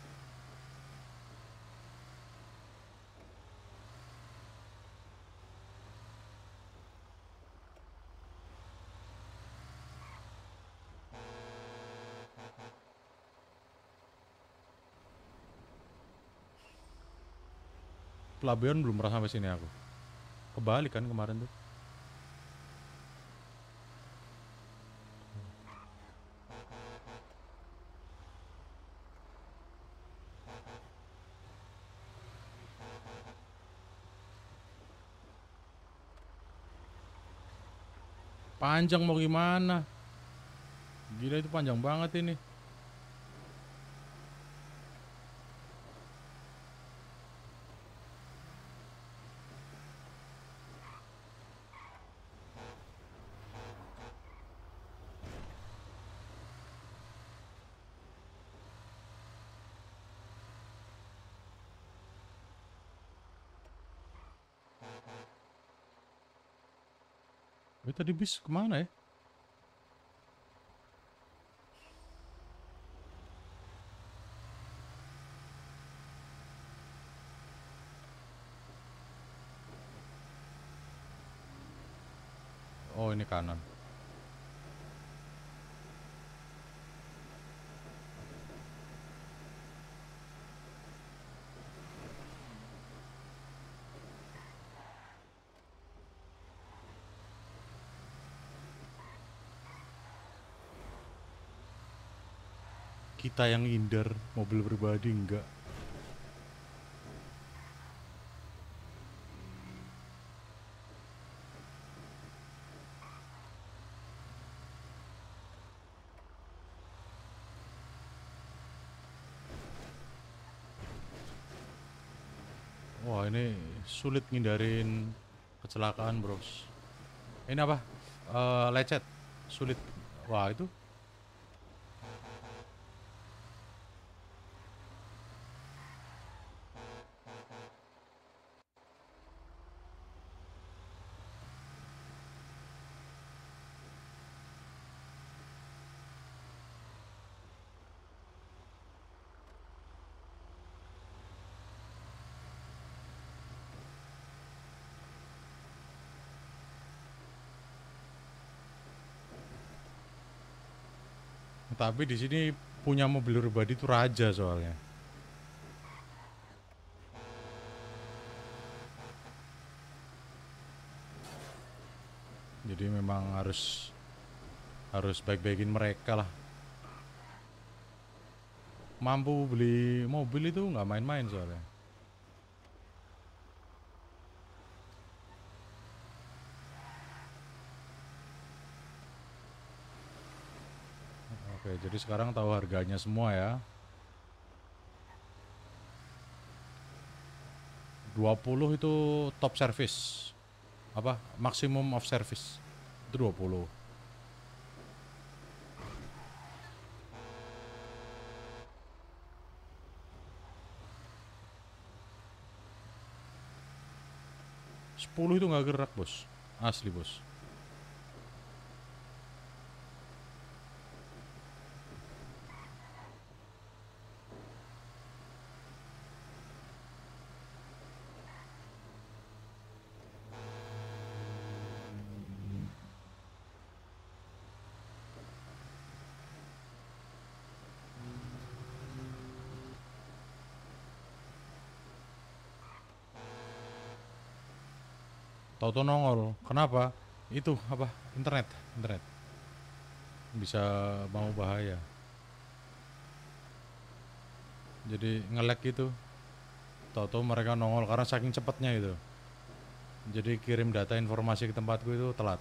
pelabuhan belum pernah sampai sini aku kebalik kan kemarin tuh Panjang mau gimana? Gila itu panjang banget ini. tadi bis kemana ya? Oh ini kanan kita yang hindar mobil pribadi enggak Wah ini sulit ngindarin kecelakaan bros Ini apa? Uh, lecet Sulit Wah itu Tapi di sini punya mobil pribadi itu raja soalnya. Jadi memang harus harus baik-baikin mereka lah. Mampu beli mobil itu nggak main-main soalnya. Oke, jadi sekarang tahu harganya semua ya. 20 itu top service. Apa? Maximum of service. Itu 20. Sepuluh itu nggak gerak bos, asli bos. Toto nongol. Kenapa? Itu apa? Internet, internet. Bisa mau bahaya. Jadi ngelek gitu. Toto mereka nongol karena saking cepatnya itu. Jadi kirim data informasi ke tempatku itu telat.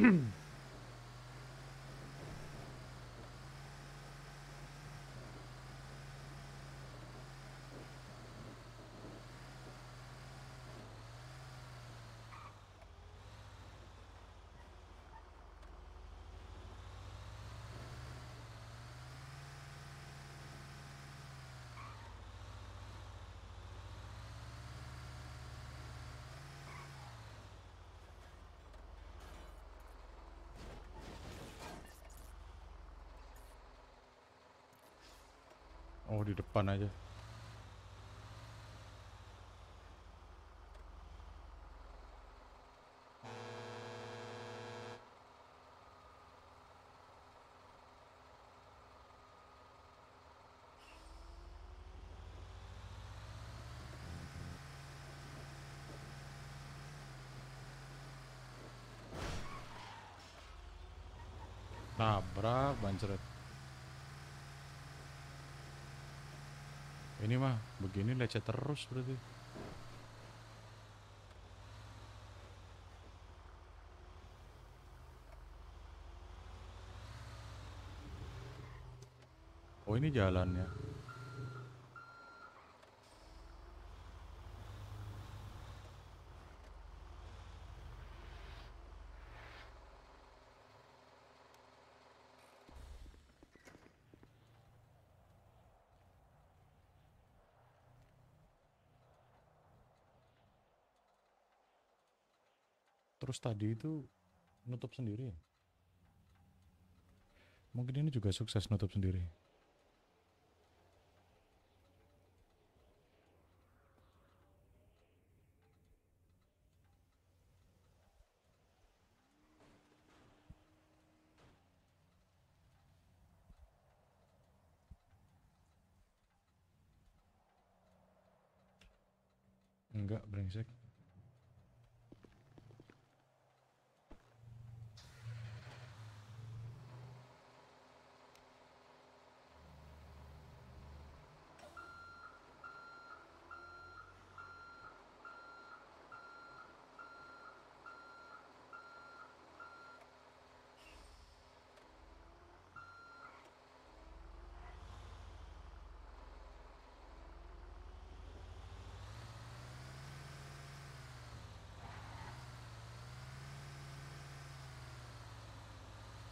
Mm-hmm. Oh di depan aja. Nabrak, banjir. Ini mah begini lecet terus berarti. Oh ini jalannya. terus tadi itu nutup sendiri ya? Mungkin ini juga sukses nutup sendiri. Enggak, brengsek.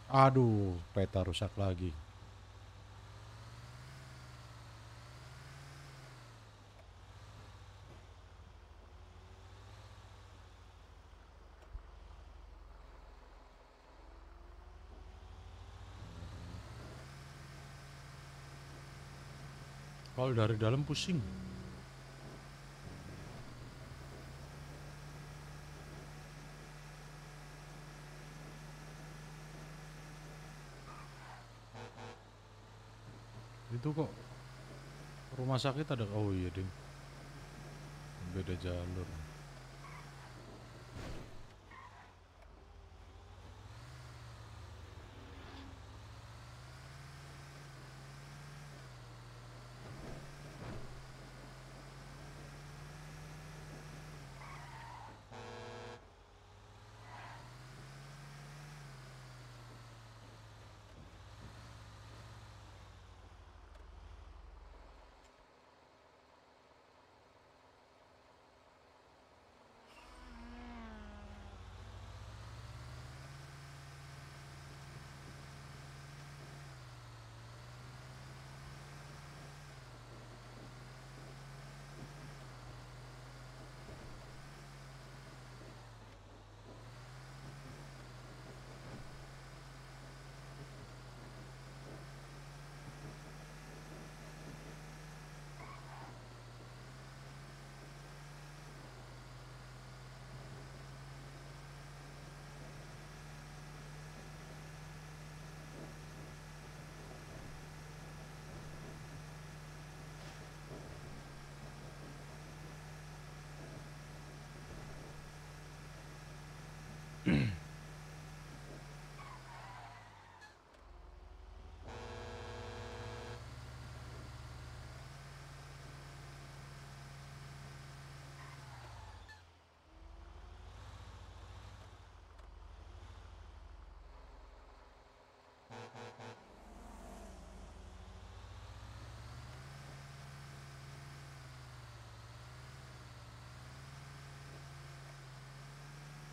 Aduh, peta rusak lagi. Kalau dari dalam pusing. itu kok rumah sakit ada oh iya ding beda jalur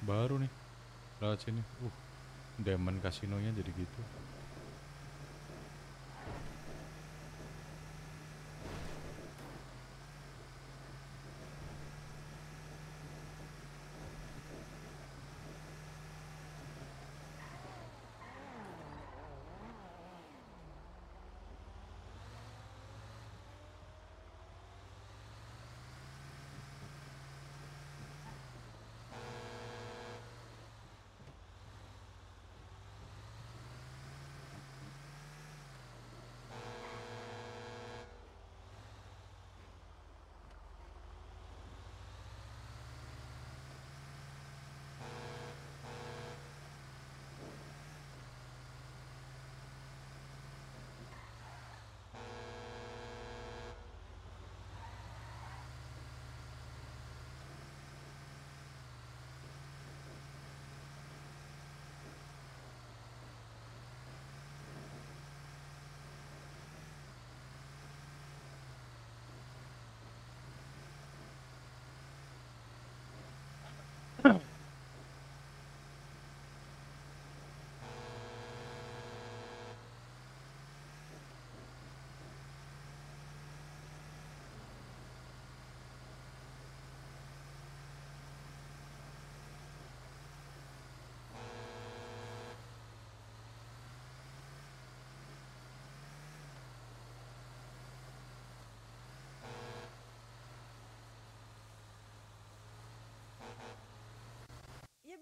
baru nih lewat sini uh demon kasinonya jadi gitu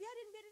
If you didn't get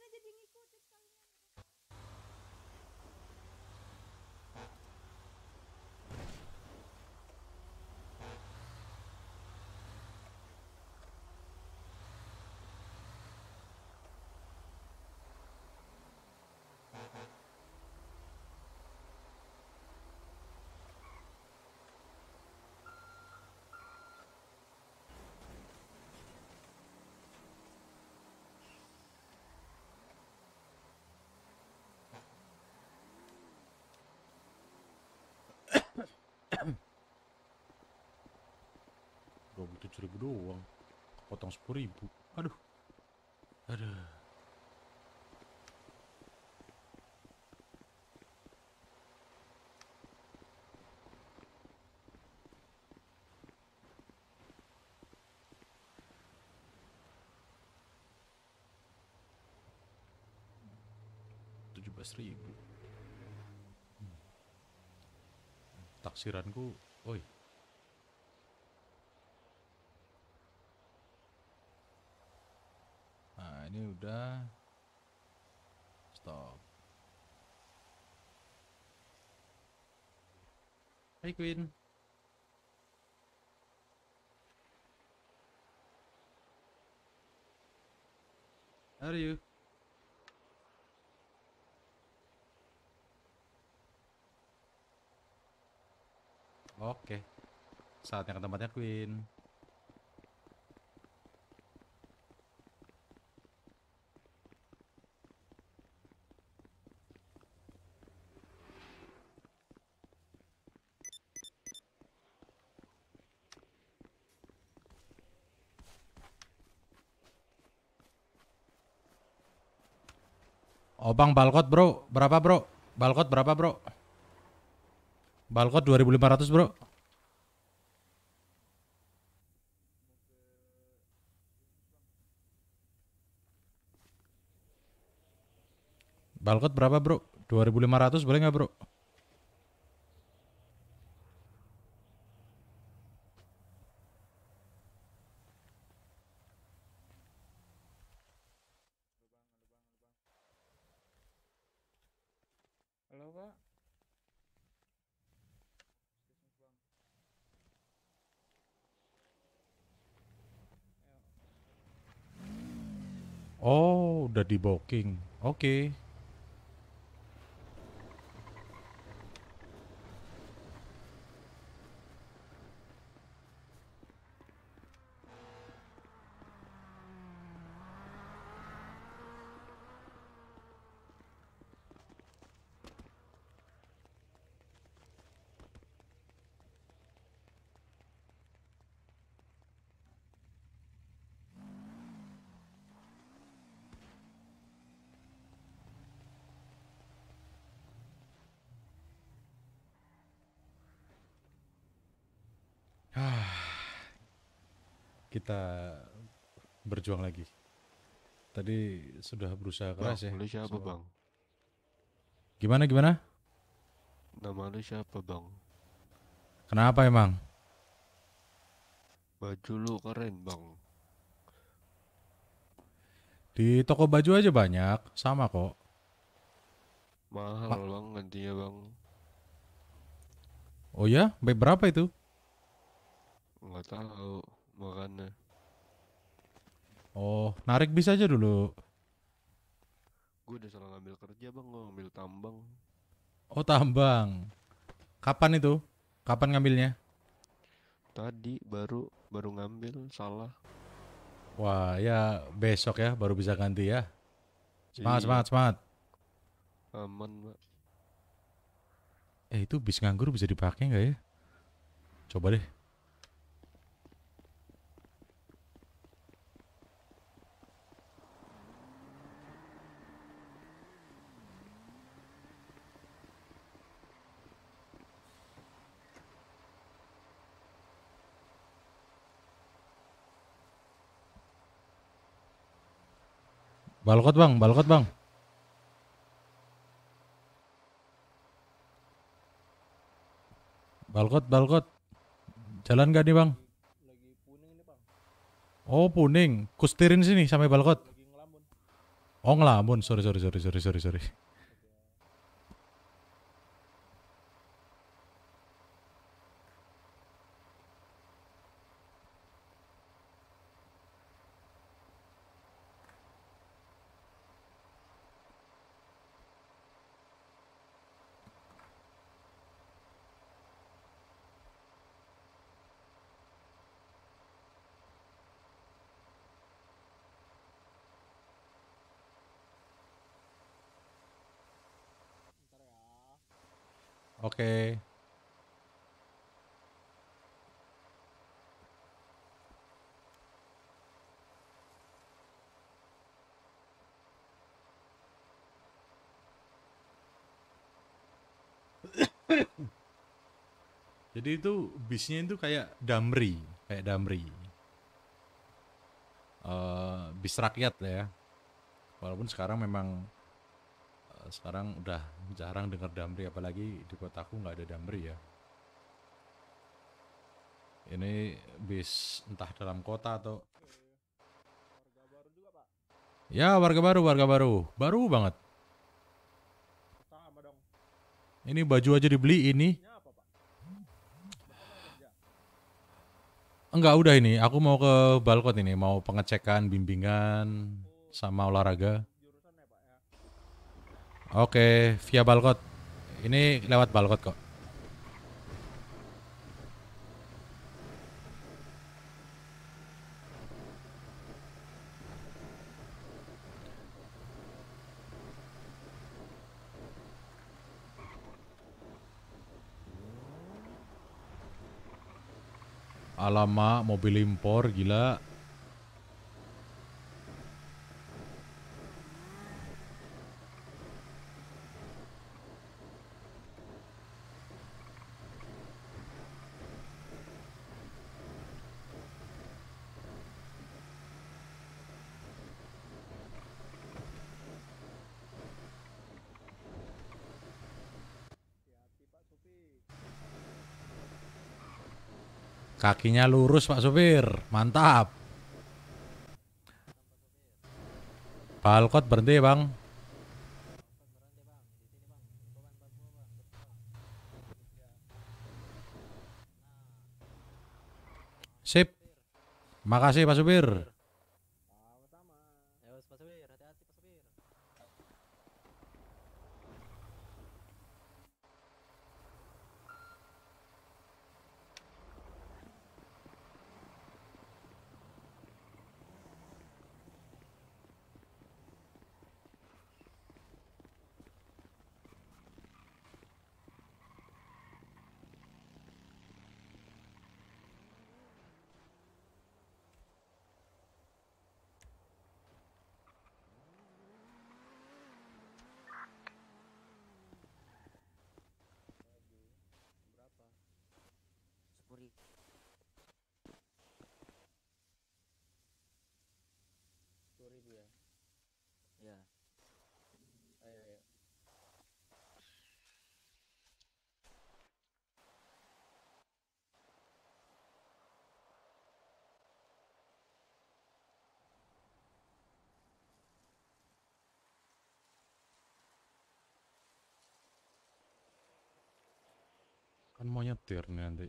ribu doang potong sepuluh ribu aduh aduh tujuh belas ribu hmm. taksiranku oi udah stop Hai Queen How are you? Oke, saatnya ke tempatnya Queen. Obang oh, balkot bro, berapa bro? Balkot berapa bro? Balkot 2500 bro. Balkot berapa bro? 2500 boleh nggak bro? di booking oke berjuang lagi. Tadi sudah berusaha keras bang, ya. Lu siapa so, bang? Gimana gimana? Nama lu siapa bang? Kenapa emang? Baju lu keren bang. Di toko baju aja banyak, sama kok. Mahal Ma bang gantinya bang. Oh ya, baik berapa itu? Enggak tahu, makanya. Oh, narik bisa aja dulu. Gue udah salah ngambil kerja bang, gue ngambil tambang. Oh tambang. Kapan itu? Kapan ngambilnya? Tadi baru baru ngambil salah. Wah ya besok ya baru bisa ganti ya. Semangat iya. semangat semangat. Aman pak. Eh itu bis nganggur bisa dipakai nggak ya? Coba deh. Balkot bang, balkot bang. Balkot, balkot. Jalan gak nih bang? Lagi puning nih Oh puning, kustirin sini sampai balkot. Lagi ngelamun. Oh ngelamun, sorry sorry sorry sorry sorry sorry. Jadi itu bisnya itu kayak damri, kayak damri. Uh, bis rakyat lah ya. Walaupun sekarang memang uh, sekarang udah jarang dengar damri apalagi di kotaku nggak ada damri ya. Ini bis entah dalam kota atau Ya, warga baru, warga baru. Baru banget. Ini baju aja dibeli ini. Iya. Enggak, udah ini. Aku mau ke balkon ini, mau pengecekan, bimbingan, sama olahraga. Oke, via balkot. Ini lewat balkot kok. Alama mobil impor gila Kakinya lurus Pak Sopir, mantap. Pak berhenti Bang. Sip. Makasih Pak Supir. തീർന്നു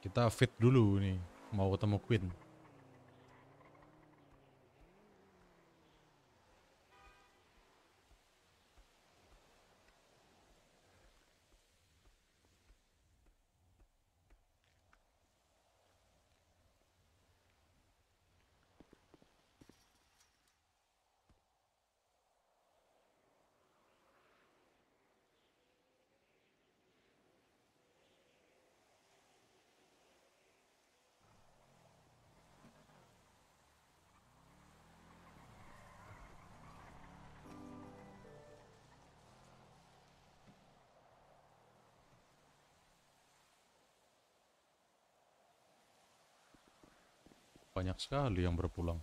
kita fit dulu nih mau ketemu Queen banyak sekali yang berpulang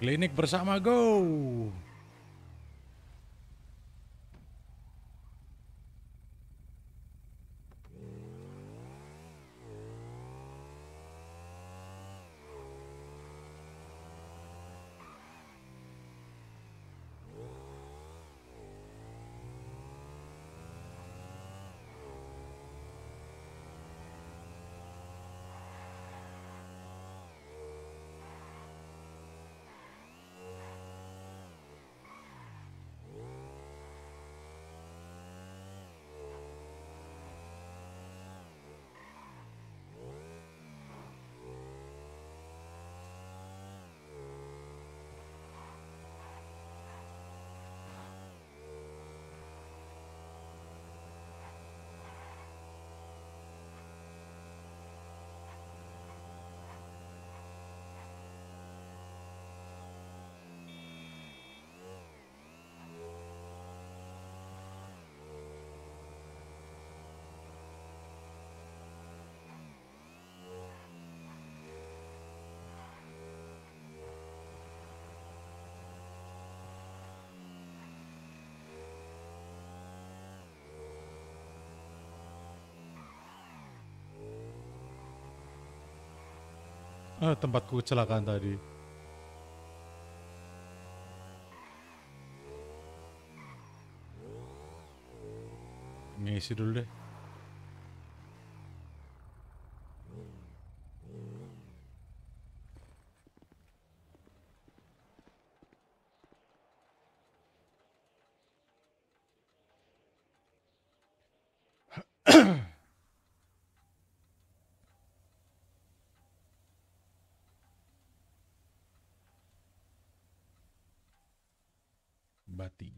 Klinik bersama Go. Eh, tempatku kecelakaan tadi. Ngisi dulu deh. the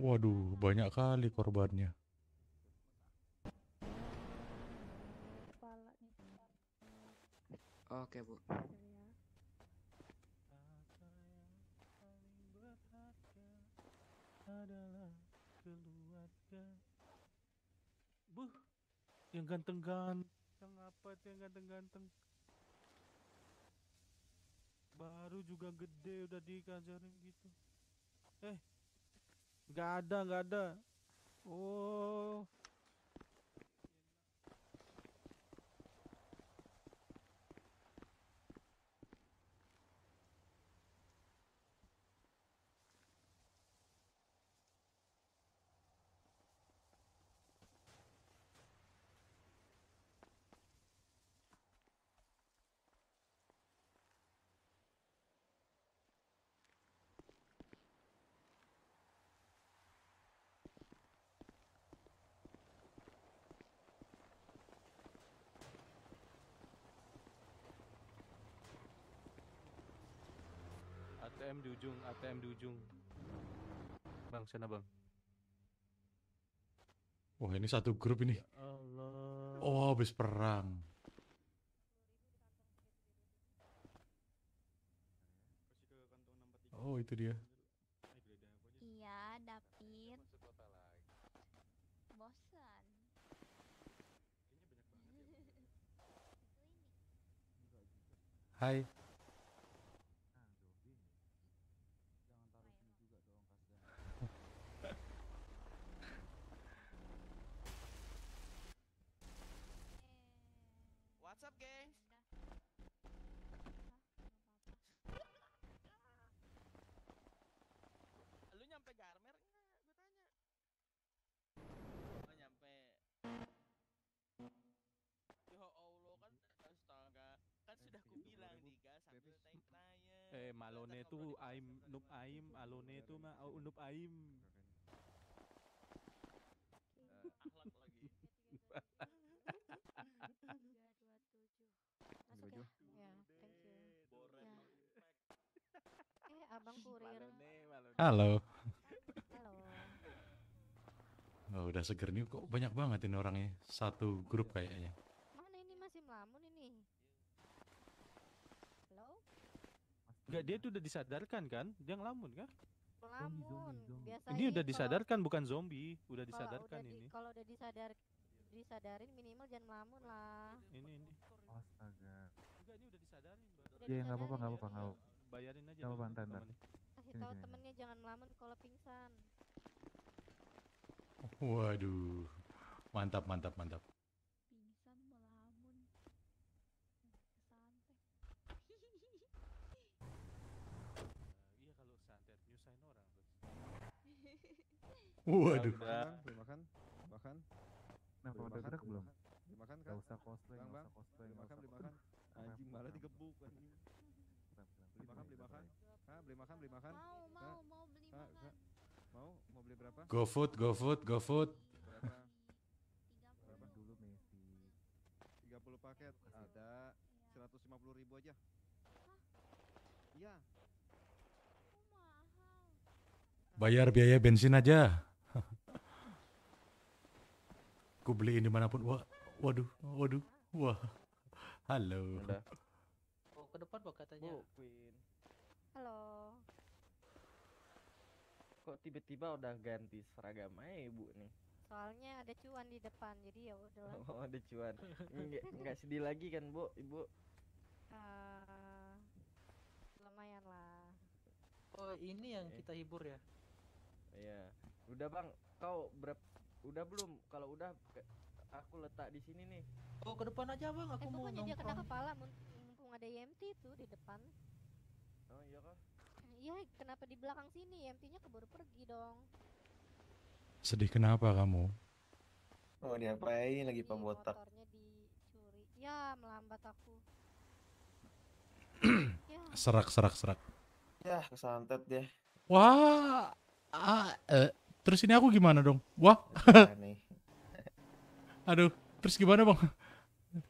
Waduh, banyak kali korbannya. Oke, Bu. adalah keluarga. yang ganteng-ganteng apa sih yang ganteng-ganteng? Baru juga gede udah dikajarin gitu. Eh, Gak ada, gak ada. Oh. ATM di ujung, ATM di ujung. Bang, sana bang. Wah ini satu grup ini. Ya Allah. Oh habis perang. Oh itu dia. Iya, David. Bosan. Hai. malone itu aim nub aim alone itu mah oh, nub aim halo halo Oh, udah seger nih kok banyak banget ini orangnya satu grup kayaknya. Enggak, dia tuh udah disadarkan kan? Dia ngelamun kan? Ngelamun. Zombie, zombie, Ini udah disadarkan bukan zombie, udah disadarkan udah ini. kalau udah disadar disadarin minimal jangan ngelamun lah. Ini ini. Astaga. Enggak, ini udah disadarin. Iya, enggak apa-apa, enggak ya? apa-apa, enggak apa-apa. Bayarin aja. Enggak apa-apa, entar. Kasih tahu temennya jangan melamun kalau pingsan. Waduh. Mantap, mantap, mantap. Waduh. Belum makan? Makan? Nah, belum makan belum. makan kan? Gak usah cosplay, bang, bang. cosplay. Dimakan, beli makan. Anjing malah digebuk anjing. Beli makan, beli makan. Hah, beli makan, beli makan. Mau, mau, mau beli makan. Mau, mau beli berapa? Go go food, food, go food. Berapa? Berapa dulu Messi? 30 paket. Ada 150 iya. ribu aja. Iya. Bayar biaya bensin aja aku beliin dimanapun wah waduh waduh wah halo oh ke depan pak katanya oh, Queen. halo kok tiba-tiba udah ganti seragam aja ya, ibu nih soalnya ada cuan di depan jadi ya udah oh ada cuan nggak nggak sedih lagi kan bu ibu uh, lumayan lah oh ini yang okay. Eh. kita hibur ya Iya. Udah bang, kau berapa Udah belum? Kalau udah aku letak di sini nih. Oh, ke depan aja, Bang. Aku eh, mau kan nongkrong. dia kena kepala mumpung ada YMT e itu di depan. Oh, iya kah? Iya, kenapa di belakang sini? YMT-nya e keburu pergi dong. Sedih kenapa kamu? Oh, diapain lagi pembotak? Motornya dicuri. Ya, melambat aku. Ya. Serak, serak, serak. Ya, kesantet deh. Wah, ah, eh. Terus ini aku gimana dong? Wah. Aduh, terus gimana bang?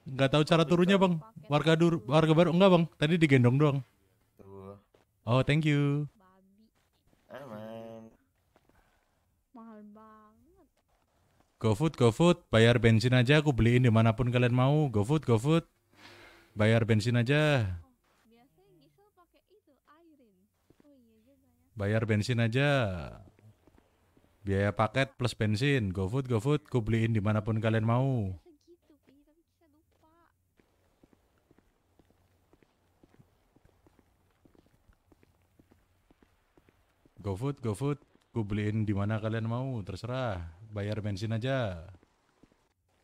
Nggak tahu cara turunnya bang. Warga dur, warga baru enggak bang? Tadi digendong doang. Oh, thank you. Aman. banget. GoFood, GoFood, bayar bensin aja. Aku beliin dimanapun kalian mau. GoFood, GoFood, bayar bensin aja. Oh, oh, iya ya. Bayar bensin aja biaya paket plus bensin. GoFood, GoFood, ku beliin dimanapun kalian mau. GoFood, GoFood, ku beliin dimana kalian mau, terserah. Bayar bensin aja.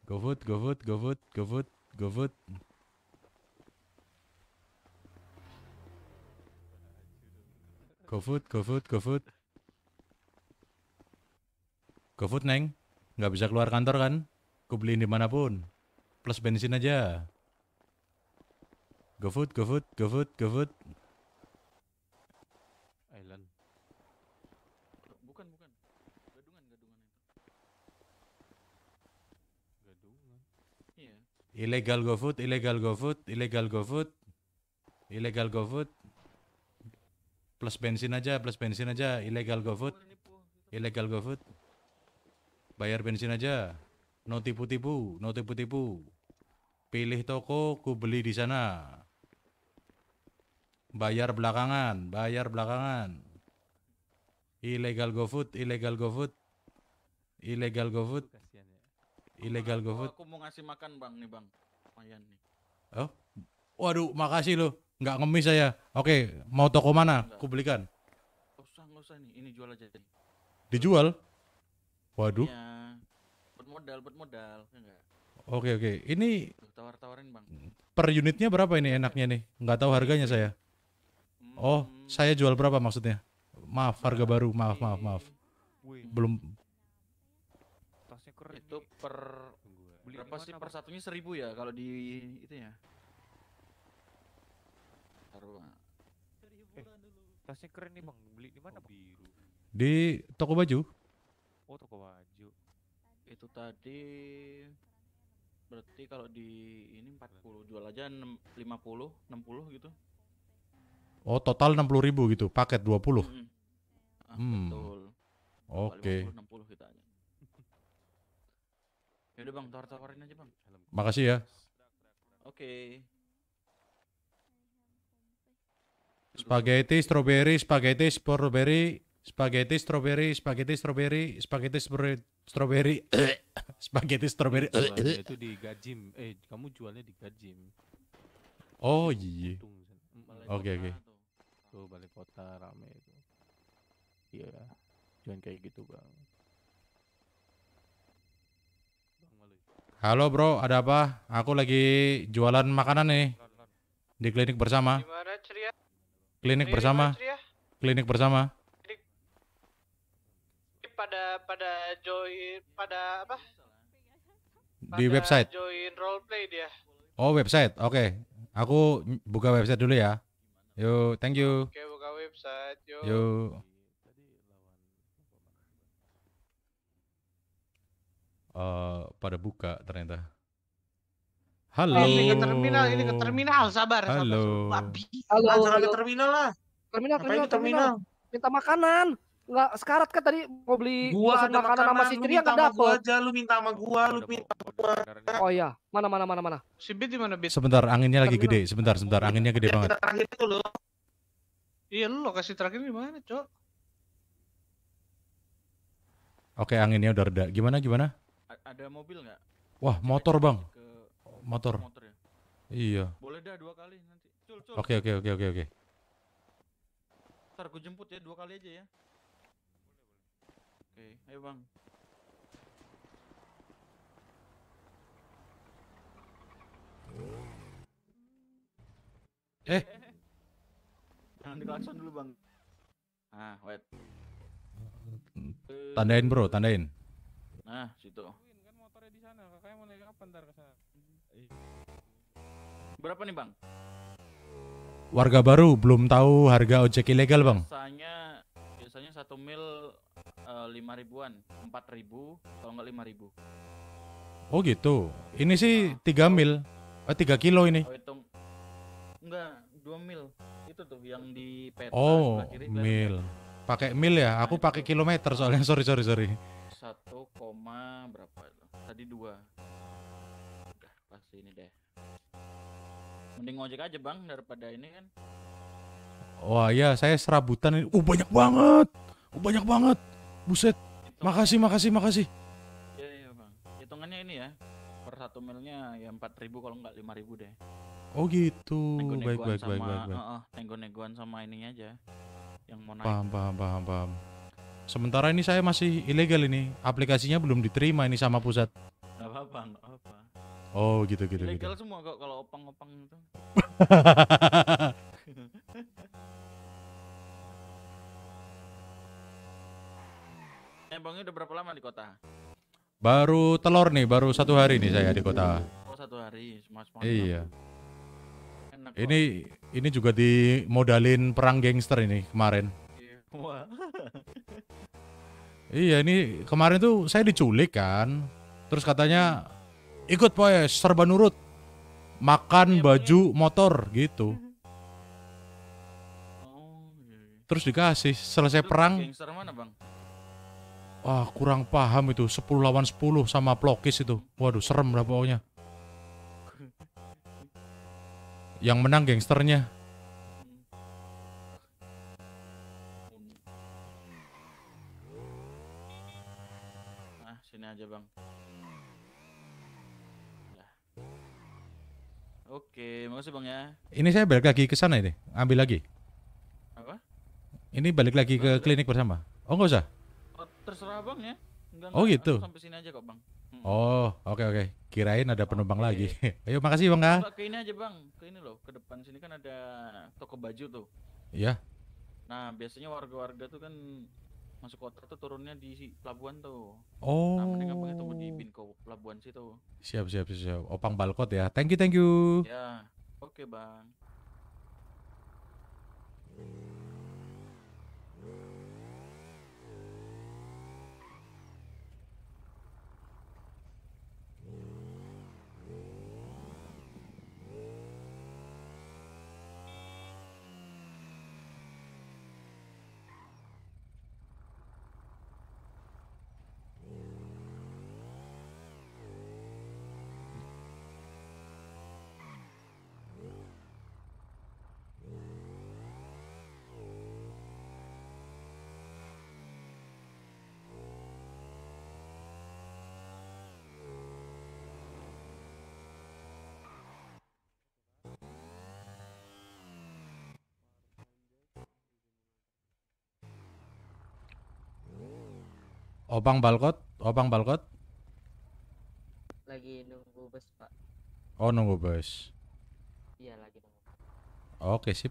GoFood, GoFood, GoFood, GoFood, GoFood. GoFood, GoFood, GoFood. GoFood, Neng. Nggak bisa keluar kantor kan? Ku beliin dimanapun. Plus bensin aja. GoFood, GoFood, GoFood, GoFood. Island. Bukan, bukan. Gadungan, gadungan itu. Gadungan. Iya. Illegal Ilegal GoFood, ilegal GoFood, ilegal GoFood. Ilegal GoFood. Plus bensin aja, plus bensin aja. Ilegal GoFood. Ilegal GoFood bayar bensin aja no tipu-tipu no tipu-tipu pilih toko ku beli di sana bayar belakangan bayar belakangan ilegal GoFood ilegal GoFood ilegal GoFood ilegal ya. GoFood aku mau ngasih makan bang nih bang lumayan nih oh waduh makasih loh nggak ngemis saya oke mau toko mana ku belikan nggak usah nggak usah nih ini jual aja dijual Waduh. Iya. Buat modal, buat modal, ya enggak. Oke, oke. Ini tawar-tawarin, Bang. Per unitnya berapa ini enaknya nih? Enggak tahu harganya saya. Hmm. Oh, saya jual berapa maksudnya? Maaf, harga baru. Maaf, maaf, maaf. Wih. Belum tasnya keren. Itu per ya. Beli berapa sih per kan? satunya seribu ya kalau di itu ya? Taruh, Eh, tasnya keren nih, Bang. Beli di mana, Bang? Di toko baju. Oh toko baju. Itu tadi berarti kalau di ini 40 jual aja 6, 50 60 gitu. Oh total 60 ribu gitu paket 20. Hmm. Ah, hmm. Betul. Oke. Okay. 60 kita ya bang, tawar-tawarin aja bang. Makasih ya. Oke. Okay. Spaghetti, strawberry, spaghetti, strawberry, Spaghetti strawberry, spaghetti strawberry, spaghetti strawberry, strawberry, spaghetti strawberry. itu di Gajim. Eh, kamu jualnya di Gajim. Oh iya. Oke oke. Tuh balik kota rame itu. Iya. Yeah. Jangan kayak gitu bang. Halo bro, ada apa? Aku lagi jualan makanan nih di klinik bersama. Klinik bersama. Klinik bersama pada pada join pada apa? Pada di website. Join role play dia. Oh, website. Oke. Okay. Aku buka website dulu ya. Yo, thank you. Oke, okay, buka website. Yo. Yo. Uh, pada buka ternyata. Halo. ini ke terminal, ini ke terminal, sabar. Halo. Sabar. Halo. Halo. Halo. Ke terminal lah. Terminal, terminal, terminal, Minta makanan nggak sekarat kan tadi mau beli gua makanan, makanan sama si Tria nggak dapet aja lu minta sama gua lu minta sama gua oh iya mana mana mana mana si Bit di mana Bit sebentar anginnya lagi gede sebentar sebentar anginnya gede banget terakhir itu lo iya lu lokasi terakhir di mana cok oke anginnya udah reda gimana gimana ada mobil nggak wah motor bang motor, ya? iya boleh dah dua kali nanti oke oke oke oke oke ntar gue jemput ya dua kali aja ya Oke, ayo bang. Eh. Jangan diklakson dulu bang. Ah, wait. Tandain bro, tandain. Nah, situ. Kan motornya di sana, kakaknya mau naik kapan ntar ke sana? Eh. Berapa nih bang? Warga baru belum tahu harga ojek ilegal bang. Biasanya biasanya satu mil Eh, lima uh, ribuan, empat ribu, kalau nggak lima ribu. Oh gitu. Ini sih tiga mil, eh, tiga kilo ini. Oh, hitung. Enggak, dua mil. Itu tuh yang di peta oh, kiri. mil. Pakai mil ya? Aku nah, pakai kilometer soalnya. Sorry, sorry, sorry. Satu koma berapa Tadi dua. Udah pasti ini deh. Mending ngojek aja bang daripada ini kan. Wah oh, iya, saya serabutan ini. Uh banyak banget. Uh banyak banget. Buset. Makasih, makasih, makasih. Iya, iya, Bang. Hitungannya ini ya. Per satu milnya ya 4000 kalau enggak 5000 deh. Oh gitu. Baik, baik, sama, baik, baik, baik. Tenggo-negoan sama ininya aja. Yang mau naik. Paham, paham, paham, paham. Sementara ini saya masih ilegal ini. Aplikasinya belum diterima ini sama pusat. Enggak apa-apa, enggak apa-apa. Oh, gitu gitu. gitu. Ilegal gitu. semua kok kalau opang-opang itu. Abangnya udah berapa lama di kota? Baru telur nih, baru satu hari nih saya di kota. Oh satu hari, semua. Iya. Enak ini kok. ini juga dimodalin perang gangster ini kemarin. Iya. Wah. iya ini kemarin tuh saya diculik kan, terus katanya ikut poy ya, serba nurut, makan iya, baju motor gitu. Oh, iya, terus dikasih selesai perang. Gangster mana bang? Wah, kurang paham itu. 10 lawan 10 sama Plokis itu. Waduh, serem lah pokoknya. Yang menang gangsternya. Nah, sini aja, Bang. Nah. Oke, makasih, Bang ya. Ini saya balik lagi ke sana ini. Ambil lagi. Apa? Ini balik lagi ke klinik bersama. Oh, nggak usah terserah bang ya. Enggak, oh gitu. Sampai sini aja kok bang. Hmm. Oh oke okay, oke. Okay. Kirain ada oh, penumpang okay. lagi. Ayo makasih bang ya. Ke ini aja bang. Ke ini loh. Ke depan sini kan ada toko baju tuh. Iya. Nah biasanya warga-warga tuh kan masuk kota tuh turunnya di pelabuhan tuh. Oh. Nah, mending abang itu di Binko oh. pelabuhan situ. Siap siap siap. Opang Balkot ya. Thank you thank you. Ya. Oke, okay, Bang. Opang Balkot, Opang Balkot. Lagi nunggu bus, Pak. Oh, nunggu bus. Iya, lagi nunggu. Oke, sip.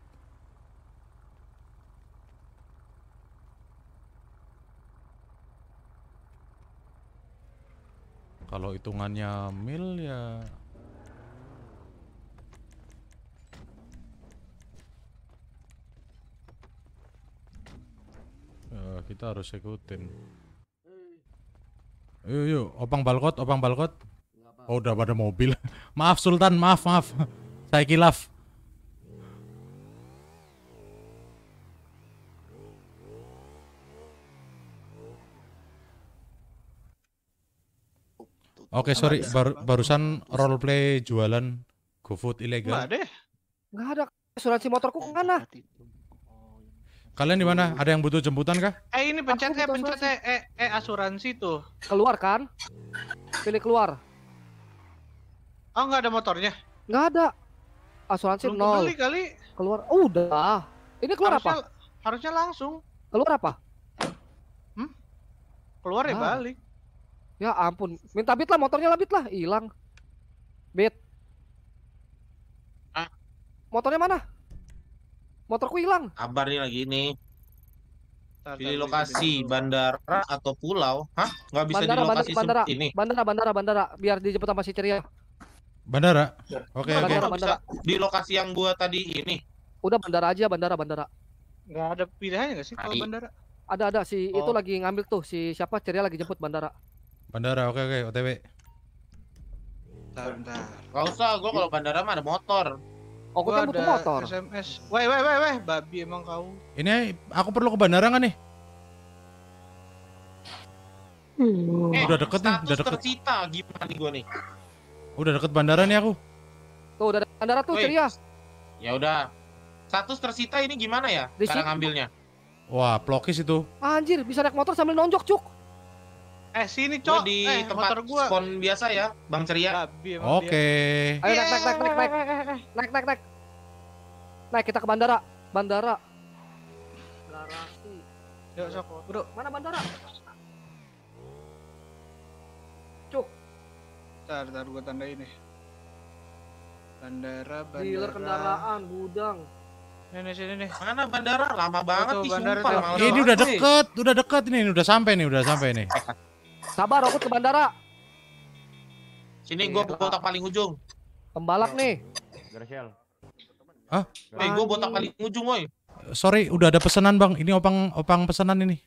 Kalau hitungannya mil ya, ya kita harus ikutin Yuk, yuk, opang balkot, opang balkot. Oh, udah pada mobil. maaf Sultan, maaf, maaf. Saya kilaf. Oke, okay, sorry. Bar barusan play jualan GoFood ilegal. Enggak ada. Enggak ada. Asuransi motorku mana? Kalian di mana? Ada yang butuh jemputan kah? Eh ini pencet saya eh, pencet eh, eh eh asuransi tuh. Keluar kan? Pilih keluar. Oh enggak ada motornya? Enggak ada. Asuransi Belum nol. Beli kali. Keluar. Oh, udah. Ini keluar harusnya, apa? Harusnya langsung. Keluar apa? Hmm? Keluar ya ah. balik. Ya ampun, minta bit lah motornya lah bit lah, hilang. Bit. Ah. Motornya mana? Motorku hilang. Kabar nih lagi ini. Pilih lokasi bandara atau pulau. Hah? Nggak bisa bandara, di lokasi bandara, ini. Bandara, bandara, bandara. Biar dijemput sama si Ceria. Bandara. Oke, okay, bandara, okay. bandara. Di lokasi yang gua tadi ini. Udah bandara aja, bandara, bandara. Nggak ada pilihannya nggak sih kalau bandara? Ada, ada. Si oh. itu lagi ngambil tuh. Si siapa? Ceria lagi jemput bandara. Bandara, oke, okay, oke. Okay. OTW. Bentar, bentar. Gak usah, gua kalau bandara mah ada motor. Aku kan butuh motor. SMS. Weh, weh, weh, weh, babi emang kau. Ini aku perlu ke bandara nggak nih? Hmm. Eh, udah deket nih, udah deket. tercita gimana nih gua nih? Udah deket bandara nih aku. Tuh, udah deket bandara tuh, ceria. Ya udah. Status tersita ini gimana ya? Di cara ngambilnya? Wah, plokis itu. Anjir, bisa naik motor sambil nonjok, Cuk. Eh sini cok. di eh, tempat gua. spawn biasa ya, Bang Ceria. Oke. Okay. Ayo naik naik naik naik naik. Eh, eh, eh, naik naik naik. Naik kita ke bandara. Bandara. Garasi. Yuk sok, Bro. Mana bandara? Cuk. Tar tar gua tanda ini Bandara, bandara. Dealer kendaraan, gudang. Ini sini nih. Mana bandara? Lama banget Tuh, sumpah, Ini udah deket, udah deket nih, udah sampai nih, udah sampai nih. Sabar, aku ke bandara. Sini gue botak paling ujung. Pembalap nih. Gershel. Hah? Eh, gue botak paling ujung, woi. Sorry, udah ada pesanan, Bang. Ini opang opang pesanan ini.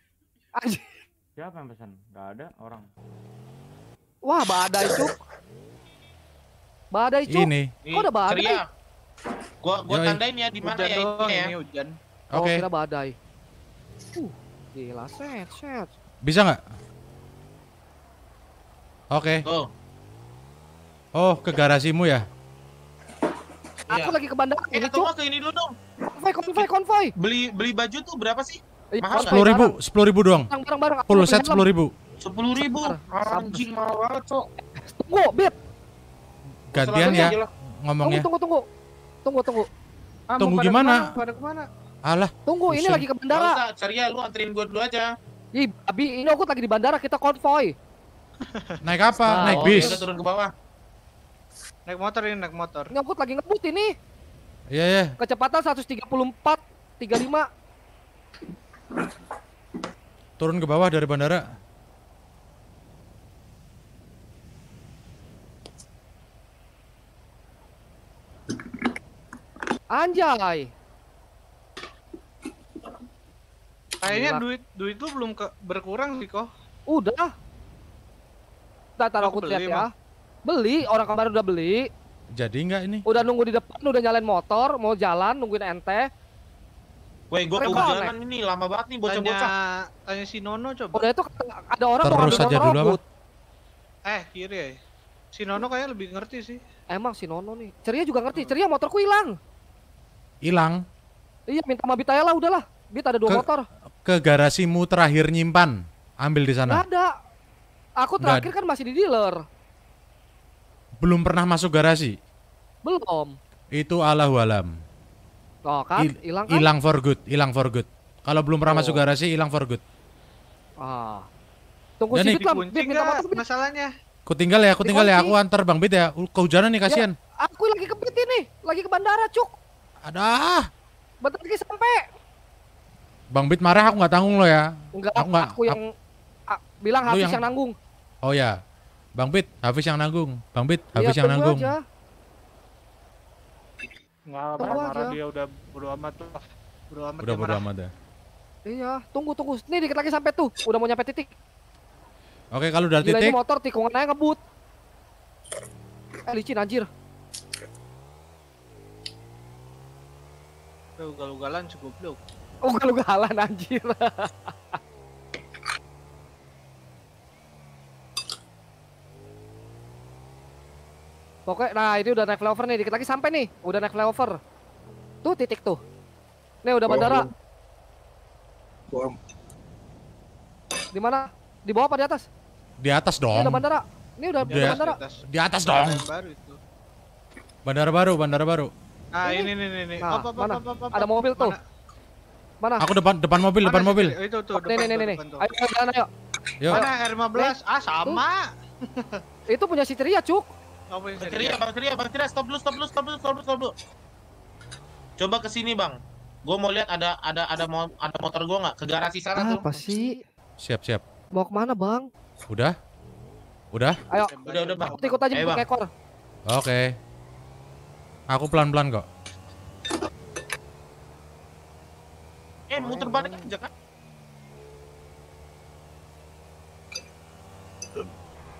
Anjir. Siapa yang pesan? Gak ada orang. Wah, badai cuk. Badai cuk. Ini. Kok ada badai? Ceria. Gua gua Yoi. tandain ya di mana ya ini ya. Ini hujan. Oke. Okay. Oh, kira badai. Uh, gila set set. Bisa nggak? Oke. Okay. Oh. Oh, ke garasimu ya? Iya. Aku lagi ke bandara. Eh, ini ke ini dulu dong. Konvoy, konvoy, konvoy. Beli beli baju tuh berapa sih? Iya, mahal sepuluh ribu, sepuluh ribu doang. Barang barang. Full set sepuluh ribu. Sepuluh ribu. Anjing mahal banget, cok. Tunggu, bib. Gantian ya ngomongnya. Tunggu, tunggu, tunggu. Tunggu, tunggu. Ah, tunggu anu, gimana? Pada kemana? Alah. Tunggu, ini lagi ke bandara. Cari ya, lu anterin gua dulu aja. Ih, Abi, ini aku lagi di bandara, kita konvoy. Naik apa? Nah, naik oh, bis. Ya, turun ke bawah. Naik motor ini, naik motor. Ngebut lagi ngebut ini. Iya, yeah, yeah. Kecepatan 134, 35. Turun ke bawah dari bandara. Anjay. Kayaknya duit duit lu belum ke, berkurang sih kok. Udah. Tak taruh aku lihat ya. Mah. Beli, orang kemarin udah beli. Jadi nggak ini? Udah nunggu di depan, udah nyalain motor, mau jalan, nungguin ente. Woi, gue tunggu jalan nek. ini lama banget nih bocah-bocah. Tanya, tanya si Nono coba. Udah itu kan ada orang Terus mau ngambil saja robot. Eh, kiri ya. Si Nono kayaknya lebih ngerti sih. Emang si Nono nih. Ceria juga ngerti. Ceria motorku hilang. Hilang? Iya, minta sama Bita ya lah, udahlah. Bita ada dua ke, motor. Ke garasimu terakhir nyimpan. Ambil di sana. Gak ada Aku terakhir kan masih di dealer. Belum pernah masuk garasi? Belum. Itu Allah walam. Oh kan, hilang kan? Hilang for good, hilang for good. Kalau belum pernah oh. masuk garasi, hilang for good. Ah. Tunggu Dan Bit, lah, minta Bit. masalahnya. Ku tinggal ya, aku tinggal ya. Aku antar Bang Bit ya. Kehujanan nih ya, kasihan. Ya, aku lagi ke Bit ini, lagi ke bandara, Cuk. Ada. Bentar lagi sampai. Bang Bit marah aku nggak tanggung lo ya. Enggak, aku, gak, aku yang aku, ah, bilang habis yang, yang nanggung. Oh ya, Bang Bit, Hafiz yang nanggung. Bang Bit, iya, Hafiz ya, yang nanggung. Aja. Nggak marah-marah dia udah berdua amat lah. amat udah berdua amat ya? Iya, tunggu tunggu. Nih dikit lagi sampai tuh. Udah mau nyampe titik. Oke, kalau udah Gila titik. Ini motor tikungan aja ngebut. Eh licin anjir. Ugal-ugalan cukup Oh Ugal-ugalan anjir. Pokoknya, nah ini udah naik flyover nih, dikit lagi sampai nih. Udah naik flyover. Tuh titik tuh. Nih udah bandara. Bom. Di mana? Di bawah apa di atas? Di atas dong. Ini udah bandara. Ini udah, di, udah bandara. Di atas, di atas dong. Bandara baru, bandara baru. Ah ini ini ini. Nah, mana? Ada mobil tuh. Mana? mana? Aku depan depan mobil, mana depan mobil. Itu tuh, oh, depan. Nih nih nih nih. Ayo jalan ayo. Yo. Mana R15? Ah sama. itu punya si Cuk. Bakteria, bakteria, bakteria, stop dulu, stop dulu, stop dulu, stop dulu, stop dulu. Coba ke sini, Bang. Gue mau lihat ada ada ada mau ada motor gue nggak ke garasi sana Apa tuh. Apa sih? Siap, siap. Mau kemana, Bang? Udah? Udah? Ayo. Udah, udah, Bang. ikut aja pakai ekor. Oke. Aku pelan-pelan kok. Eh, muter balik aja kan?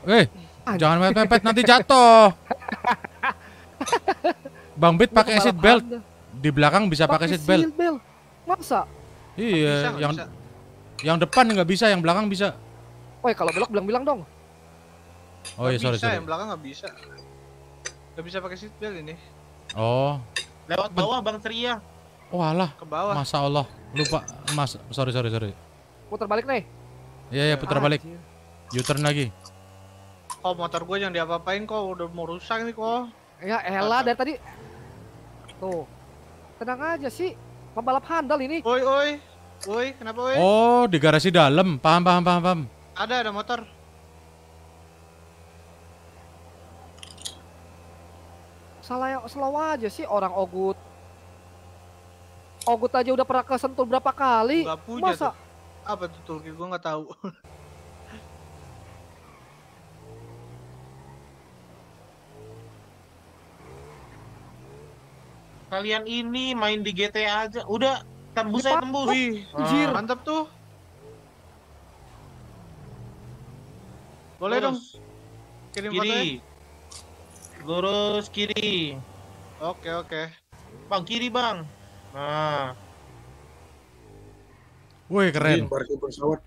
Eh. Hey. Jangan mepet-mepet nanti jatuh. Bang Bit pakai seat belt. Di belakang bisa pakai seat belt. belt. Masa? Iya, bisa, yang bisa. yang depan nggak bisa, yang belakang bisa. Woi, kalau belok bilang-bilang dong. Oh iya, sorry, bisa, sorry. yang belakang nggak bisa. Nggak bisa pakai seat belt ini. Oh. Lewat bawah Bang Tria. Walah. Oh, Ke bawah. Masa Allah, lupa. Mas, sorry, sorry, sorry. Putar balik nih. Iya, iya, putar ah, balik. U-turn lagi kok motor gue yang diapa-apain kok udah mau rusak nih kok ya Ella dari tadi tuh tenang aja sih pembalap handal ini oi oi oi kenapa oi oh di garasi dalam paham paham paham paham ada ada motor salah slow aja sih orang ogut ogut aja udah pernah kesentuh berapa kali Gak punya masa tuh. apa tuh gue nggak tahu kalian ini main di GTA aja udah tembus saya tembus Wih, anjir. mantap tuh boleh dong kirim kiri lurus kiri oke oke bang kiri bang nah Wih keren. pesawat.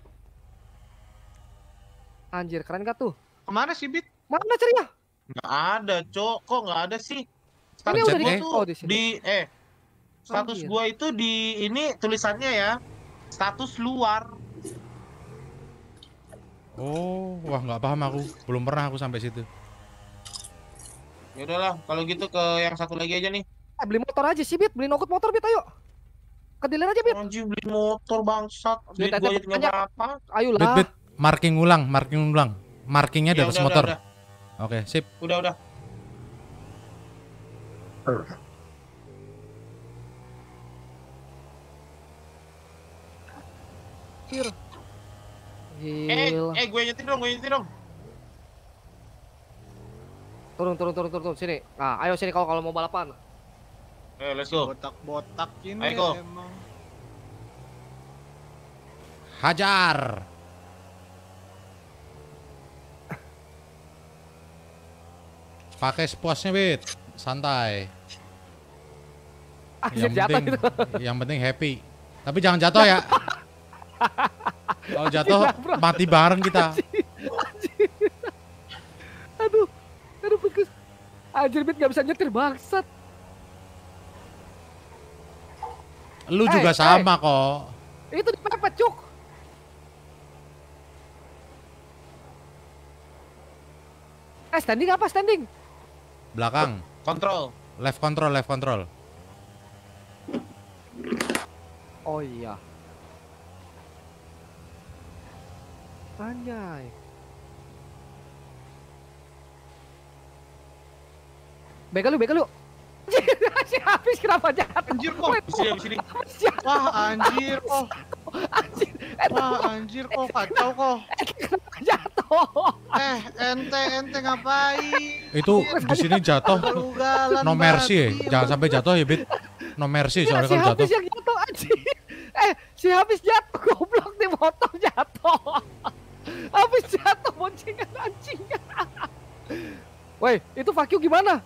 Anjir keren gak tuh? Kemana sih Bit? Mana ceria? Nggak ada, Cok. Kok nggak ada sih? Ini udah di, oh, di, sini. di eh status oh, gua itu di ini tulisannya ya status luar. Oh, wah nggak paham aku. Belum pernah aku sampai situ. Ya udahlah, kalau gitu ke yang satu lagi aja nih. Eh, beli motor aja sih, Bit. Beli nokut motor, Bit, ayo. Ke dealer aja, Bit. Anjir, beli motor bangsat. Bit, gua duitnya berapa? Ayolah. Bit, bit, marking ulang, marking ulang. Markingnya di ya atas motor. udah. Oke, sip. Udah, udah earth. Anjir. Eh, eh gue nyetir dong, gue nyetir dong. Turun, turun, turun, turun, turun sini. Nah, ayo sini kalau kalau mau balapan. Eh, let's go. Botak-botak ini ayo, emang. Hajar. Pakai spuasnya, Bit santai. Ah, yang penting, itu. yang penting happy. Tapi jangan jatuh ya. Kalau jatuh mati bareng kita. Aduh, aduh bagus. Anjir Bit gak bisa nyetir bangsat. Lu juga hey. Eh, sama eh. kok. Itu dipepet cuk. Eh standing apa standing? Belakang. Control. Left control, left control. Oh iya. Anjay. Bega lu, bega lu. Anjir, habis kenapa jatuh? Anjir kok. Di sini, di sini. Wah, anjir. Oh anjir ente eh, wah anjir kok kacau kok eh, jatuh eh ente ente ngapain itu di sini jatuh no mercy ya jangan sampai iya. jatuh ya bit no mercy iya, soalnya kalau jatuh si jatuh anjir eh si habis jatuh goblok di motor jatuh habis jatuh boncengan anjingan Woi, itu Fakyu gimana?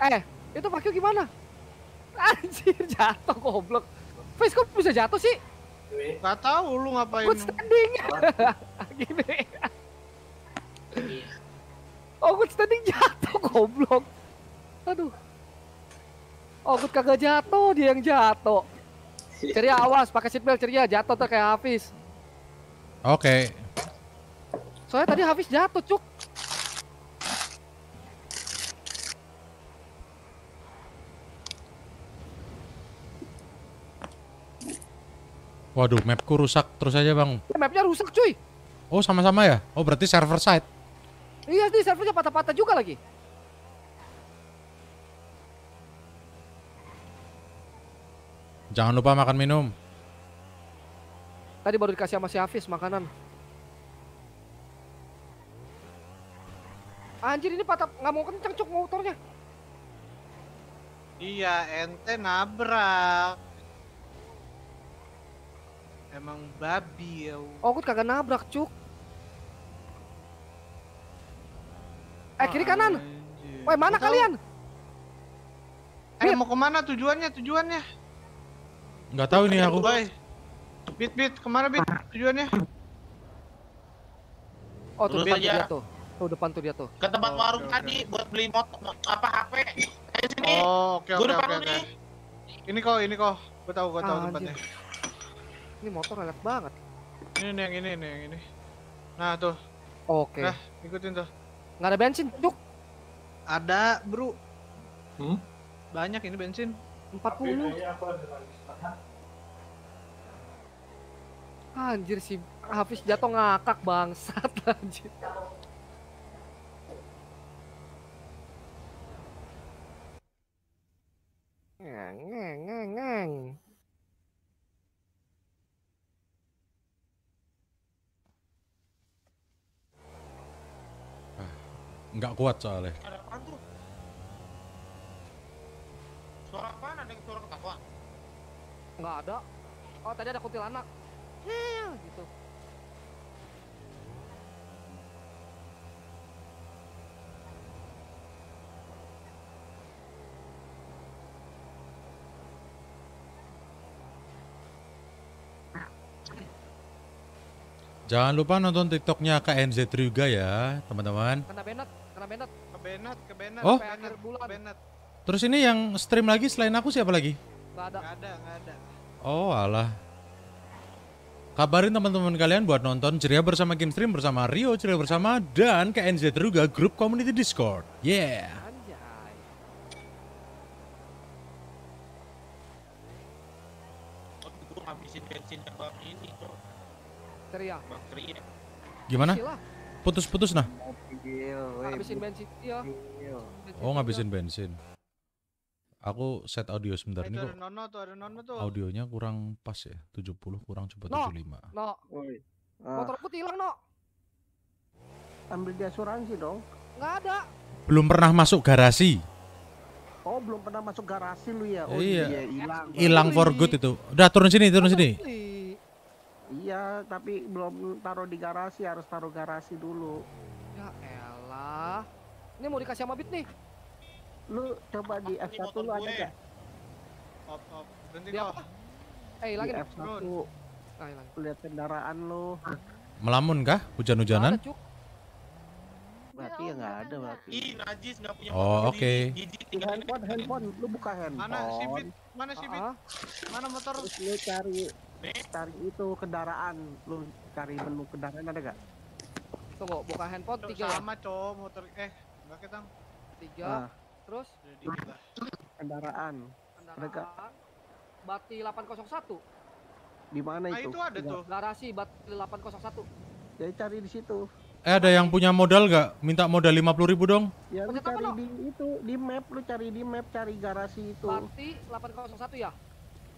eh, itu Fakyu gimana? Anjir, jatuh goblok face kok bisa jatuh sih? Gak tahu lu ngapain. Good standing. Gini. Oh, good standing jatuh goblok. Aduh. Oh, good kagak jatuh, dia yang jatuh. Ceria awas, pakai seatbelt ceria ya, jatuh tuh kayak Hafiz. Oke. Okay. Soalnya tadi Hafiz jatuh, Cuk. Waduh, mapku rusak terus aja bang. Ya, mapnya rusak cuy. Oh sama-sama ya? Oh berarti server side. Iya sih servernya patah-patah juga lagi. Jangan lupa makan minum. Tadi baru dikasih sama si Hafiz makanan. Anjir ini patah nggak mau kencang cuk motornya. Iya ente nabrak. Emang babi ya. Oh, aku kagak nabrak, Cuk. Eh, kiri ah, kanan. Woi, mana Betul. kalian? Eh, mau kemana tujuannya? Tujuannya? Gak tahu nih aku. Woi. Bit, bit. Kemana, bit? Tujuannya? Oh, tuh, dia tuh. Tuh, depan tuh dia tuh. Ke tempat oh, warung okay, tadi okay. buat beli motor, apa, HP. Kayak sini. Oh, oke, oke, oke. Ini kok, ini kok. Gue tahu, gue tahu ah, tempatnya. Anjir. Ini motor relak banget. Ini nih yang ini nih yang ini. Nah tuh. Oke. Okay. Nah ikutin tuh. Gak ada bensin, Duk. Ada, Bro. Hmm? Banyak ini bensin. 40. Anjir si Hafiz jatuh ngakak bangsat anjir. Ngeng ngeng ngeng. Nggak kuat soalnya. Ada apaan tuh? Suara apaan? Ada yang suara ketawa? Nggak ada. Oh, tadi ada anak. Hil, gitu. Jangan lupa nonton TikToknya KNZ juga ya, teman-teman. Kena benet, kena benet, kebenet, kebenet, oh? Terus ini yang stream lagi selain aku siapa lagi? Gak ada. Gak ada, gak ada. Oh, alah. Kabarin teman-teman kalian buat nonton Ceria bersama Game Stream bersama Rio, Ceria bersama dan KNZ Teruga grup community Discord. Yeah. Gimana? Putus-putus nah. Habisin bensin. Iya. iya. Oh, ngabisin bensin. Aku set audio sebentar nih kok. Audionya kurang pas ya. 70 kurang coba 75. No. Woi. Ah. Motorku hilang, No. Ambil di asuransi dong. Enggak ada. Belum pernah masuk garasi. Oh, belum pernah masuk garasi lu ya. Oh, iya. iya hilang. Hilang for good itu. Udah turun sini, turun sini. Iya, tapi belum taruh di garasi, harus taruh garasi dulu. Ya elah. Ini mau dikasih sama Bit nih. Lu coba di F1 lu ada enggak? Hop hop. Berhenti kok. Eh, lagi F1. Nah, Lihat kendaraan lu. Melamun kah hujan-hujanan? Berarti ya enggak ada berarti. Ih, najis enggak punya Oh, oke. Okay. Handphone, handphone, lu buka handphone. Mana si Bit? Mana si Bit? Ah. Mana motor? lu cari cari itu kendaraan lu cari menu kendaraan ada gak? tunggu buka handphone tiga sama co motor eh enggak kita tiga nah. terus kendaraan kendaraan ada bati 801 di mana nah, itu? itu ada tuh garasi bati 801 jadi ya, cari di situ Eh ada yang punya modal gak? Minta modal 50 ribu dong Ya lu cari di itu, di map, lu cari di map, cari garasi itu Bati 801 ya?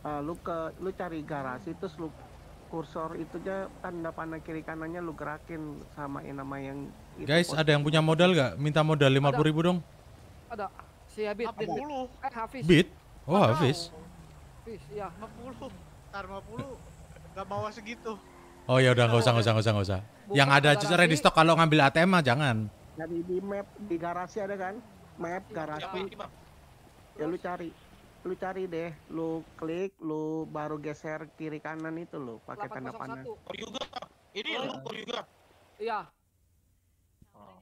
uh, lu ke lu cari garasi terus lu kursor itu kan aja tanda panah kiri kanannya lu gerakin sama yang nama yang itu guys ada yang punya modal gak minta modal lima puluh ribu dong ada si Habib Bit eh Hafiz Bit oh Mana? Hafiz Hafiz ya lima puluh tar puluh gak bawa segitu oh ya udah gak usah gak usah gak usah gak usah yang ada aja ready stock kalau ngambil ATM mah jangan jadi di map di garasi ada kan map iya. garasi ya, ya lu cari lu cari deh lu klik lu baru geser kiri kanan itu lo pakai tanda panah juga, ini oh. lu iya oh.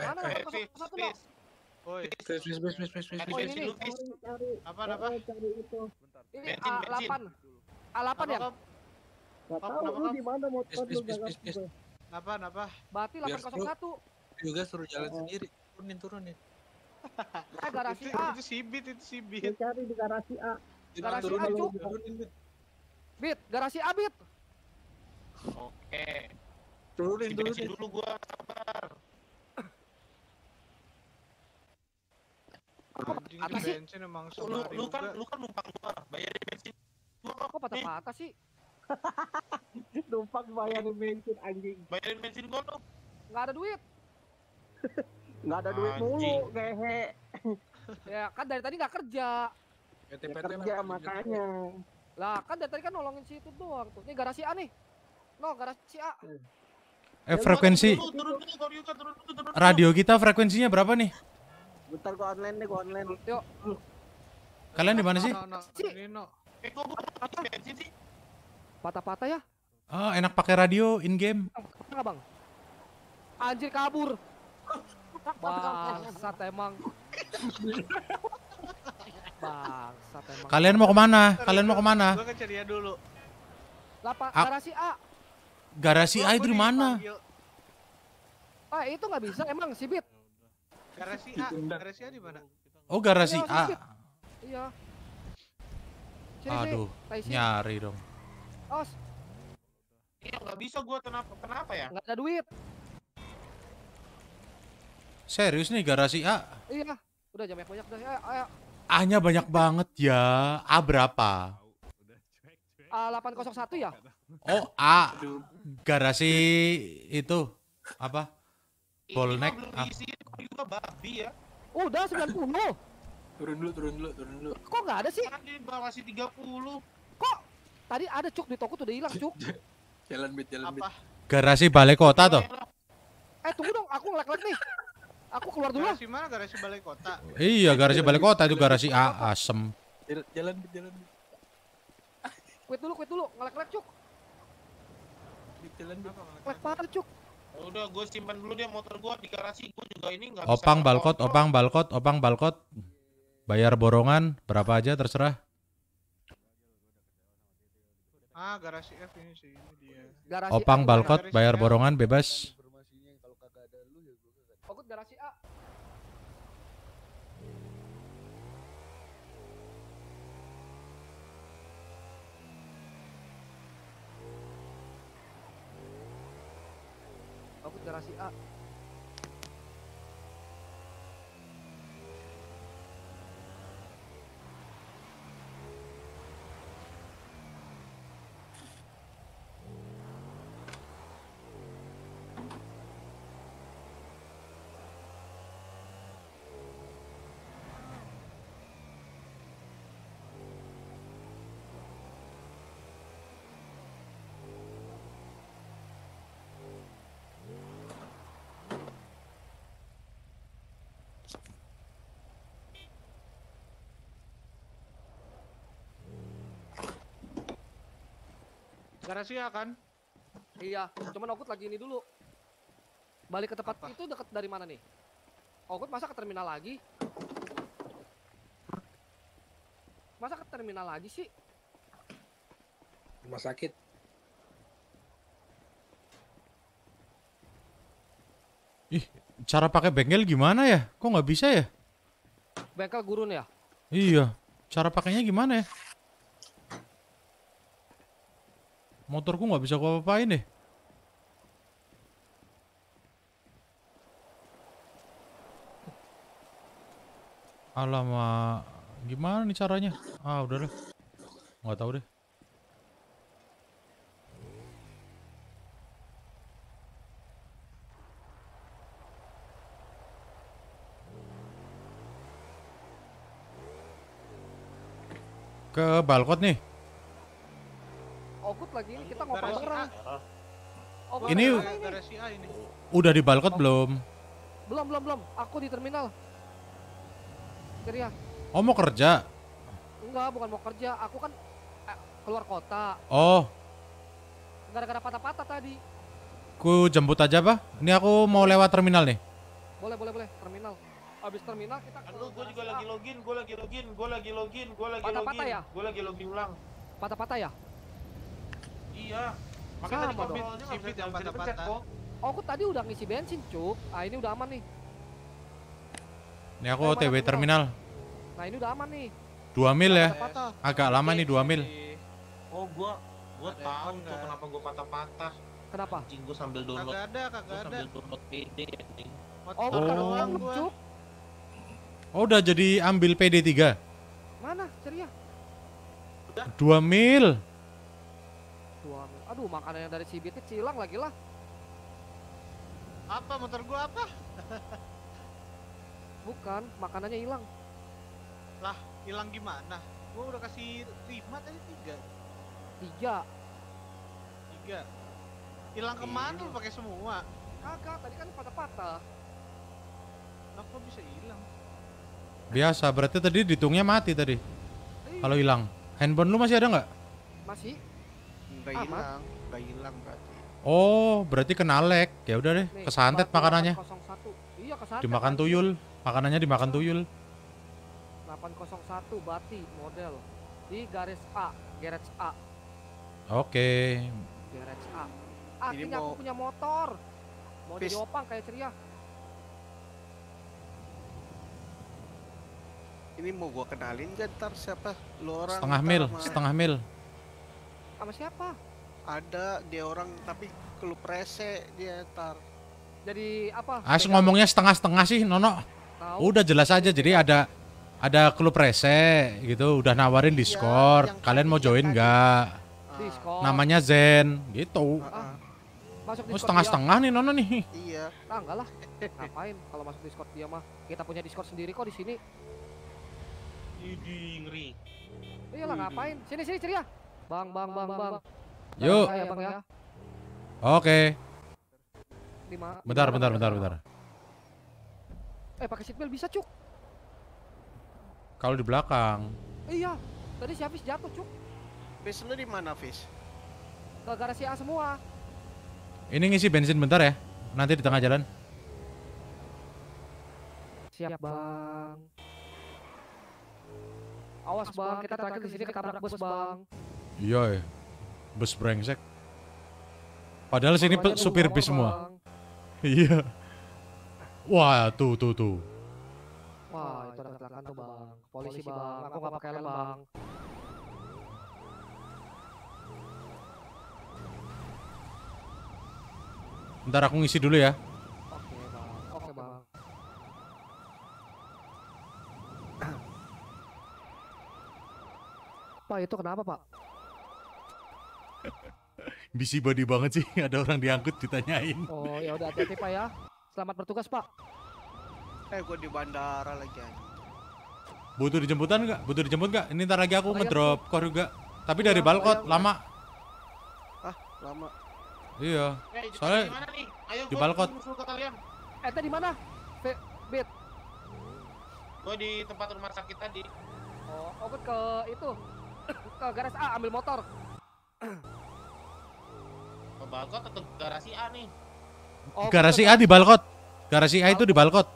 mana eh, eh, satu no Oi, bis, bis, bis, bis, bis, bis, oh, ini A8. A8 ya? Gak Apa, apa? Berarti 801. Juga suruh jalan oh. sendiri. Turunin, turunin. Eh garasi itu, A. Itu sibit, itu sibit. cari di garasi A. Garasi turun, A cuk. Bit, garasi A bit. Oke. Turunin, sih dulu gua sabar. apa sih? bensin emang lu, lu kan lu kan numpang gua bayarin bensin. Gua kok patah-patah sih? numpang bayarin bensin anjing. Bayarin bensin gua lu. Enggak ada duit. Nggak ada duit mulu, ngehe. ya kan dari tadi nggak kerja. ya, ya, kerja makanya. Lah kan dari tadi kan nolongin si itu doang tuh. Ini garasi A nih. No, garasi A. Iya. Eh frekuensi radio kita frekuensinya berapa nih? Bentar gua online deh, gua online. Yuk. Kalian di mana sih? Eh, Patah-patah ya? Ah, enak pakai radio in game. Enggak, Bang. Anjir kabur. Bangsat emang. Bangsat emang. Kalian mau kemana? Kalian mau kemana? Gue ke ceria dulu. Lapa, A ah. garasi A. Garasi A itu di mana? Ah itu nggak bisa emang sibit. Garasi A, garasi A di mana? Oh garasi iya, A. Iya. Aduh, nyari dong. Os. Iya nggak bisa gue kenapa kenapa ya? Nggak ada duit. Serius nih garasi A? Iya, udah jamnya banyak dah. Ya, ayo. A-nya banyak banget ya. A berapa? A801 ya? Oh, A. Garasi itu apa? Bolnek. babi ya. Udah 90. turun dulu, turun dulu, turun dulu. Kok nggak ada sih? Tadi garasi 30. Kok tadi ada cuk di toko tuh udah hilang cuk. jalan bit, jalan bit. Garasi balai kota toh? Eh tunggu dong, aku ngelek-lek nih. Aku keluar dulu. Garasi mana? Garasi balai kota. Iya, garasi balai kota itu garasi A asem. Jalan jalan. Kuit dulu, kuit dulu. ngelek ngelak Cuk. Jalan ya ngelak parah, Cuk. Udah, gue simpan dulu dia motor gue di garasi. Gue juga ini nggak Opang balkot, opang balkot, opang balkot. Bayar borongan berapa aja terserah. Ah, garasi F ini sih ini dia. Garasi opang balkot, bayar borongan bebas. aku cara garasi A ah. sih ya kan? Iya, cuman Ogut lagi ini dulu. Balik ke tempat itu deket dari mana nih? Ogut masa ke terminal lagi? Masa ke terminal lagi sih? Rumah sakit. Ih, cara pakai bengkel gimana ya? Kok nggak bisa ya? Bengkel gurun ya? Iya, cara pakainya gimana ya? Motorku nggak bisa gua apa-apain Alamak, gimana nih caranya? Ah, udah deh, Nggak tahu deh. Ke balkot nih. Ogut lagi ini kita ngobrol orang. ini, ini udah di balkot oh. belum? Belum belum belum. Aku di terminal. Kerja. Ya. Oh mau kerja? Enggak, bukan mau kerja. Aku kan eh, keluar kota. Oh. Gara-gara patah-patah tadi. Ku jemput aja, Pak. Ini aku mau lewat terminal nih. Boleh, boleh, boleh. Terminal abis terminal kita ke Aduh, gue juga lagi login, gue lagi login, gue lagi login, gue lagi patah login. Patah-patah ya? Gue lagi login ulang. Patah-patah ya? Iya. Makanya Sama tadi dong. Sipit yang bisa dipencet kok. Oh, aku tadi udah ngisi bensin, Cuk. Ah, ini udah aman nih. Ini aku OTW terminal. Nah, ini udah aman nih. 2 mil ya. Agak lama nih 2 mil. Oh, gua gua tahu tuh kenapa gua patah-patah. Kenapa? Anjing gua sambil download. Kagak ada, kagak ada. Sambil download PD anjing. Oh, oh. Cuk. Oh, udah jadi ambil PD3. Mana? Ceria. Udah. 2 mil. Aduh, makanan yang dari Cibitnya cilang lagi lah. Apa motor gua apa? Bukan, makanannya hilang. Lah, hilang gimana? Gua udah kasih lima tadi tiga. Tiga. Tiga. Hilang iya. kemana lu pakai semua? kakak tadi kan patah-patah. Lah bisa hilang? Biasa, berarti tadi ditungnya mati tadi. Iya. Kalau hilang. Handphone lu masih ada nggak? Masih. Ah, hilang, hilang berarti. Oh, berarti kena lag. Ya udah deh, kesantet makanannya. Iya, kesantet. Dimakan tuyul. Makanannya dimakan tuyul. 801 Bati model di garis A, garage A. Oke. Garis Garage A. Ah, Akhirnya mau... aku punya motor. Mau di diopang kayak ceria. Ini mau gua kenalin gak ntar siapa lu orang setengah mil, setengah mil sama siapa? Ada dia orang tapi klub rese dia tar. Jadi apa? As ngomongnya setengah-setengah sih Nono. Tau. Udah jelas aja jadi ada ada klub rese gitu udah nawarin iya, Discord. Kalian mau join nggak? Discord. Namanya Zen gitu. Uh Masuk Oh, setengah-setengah nih Nono nih. Iya. Nah, enggak lah. Ngapain kalau masuk Discord dia mah? Kita punya Discord sendiri kok di sini. Idi ngeri. Iyalah ngapain? Sini sini ceria. Bang, bang, bang, bang. Yuk. Ya, ya. Oke. Bentar, bentar, bentar, bentar. Eh, pakai seatbelt bisa, Cuk. Kalau di belakang. Iya. Tadi si Hafiz jatuh, Cuk. Fis, lu di mana, Fish? Ke garasi A semua. Ini ngisi bensin bentar ya. Nanti di tengah jalan. Siap, Bang. Awas, Bang. Kita terakhir di sini ketabrak bus, Bang. Iya, iya, bus brengsek. Padahal sini supir bis semua. Iya. Wah, tuh tuh tuh. Wah, itu ada kecelakaan tuh, Bang. Polisi, Bang. Aku gak pakai helm, Bang. Ntar aku ngisi dulu ya. Oke, Bang. Oke, Bang. Pak, itu kenapa, Pak? body banget sih ada orang diangkut ditanyain. Oh ya udah hati-hati Pak ya. Selamat bertugas Pak. Eh gue di bandara lagi Butuh dijemputan nggak? Butuh dijemput nggak? Ini ntar lagi aku oh, ya, ngedrop kor juga. Tapi dari oh, ya, balkot ya, lama. Ah lama. Iya. Eh, Soalnya di balkot. Eh tadi mana? Bed. Gue di tempat rumah sakit tadi. Oh, aku oh, ke itu ke garis A ambil motor. ke balkot atau garasi A nih? Oh, garasi A kan? di balkot. Garasi A itu di balkot.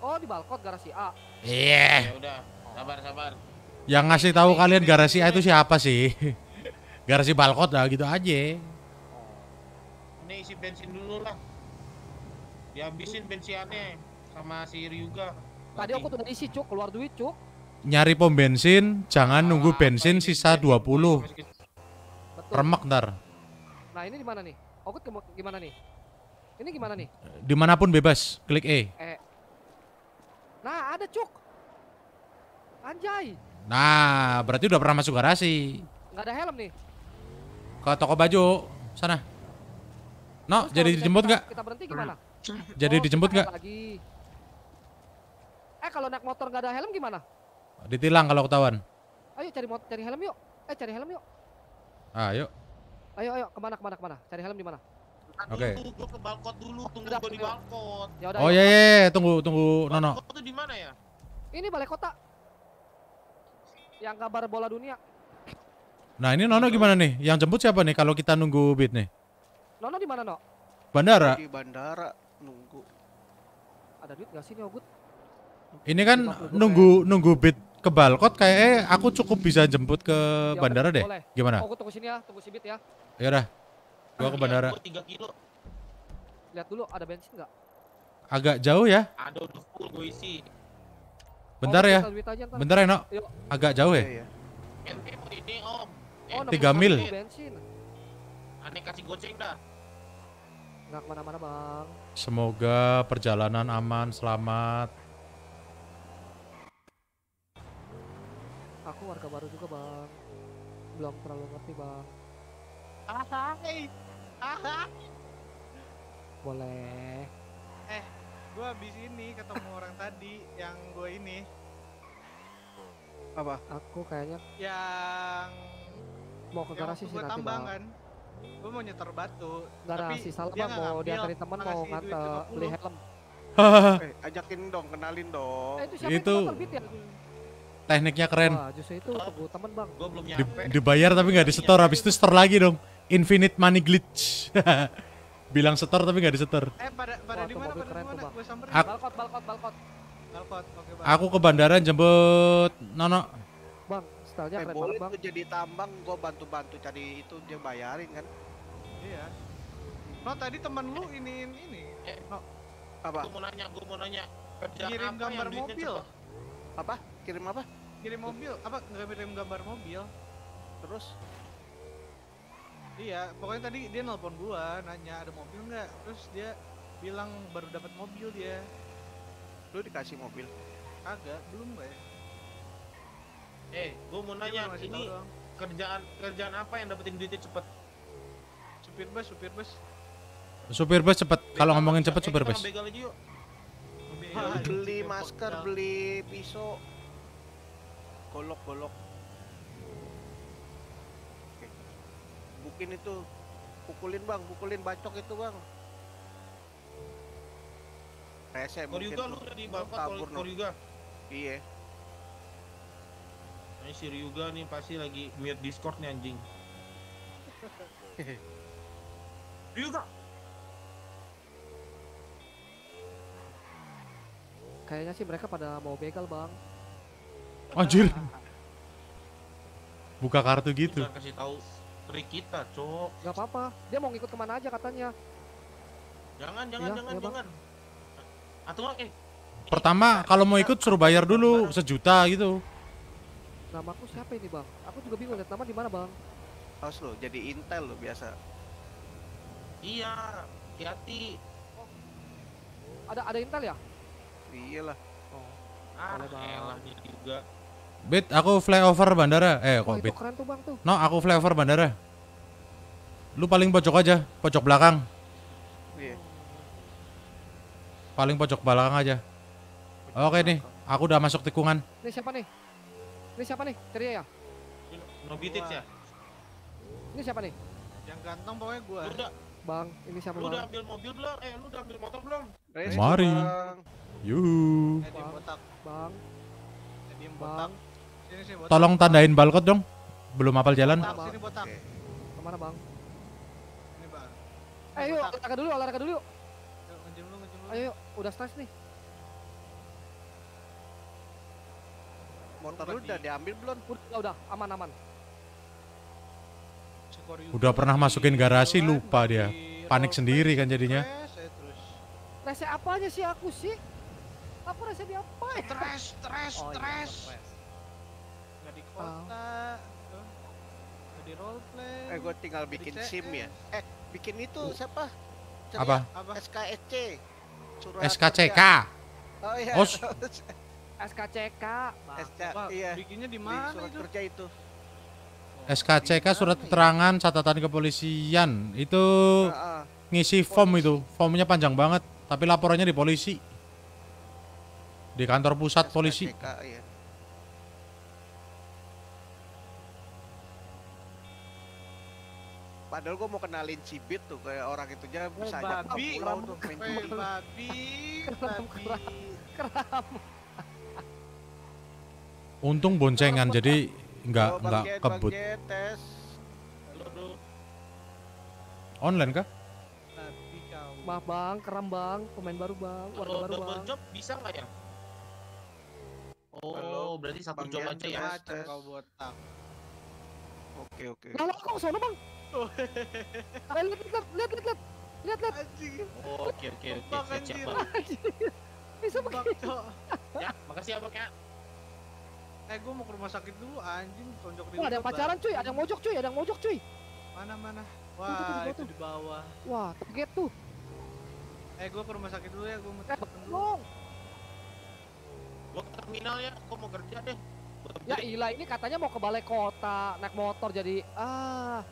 Oh, di balkot garasi A. Iya. Yeah. Ya udah, sabar sabar. Yang ngasih tahu ini, kalian ini, garasi ini. A itu siapa sih? garasi balkot lah gitu aja. Oh. Ini isi bensin dulu lah. Dihabisin bensinnya sama si Ryuga. Tadi aku tuh udah isi cuk, keluar duit cuk. Nyari pom bensin, jangan ah, nunggu bensin sisa 20. Remek ntar. Nah ini di mana nih? Okut gimana nih? Ini gimana nih? Dimanapun bebas, klik E. E. Nah ada cuk. Anjay. Nah berarti udah pernah masuk garasi. Nggak ada helm nih. Ke toko baju sana. No, Terus jadi dijemput nggak? Kita, kita berhenti gimana? Jadi oh, dijemput nggak? Eh kalau naik motor nggak ada helm gimana? Ditilang kalau ketahuan. Ayo cari motor, cari helm yuk. Eh cari helm yuk. Ayo. Ah, Ayo ayo kemana kemana kemana? Cari helm di mana? Oke. Okay. Gue ke balkon dulu, tunggu gue di balkon. Yaudah, oh ya iya, iya iya, ya. tunggu tunggu Nono. Balkon itu di mana ya? Ini balai kota. Yang kabar bola dunia. Nah ini Nono gimana nih? Yang jemput siapa nih kalau kita nunggu bit nih? Nono di mana Nono? Bandara. Di bandara nunggu. Ada duit nggak sih Ogut? Ini kan nunggu kayak. nunggu bit ke Balkot kayaknya aku cukup bisa jemput ke ya, bandara deh. Boleh. Gimana? Oh, aku tunggu sini ya, tunggu sibit ya. Ya udah. Gua ke bandara. Tiga kilo. Lihat dulu ada bensin enggak? Agak jauh ya? Ada udah full gua isi. Bentar oh, ya. Aja, Bentar ya, Nok. Agak jauh ya? Iya, iya. ini, Om. oh, 3 mil. Bensin. Aneh kasih goceng dah. Nggak kemana-mana, Bang. Semoga perjalanan aman, selamat. Aku warga baru juga, Bang. Belum terlalu ngerti, Bang. Ahai. Ahai. Boleh. Eh, gua habis ini ketemu orang tadi yang gua ini. Apa? Aku kayaknya yang mau ke garasi sih nanti. tambang kan. Gua mau nyetor batu. Garasi salah mau diantarin temen mau ngata beli helm. Hahaha. Eh, ajakin dong, kenalin dong. Eh, itu siapa itu? Ya? Tekniknya keren. Wah, justru itu temen bang. Gua belum nyampe. Dibayar tapi nggak disetor, habis itu setor lagi dong. Infinite money glitch. Bilang setor tapi nggak disetor. Eh pada pada di mana pada di mana? Gua samperin. Balkot balkot balkot. Balkot. Oke, okay, Aku ke bandara jemput Nono. Bang, stylenya eh, keren banget, Bang. jadi tambang gua bantu-bantu cari itu dia bayarin kan. Iya. No tadi temen lu ini ini. Eh, no. Apa? Gua mau nanya, gua mau nanya. Kerjaan Kirim apa gambar mobil. Apa? Kirim apa? Kirim mobil. Apa? Kirim gambar mobil. Terus iya pokoknya tadi dia nelpon gua nanya ada mobil nggak terus dia bilang baru dapat mobil dia lu dikasih mobil agak belum gue. eh gua mau nanya Gimana, ini kerjaan kerjaan apa yang dapetin duitnya cepet supir bus supir bus supir bus cepet kalau ngomongin cepet eh, supir bus beli masker beli pisau golok-golok gebukin itu pukulin bang pukulin bacok itu bang rese mungkin Koryuga lu udah dibangkat kabur Koryuga iya ini si Ryuga nih pasti lagi mute discord nih anjing Ryuga Kayaknya sih mereka pada mau begal bang Anjir Buka kartu gitu Udah kasih tahu trik kita, Cok. Gak apa-apa. Dia mau ngikut kemana aja katanya. Jangan, jangan, ya, jangan, ya, jangan. Atau eh Pertama, kalau mau ikut suruh bayar dulu sejuta gitu. nama aku siapa ini, Bang? Aku juga bingung lihat nama di mana, Bang. harus lo, jadi intel lo biasa. Iya, hati Oh. Ada ada intel ya? Iyalah. Oh. Ah, Boleh, Elah, juga. Bit, aku flyover bandara. Eh, kok oh, Bit? Keren tuh bang tuh. No, aku flyover bandara. Lu paling pojok aja, pojok belakang. Iya. Paling pojok belakang aja. Oke belakang. nih, aku udah masuk tikungan. Ini siapa nih? Ini siapa nih? Ceria ya? Nobitic ya? Ini siapa nih? Yang ganteng pokoknya gua. Udah. Bang, ini siapa lu udah ambil mobil belum? Eh, lu udah ambil motor belum? Mari. Yuhu. Eh, bang. Bang. Eh, bang. Tolong tandain balkot dong. Belum hafal jalan. Botak, sini botak. Kemana bang? Ini bang. Ayo eh, yuk, olahraga dulu, olahraga dulu. Ngejim ngejim Ayo udah stres nih. Motor lu udah diambil belum? Udah, udah, aman, aman. Udah pernah masukin garasi lupa dia. Panik sendiri kan jadinya. Rese apanya sih aku sih? Aku rese di apa ya? Stres, stres, oh, iya, stres kota oh. Eh, jadi roleplay eh gue tinggal bikin sim ya eh, eh bikin itu siapa Ceria, apa? SKSC SKCK oh iya Os. SKCK SK, iya. bikinnya di mana surat itu? kerja itu oh, SKCK surat ya? keterangan catatan kepolisian itu ngisi form itu formnya panjang banget tapi laporannya di polisi di kantor pusat SKCK, polisi iya. Padahal gue mau kenalin cibit tuh kayak orang aja oh, bisa aja babi, pulau tuh main babi, kram babi. Keram. Untung boncengan jadi nggak oh, nggak kebut. tes. Online kah? Maaf bang, keram bang, pemain baru bang, warga baru bang. job bisa nggak ya? Oh, berarti satu job aja ya? buat tak. Oke oke. Kalau kok sana bang? Eh, lihat lihat lihat lihat lihat lihat lihat. Oh, oke oke oke siap siap bisa pakai ya makasih abang ya, ya eh gue mau ke rumah sakit dulu anjing tonjok di Wah, ada yang pacaran cuy ada yang mojok cuy ada yang mojok cuy mana mana wah tuh, tuh, tuh, itu di bawah wah target tuh eh gue ke rumah sakit dulu ya gue mau eh, dulu. gue ke terminal ya gue mau kerja deh ya ilah, ini katanya mau ke balai kota naik motor jadi ah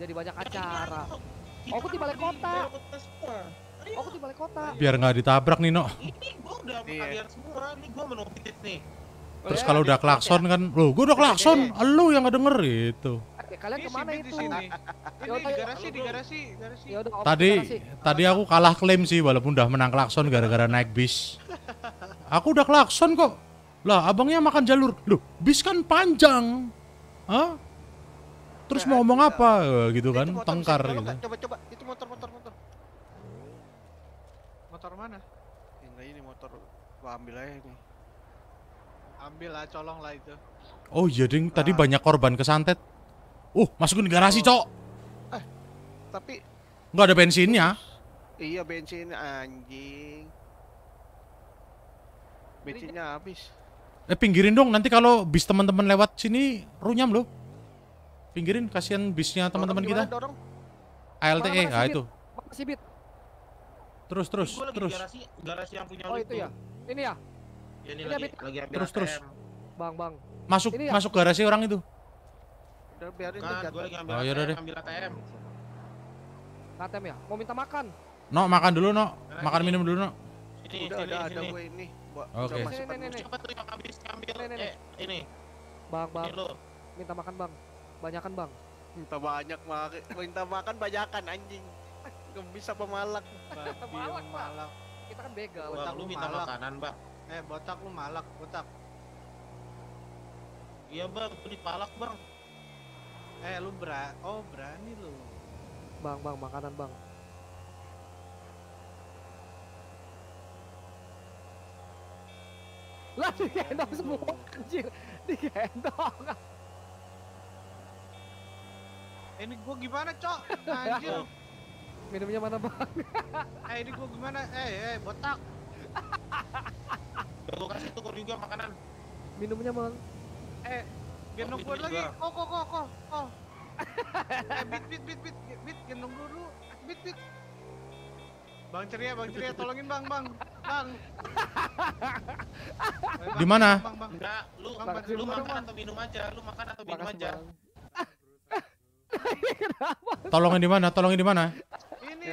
jadi banyak acara. Oh, aku di balai kota. Oh, aku di balai kota. Biar nggak ditabrak iya. nih, oh, ya, No. Ya? Kan, ya? Ini udah semua, ini nih. Terus kalau udah klakson kan, lo gue udah klakson, lo yang nggak denger itu. Kalian kemana itu? Di garasi, di garasi, garasi. Tadi, tadi aku kalah klaim sih, walaupun udah menang klakson gara-gara naik bis. Aku udah klakson kok. Lah, abangnya makan jalur. Loh, bis kan panjang. Hah? terus nah, mau ngomong apa eh, gitu kan tengkar gitu coba coba itu motor motor motor motor mana ini ini motor gua ambil aja ini ambil lah colong lah itu oh iya ding nah. tadi banyak korban kesantet uh masukin garasi oh. cok eh tapi nggak ada bensinnya iya bensin anjing bensinnya habis eh pinggirin dong nanti kalau bis teman-teman lewat sini runyam loh Pinggirin, kasihan bisnya teman-teman kita. Dorong. ALTE, ah itu. masih Bit. Terus, terus, lagi terus. Garasi, garasi yang punya Oh, itu ya. Ini ya. ini, ini lagi, lagi ambil terus, ATM. terus. Bang, bang. Masuk, ini ya? masuk garasi orang itu. biarin kan, gue lagi ambil, oh, ATM, deh. ambil ATM. ATM ya? Mau minta makan? No, makan dulu, No. Nah, makan minum dulu, No. Ini, udah, sini, udah sini. ada gue ini. Oke. Okay. Coba tuh yang habis ambil. Ini, eh, ini. Bang, bang. Minta makan, Bang. Banyakan bang. Minta banyak mak, minta makan banyakan anjing. nggak bisa pemalak, malak, malak. Kita kan begal. Botak lu minta malak. makanan bang. Eh botak lu malak, botak. Iya bang, aku dipalak bang. Eh lu berani, oh berani lu. Bang, bang, makanan bang. lah digendong semua anjir digendong ini gua gimana cok anjir minumnya mana bang eh ini gua gimana eh eh botak gua kasih tukur juga makanan minumnya bang eh gendong oh, gua lagi kok kok kok kok kok. eh bit bit bit bit bit gendong gua dulu bit bit Bang Ceria, Bang Ceria, tolongin Bang, Bang. Bang. Di mana? Enggak, lu, bang, lu makan atau minum aja, lu makan atau minum aja. Bang. Tolongin di mana? Tolongin di mana? Ini.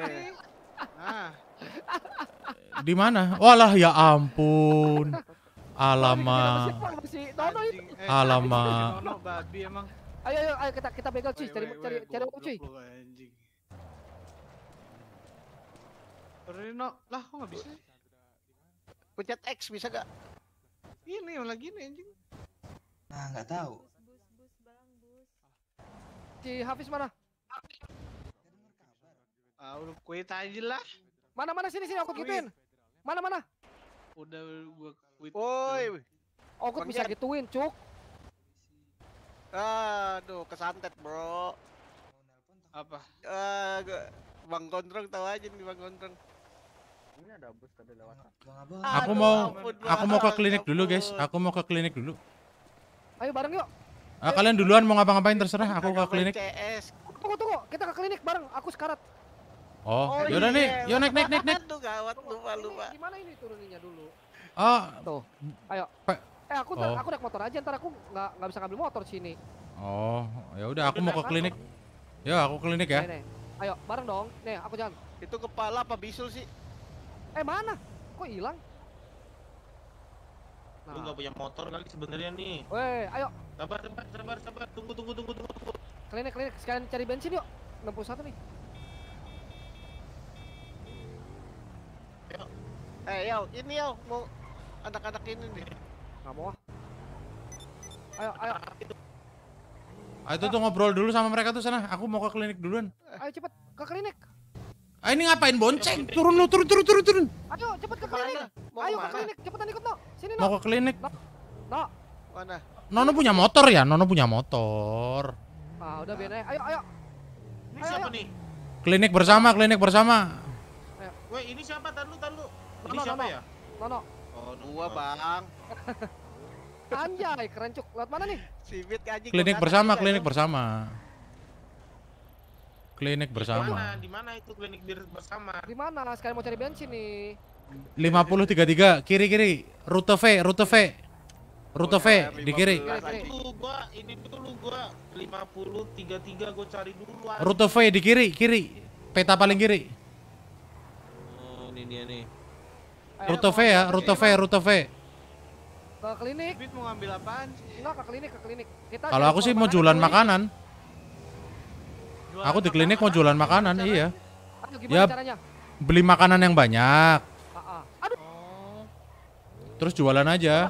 Nah. Di mana? Walah ya ampun. Alamak. Eh, Alamak. Ayo ayo ayo kita kita begal cuy, cari cari cari uang cuy. Reno, lah kok nggak bisa? Pencet X bisa gak? Ini lagi nih anjing. Nah, nggak tahu. Si Hafiz mana? Ah, udah quit aja lah. Mana mana sini sini aku gituin. Mana mana? Udah gua quit. Woi. Aku oh, bisa gituin, Cuk. Aduh, kesantet, Bro. Apa? Eh, uh, Bang Gondrong tahu aja nih Bang Gondrong. Ini ada bus tadi lewat. Aku mau aku mau ke klinik dulu, guys. Aku mau ke klinik dulu. Ayo bareng yuk. Ah, kalian duluan mau ngapa-ngapain terserah, aku ke klinik. CS. Tunggu tunggu, kita ke klinik bareng, aku sekarat. Oh, oh yaudah iya. nih, yuk naik naik naik naik. Tuh gawat lupa lupa. Gimana ini turuninnya dulu? Oh, tuh. Ayo. Pe eh aku oh. aku naik motor aja ntar aku nggak nggak bisa ngambil motor sini. Oh, ya udah aku mau ke klinik. Ya aku klinik ya. Nih, nih. Ayo bareng dong. Nih aku jalan. Itu kepala apa bisul sih? Eh mana? Kok hilang? Nah. Lu gak punya motor kali sebenarnya nih. Weh, ayo Sabar, sabar, sabar, sabar. Tunggu, tunggu, tunggu, tunggu, tunggu. Klinik, klinik. Sekalian cari bensin yuk. 61 nih. Yo. Eh, yo, ini yo mau anak-anak ini nih. Enggak mau ah. Ayo, ayo. Ayo tuh, tuh ngobrol dulu sama mereka tuh sana. Aku mau ke klinik duluan. Ayo cepet ke klinik. Ah ini ngapain bonceng? Turun lu, turun, turun, turun, turun. Ayo cepet ke klinik. Ayo ke klinik, cepetan ikut no. Sini no. Mau ke klinik. No. no. Mana? Nono punya motor ya? Nono punya motor. Ah, udah biar ayo ayo. Ini ayo, siapa ayo. nih? Klinik bersama, klinik bersama. Ayo. Weh, ini siapa? Tahan lu, tahan lu. Ini nono, siapa nono. ya? Nono. Oh, dua Bang. Anjay, keren cuk. Lewat mana nih? Sibit kaji. Klinik ya, bersama, klinik bersama. Klinik bersama. Di mana? Di mana itu klinik bersama? Di mana? Sekali mau cari bensin nih. 5033 kiri kiri rute V, rute V. Rute V di kiri. gua ini dulu gua 50 33 gua cari dulu. Rute V di kiri, kiri. Peta paling kiri. Oh, ini dia nih. Rute V ya, rute V, rute V. Ke klinik. Bit mau ngambil apaan Enggak ke klinik, ke klinik. Kita Kalau aku sih mau jualan makanan. aku di klinik mau jualan makanan, iya. ya, Beli makanan yang banyak. Ah, ah. Terus jualan aja.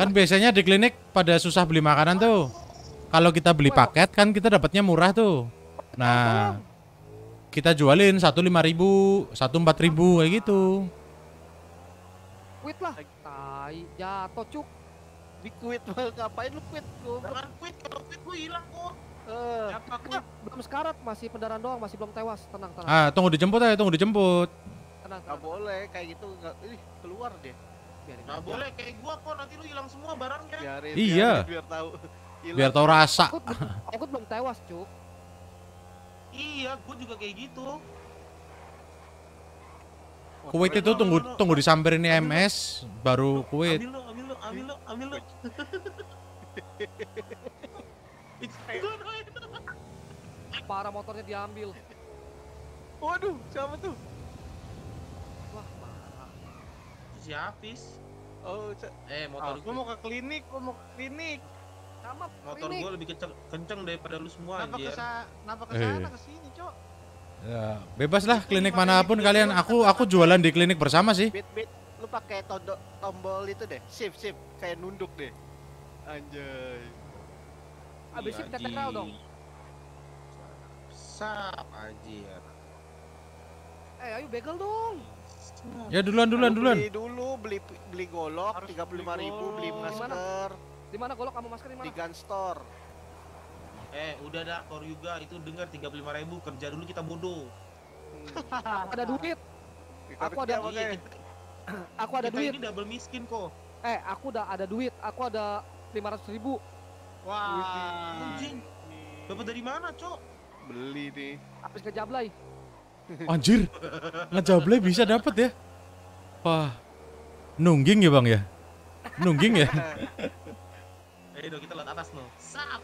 Kan biasanya di klinik pada susah beli makanan tuh. Kalau kita beli paket kan kita dapatnya murah tuh. Nah, kita jualin satu lima ribu, satu empat ribu kayak gitu. Quit lah. Tai jatuh cuk. Di quit ngapain lu quit? Gua bukan quit, kalau quit gua hilang kok. Eh, belum sekarat, masih pendaran doang, masih belum tewas. Tenang, tenang. Ah, tunggu dijemput aja, tunggu dijemput. Tenang, tenang. Gak boleh kayak gitu, nggak, ih, keluar deh biarin nah boleh kayak gua kok nanti lu hilang semua barangnya biarin, iya biar tahu ilang. biar tahu rasa aku, aku belum tewas cuk iya gua juga kayak gitu Kuwait itu tunggu ambil tunggu disamperin ini MS lo. baru Kuwait. Ambil lu, ambil lu, ambil lu, ambil lu. Para motornya diambil. Waduh, siapa tuh? masih habis. Oh, eh motor oh, gue mau ke klinik, gue mau ke klinik. Sama motor gue lebih kenceng, kenceng daripada lu semua kenapa anjir. Kesa, kenapa ke eh, sana iya. ke sini, Cok? Ya, bebas lah klinik manapun kalian. Aku aku jualan di klinik bersama sih. Bit, bit. Lu pakai tombol itu deh. Shift, shift kayak nunduk deh. Anjay. Abis shift TTK dong. Sap iya, anjir. Eh, ayo begel dong. Ya duluan duluan duluan. Beli dulu beli beli golok tiga puluh lima ribu beli masker. Di mana golok kamu masker di mana? Di gun store. Eh udah dah juga itu dengar tiga puluh lima ribu kerja dulu kita bodoh. Hmm. ada iya. duit. Aku ada duit. Aku ada kita duit. Ini double miskin kok. Eh aku udah ada duit. Aku ada lima ratus ribu. Wah. Anjing. Dapat dari mana cok? Beli nih. Habis ke Jablay. Anjir, ngejable bisa dapat ya. Wah, nungging ya bang ya? Nungging ya? Eh, hey, kita lihat atas no. Sap.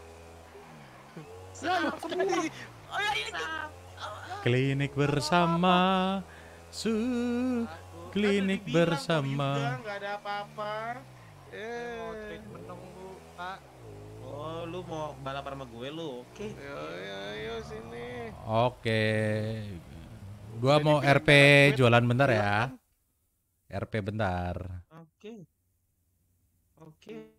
Sap. Klinik bersama. Su klinik bersama. Gak ada apa-apa. Oh, eh. menunggu, Pak. Ah. Oh, lu mau balapan sama gue lu. Oke. Okay. Yo yo yo sini. Oke. Okay. Gua mau RP jualan bentar ya. RP bentar. Oke. Oke.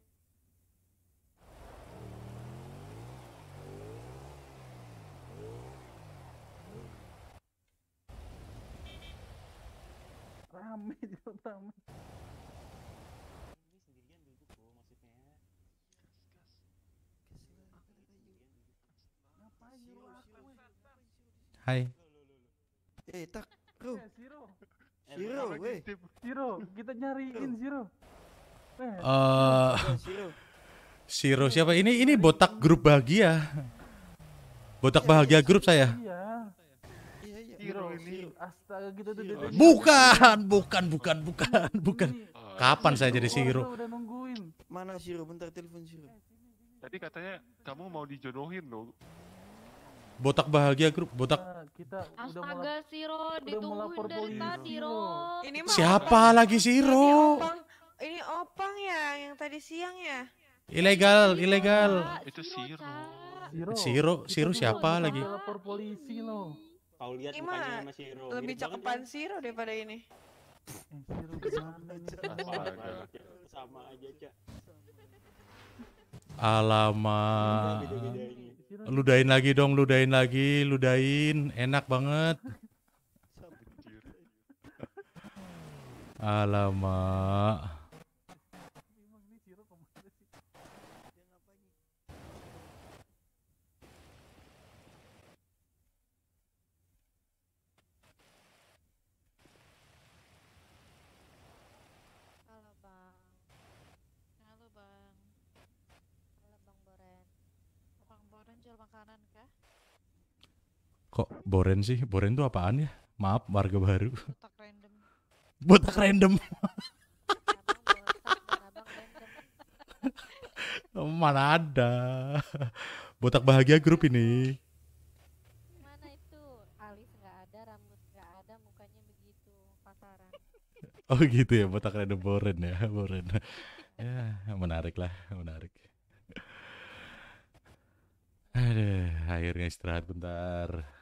Okay. Hai. Zero, Zero, kita nyariin Zero. Eh. Uh, Zero siapa? Ini ini botak grup bahagia. Botak bahagia grup saya. Iya. iya, iya. Zero Astaga tuh. Bukan, bukan, bukan, bukan, bukan. Kapan saya jadi Zero? nungguin. Mana Zero? Bentar telepon Zero. Tadi katanya kamu mau dijodohin loh. Botak Bahagia grup, Botak. Kita Astaga Siro, ditungguin dari tadi Ro. Ini mah Siapa opang. lagi si Ro? Ini opang ya, yang tadi siang ya. Ilegal, Siro, ilegal. Itu Siro. Siro, Siro, Siro siapa lagi? Lapor polisi lo. Kau lihat mukanya sama Siro. Lebih cakepan ya? Siro daripada ini. Eh, sama aja, Cak. Alamak. Ludain lagi dong ludain lagi ludain, enak banget alamak Kok boren sih? Boren tuh apaan ya? Maaf warga baru. Botak random. Botak random. Oh, mana ada. Botak bahagia grup ini. Mana itu? Alis nggak ada, rambut nggak ada, mukanya begitu pasaran. Oh gitu ya, botak random boren ya, boren. ya, menarik lah, menarik. Aduh, akhirnya istirahat bentar.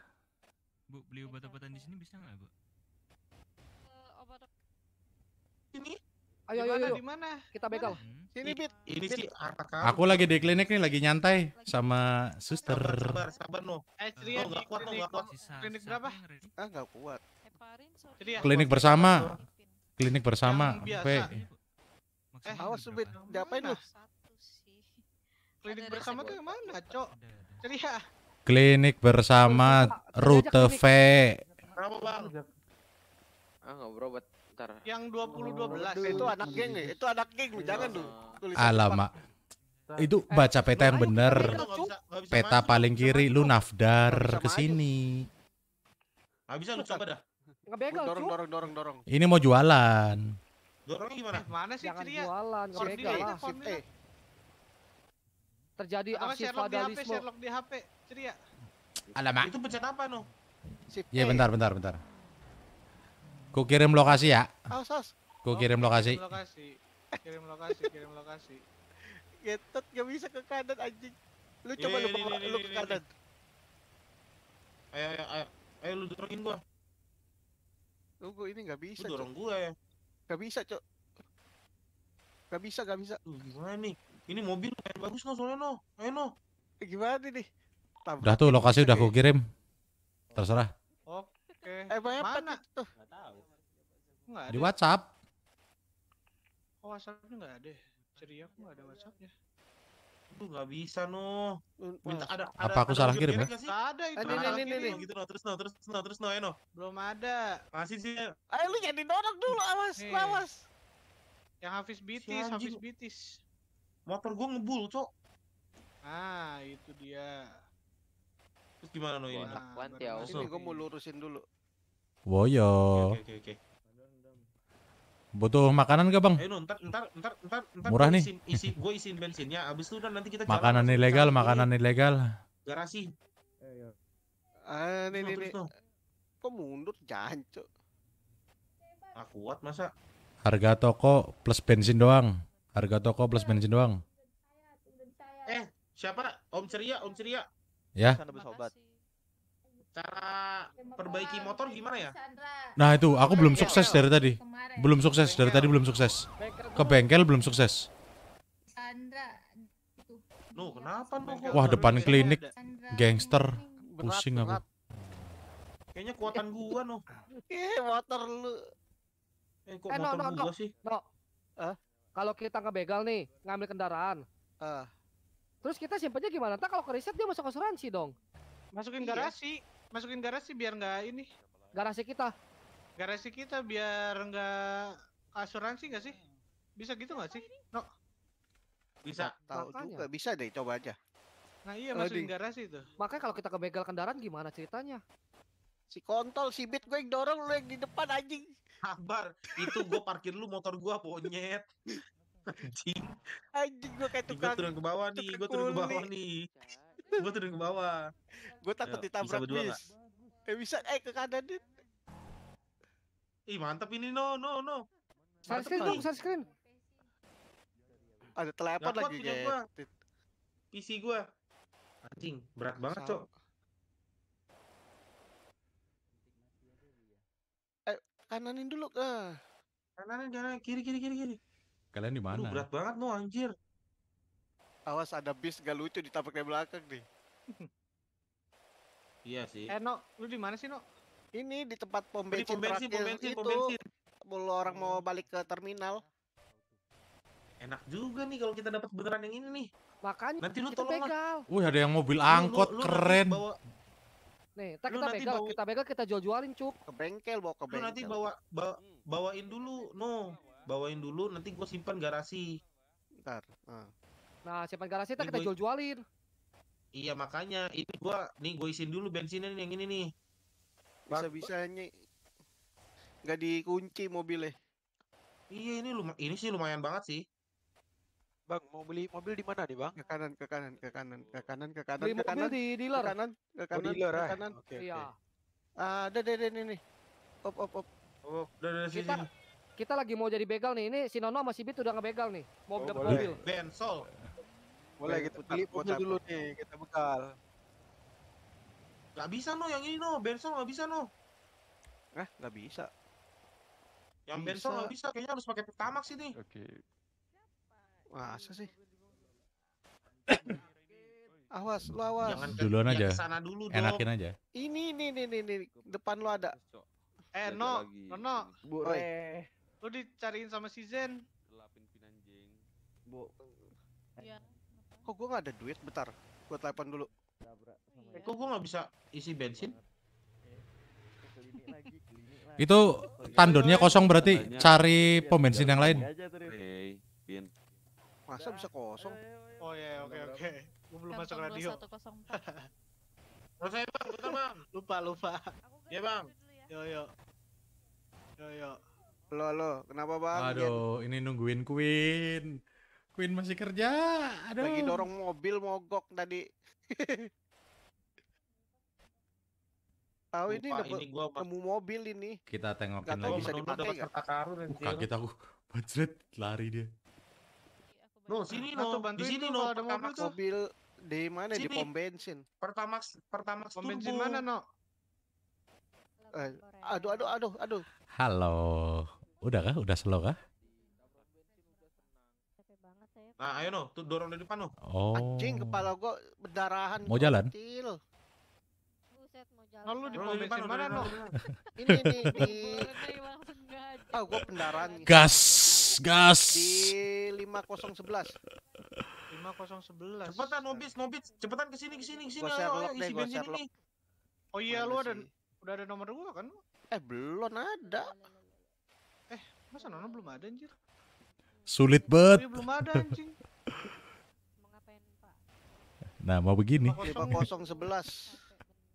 Bu, beli obat-obatan di sini bisa nggak, Bu? Eh, obat Ini? Ayo, ayo, ayo. Di mana? Kita begal. Hmm. Sini, Bit. Ini sih Aku lagi di klinik nih, lagi nyantai sama suster. Sabar, sabar, sabar no. Eh, Ceria, oh, eh, kuat, klinik, kuat. Klinik berapa? Ah, gak kuat. Ya. Klinik bersama. Klinik bersama. Oke. Eh, awas Bit. Diapain lu? Klinik bersama tuh yang mana, Cok? Ceria. Klinik bersama Rute V. Berapa bang? Ah nggak berobat. Ntar. Yang itu anak geng ya? Itu anak geng iya. Jangan dulu. Alamak. Itu eh, baca peta yang bener. Peta paling kiri lu nafdar ke sini. Gak bisa lu coba dah. Ngebegal dorong, dorong, dorong, dorong. Ini mau jualan. Dorong gimana? Mana sih ceria? jualan, ngebegal lah. Terjadi aksi vandalisme. Sherlock di HP, Sherlock di HP. Ceria. Alamak. Itu pencet apa, no sip Ya, bentar, bentar, bentar. Ku kirim lokasi ya. Aus, aus. Ku oh, kirim lokasi. Kirim lokasi. Kirim lokasi, kirim lokasi. Getot gak bisa ke kanan anjing. Lu coba lu lu ke kanan. Ayo, ayo, ayo. Ayo lu dorongin gua. Lu gua ini gak bisa. Lu dorong gua ya. Gak bisa, Cok. Gak bisa, gak bisa. Lu gimana nih? Ini mobil kayak bagus no soalnya no. Ayo no. Eh, gimana nih? Tab udah tuh lokasi udah aku kirim. Terserah. Oke. Eh, mana tuh? Enggak tahu. Enggak ada. Di WhatsApp. Oh, WhatsApp enggak ada. Ceria aku enggak ada WhatsAppnya. Tuh enggak bisa noh. Minta ada, ada Apa aku ada salah kirim ya? Enggak eh? ada itu. Ini ini ini gitu noh, terus noh, terus noh, terus no eno. Eh, Belum ada. Masih sih. Ayo lu jadi dorong dulu awas, awas. Yang Hafiz Bitis, Hafiz Bitis. Motor gua ngebul, Cok. Ah, itu dia. Terus gimana noh ya, ini? Nah, ya. Ini gue mau lurusin dulu. Woyo. Oke, oke, oke. Butuh makanan gak bang? Eh, no, ntar, ntar, ntar, ntar, ntar Murah nih. isi, gue isiin bensinnya. Abis itu nanti kita makanan jalan, ilegal, makanan ini. ilegal. Garasi. Eh, ah, ini, ini, nih. Kok mundur jancok? Ah kuat masa? Harga toko plus bensin doang. Harga toko plus bensin doang. Eh, siapa? Om Ceria, Om Ceria ya cara perbaiki motor gimana ya nah itu aku belum sukses dari tadi belum sukses dari tadi belum sukses ke bengkel belum sukses Wah, depan klinik gangster. Pusing aku. Kayaknya kuatan gua no. Eh, motor lu. Eh, kok eh, motor no, no, gua no. sih? No. Eh, kalau kita ngebegal nih, ngambil kendaraan. Eh, Terus kita simpennya gimana? Tak kalau ke riset dia masuk asuransi dong. Masukin iya. garasi, masukin garasi biar nggak ini. Garasi kita. Garasi kita biar nggak asuransi nggak sih? Bisa gitu nggak sih? No. Bisa. tahu juga bisa deh coba aja. Nah iya masukin Lading. garasi itu. Makanya kalau kita kebegal kendaraan gimana ceritanya? Si kontol, si bit gue yang dorong lu yang di depan anjing. Kabar, itu gue parkir lu motor gue, ponyet. anjing anjing gue kayak tukang gue turun ke bawah nih gue turun ke bawah nih gue turun ke bawah gue takut ditabrak bis eh bisa eh ke kanan dit ih mantap ini no no no sunscreen dong sunscreen ada telepon lagi ya PC gue anjing berat banget cok eh, kananin dulu ke ah. kananin jangan kiri kiri kiri kiri Kalian di mana? berat banget no anjir. Awas ada bis gak lucu ditabrak dari belakang nih. iya sih. Eh no, lu di mana sih no? Ini di tempat pom bensin, pom bensin, pom bensin, itu. Pom bensin. Bulu orang mau balik ke terminal. Enak juga nih kalau kita dapat beneran yang ini nih. Makanya nanti lu tolong Wih ada yang mobil angkot lu, lu, keren. Bawa... Nih, tak kita begal, bawa... kita begal kita jual-jualin, Cuk. Ke bengkel bawa ke bengkel. Lu nanti bawa, bawa hmm. bawain dulu, no bawain dulu nanti gua simpan garasi ntar ah. nah simpan garasi ntar kita jual-jualin iya makanya ini gua nih gua isin dulu bensinnya nih yang ini nih bisa bisanya nggak dikunci mobilnya iya ini lum ini sih lumayan banget sih Bang, mau beli mobil di mana nih, Bang? Ke kanan, ke kanan, ke kanan, ke kanan, ke kanan, beli ke kanan. di oh, dealer. Ke kanan, ke kanan, oh, dealer, ke kanan. Oke, okay, iya. Okay. Ah, ada deh deh, nih. Op op op. Oh, udah dari sini. Kita lagi mau jadi begal nih. Ini si Nono sama si Bit udah ngebegal nih. Mau oh, dapat mobil. Bensol. Boleh kita beli mobil dulu nih, kita bekal. Gak bisa no yang ini no, Bensol gak bisa no. Eh, gak bisa. Yang bisa. Bensol gak bisa, kayaknya harus pakai Pertamax ini. Oke. Okay. Masa sih? awas, lu awas. Jangan duluan aja. Sana dulu dong. Enakin aja. Ini, ini, ini, ini, depan lu ada. Eh, no, no, no. Boleh. Lu dicariin sama si Zen. Gelapin pinanjing. Bu. Iya. Kok gua gak ada duit? Bentar. Gua telepon dulu. Eh, kok gua gak bisa isi bensin? Itu tandonnya kosong berarti cari pom bensin yang lain. Hey, Masa bisa kosong? Oh iya, iya oke oke. Gua belum kan masuk radio. 104. bang, bang Lupa, lupa Iya bang ya. Yo yo Yo yo Lo lo, kenapa bang? Aduh, iya. ini nungguin Queen. Queen masih kerja. Aduh. Lagi dorong mobil mogok tadi. Tahu ini dapat nemu mobil ini. Kita tengokin lagi. Bisa dipakai enggak? Kaget aku. Bajret lari dia. No, sini no, di sini no, ada mobil tuh. Mobil di mana di pom bensin? Pertamax, Pertamax pom bensin mana no? Eh, aduh aduh aduh aduh. Halo. Udah kah? Udah slow kah? Nah, ayo no, tuh dorong dari depan no. Oh. Anjing kepala gua berdarahan. Mau jalan? Kecil. Buset, mau jalan. Lalu di mobil mana no? ini nih ini Ah, gua pendarahan. Gas, gas. Di 5011. 5011. Cepetan Nobis, Nobis, cepetan ke sini ke sini ke sini. Ayo, ayo isi bensin ini. Oh iya, lu ada udah ada nomor gua kan? Eh, belum ada. Masa Nono belum ada anjir? Sulit bet. Iya, belum ada anjing. Nah, mau begini. 5011.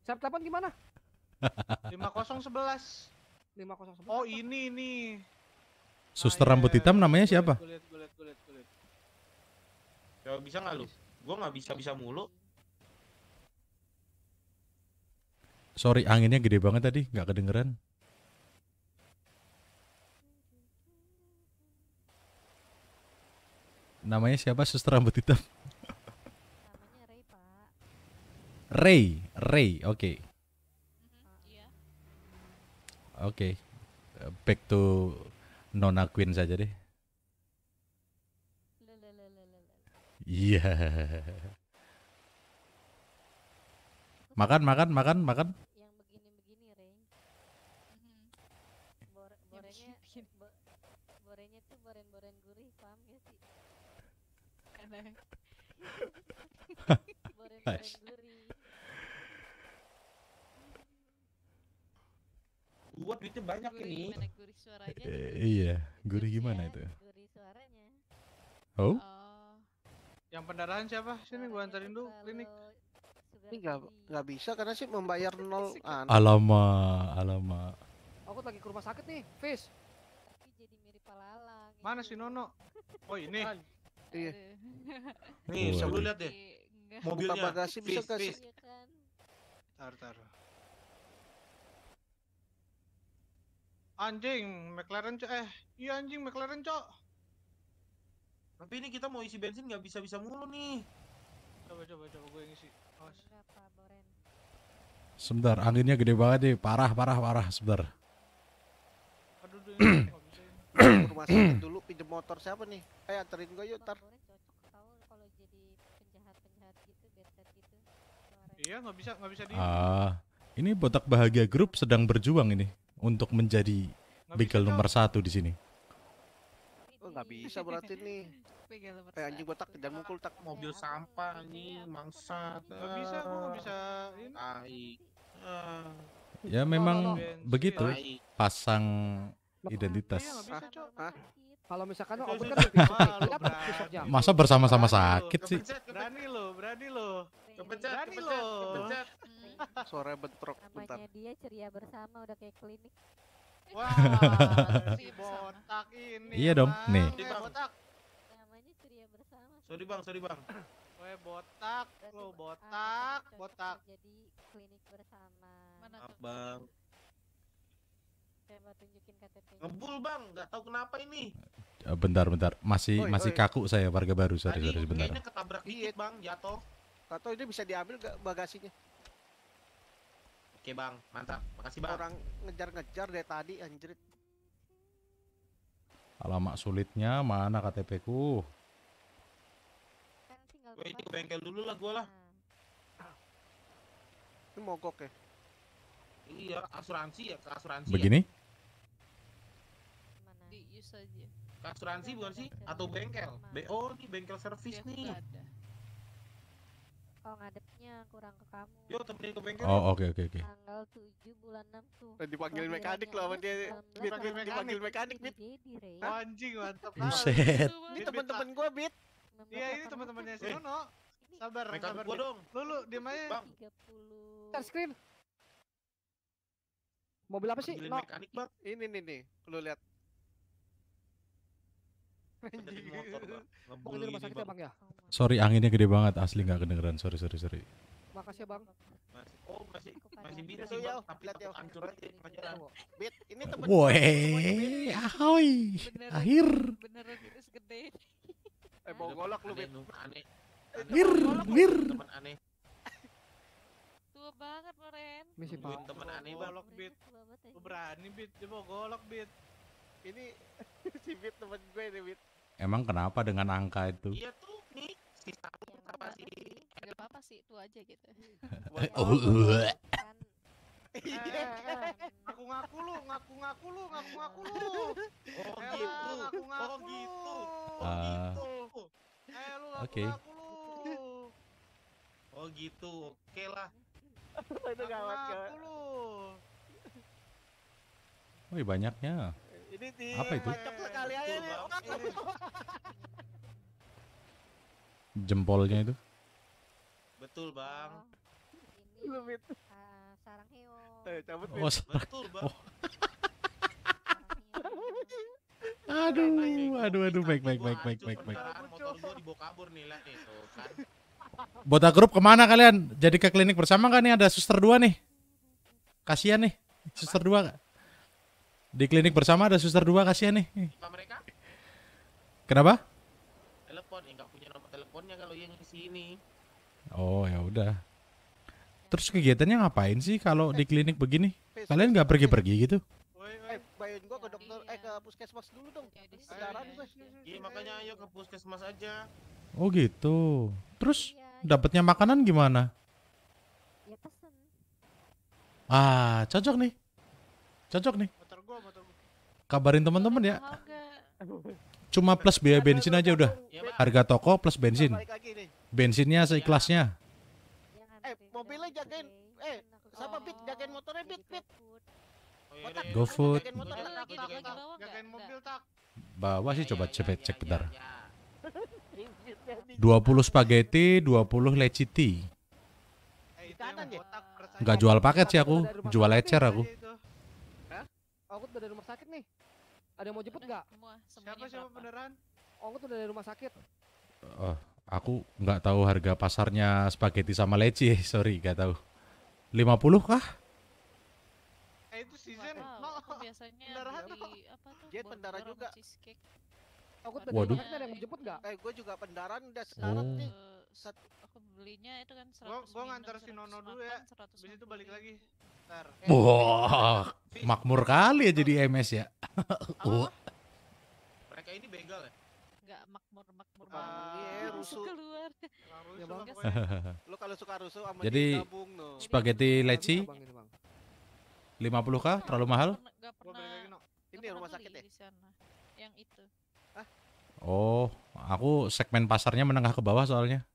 Siap telepon gimana? 5011. 5011. Oh, ini ini. Suster ah, iya, rambut hitam iya, namanya siapa? Kulit, kulit, kulit, kulit. Ya, bisa nggak lu? Gue nggak bisa bisa mulu. Sorry, anginnya gede banget tadi, nggak kedengeran. Namanya siapa suster rambut hitam? Namanya Ray, Pak. Ray, Ray, oke. Okay. Iya. Oke. Okay. Back to Nona Queen saja deh. Iya. Makan, makan, makan, makan. gosh. Gua duitnya banyak gurih, ini. gurih suaranya? E, iya, gurih gimana itu? Gurih suaranya. Oh? oh. Yang pendarahan siapa? Sini gua antarin dulu klinik. Ini gak, gak bisa karena sih membayar nol an. alama Aku lagi ke rumah sakit nih, Fis. Tapi jadi mirip Mana si Nono? Oh ini. Iya. Nih, coba lihat deh enggak. Iya. Mobilnya. Buka bagasi bisa gak Iya kan. Taruh, taruh. Anjing, McLaren cok. Eh, iya anjing McLaren cok. Tapi ini kita mau isi bensin nggak bisa-bisa mulu nih. Coba coba coba gue isi. Awas. Berapa boren? Sebentar, anginnya gede banget nih. Parah, parah, parah. Sebentar. Aduh, dulu, rumah sakit dulu pinjem motor siapa nih? Eh, anterin gue yuk, tar. Boleh, Iya, nggak bisa nggak bisa di. Ah, ini botak bahagia grup sedang berjuang ini untuk menjadi begal nomor satu di sini. Oh, nggak bisa berarti nih. Kayak anjing botak dan mukul tak mobil sampah nih mangsa. Nggak bisa, gua nggak bisa. Ini. Ah. Ya memang oh, no, no. begitu. Pasang iya, identitas. kalau misalkan lo obat kan lebih Masa bersama-sama sakit sih? Berani lo, berani lo kepencet, berani kepencet, loh. kepencet. Hmm. Suara bentrok bentar. Namanya dia ceria bersama udah kayak klinik. Wah, si botak ini. Iya dong, bang. nih. Sorry bang. Botak. Namanya ceria bersama. Sorry bang, sorry bang. Weh botak, lo botak, ah, botak. Jadi klinik bersama. Mana tuh? Bang. Coba tunjukin KTP. Ngebul bang, nggak tahu kenapa ini. Eh, bentar, bentar. Masih oi, masih oi. kaku saya warga baru. Sorry, sorry sebentar. Ini ketabrak dikit bang, jatuh. Atau ini bisa diambil gak bagasinya? Oke bang, mantap. Makasih bang. Orang ngejar-ngejar deh tadi anjrit. Alamak sulitnya mana KTP ku? Gue ini ke bengkel dulu lah gue lah. Hmm. Ini mogok ya? Iya, asuransi ya, asuransi. Ya. Begini? Di use aja. asuransi bukan sih? Atau bengkel? BO ini bengkel servis nih. Ada. Oh ngadepnya kurang ke kamu. Yo temenin ke bengkel. Oh oke okay, oke okay, oke. Okay. Tanggal 7 bulan 6 tuh. Dan eh, dipanggil mekanik lah sama dia. Bit bit dipanggil mekanik bit. Anjing mantap. Buset. Ini teman-teman gua bit. Iya ini teman-temannya si Nono. Sabar sabar. Gua dong. Lu lu diam aja. 30. screen. Mobil apa sih? Mekanik, Bang. Ini nih nih. Lu lihat. Bang sakit ya bang ya? Sorry anginnya gede banget asli nggak kedengeran sorry sorry sorry. Makasih ya bang. oh masih masih bisa gitu sih bang ya. tapi lihat takut ya, hancur aja pelajaran. Gitu ya. Bit ini temen. Woi, ahoy, akhir. Beneran virus gede. Eh bawa golok lu bit. Aneh. Mir, mir. Teman aneh. Tua banget Loren. Misi pak. Teman aneh golok bit. Eh. Lu berani bit, dia bawa golok bit. Ini si bit temen gue nih bit. Emang kenapa dengan angka itu? Iya tuh nih si Samu ya, sama si Gak apa-apa sih itu aja gitu. Eh, oh, iya. Iya. ngaku ngaku lu, ngaku ngaku lu, ngaku ngaku lu. Oh gitu, ngaku ngaku oh, gitu. Ah. Oh gitu. Eh lu ngaku ngaku lu. Oh gitu, oke lah. itu gawat gawat. Wih banyaknya. Ini di Apa itu? sekali aja Jempolnya itu? Betul, Bang. Ini, uh, ah, sarang heo. Eh, cabut, oh, Betul, Bang. aduh, aduh, aduh, baik, baik, baik, baik, baik, baik. Motor gua dibawa kabur nih lah nih tuh kan. Bota grup kemana kalian? Jadi ke klinik bersama kan nih ada suster dua nih. Kasihan nih, suster dua kak. Di klinik bersama ada suster dua kasihan nih. Apa mereka? Kenapa? Telepon, enggak eh, ya, punya nomor teleponnya kalau yang di sini. Oh, ya udah. Terus kegiatannya ngapain sih kalau di klinik begini? Kalian nggak pergi-pergi gitu? Eh, bayarin gua ke dokter eh ke puskesmas dulu dong. Ya, Sekarang gua. Iya, iya, makanya ayo ke puskesmas aja. Oh gitu. Terus iya, iya. dapatnya makanan gimana? Ya pesen. Ah, cocok nih. Cocok nih kabarin teman-teman ya. Cuma plus biaya bensin aja udah. Harga toko plus bensin. Bensinnya iya. seikhlasnya. Eh, mobilnya jagain. Eh, siapa pit Jagain motornya pit pit. GoFood. Bawa sih coba iya, cek, iya, cek bentar. 20 spaghetti, 20 leciti. Enggak jual paket sih aku, jual lecer aku. Aku dari rumah sakit nih. Ada yang mau jemput nggak? Semua, siapa siapa beneran? Oh, udah dari rumah sakit. Oh, aku nggak tahu harga pasarnya spaghetti sama leci, sorry nggak tahu. 50 kah? Eh itu season. Wow, no. biasanya beneran beli apa tuh? Dia pendara juga. Aku tuh ada yang mau jemput nggak? Eh gue juga pendaran udah sekarang oh. nih. Eh, sat aku belinya itu kan 100 gua, gua ngantar si Nono dulu ya habis itu balik lagi ntar eh, wah wow, makmur kali ya jadi MS ya oh. mereka ini begal ya Enggak makmur makmur ah, iya, banget iya, rusuh keluar ya, bang. lu kalau suka rusuh sama jadi gabung, no. spaghetti leci 50 k terlalu mahal enggak pernah ini rumah sakit ya yang itu Oh, aku segmen pasarnya menengah ke bawah soalnya.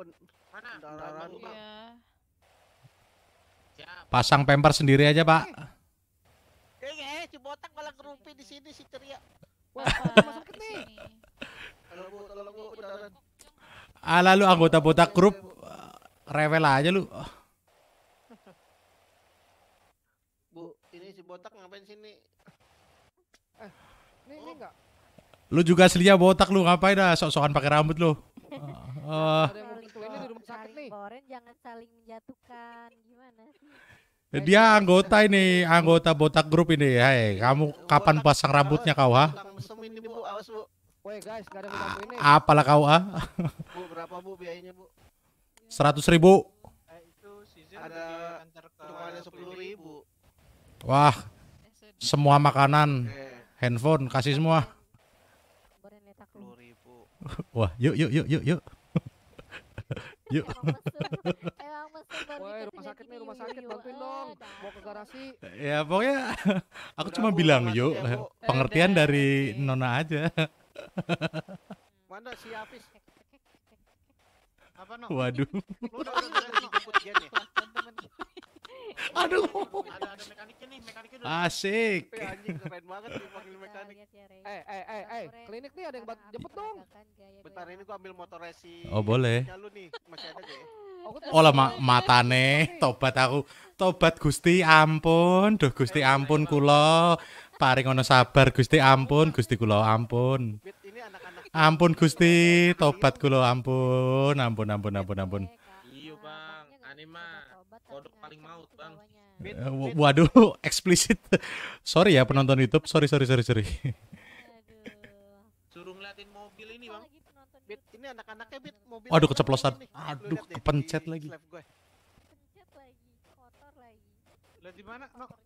Iya. Pasang pemper sendiri aja, Pak. Eh, eh, si botak malah di sini si ceria. Ah, lalu anggota botak grup eh, rewel aja lu. Bu, ini si botak ngapain sini? Eh, ini, ini enggak. Oh. Lu juga aslinya botak lu ngapain dah sok-sokan pakai rambut lu. uh sakit nih. Boren jangan saling menjatuhkan. Gimana sih? Eh, dia anggota ini, anggota botak grup ini. Hai, kamu kapan pasang rambutnya kau, ha? guys, ah, Apalah kau, ha? Bu, berapa bu biayanya, Bu? Seratus ribu. Eh, ada, ribu. Wah, semua makanan, handphone, kasih semua. Wah, yuk, yuk, yuk, yuk, yuk. Yuk. Emang rumah sakit nih, rumah sakit bantuin dong. Mau ke garasi. Ya pokoknya aku cuma bilang yuk pengertian dari Nona aja. Mana si Apis? Apa Waduh. Lu udah Gen ya? Aduh. Ada ada mekaniknya nih, mekaniknya udah. Asik. Eh, anjing keren banget dipanggil iya, mekanik. Iya, iya, eh eh eh eh, klinik nih ada yang buat jemput dong. Bentar ini gua ambil motor resi. Oh, boleh. Lu nih, masih ada gak ya? Oh lah matane tobat aku. Tobat Gusti ampun, duh Gusti ampun kulo, Paring ono sabar Gusti ampun, Gusti kulo, ampun. Ampun Gusti, tobat kulo, ampun, ampun ampun ampun ampun. Iya, Bang. Anima kodok paling maut bang eh, waduh eksplisit sorry ya penonton YouTube sorry sorry sorry sorry suruh ngeliatin mobil ini bang bit ini anak-anaknya bit mobil waduh keceplosan aduh kepencet lagi oh,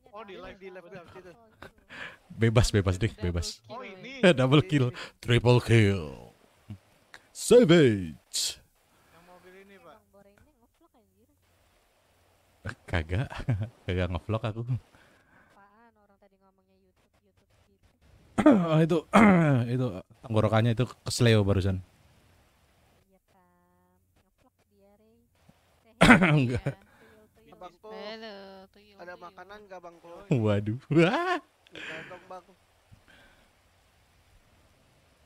Bebas bebas deh, bebas. Oh, eh. Double kill, triple kill. Savage. Kagak, kagak ngevlog aku. Gitu? oh, itu itu tenggorokannya itu kesleo barusan. Iya kan, ada makanan Bang Waduh. Kantong Bang.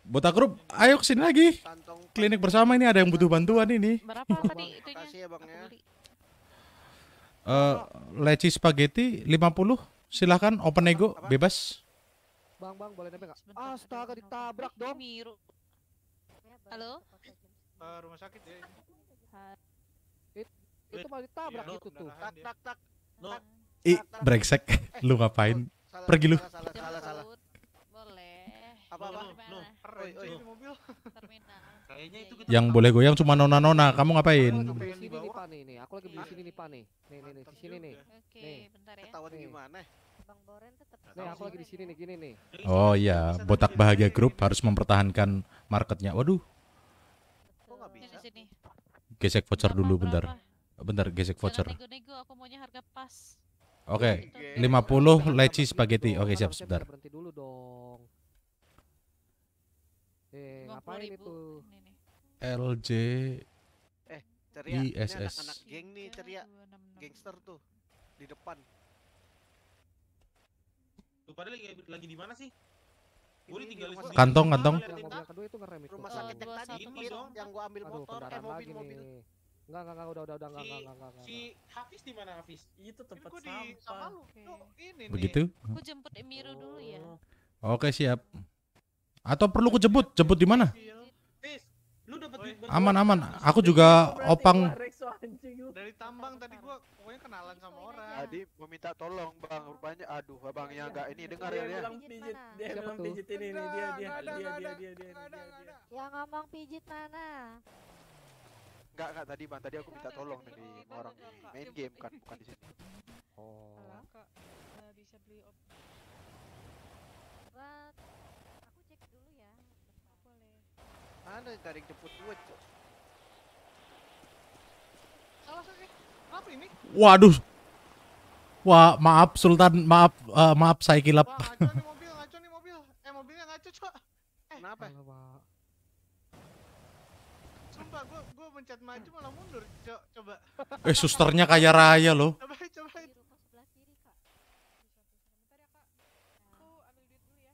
Botak grup, ayo kesini lagi. Klinik bersama ini ada yang butuh bantuan ini. Uh, leci spaghetti 50 silahkan open nego bebas bang bang boleh nempel nggak astaga ditabrak dong miru halo uh, rumah sakit ya It, itu malah ditabrak ya, itu tuh tak tak tak No. i brengsek eh, lu ngapain salah, pergi lu salah salah salah, salah. boleh apa apa no. oi oi mobil terminal Kayaknya itu kita yang boleh goyang cuma nona-nona. Kamu ngapain? Aku lagi di sini nih, nih. Aku lagi di sini nih, Pak nih. Nih, nih, nih, di sini nih. Oke, bentar ya. Ketahuan gimana? Bang Boren tetap. Nih, aku lagi di sini nih, gini nih. Oh iya, Botak Bahagia Group harus mempertahankan marketnya. Waduh. Kok enggak bisa? Gesek voucher dulu bentar. Bentar, gesek voucher. Nego-nego, aku maunya harga pas. Oke, okay. 50 leci spaghetti. Oke, okay, siap sebentar. Berhenti dulu dong. Eh, apa Ini tuh? LJ Eh, ceria. Ini anak-anak geng nih ceria. Gangster tuh di depan. Tuh pada lagi lagi di mana sih? Gue ditinggalin sendiri. Kantong, kantong. Kedua itu ngerem itu. Rumah sakit yang tadi yang gua ambil motor eh mobil mobil. Enggak, enggak, enggak, udah, udah, udah, enggak, enggak, enggak, enggak. Si Hafiz di mana Hafiz? Itu tempat sampah. Di, sama lu. Okay. Tuh, ini Begitu? Aku jemput Emiro dulu ya. Oh. Oke, siap. Atau perlu ku jemput? Jemput di mana? Aman aman. Aku juga opang. Dari tambang tadi gua pokoknya kenalan sama orang. Tadi meminta tolong bang, rupanya aduh abang yang enggak ini iya, dengar ya dia. Pijit, dia bilang pijit ini nih dia dia dia dia dia dia. Yang ngomong pijit mana? Enggak enggak tadi bang, tadi aku minta tolong dari orang main game kan bukan di sini. Oh. Bisa beli Mana garing jemput gue, Cok? Salah sih. Kenapa ini? Waduh. Wah, maaf Sultan, maaf uh, maaf saya kilap. Wah, ngaco nih mobil, ngaco nih mobil. Eh, mobilnya ngaco, Cok. Eh, kenapa? Halo, Sumpah, gua gua mencet maju malah mundur, Cok. Coba. Eh, susternya kaya raya loh. Coba, coba. Ya, ya.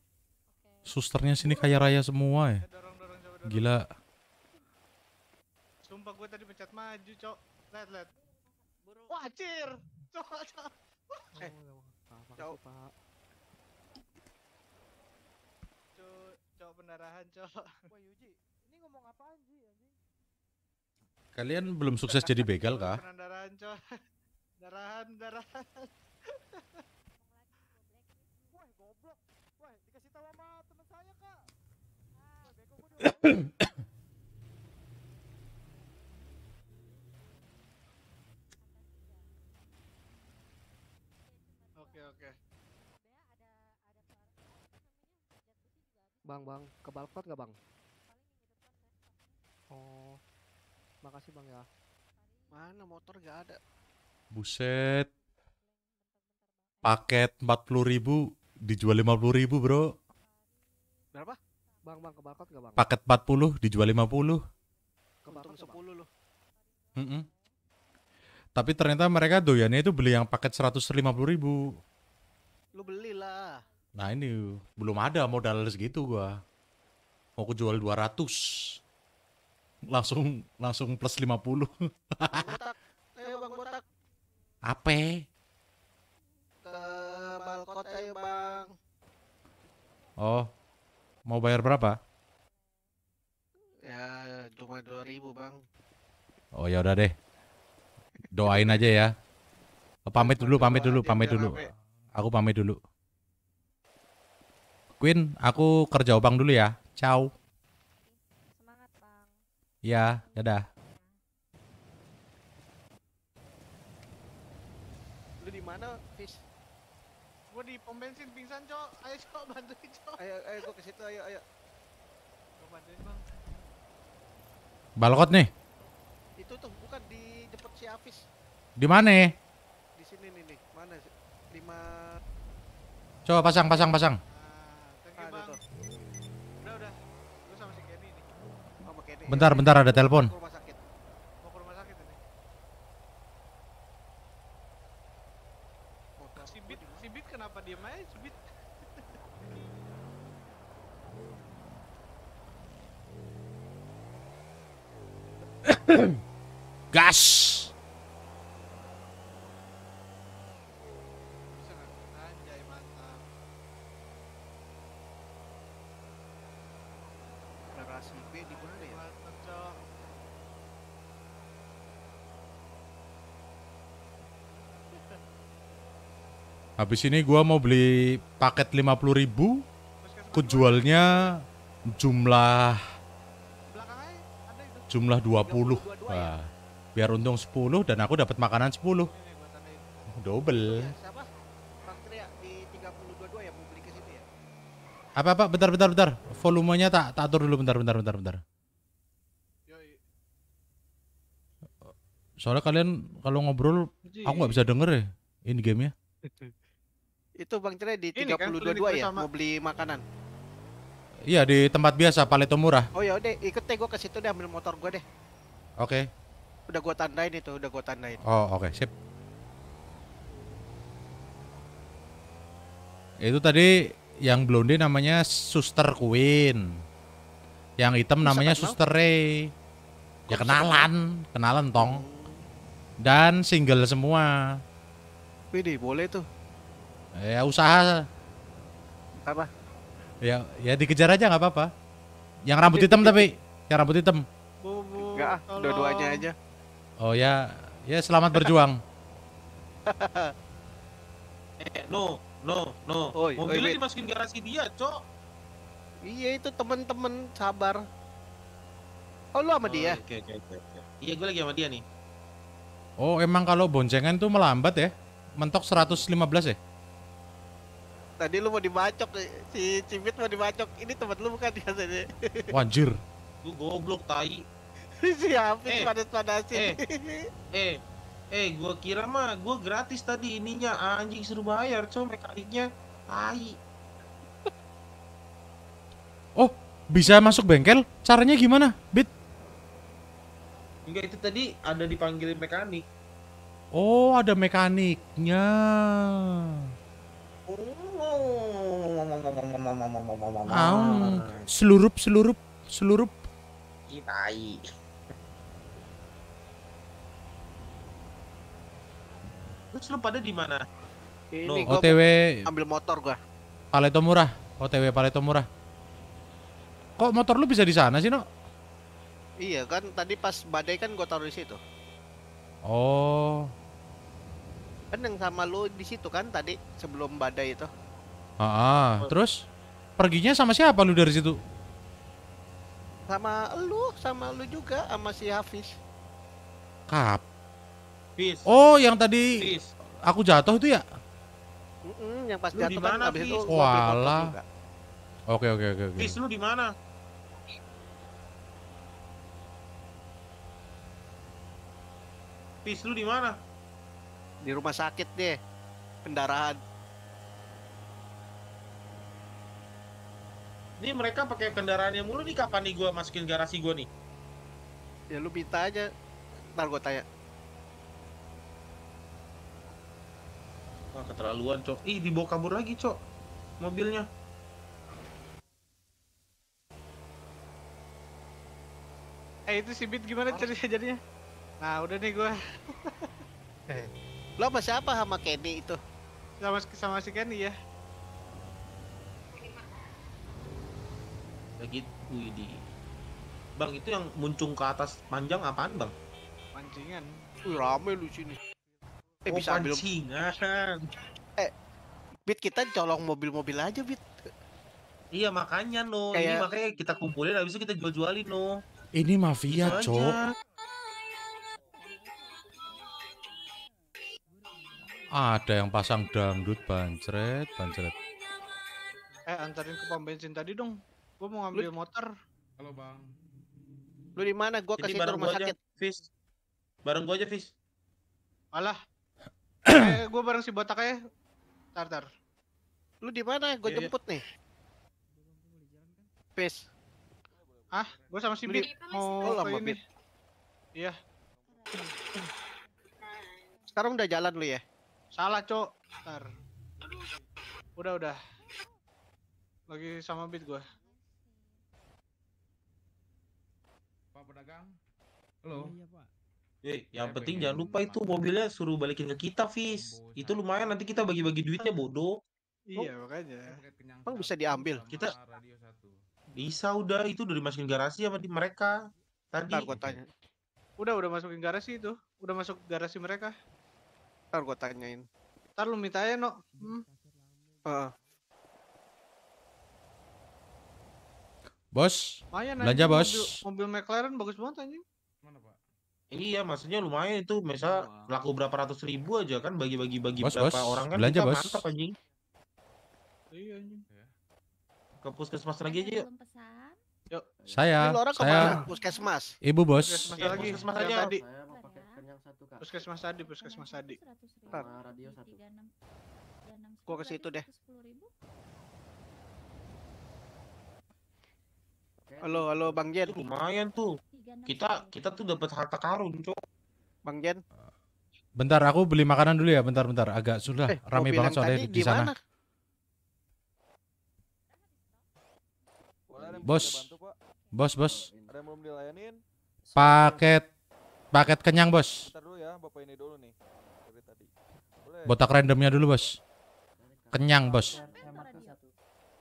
Susternya sini kaya raya semua ya. Gila. Sumpah gue tadi pencet maju, cok. Lihat, lihat. Wah, anjir. Cok, cok. Oh, eh. ya cok. Cok, cok pendarahan, cok. Wah, Yuji, ini ngomong apaan, Ji, anjing? Kalian belum sukses jadi begal kah? Pendarahan, cok. pendarahan darahan. Oke oke. Bang bang ke balkot gak bang? Oh, makasih bang ya. Mana motor gak ada? Buset. Paket 40 ribu dijual 50 ribu bro. Berapa? Bang, bang, ke Balkot gak bang? Paket 40 dijual 50. Ke Untung 10 loh. Mm -mm. Tapi ternyata mereka doyannya itu beli yang paket 150 ribu. Lu belilah. Nah ini belum ada modal segitu gua. Mau aku jual 200 langsung langsung plus 50 Bang Botak. ayo bang botak Ape? ke balkot ayo bang oh Mau bayar berapa? Ya, cuma dua ribu bang. Oh ya udah deh. Doain aja ya. Oh, pamit dulu, pamit dulu, pamit dulu. Aku pamit dulu. Queen, aku kerja obang dulu ya. Ciao. Semangat bang. Ya, dadah. bensin pingsan, Cok. Ayo, Cok, bantuin, Cok. Ayo, ayo gue ke situ, ayo, ayo. gue bantuin, Bang. Balkot nih. Itu tuh bukan di Depot Apis Di mana? Di sini nih, nih. Mana? Lima... Coba pasang, pasang, pasang. Nah, si Bentar, bentar ada telepon. Gas. Habis ini gua mau beli paket 50.000. ribu, jumlah jumlah 20. Wah. Biar untung 10 dan aku dapat makanan 10. Double. Apa apa bentar bentar bentar. Volumenya tak tak atur dulu bentar bentar bentar bentar. Soalnya kalian kalau ngobrol aku nggak bisa denger ya ini game Itu Bang Cerai di 32 kan ya, mau beli makanan. Iya di tempat biasa Paleto murah. Oh ya udah ikut deh gue ke situ deh ambil motor gue deh. Oke. Okay. Udah gue tandain itu, udah gue tandain. Oh oke okay, sip. Itu tadi yang blonde namanya Suster Queen. Yang hitam Bisa namanya kenal? Suster Ray. Ya kenalan, kenalan tong. Oh. Dan single semua. Wih boleh tuh. Ya usaha. Apa? Ya, ya dikejar aja nggak apa-apa. Yang rambut hitam tapi, yang rambut hitam. Enggak, ah, dua-duanya aja. Oh ya, ya selamat berjuang. eh, no, no, no. Oi, Mobilnya oi, dimasukin garasi dia, cok. Iya itu temen-temen sabar. Oh lu sama oh, dia? okay, okay, Okay. Iya gue lagi sama dia nih. Oh emang kalau boncengan tuh melambat ya? Mentok 115 ya? tadi lu mau dibacok si Cimit mau dibacok ini tempat lu bukan sini wanjir lu goblok tai si Hafiz eh, pada panasin eh, eh eh gua kira mah gua gratis tadi ininya anjing seru bayar cowok mekaniknya tai oh bisa masuk bengkel caranya gimana bit enggak itu tadi ada dipanggil mekanik oh ada mekaniknya oh Aung, selurup selurup selurup. Terus lu pada di mana? Ini no. OTW ambil motor gua. Paleto murah, OTW Paleto murah. Kok motor lu bisa di sana sih, No? Iya kan, tadi pas badai kan gua taruh di situ. Oh. Kan yang sama lu di situ kan tadi sebelum badai itu. Ah, ah. terus perginya sama siapa lu dari situ? Sama lu, sama lu juga, sama si Hafiz. Kap. Hafiz. Oh, yang tadi Fis. aku jatuh itu ya? Mm -mm, yang pas jatuh kan habis itu Wala. Oke, oke, oke, oke. Hafiz lu di mana? Hafiz lu di mana? Di rumah sakit deh. Pendarahan. ini mereka pakai kendaraannya mulu nih kapan nih gue masukin garasi gue nih ya lu minta aja ntar gue tanya Wah keterlaluan cok Ih dibawa kabur lagi cok Mobilnya Eh itu si Bit gimana ceritanya jadinya? Nah udah nih gue eh. Lo sama siapa sama Kenny itu? Sama, sama si Kenny ya gitu di, bang itu yang muncung ke atas panjang apaan bang pancingan Wih, rame lu sini eh oh, bisa pancingan ambil... eh bit kita colong mobil-mobil aja bit iya makanya no Kayak... ini makanya kita kumpulin habis itu kita jual-jualin no ini mafia gitu cok ada yang pasang dangdut bancret bancret eh antarin ke pom bensin tadi dong Gua mau ngambil lu... motor. Halo, Bang. Lu di mana? Gua ke rumah sakit. Aja, Bareng gua aja, fish, malah, eh, gua bareng si botak ya, Tar, tar. Lu di mana? Gua yeah, iya. jemput yeah. nih. fish, Ah, gua sama si Bit. mau, Oh, ke Bit. Iya. Sekarang udah jalan lu ya? Salah, Cok. Ntar. Udah, udah. Lagi sama Bit gua. belakang. Halo. Iya, iya, Pak. Eh, yang saya penting jangan lupa itu mobilnya suruh balikin ke kita, Fis. Itu lumayan nanti kita bagi-bagi duitnya bodoh. Iya, makanya. Bang bisa diambil. Kita Bisa udah itu udah dimasukin garasi sama di mereka. Tadi gue gua tanya. Udah, udah masukin garasi itu. Udah masuk garasi mereka. Ntar gua tanyain. Ntar lu minta aja, Nok. Hmm. Uh. Bos, lumayan belanja bos. Mobil, mobil McLaren bagus banget anjing. Mana pak? Iya, maksudnya lumayan itu. Misal wow. laku berapa ratus ribu aja kan, bagi-bagi bagi berapa bos. orang kan belanja, bos. mantap anjing. Iya anjing. Iya. Ke puskesmas lagi aja yuk. Yuk. Saya, Ini saya. Puskesmas. Ibu bos. Puskesmas ya, lagi. Puskesmas aja. Tadi. Puskesmas tadi, puskesmas tadi. Radio satu. Gua ke situ deh. Halo, halo Bang Jen. Itu lumayan tuh. Kita kita tuh dapat harta karun, Cok. Bang Jen. Bentar, aku beli makanan dulu ya, bentar-bentar. Agak sudah eh, rame banget soalnya di sana. Bos. Bos, bos. Paket paket kenyang, Bos. Ya, Botak randomnya dulu, Bos. Kenyang, Bos.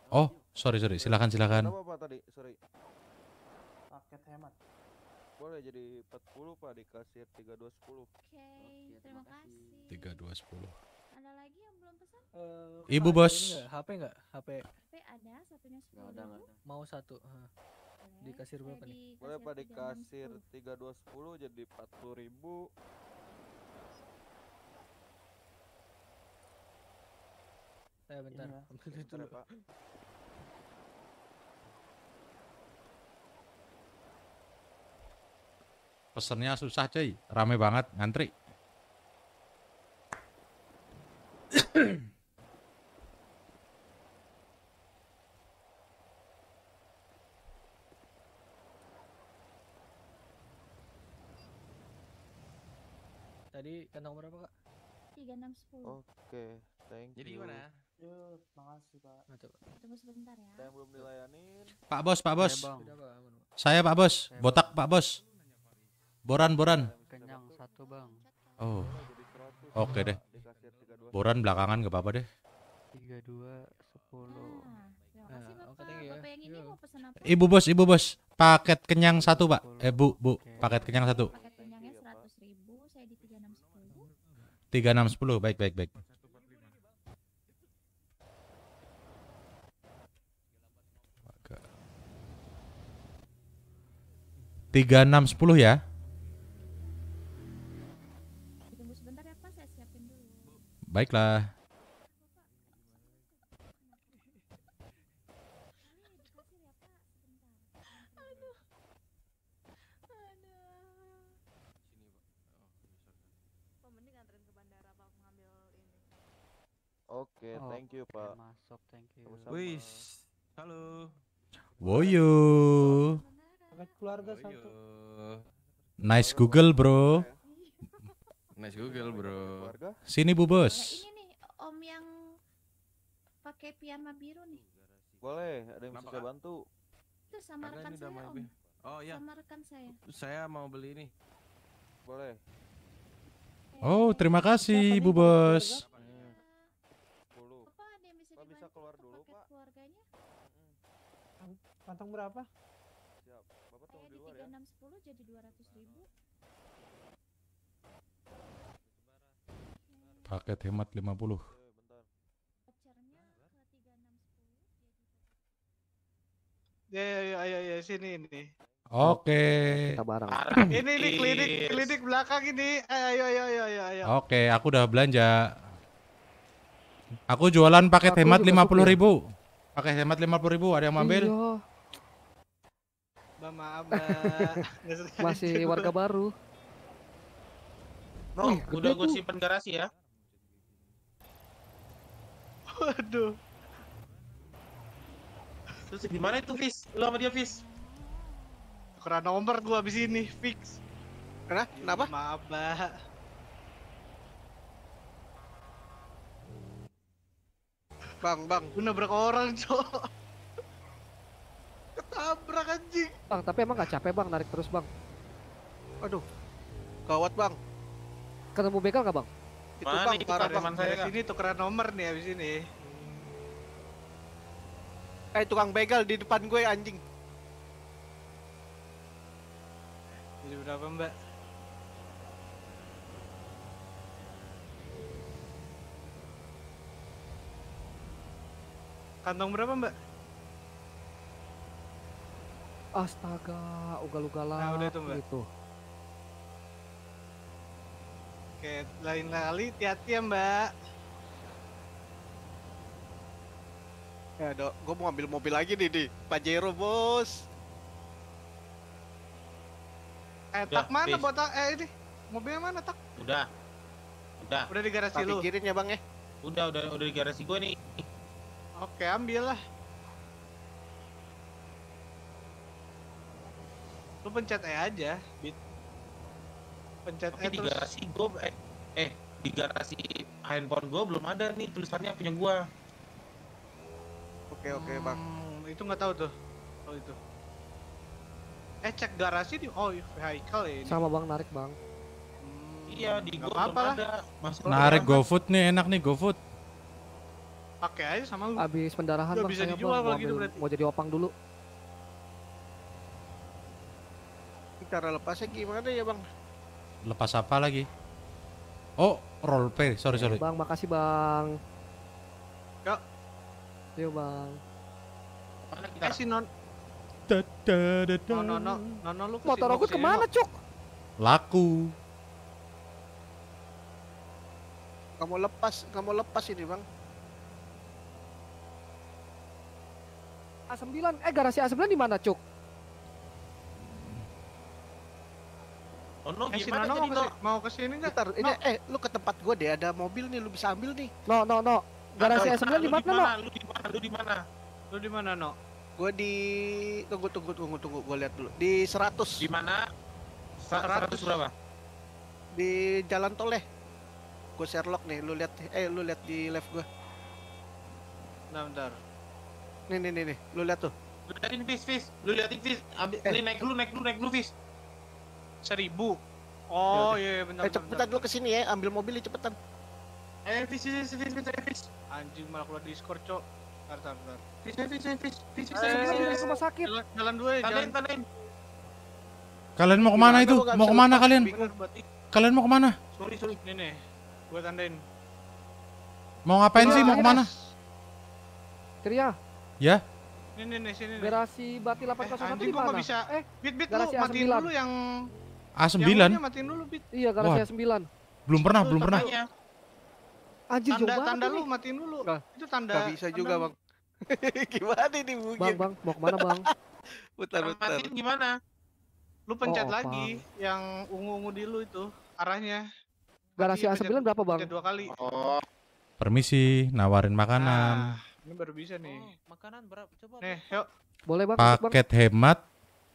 Oh, sorry sorry, silakan silakan boleh jadi 40 pak dikasih 3210 oke okay, terima, kasih 3210 ada lagi yang belum pesan uh, ibu bos enggak? HP enggak HP HP ada satunya 10 ada, enggak ada. mau satu huh. di kasir berapa nih boleh pak di kasir 3210 jadi 40 ribu Eh bentar, iya. ambil ya, itu dulu. Pak. Pesennya susah cuy, rame banget ngantri. Tadi kantong berapa kak? 3610 Oke, thank you Jadi gimana? Yuk, makasih pak sebentar ya Pak bos, pak bos Saya, pak bos, botak pak bos Boran, Boran. Kenyang satu bang. Oh. Oke okay deh. Boran belakangan gak apa-apa deh. Tiga dua sepuluh. Ah, ya, eh, ya. Ibu bos, ibu bos, paket kenyang satu pak. Eh bu, bu, paket kenyang satu. Tiga enam sepuluh, baik, baik, baik. Tiga enam sepuluh ya. Baiklah. Oke, okay, thank you, Pak. Masuk, thank you. Wis. Halo. Woyo. Keluarga satu. Nice Google, Bro. Okay. Nice Google bro. Sini Bu Bos. Nah, ini nih Om yang pakai piyama biru nih. Boleh, ada yang Kenapa, bisa bantu? Itu sama Karena rekan saya Om. Oh iya. Sama rekan saya. Saya mau beli ini. Boleh. Eh, oh, terima kasih Bu Bos. Pak bisa keluar dulu, Pak. Keluarganya? Kantong berapa? Siap. Bapak tunggu di luar ya. 3610 jadi 200.000. ribu. Paket hemat 50. Ya ya ya ya, ya sini ini. Oke. Kita bareng. ini klinik klinik belakang ini. Ayo ayo ayo ayo ayo. Oke, aku udah belanja. Aku jualan paket aku hemat lima puluh ribu. Paket hemat lima puluh ribu. Ada yang ambil? Iya. Mbak maaf mbak. Masih warga baru. Bro, oh, udah gue simpen garasi ya. Waduh. Terus gimana itu Fis? Lu sama dia Fis? Karena nomor gua abis ini, fix. Kenapa? Kenapa? Maaf, Mbak. Bang, bang, gua nabrak orang, Cok. Ketabrak anjing. Bang, tapi emang gak capek, Bang, narik terus, Bang. Aduh. Gawat, Bang. Ketemu begal gak, Bang? Itu Mana bang, parah bang. Dari sini tukeran nomor nih abis ini. Eh tukang begal di depan gue anjing. Jadi berapa mbak? Kantong berapa mbak? Astaga, ugal-ugalan. Nah udah itu mbak. Gitu. Oke, lain kali hati-hati ya mbak. Ya dok, gue mau ambil mobil lagi nih di Pajero bos. Eh, tak mana please. botak? Eh ini, mobilnya mana tak? Udah, udah. Udah di garasi Tapi lu. Kirim ya bang ya. Udah, udah, udah di garasi gue nih. Oke, ambil lah. Lu pencet E aja, bit pencet tapi di garasi gue eh, eh di garasi handphone gue belum ada nih tulisannya punya gue oke oke bang hmm, itu nggak tahu tuh oh itu eh cek garasi di oh vehicle ya ini. sama bang narik bang hmm, iya di gue apa lah Masuk narik GoFood nih enak nih GoFood pakai aja sama lu abis pendarahan bang bisa dijual bang. Gitu, berarti. mau jadi opang dulu cara lepasnya gimana ya bang lepas apa lagi? Oh, roll play. Sorry, eh, sorry. Bang, makasih, Bang. Yuk. Yuk, Bang. kita? Eh, si non. Da, da, da, da. No, no, lu Motor aku kemana, Cuk? Laku. Kamu lepas, kamu lepas ini, Bang. A9. Eh, garasi A9 di mana, Cuk? Oh, no, eh, gimana no, no, jadi, no? Mau kesini nggak? Ntar, ini, no. eh, lu ke tempat gue deh, ada mobil nih, lu bisa ambil nih. No, no, no. Garasi S9 di mana, No? Lu di mana? Lu di mana? Lu di mana, No? Gue di... Tunggu, tunggu, tunggu, tunggu. Gue lihat dulu. Di 100. Di mana? 100, berapa? Di jalan tol deh. Gue Sherlock nih, lu lihat eh lu lihat di left gue. Bentar, bentar. Nih, nih, nih, nih. Lu lihat tuh. Lu liatin fish fish, Lu liatin fish, Ambil, eh. naik dulu, naik dulu, naik dulu fish. Seribu. Iya, oh iya, iya benar. Eh, cepetan lu kesini ya, ambil mobil cepetan. Eh fish fish fish fish fish. Anjing malah keluar Discord cok. ntar ntar ntar Fish eh, fish eh, fish fish fish. rumah sakit. Jalan dua ya. Kalian kalian. Kalian mau kemana itu? Mau kemana kalian? Kalian mau kemana? Sorry sorry ini nih. Gue tandain. Mau ngapain sih? Mau kemana? Kriya. Ya. Nih sini nih Garasi Bati 801 eh, di gak Bisa. Eh, bit bit lu matiin dulu yang A9? matiin dulu, Pit. Iya, garasi Wah. A9. Belum pernah, belum pernah. Tandanya. Anjir, tanda, jauh tanda lu nih. matiin dulu. Gak. Itu tanda. Gak bisa tanda juga, Bang. gimana ini mungkin? Bang, Bang, mau kemana, Bang? putar, putar. Matiin gimana? Lu pencet oh, oh lagi bang. yang ungu-ungu di lu itu arahnya. Garasi A9 pencet, berapa, Bang? Pencet dua kali. Oh. Permisi, nawarin makanan. Nah, ini baru bisa nih. Oh, makanan berapa? Coba. Nih, yuk. Boleh, Bang. Paket bang. hemat.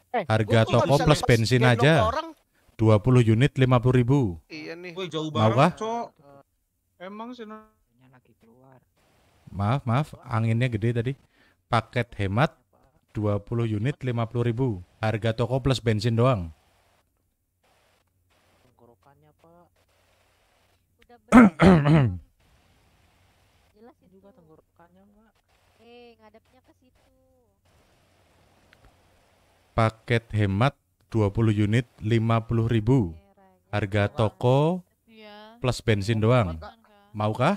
Eh, harga toko plus bensin aja. Orang 20 unit 50 ribu. Iya nih. Woy, jauh banget, maaf, Cok. Eh, emang sih lagi keluar. Maaf, maaf, anginnya gede tadi. Paket hemat 20 unit 50 ribu. Harga toko plus bensin doang. Tenggorokannya, Pak. Udah Jelas juga tenggorokannya, Pak. Eh, ngadepnya ke situ. Paket hemat 20 unit 50.000. harga toko iya. plus bensin doang maukah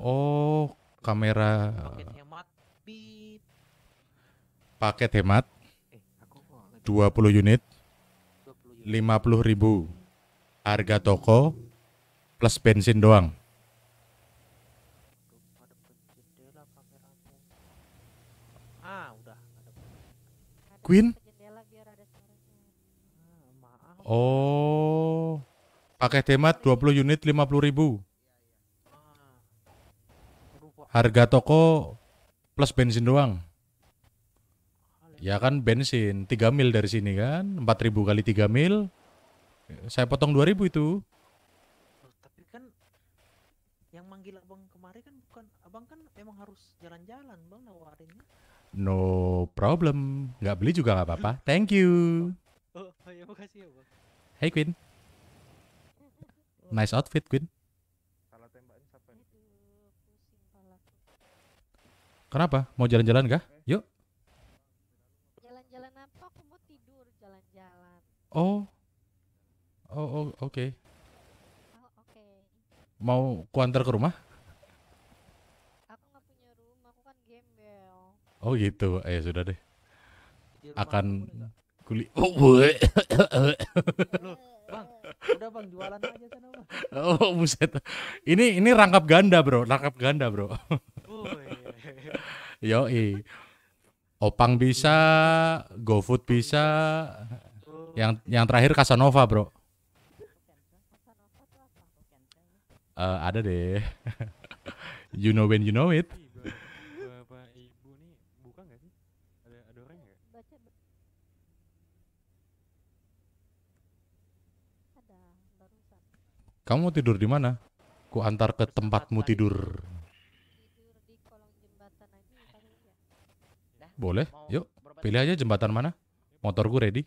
oh kamera paket hemat 20 unit 50.000. harga toko plus bensin doang Queen? Ah, oh. Pakai demat 20 unit 50 ribu. Harga toko plus bensin doang. Ya kan bensin 3 mil dari sini kan. 4000 kali 3 mil. Saya potong 2000 itu. Tapi kan yang manggil Abang kemarin kan bukan Abang kan emang harus jalan-jalan Bang nawarinnya. No problem. Nggak beli juga nggak apa-apa. Thank you. Oh, ya makasih ya, Bang. Hey Queen. Nice outfit, Queen. Salah siapa Kenapa? Mau jalan-jalan kah? Yuk. Jalan-jalan apa? Aku mau tidur jalan-jalan. Oh. Oh, oh oke. Okay. Oh, oke. Okay. Mau kuantar ke rumah? Oh gitu, eh, ya sudah deh. Akan kulit. Oh, gue. bang, udah bang jualan aja sana bang. Oh buset, ini ini rangkap ganda bro, rangkap ganda bro. Yo i, Opang bisa, GoFood bisa, yang yang terakhir Casanova bro. Uh, ada deh. you know when you know it. Kamu mau tidur di mana? Ku antar ke tempatmu tidur. Ya. Boleh, yuk. Pilih aja jembatan mana. Motorku ready.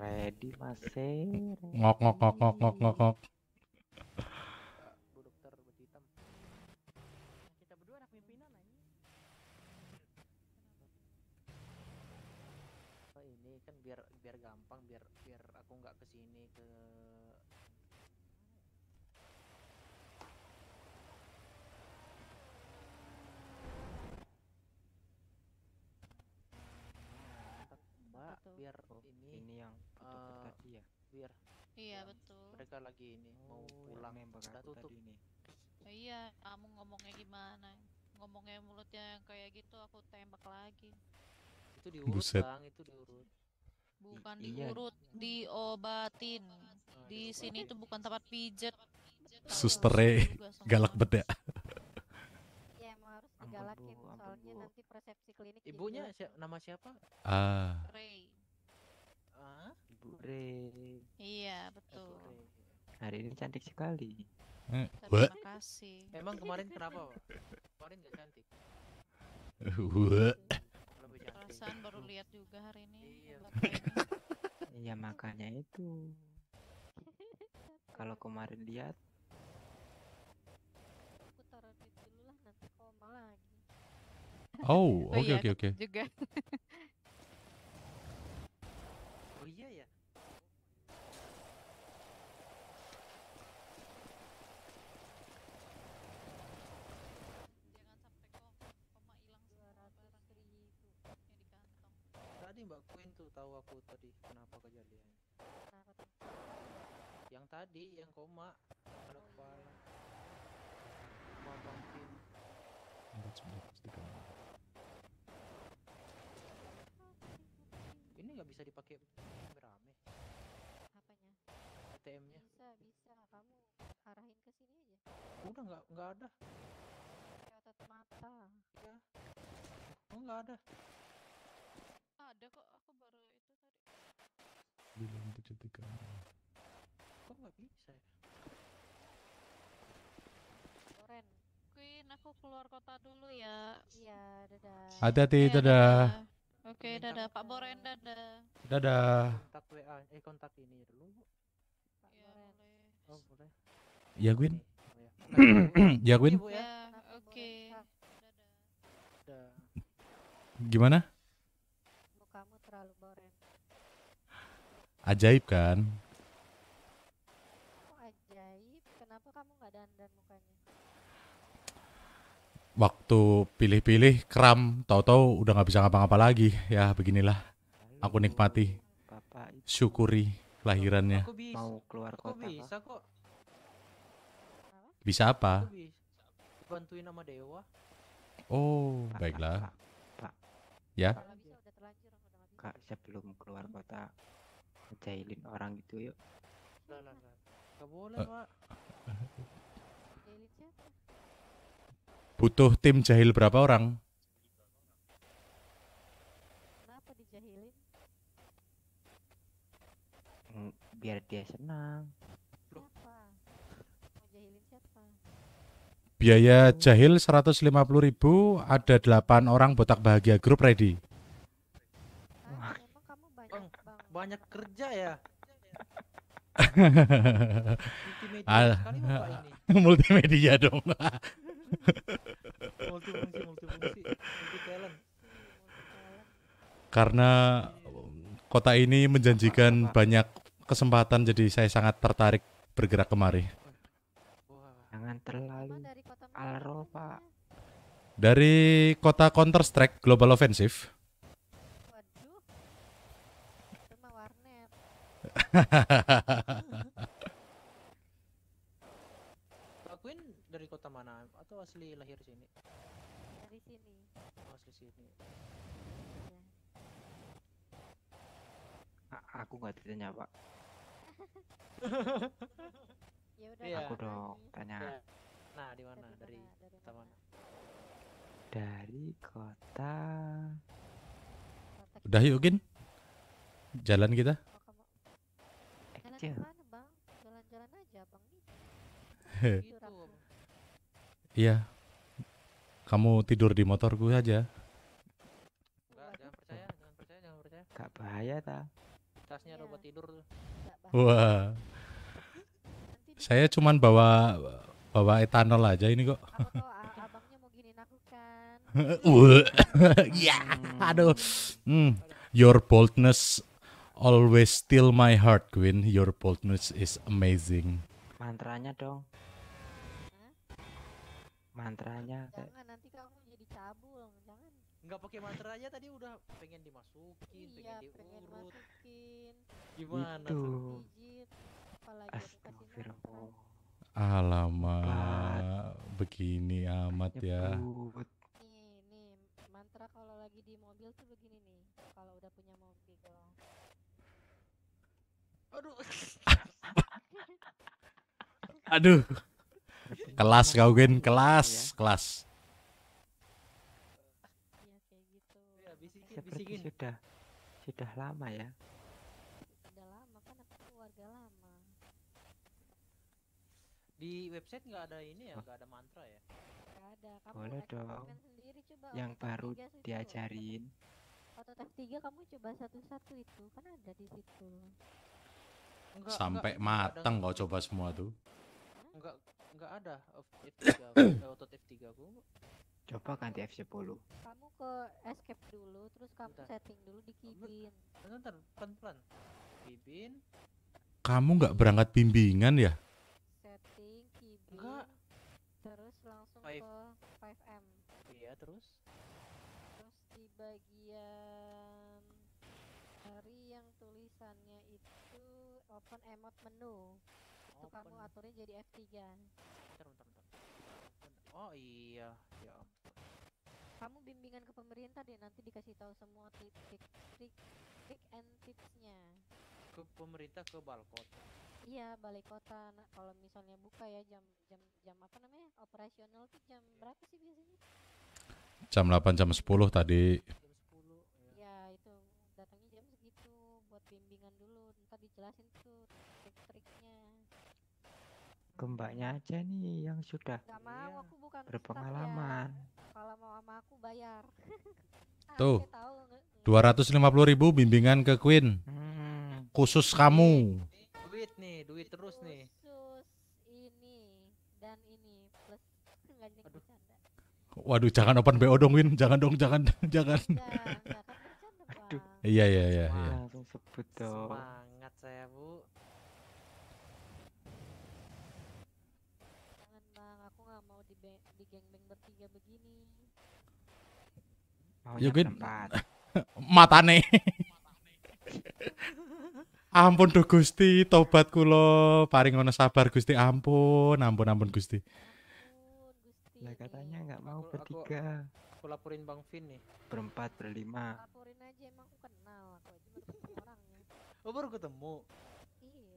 Ready, masih. Ngok, ngok, ngok, ngok, ngok, ngok. biar oh, ini ini yang uh, tadi ya biar iya betul mereka lagi ini oh, mau pulang udah tutup ini oh, iya kamu ngomongnya gimana ngomongnya mulutnya yang kayak gitu aku tembak lagi itu diurut Buset. bang itu diurut bukan I iya. diurut diobatin di diobatin. sini itu bukan tempat pijet sustere galak beda ya emang harus digalakin ya, soalnya nanti persepsi klinik ibunya nama siapa ah Ray Bure. Iya, betul. Bure. Hari ini cantik sekali. Hmm. Terima kasih. Emang kemarin kenapa, Kemarin gak cantik. Perasaan baru lihat juga hari ini. Iya, iya makanya itu. Kalau kemarin lihat Oh, oh iya, oke oke oke. Juga. Mbak Queen tuh tahu aku tadi kenapa kejadiannya. Kenapa tuh? Yang tadi yang koma ada oh, kepala. Iya. Bang Ini nggak bisa dipakai beramai. Apanya? ATM-nya. Bisa, bisa. Kamu arahin ke sini aja. Udah nggak nggak ada. Kayak otot mata. Iya. Oh nggak ada ada kok, aku baru itu tadi. Bilang Kok nggak bisa ya? aku keluar kota dulu ya. Iya, Hati-hati, ya, Oke, okay, Pak Boren, dadah. Dadah. Kontak WA, eh kontak ini dulu. Iya, oh, ya, gwin. Oh, ya, gwin. Ya, iya, ya. ya, oke. Okay. Gimana? Ajaib kan? Oh, ajaib. Kenapa kamu nggak dandan mukanya? Waktu pilih-pilih kram, tahu-tahu udah nggak bisa ngapa-ngapa lagi. Ya beginilah. Aku nikmati. Syukuri lahirannya. Aku bisa. Mau keluar kota. Aku bisa kok. Bisa apa? bisa. Bantuin sama dewa. Oh, baiklah. Ya. Kak, saya belum keluar kota jahilin orang gitu yuk boleh eh. pak butuh tim jahil berapa orang kenapa dijahilin mm, biar dia senang biaya jahil 150.000 ada 8 orang botak bahagia grup ready banyak kerja ya. Multimedia sekali ini. Multimedia dong. Karena kota ini menjanjikan banyak kesempatan jadi saya sangat tertarik bergerak kemari. Jangan terlalu alro, Pak. Dari kota Counter Strike Global Offensive. Lakuin dari kota mana atau asli lahir sini? Dari sini. Oh, asli sini. Iya. aku nggak ditanya pak. ya udah. Ya. Aku dong tanya. Ya. Nah di mana dari, dari, dari kota mana? Dari kota. Udah yuk Gin. Jalan kita aja. Mana Jalan-jalan aja bang Iya. Kamu tidur di motorku saja. Gak bahaya ta. Tasnya iya. robot tidur Wah. Saya cuman bawa bawa etanol aja ini kok. Kan. Iya. aduh. Hmm. your boldness Always steal my heart, Queen. Your boldness is amazing. Mantranya dong. Mantranya. Jangan nanti kamu jadi cabul, jangan. Enggak pakai mantra aja tadi udah pengen dimasukin, iya, pengen diurut. Pengen Gimana? Itu. Astagfirullah. Alamak, begini amat ya. Nyebut. ya. Nih, nih, mantra kalau lagi di mobil tuh begini nih. Kalau udah punya mobil dong. Aduh. Aduh. Kelas kau Gen, iya, kelas, ya. kelas. Iya, iya, seperti sudah sudah lama ya. Sudah lama kan aku keluarga lama. Di website nggak ada ini ya, nggak ada mantra ya? Nggak ada. Kamu Boleh dong. Sendiri, coba Yang baru diajarin. Atau tes tiga 3 kamu coba satu-satu itu kan ada di situ. Enggak, sampai enggak, matang kau coba semua tuh. Enggak enggak ada F3 otot f Coba ganti F10. Kamu ke escape dulu terus kamu Bentar. setting dulu di kibin. Bentar, pelan-pelan. Kibin. Kamu enggak berangkat bimbingan ya? Setting kibin. Enggak. Terus langsung Five. ke 5M. Iya, terus terus di bagian hari yang tulisannya itu open emot menu itu kamu aturnya jadi F3 bentar bentar bentar oh iya ya ampun kamu bimbingan ke pemerintah deh nanti dikasih tahu semua trik trik trik, trik and tipsnya ke pemerintah ke balkot iya balai kota nah, kalau misalnya buka ya jam jam jam apa namanya operasional tuh jam iya. berapa sih biasanya jam 8 jam 10 tadi jam 10, ya. ya itu datangnya bimbingan dulu ntar dijelasin tuh trik-triknya ke aja nih yang sudah Gak mau, iya. aku bukan ya. berpengalaman ya. kalau mau sama aku bayar tuh dua ratus lima puluh ribu bimbingan ke Queen hmm. khusus kamu duit nih duit terus nih khusus ini dan ini plus Waduh, jangan open BO dong Win, jangan dong, jangan, jangan. Ya, Waduh. Iya iya iya. iya. Langsung sebut dong. Semangat saya bu. Jangan bang, aku nggak mau di, di geng beng bertiga begini. Maunya oh, Yogi. Matane. ampun do Gusti, tobat kula, paring ngono sabar Gusti, ampun, ampun ampun Gusti. Lah katanya nggak mau bertiga. Aku, aku laporin Bang Vin nih berempat berlima laporin aja emang aku kenal aku aja baru ketemu orangnya oh baru ketemu iya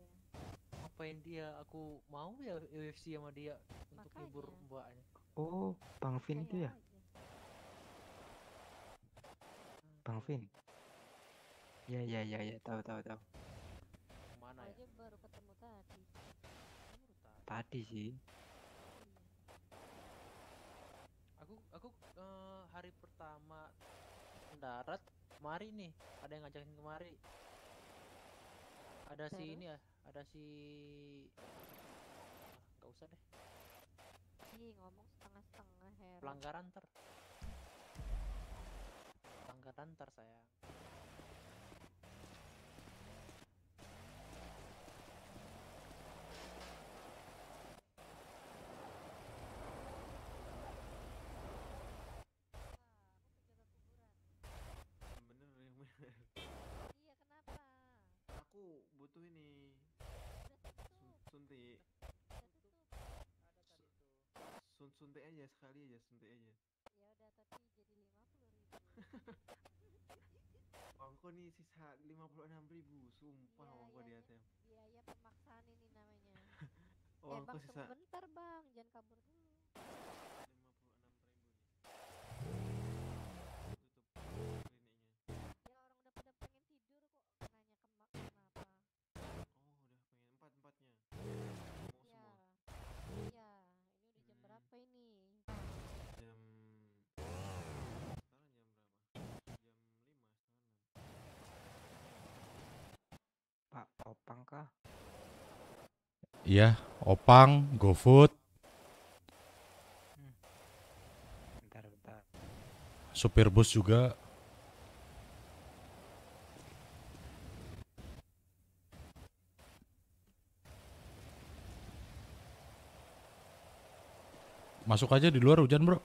apain dia aku mau ya UFC sama dia Makanya. untuk libur mbaknya oh Bang Vin itu ya Bang Vin ya ya ya ya tahu tahu tahu mana ya aja baru ketemu tadi tadi sih aku aku uh, hari pertama mendarat kemari nih ada yang ngajakin kemari ada si ini ya ada si nggak usah deh si ngomong setengah-setengah her pelanggaran ter pelanggaran ter sayang itu ini suntik suntik aja sekali aja suntik aja ya udah tapi jadi lima puluh ribu uangku nih sisa lima puluh enam ribu sumpah ya, di iya, ATM biaya pemaksaan ini namanya oh, eh, bang, sisa bentar bang jangan kabur dulu Opang kah? Iya, Opang, GoFood. Hmm. Bentar, bentar. Supir bus juga. Masuk aja di luar hujan, Bro.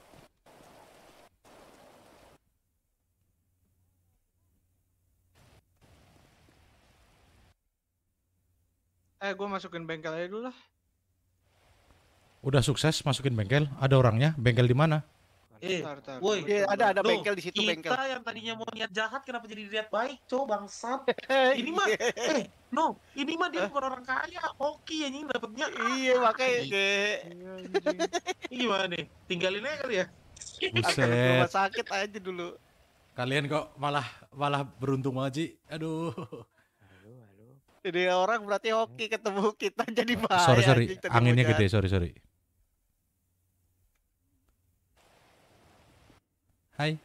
gue masukin bengkel aja dulu lah. Udah sukses masukin bengkel? Ada orangnya? Bengkel di mana? Eh, woi, ada ada bengkel di situ bengkel. Kita yang tadinya mau niat jahat kenapa jadi niat baik, coba bangsat. ini mah eh no, ini mah dia bukan orang kaya, hoki ini dapatnya. Iya, makanya deh. Iya, gimana nih? Tinggalin aja kali ya. Buset. rumah sakit aja dulu. Kalian kok malah malah beruntung aja, Aduh. Ini orang berarti hoki ketemu kita jadi bahaya. Sorry sorry, anjing, anginnya gede. Sorry sorry. Hai.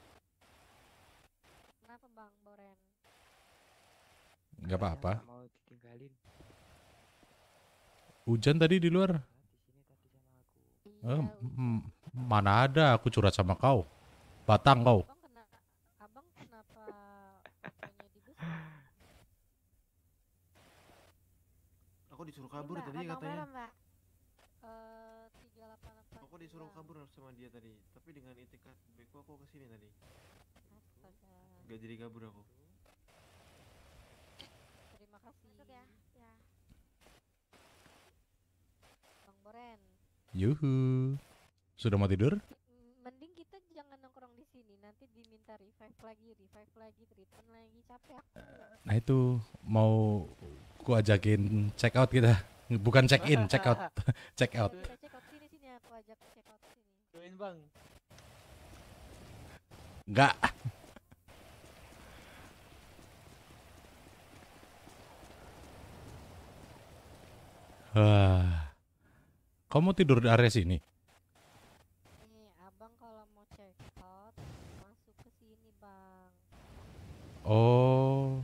Kenapa Bang Boren? Gak apa-apa. Hujan tadi di luar. Eh, iya. mana ada aku curhat sama kau. Batang kau. kabur tadi katanya. Ya, Mbak? Uh, Aku disuruh kabur sama dia tadi, tapi dengan itikat baikku aku kesini tadi. Astaga. Gak jadi kabur aku. Terima kasih. Masuk ya. Ya. Bang Boren. Yuhu. Sudah mau tidur? Mending kita jangan nongkrong di sini, nanti diminta revive lagi, revive lagi, return lagi, capek aku. Nah itu mau ku ajakin check out kita bukan check in check out check out join bang Gak. Wah. Kamu tidur di area sini? Nih, abang kalau mau check out, masuk ke sini, Bang. Oh.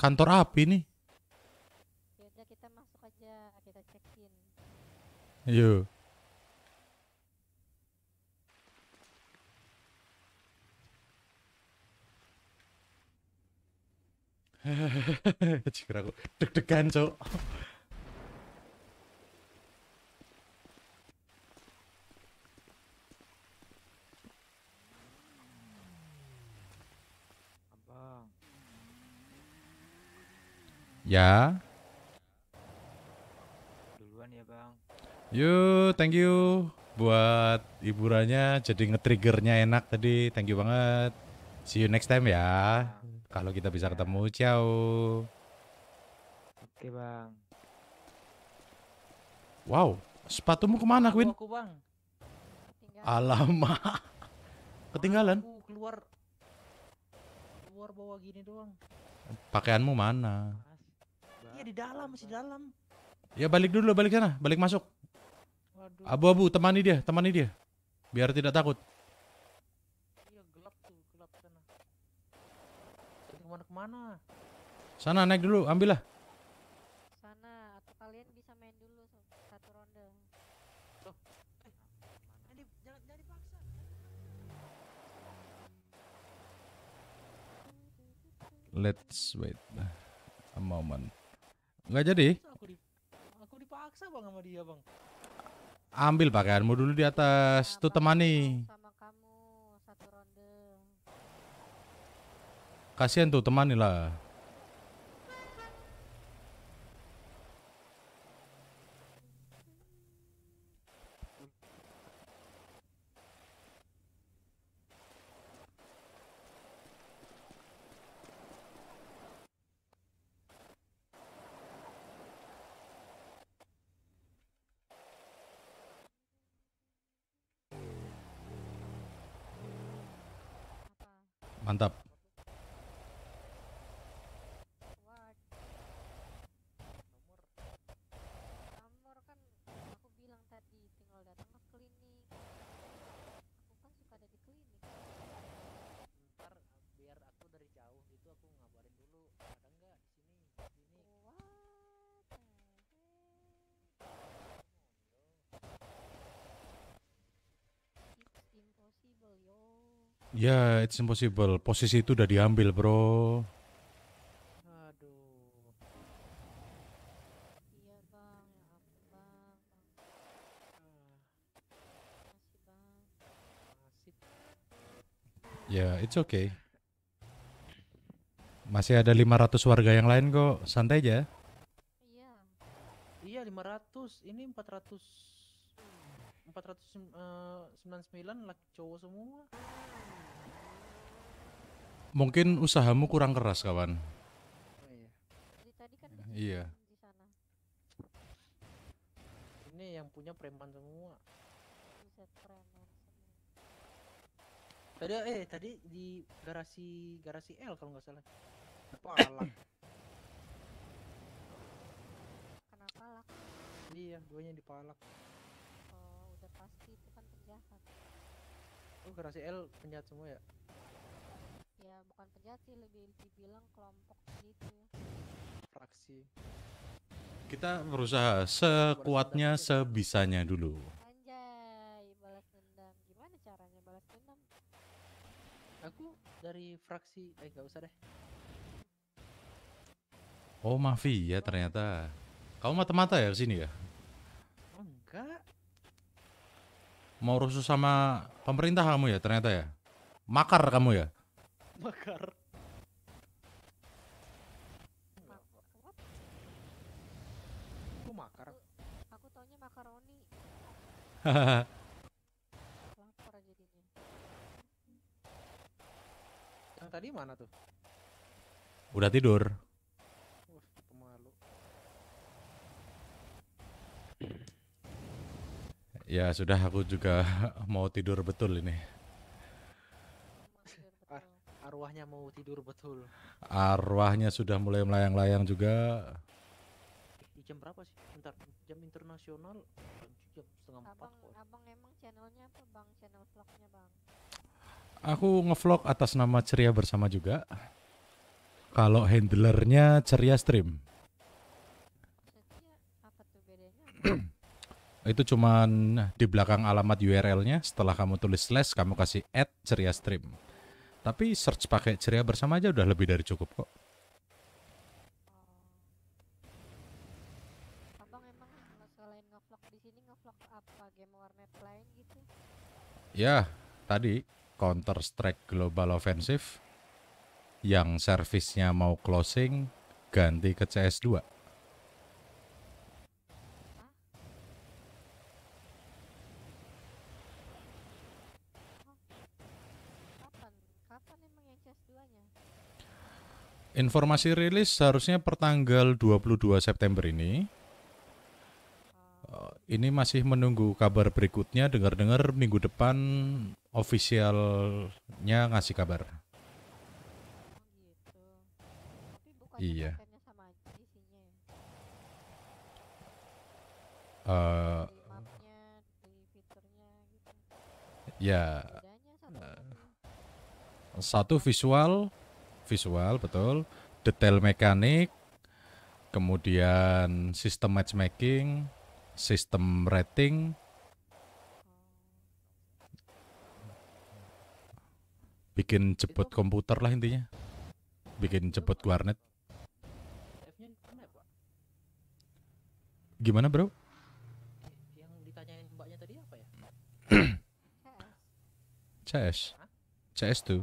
Kantor api nih. Yaudah kita masuk aja, kita check in. Ayo. aku deg-degan, Cok. Ya. Duluan ya, Bang. Yuk, thank you buat hiburannya jadi nge-triggernya enak tadi. Thank you banget. See you next time ya. Kalau kita bisa ketemu, ciao. Oke, Bang. Wow, sepatumu kemana, Queen? Aku, Bang. Ketinggalan. Alamak. Ketinggalan. Aku keluar keluar bawa gini doang. Pakaianmu mana? Iya di dalam, masih di dalam. Ya balik dulu, balik sana, balik masuk. Abu-abu, temani dia, temani dia. Biar tidak takut. Iya gelap tuh, gelap sana. Kemana kemana? Sana naik dulu, ambillah. Sana atau kalian bisa main dulu satu ronde. Eh, jangan, jangan dipaksa. Let's wait a moment. Nggak jadi? Aku, di aku dipaksa bang sama dia bang. Ambil pakaianmu dulu di atas, nah, tuh temani. Sama kamu satu ronde. Kasihan tuh temani lah. Mantap. Ya, yeah, it's impossible. Posisi itu udah diambil, bro. Aduh. Iya, Bang. Ya Masih, Bang. Masih. yeah, it's okay. Masih ada 500 warga yang lain kok. Santai aja. Iya. Iya, 500. Ini 400 499 eh, sembilan laki cowok semua. Mungkin usahamu kurang keras kawan. iya. Ini yang punya preman semua. Tadi eh tadi di garasi garasi L kalau nggak salah. Palak. Kenapa lak? Iya, duanya palak Oh, udah pasti itu kan penjahat. Oh, garasi L penjahat semua ya? ya bukan penjahat sih lebih dibilang kelompok gitu ya. fraksi kita berusaha sekuatnya sebisanya dulu anjay balas dendam gimana caranya balas dendam aku dari fraksi eh gak usah deh oh mafia ya, ternyata kamu mata-mata ya kesini ya oh, enggak mau rusuh sama pemerintah kamu ya ternyata ya makar kamu ya bakar. Aku makar. Aku, aku taunya makaroni. Lapor Yang tadi mana tuh? Udah tidur. Ya sudah aku juga mau tidur betul ini arwahnya mau tidur betul. Arwahnya sudah mulai melayang-layang juga. Di jam berapa sih? Bentar, jam internasional jam setengah abang, empat kok. Abang emang channelnya apa bang? Channel vlognya bang? Aku ngevlog atas nama Ceria Bersama juga. Kalau handlernya Ceria Stream. itu cuman di belakang alamat URL-nya setelah kamu tulis slash kamu kasih add ceria stream tapi search pakai ceria bersama aja udah lebih dari cukup kok. Abang emang selain ngevlog di sini ngevlog apa? Game warnet lain gitu? Ya, tadi Counter Strike Global Offensive yang servisnya mau closing ganti ke CS2. Informasi rilis seharusnya pertanggal 22 September ini. Eh, ini masih menunggu kabar berikutnya. Dengar-dengar minggu depan officialnya ngasih kabar. Iya. Uh, Ya. Eh, satu visual, visual betul, detail mekanik, kemudian sistem matchmaking, sistem rating, bikin jebot komputer lah intinya, bikin jebot warnet. Gimana bro? Yang ditanyain mbaknya tadi apa ya? CS. CS tuh.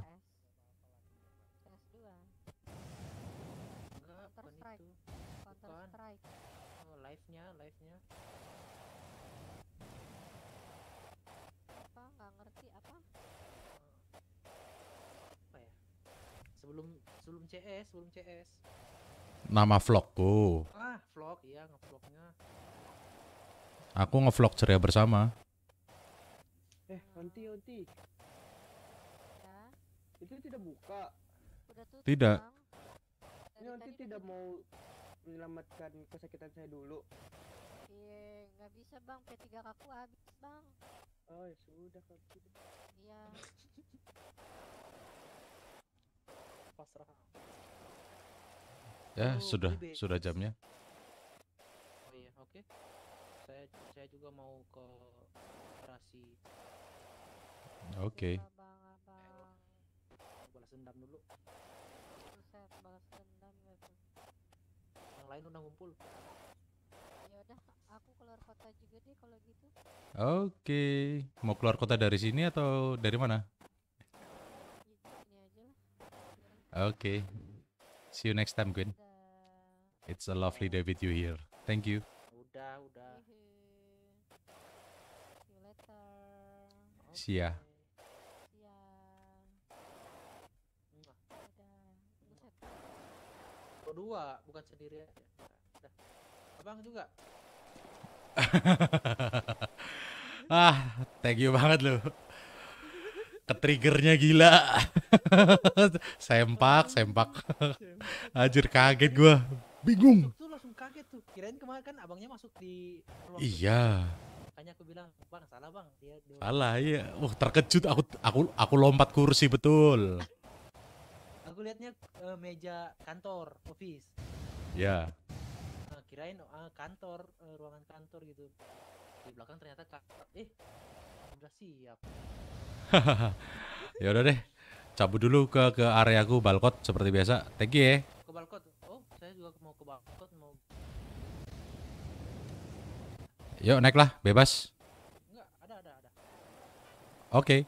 sebelum CS, sebelum CS. Nama vlogku. Ah, vlog iya ngevlognya. Aku ngevlog ceria bersama. Eh, nanti nanti. Ya? Itu tidak buka. tutup, tidak. Ini nanti tidak mau menyelamatkan kesakitan saya dulu. Iya, nggak bisa bang. P3 aku habis bang. Oh ya sudah kalau Iya. pasrah. Ya, oh, sudah bebas. sudah jamnya. Oh iya, oke. Okay. Saya saya juga mau ke operasi. Oke. Okay. Balas dendam dulu. Buset, balas dendam ya, Yang lain udah ngumpul. Ya udah, aku keluar kota juga deh kalau gitu. Oke, okay. mau keluar kota dari sini atau dari mana? Okay. See you next time, Gwen. It's a lovely day with you here. Thank you. Udah, udah. See you later. Okay. See ya. Dua, bukan sendirian. Abang juga. ah, thank you banget loh ketriggernya gila sempak sempak anjir kaget gua bingung tuh langsung kaget tuh kirain kemarin kan abangnya masuk di iya makanya aku bilang bang salah bang dia, salah iya wah terkejut aku aku aku lompat kursi betul aku liatnya uh, meja kantor office ya yeah. uh, kirain uh, kantor uh, ruangan kantor gitu di belakang ternyata kak eh udah siap ya udah deh, cabut dulu ke ke areaku balkot seperti biasa. Thank you ya. Ke balkot. Oh, saya juga mau ke balkot mau. Yuk naiklah, bebas. Enggak, ada ada ada. Oke. Okay.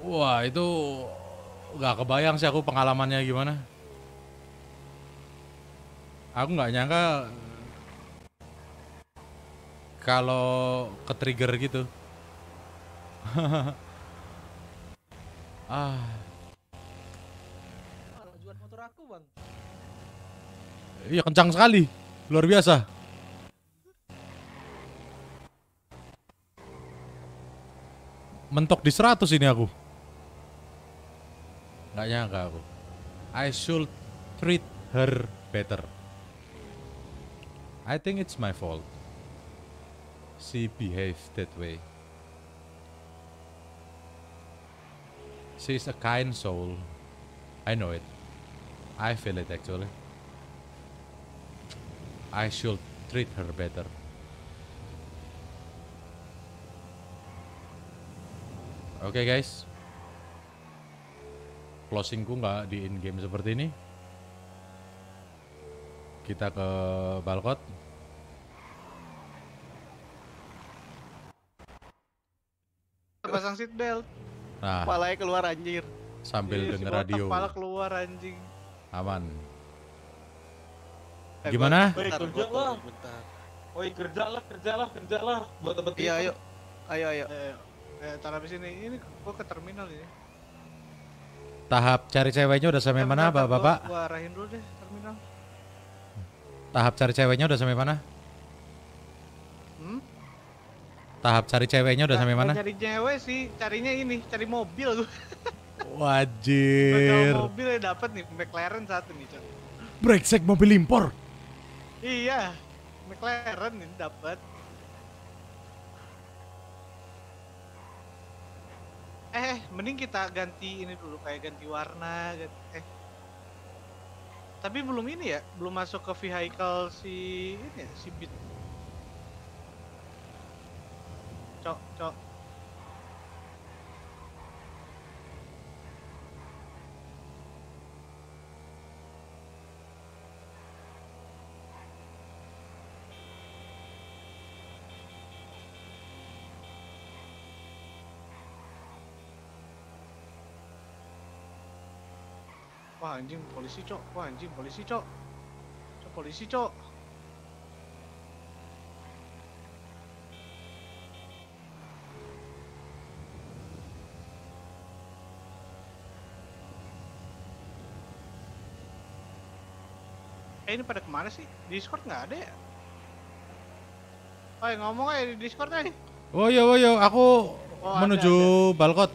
Wah, itu nggak kebayang sih aku pengalamannya gimana aku nggak nyangka kalau ke trigger gitu ah motor aku bang iya kencang sekali luar biasa mentok di 100 ini aku nggak nyangka aku I should treat her better I think it's my fault. She behaved that way. She's a kind soul. I know it. I feel it actually. I should treat her better. Oke okay, guys. Closingku nggak di in game seperti ini. Kita ke balkot. pasang seat belt. Nah. Kepalanya keluar anjir. Sambil Ih, iya, denger radio. Kepala keluar anjing. Aman. Eh, Gimana? Oi kerja lah. Oi kerja lah, kerja lah, kerja lah. Buat tempat Iya, ayo. Ayo, ayo. Eh, tar eh, taruh di sini. Ini gua ke terminal ini. Tahap cari ceweknya udah sampai mana, Bapak-bapak? gua arahin dulu deh terminal. Tahap cari ceweknya udah sampai mana? Tahap cari ceweknya udah sampai mana? Cari cewek sih, carinya ini, cari mobil gue. Wajir. Mobilnya mobil ya dapat nih McLaren saat ini. Cok. Brengsek mobil impor. Iya, McLaren ini dapat. Eh, eh, mending kita ganti ini dulu kayak ganti warna, ganti, eh. Tapi belum ini ya, belum masuk ke vehicle si ini ya, si Beat 자, 자. 와, 엔진 버리시죠? 와, 엔진 버리시죠? 저 버리시죠? eh ini pada kemana sih? Discord nggak ada ya? Oh ngomong aja di Discord aja. Woyo, oh, iya, oh, woyo, iya. aku oh, menuju ada, ada. balkot.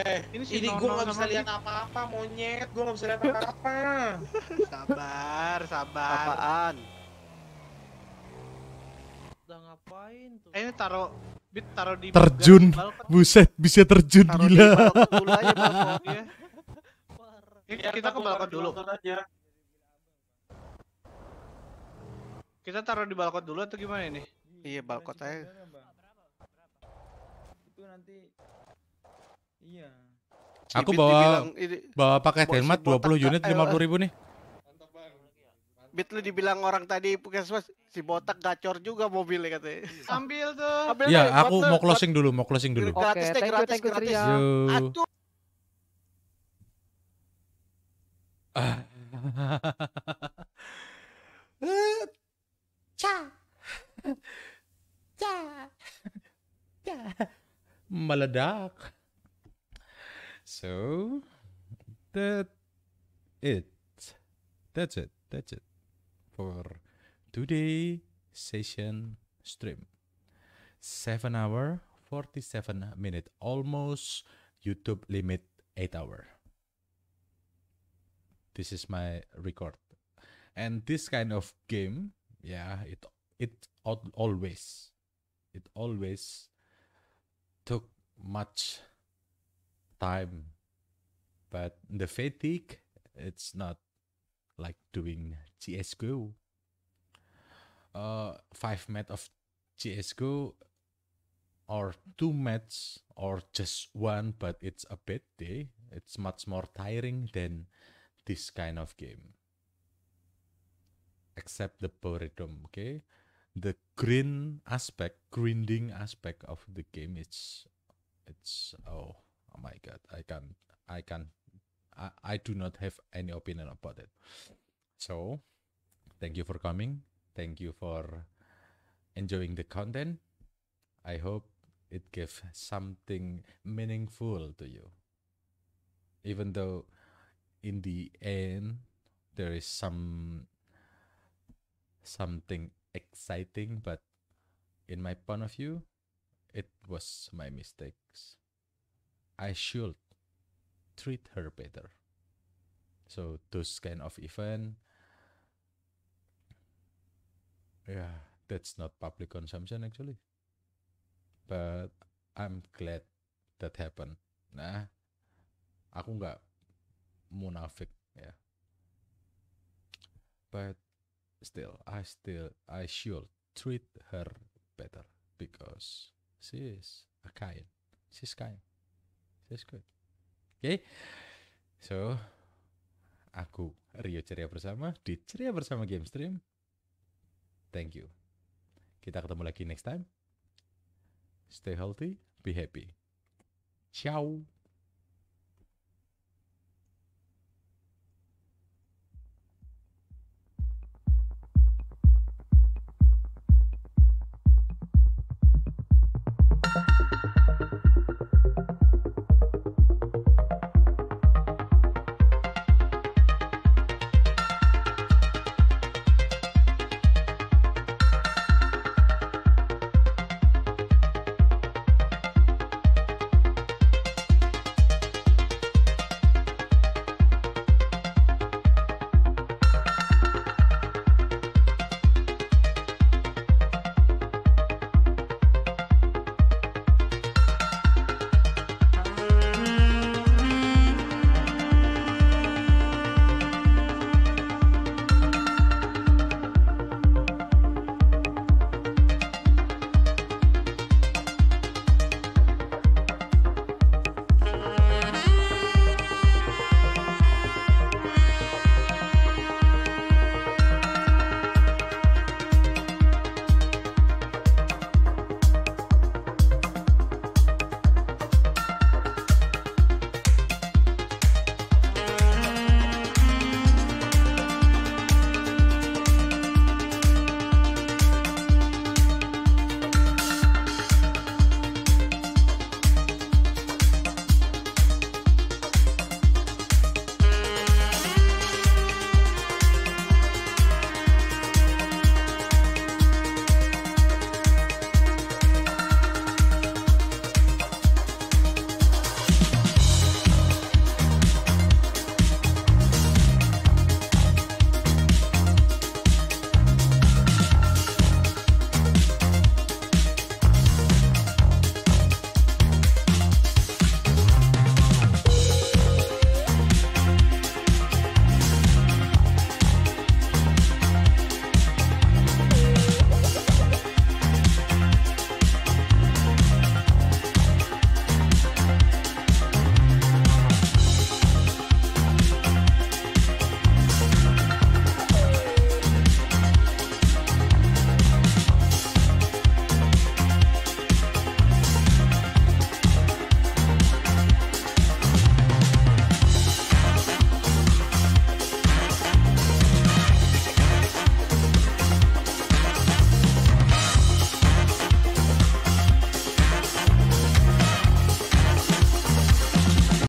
Eh, ini, si ini gue gak bisa lihat apa-apa, monyet. Gue gak bisa lihat apa-apa. sabar, sabar. Apaan? Udah ngapain Eh, ini taro, bit taro di terjun. Di Buset, bisa terjun taro gila. Di balkot ya. Kita ke balkon dulu. Aja. Kita taruh di balkot dulu atau gimana ini? Iya, iya balkot aja. Itu nanti Iya. Aku bawa bawa pakai helmet 20 unit 50 ribu nih. Bit lu dibilang orang tadi puskesmas si botak gacor juga mobilnya katanya. Iya. Ambil tuh. Ambil ya, aku mau closing dulu, mau closing dulu. Oke, gratis, thank gratis. Cha! Cha! Cha! Maladak. So, that it. That's it. That's it for today session stream. 7 hour 47 minute almost YouTube limit 8 hour. This is my record. And this kind of game yeah it it always it always took much time but the fatigue it's not like doing CSGO uh 5 match of CSGO or two match or just one but it's a bit. day eh? it's much more tiring than this kind of game except the poritum. Okay, the green aspect, grinding aspect of the game. It's it's oh oh my god, I can I can I, I do not have any opinion about it. So, thank you for coming. Thank you for enjoying the content. I hope it gave something meaningful to you. Even though in the end there is some something exciting, but in my point of view, it was my mistakes. I should treat her better. So those kind of event, yeah, that's not public consumption actually. But I'm glad that happened. Nah, aku nggak munafik ya. Yeah. But still I still I should treat her better because she is a kind. She's kind. She's good. Okay? So aku Rio Ceria bersama di Ceria bersama Game Stream. Thank you. Kita ketemu lagi next time. Stay healthy, be happy. Ciao.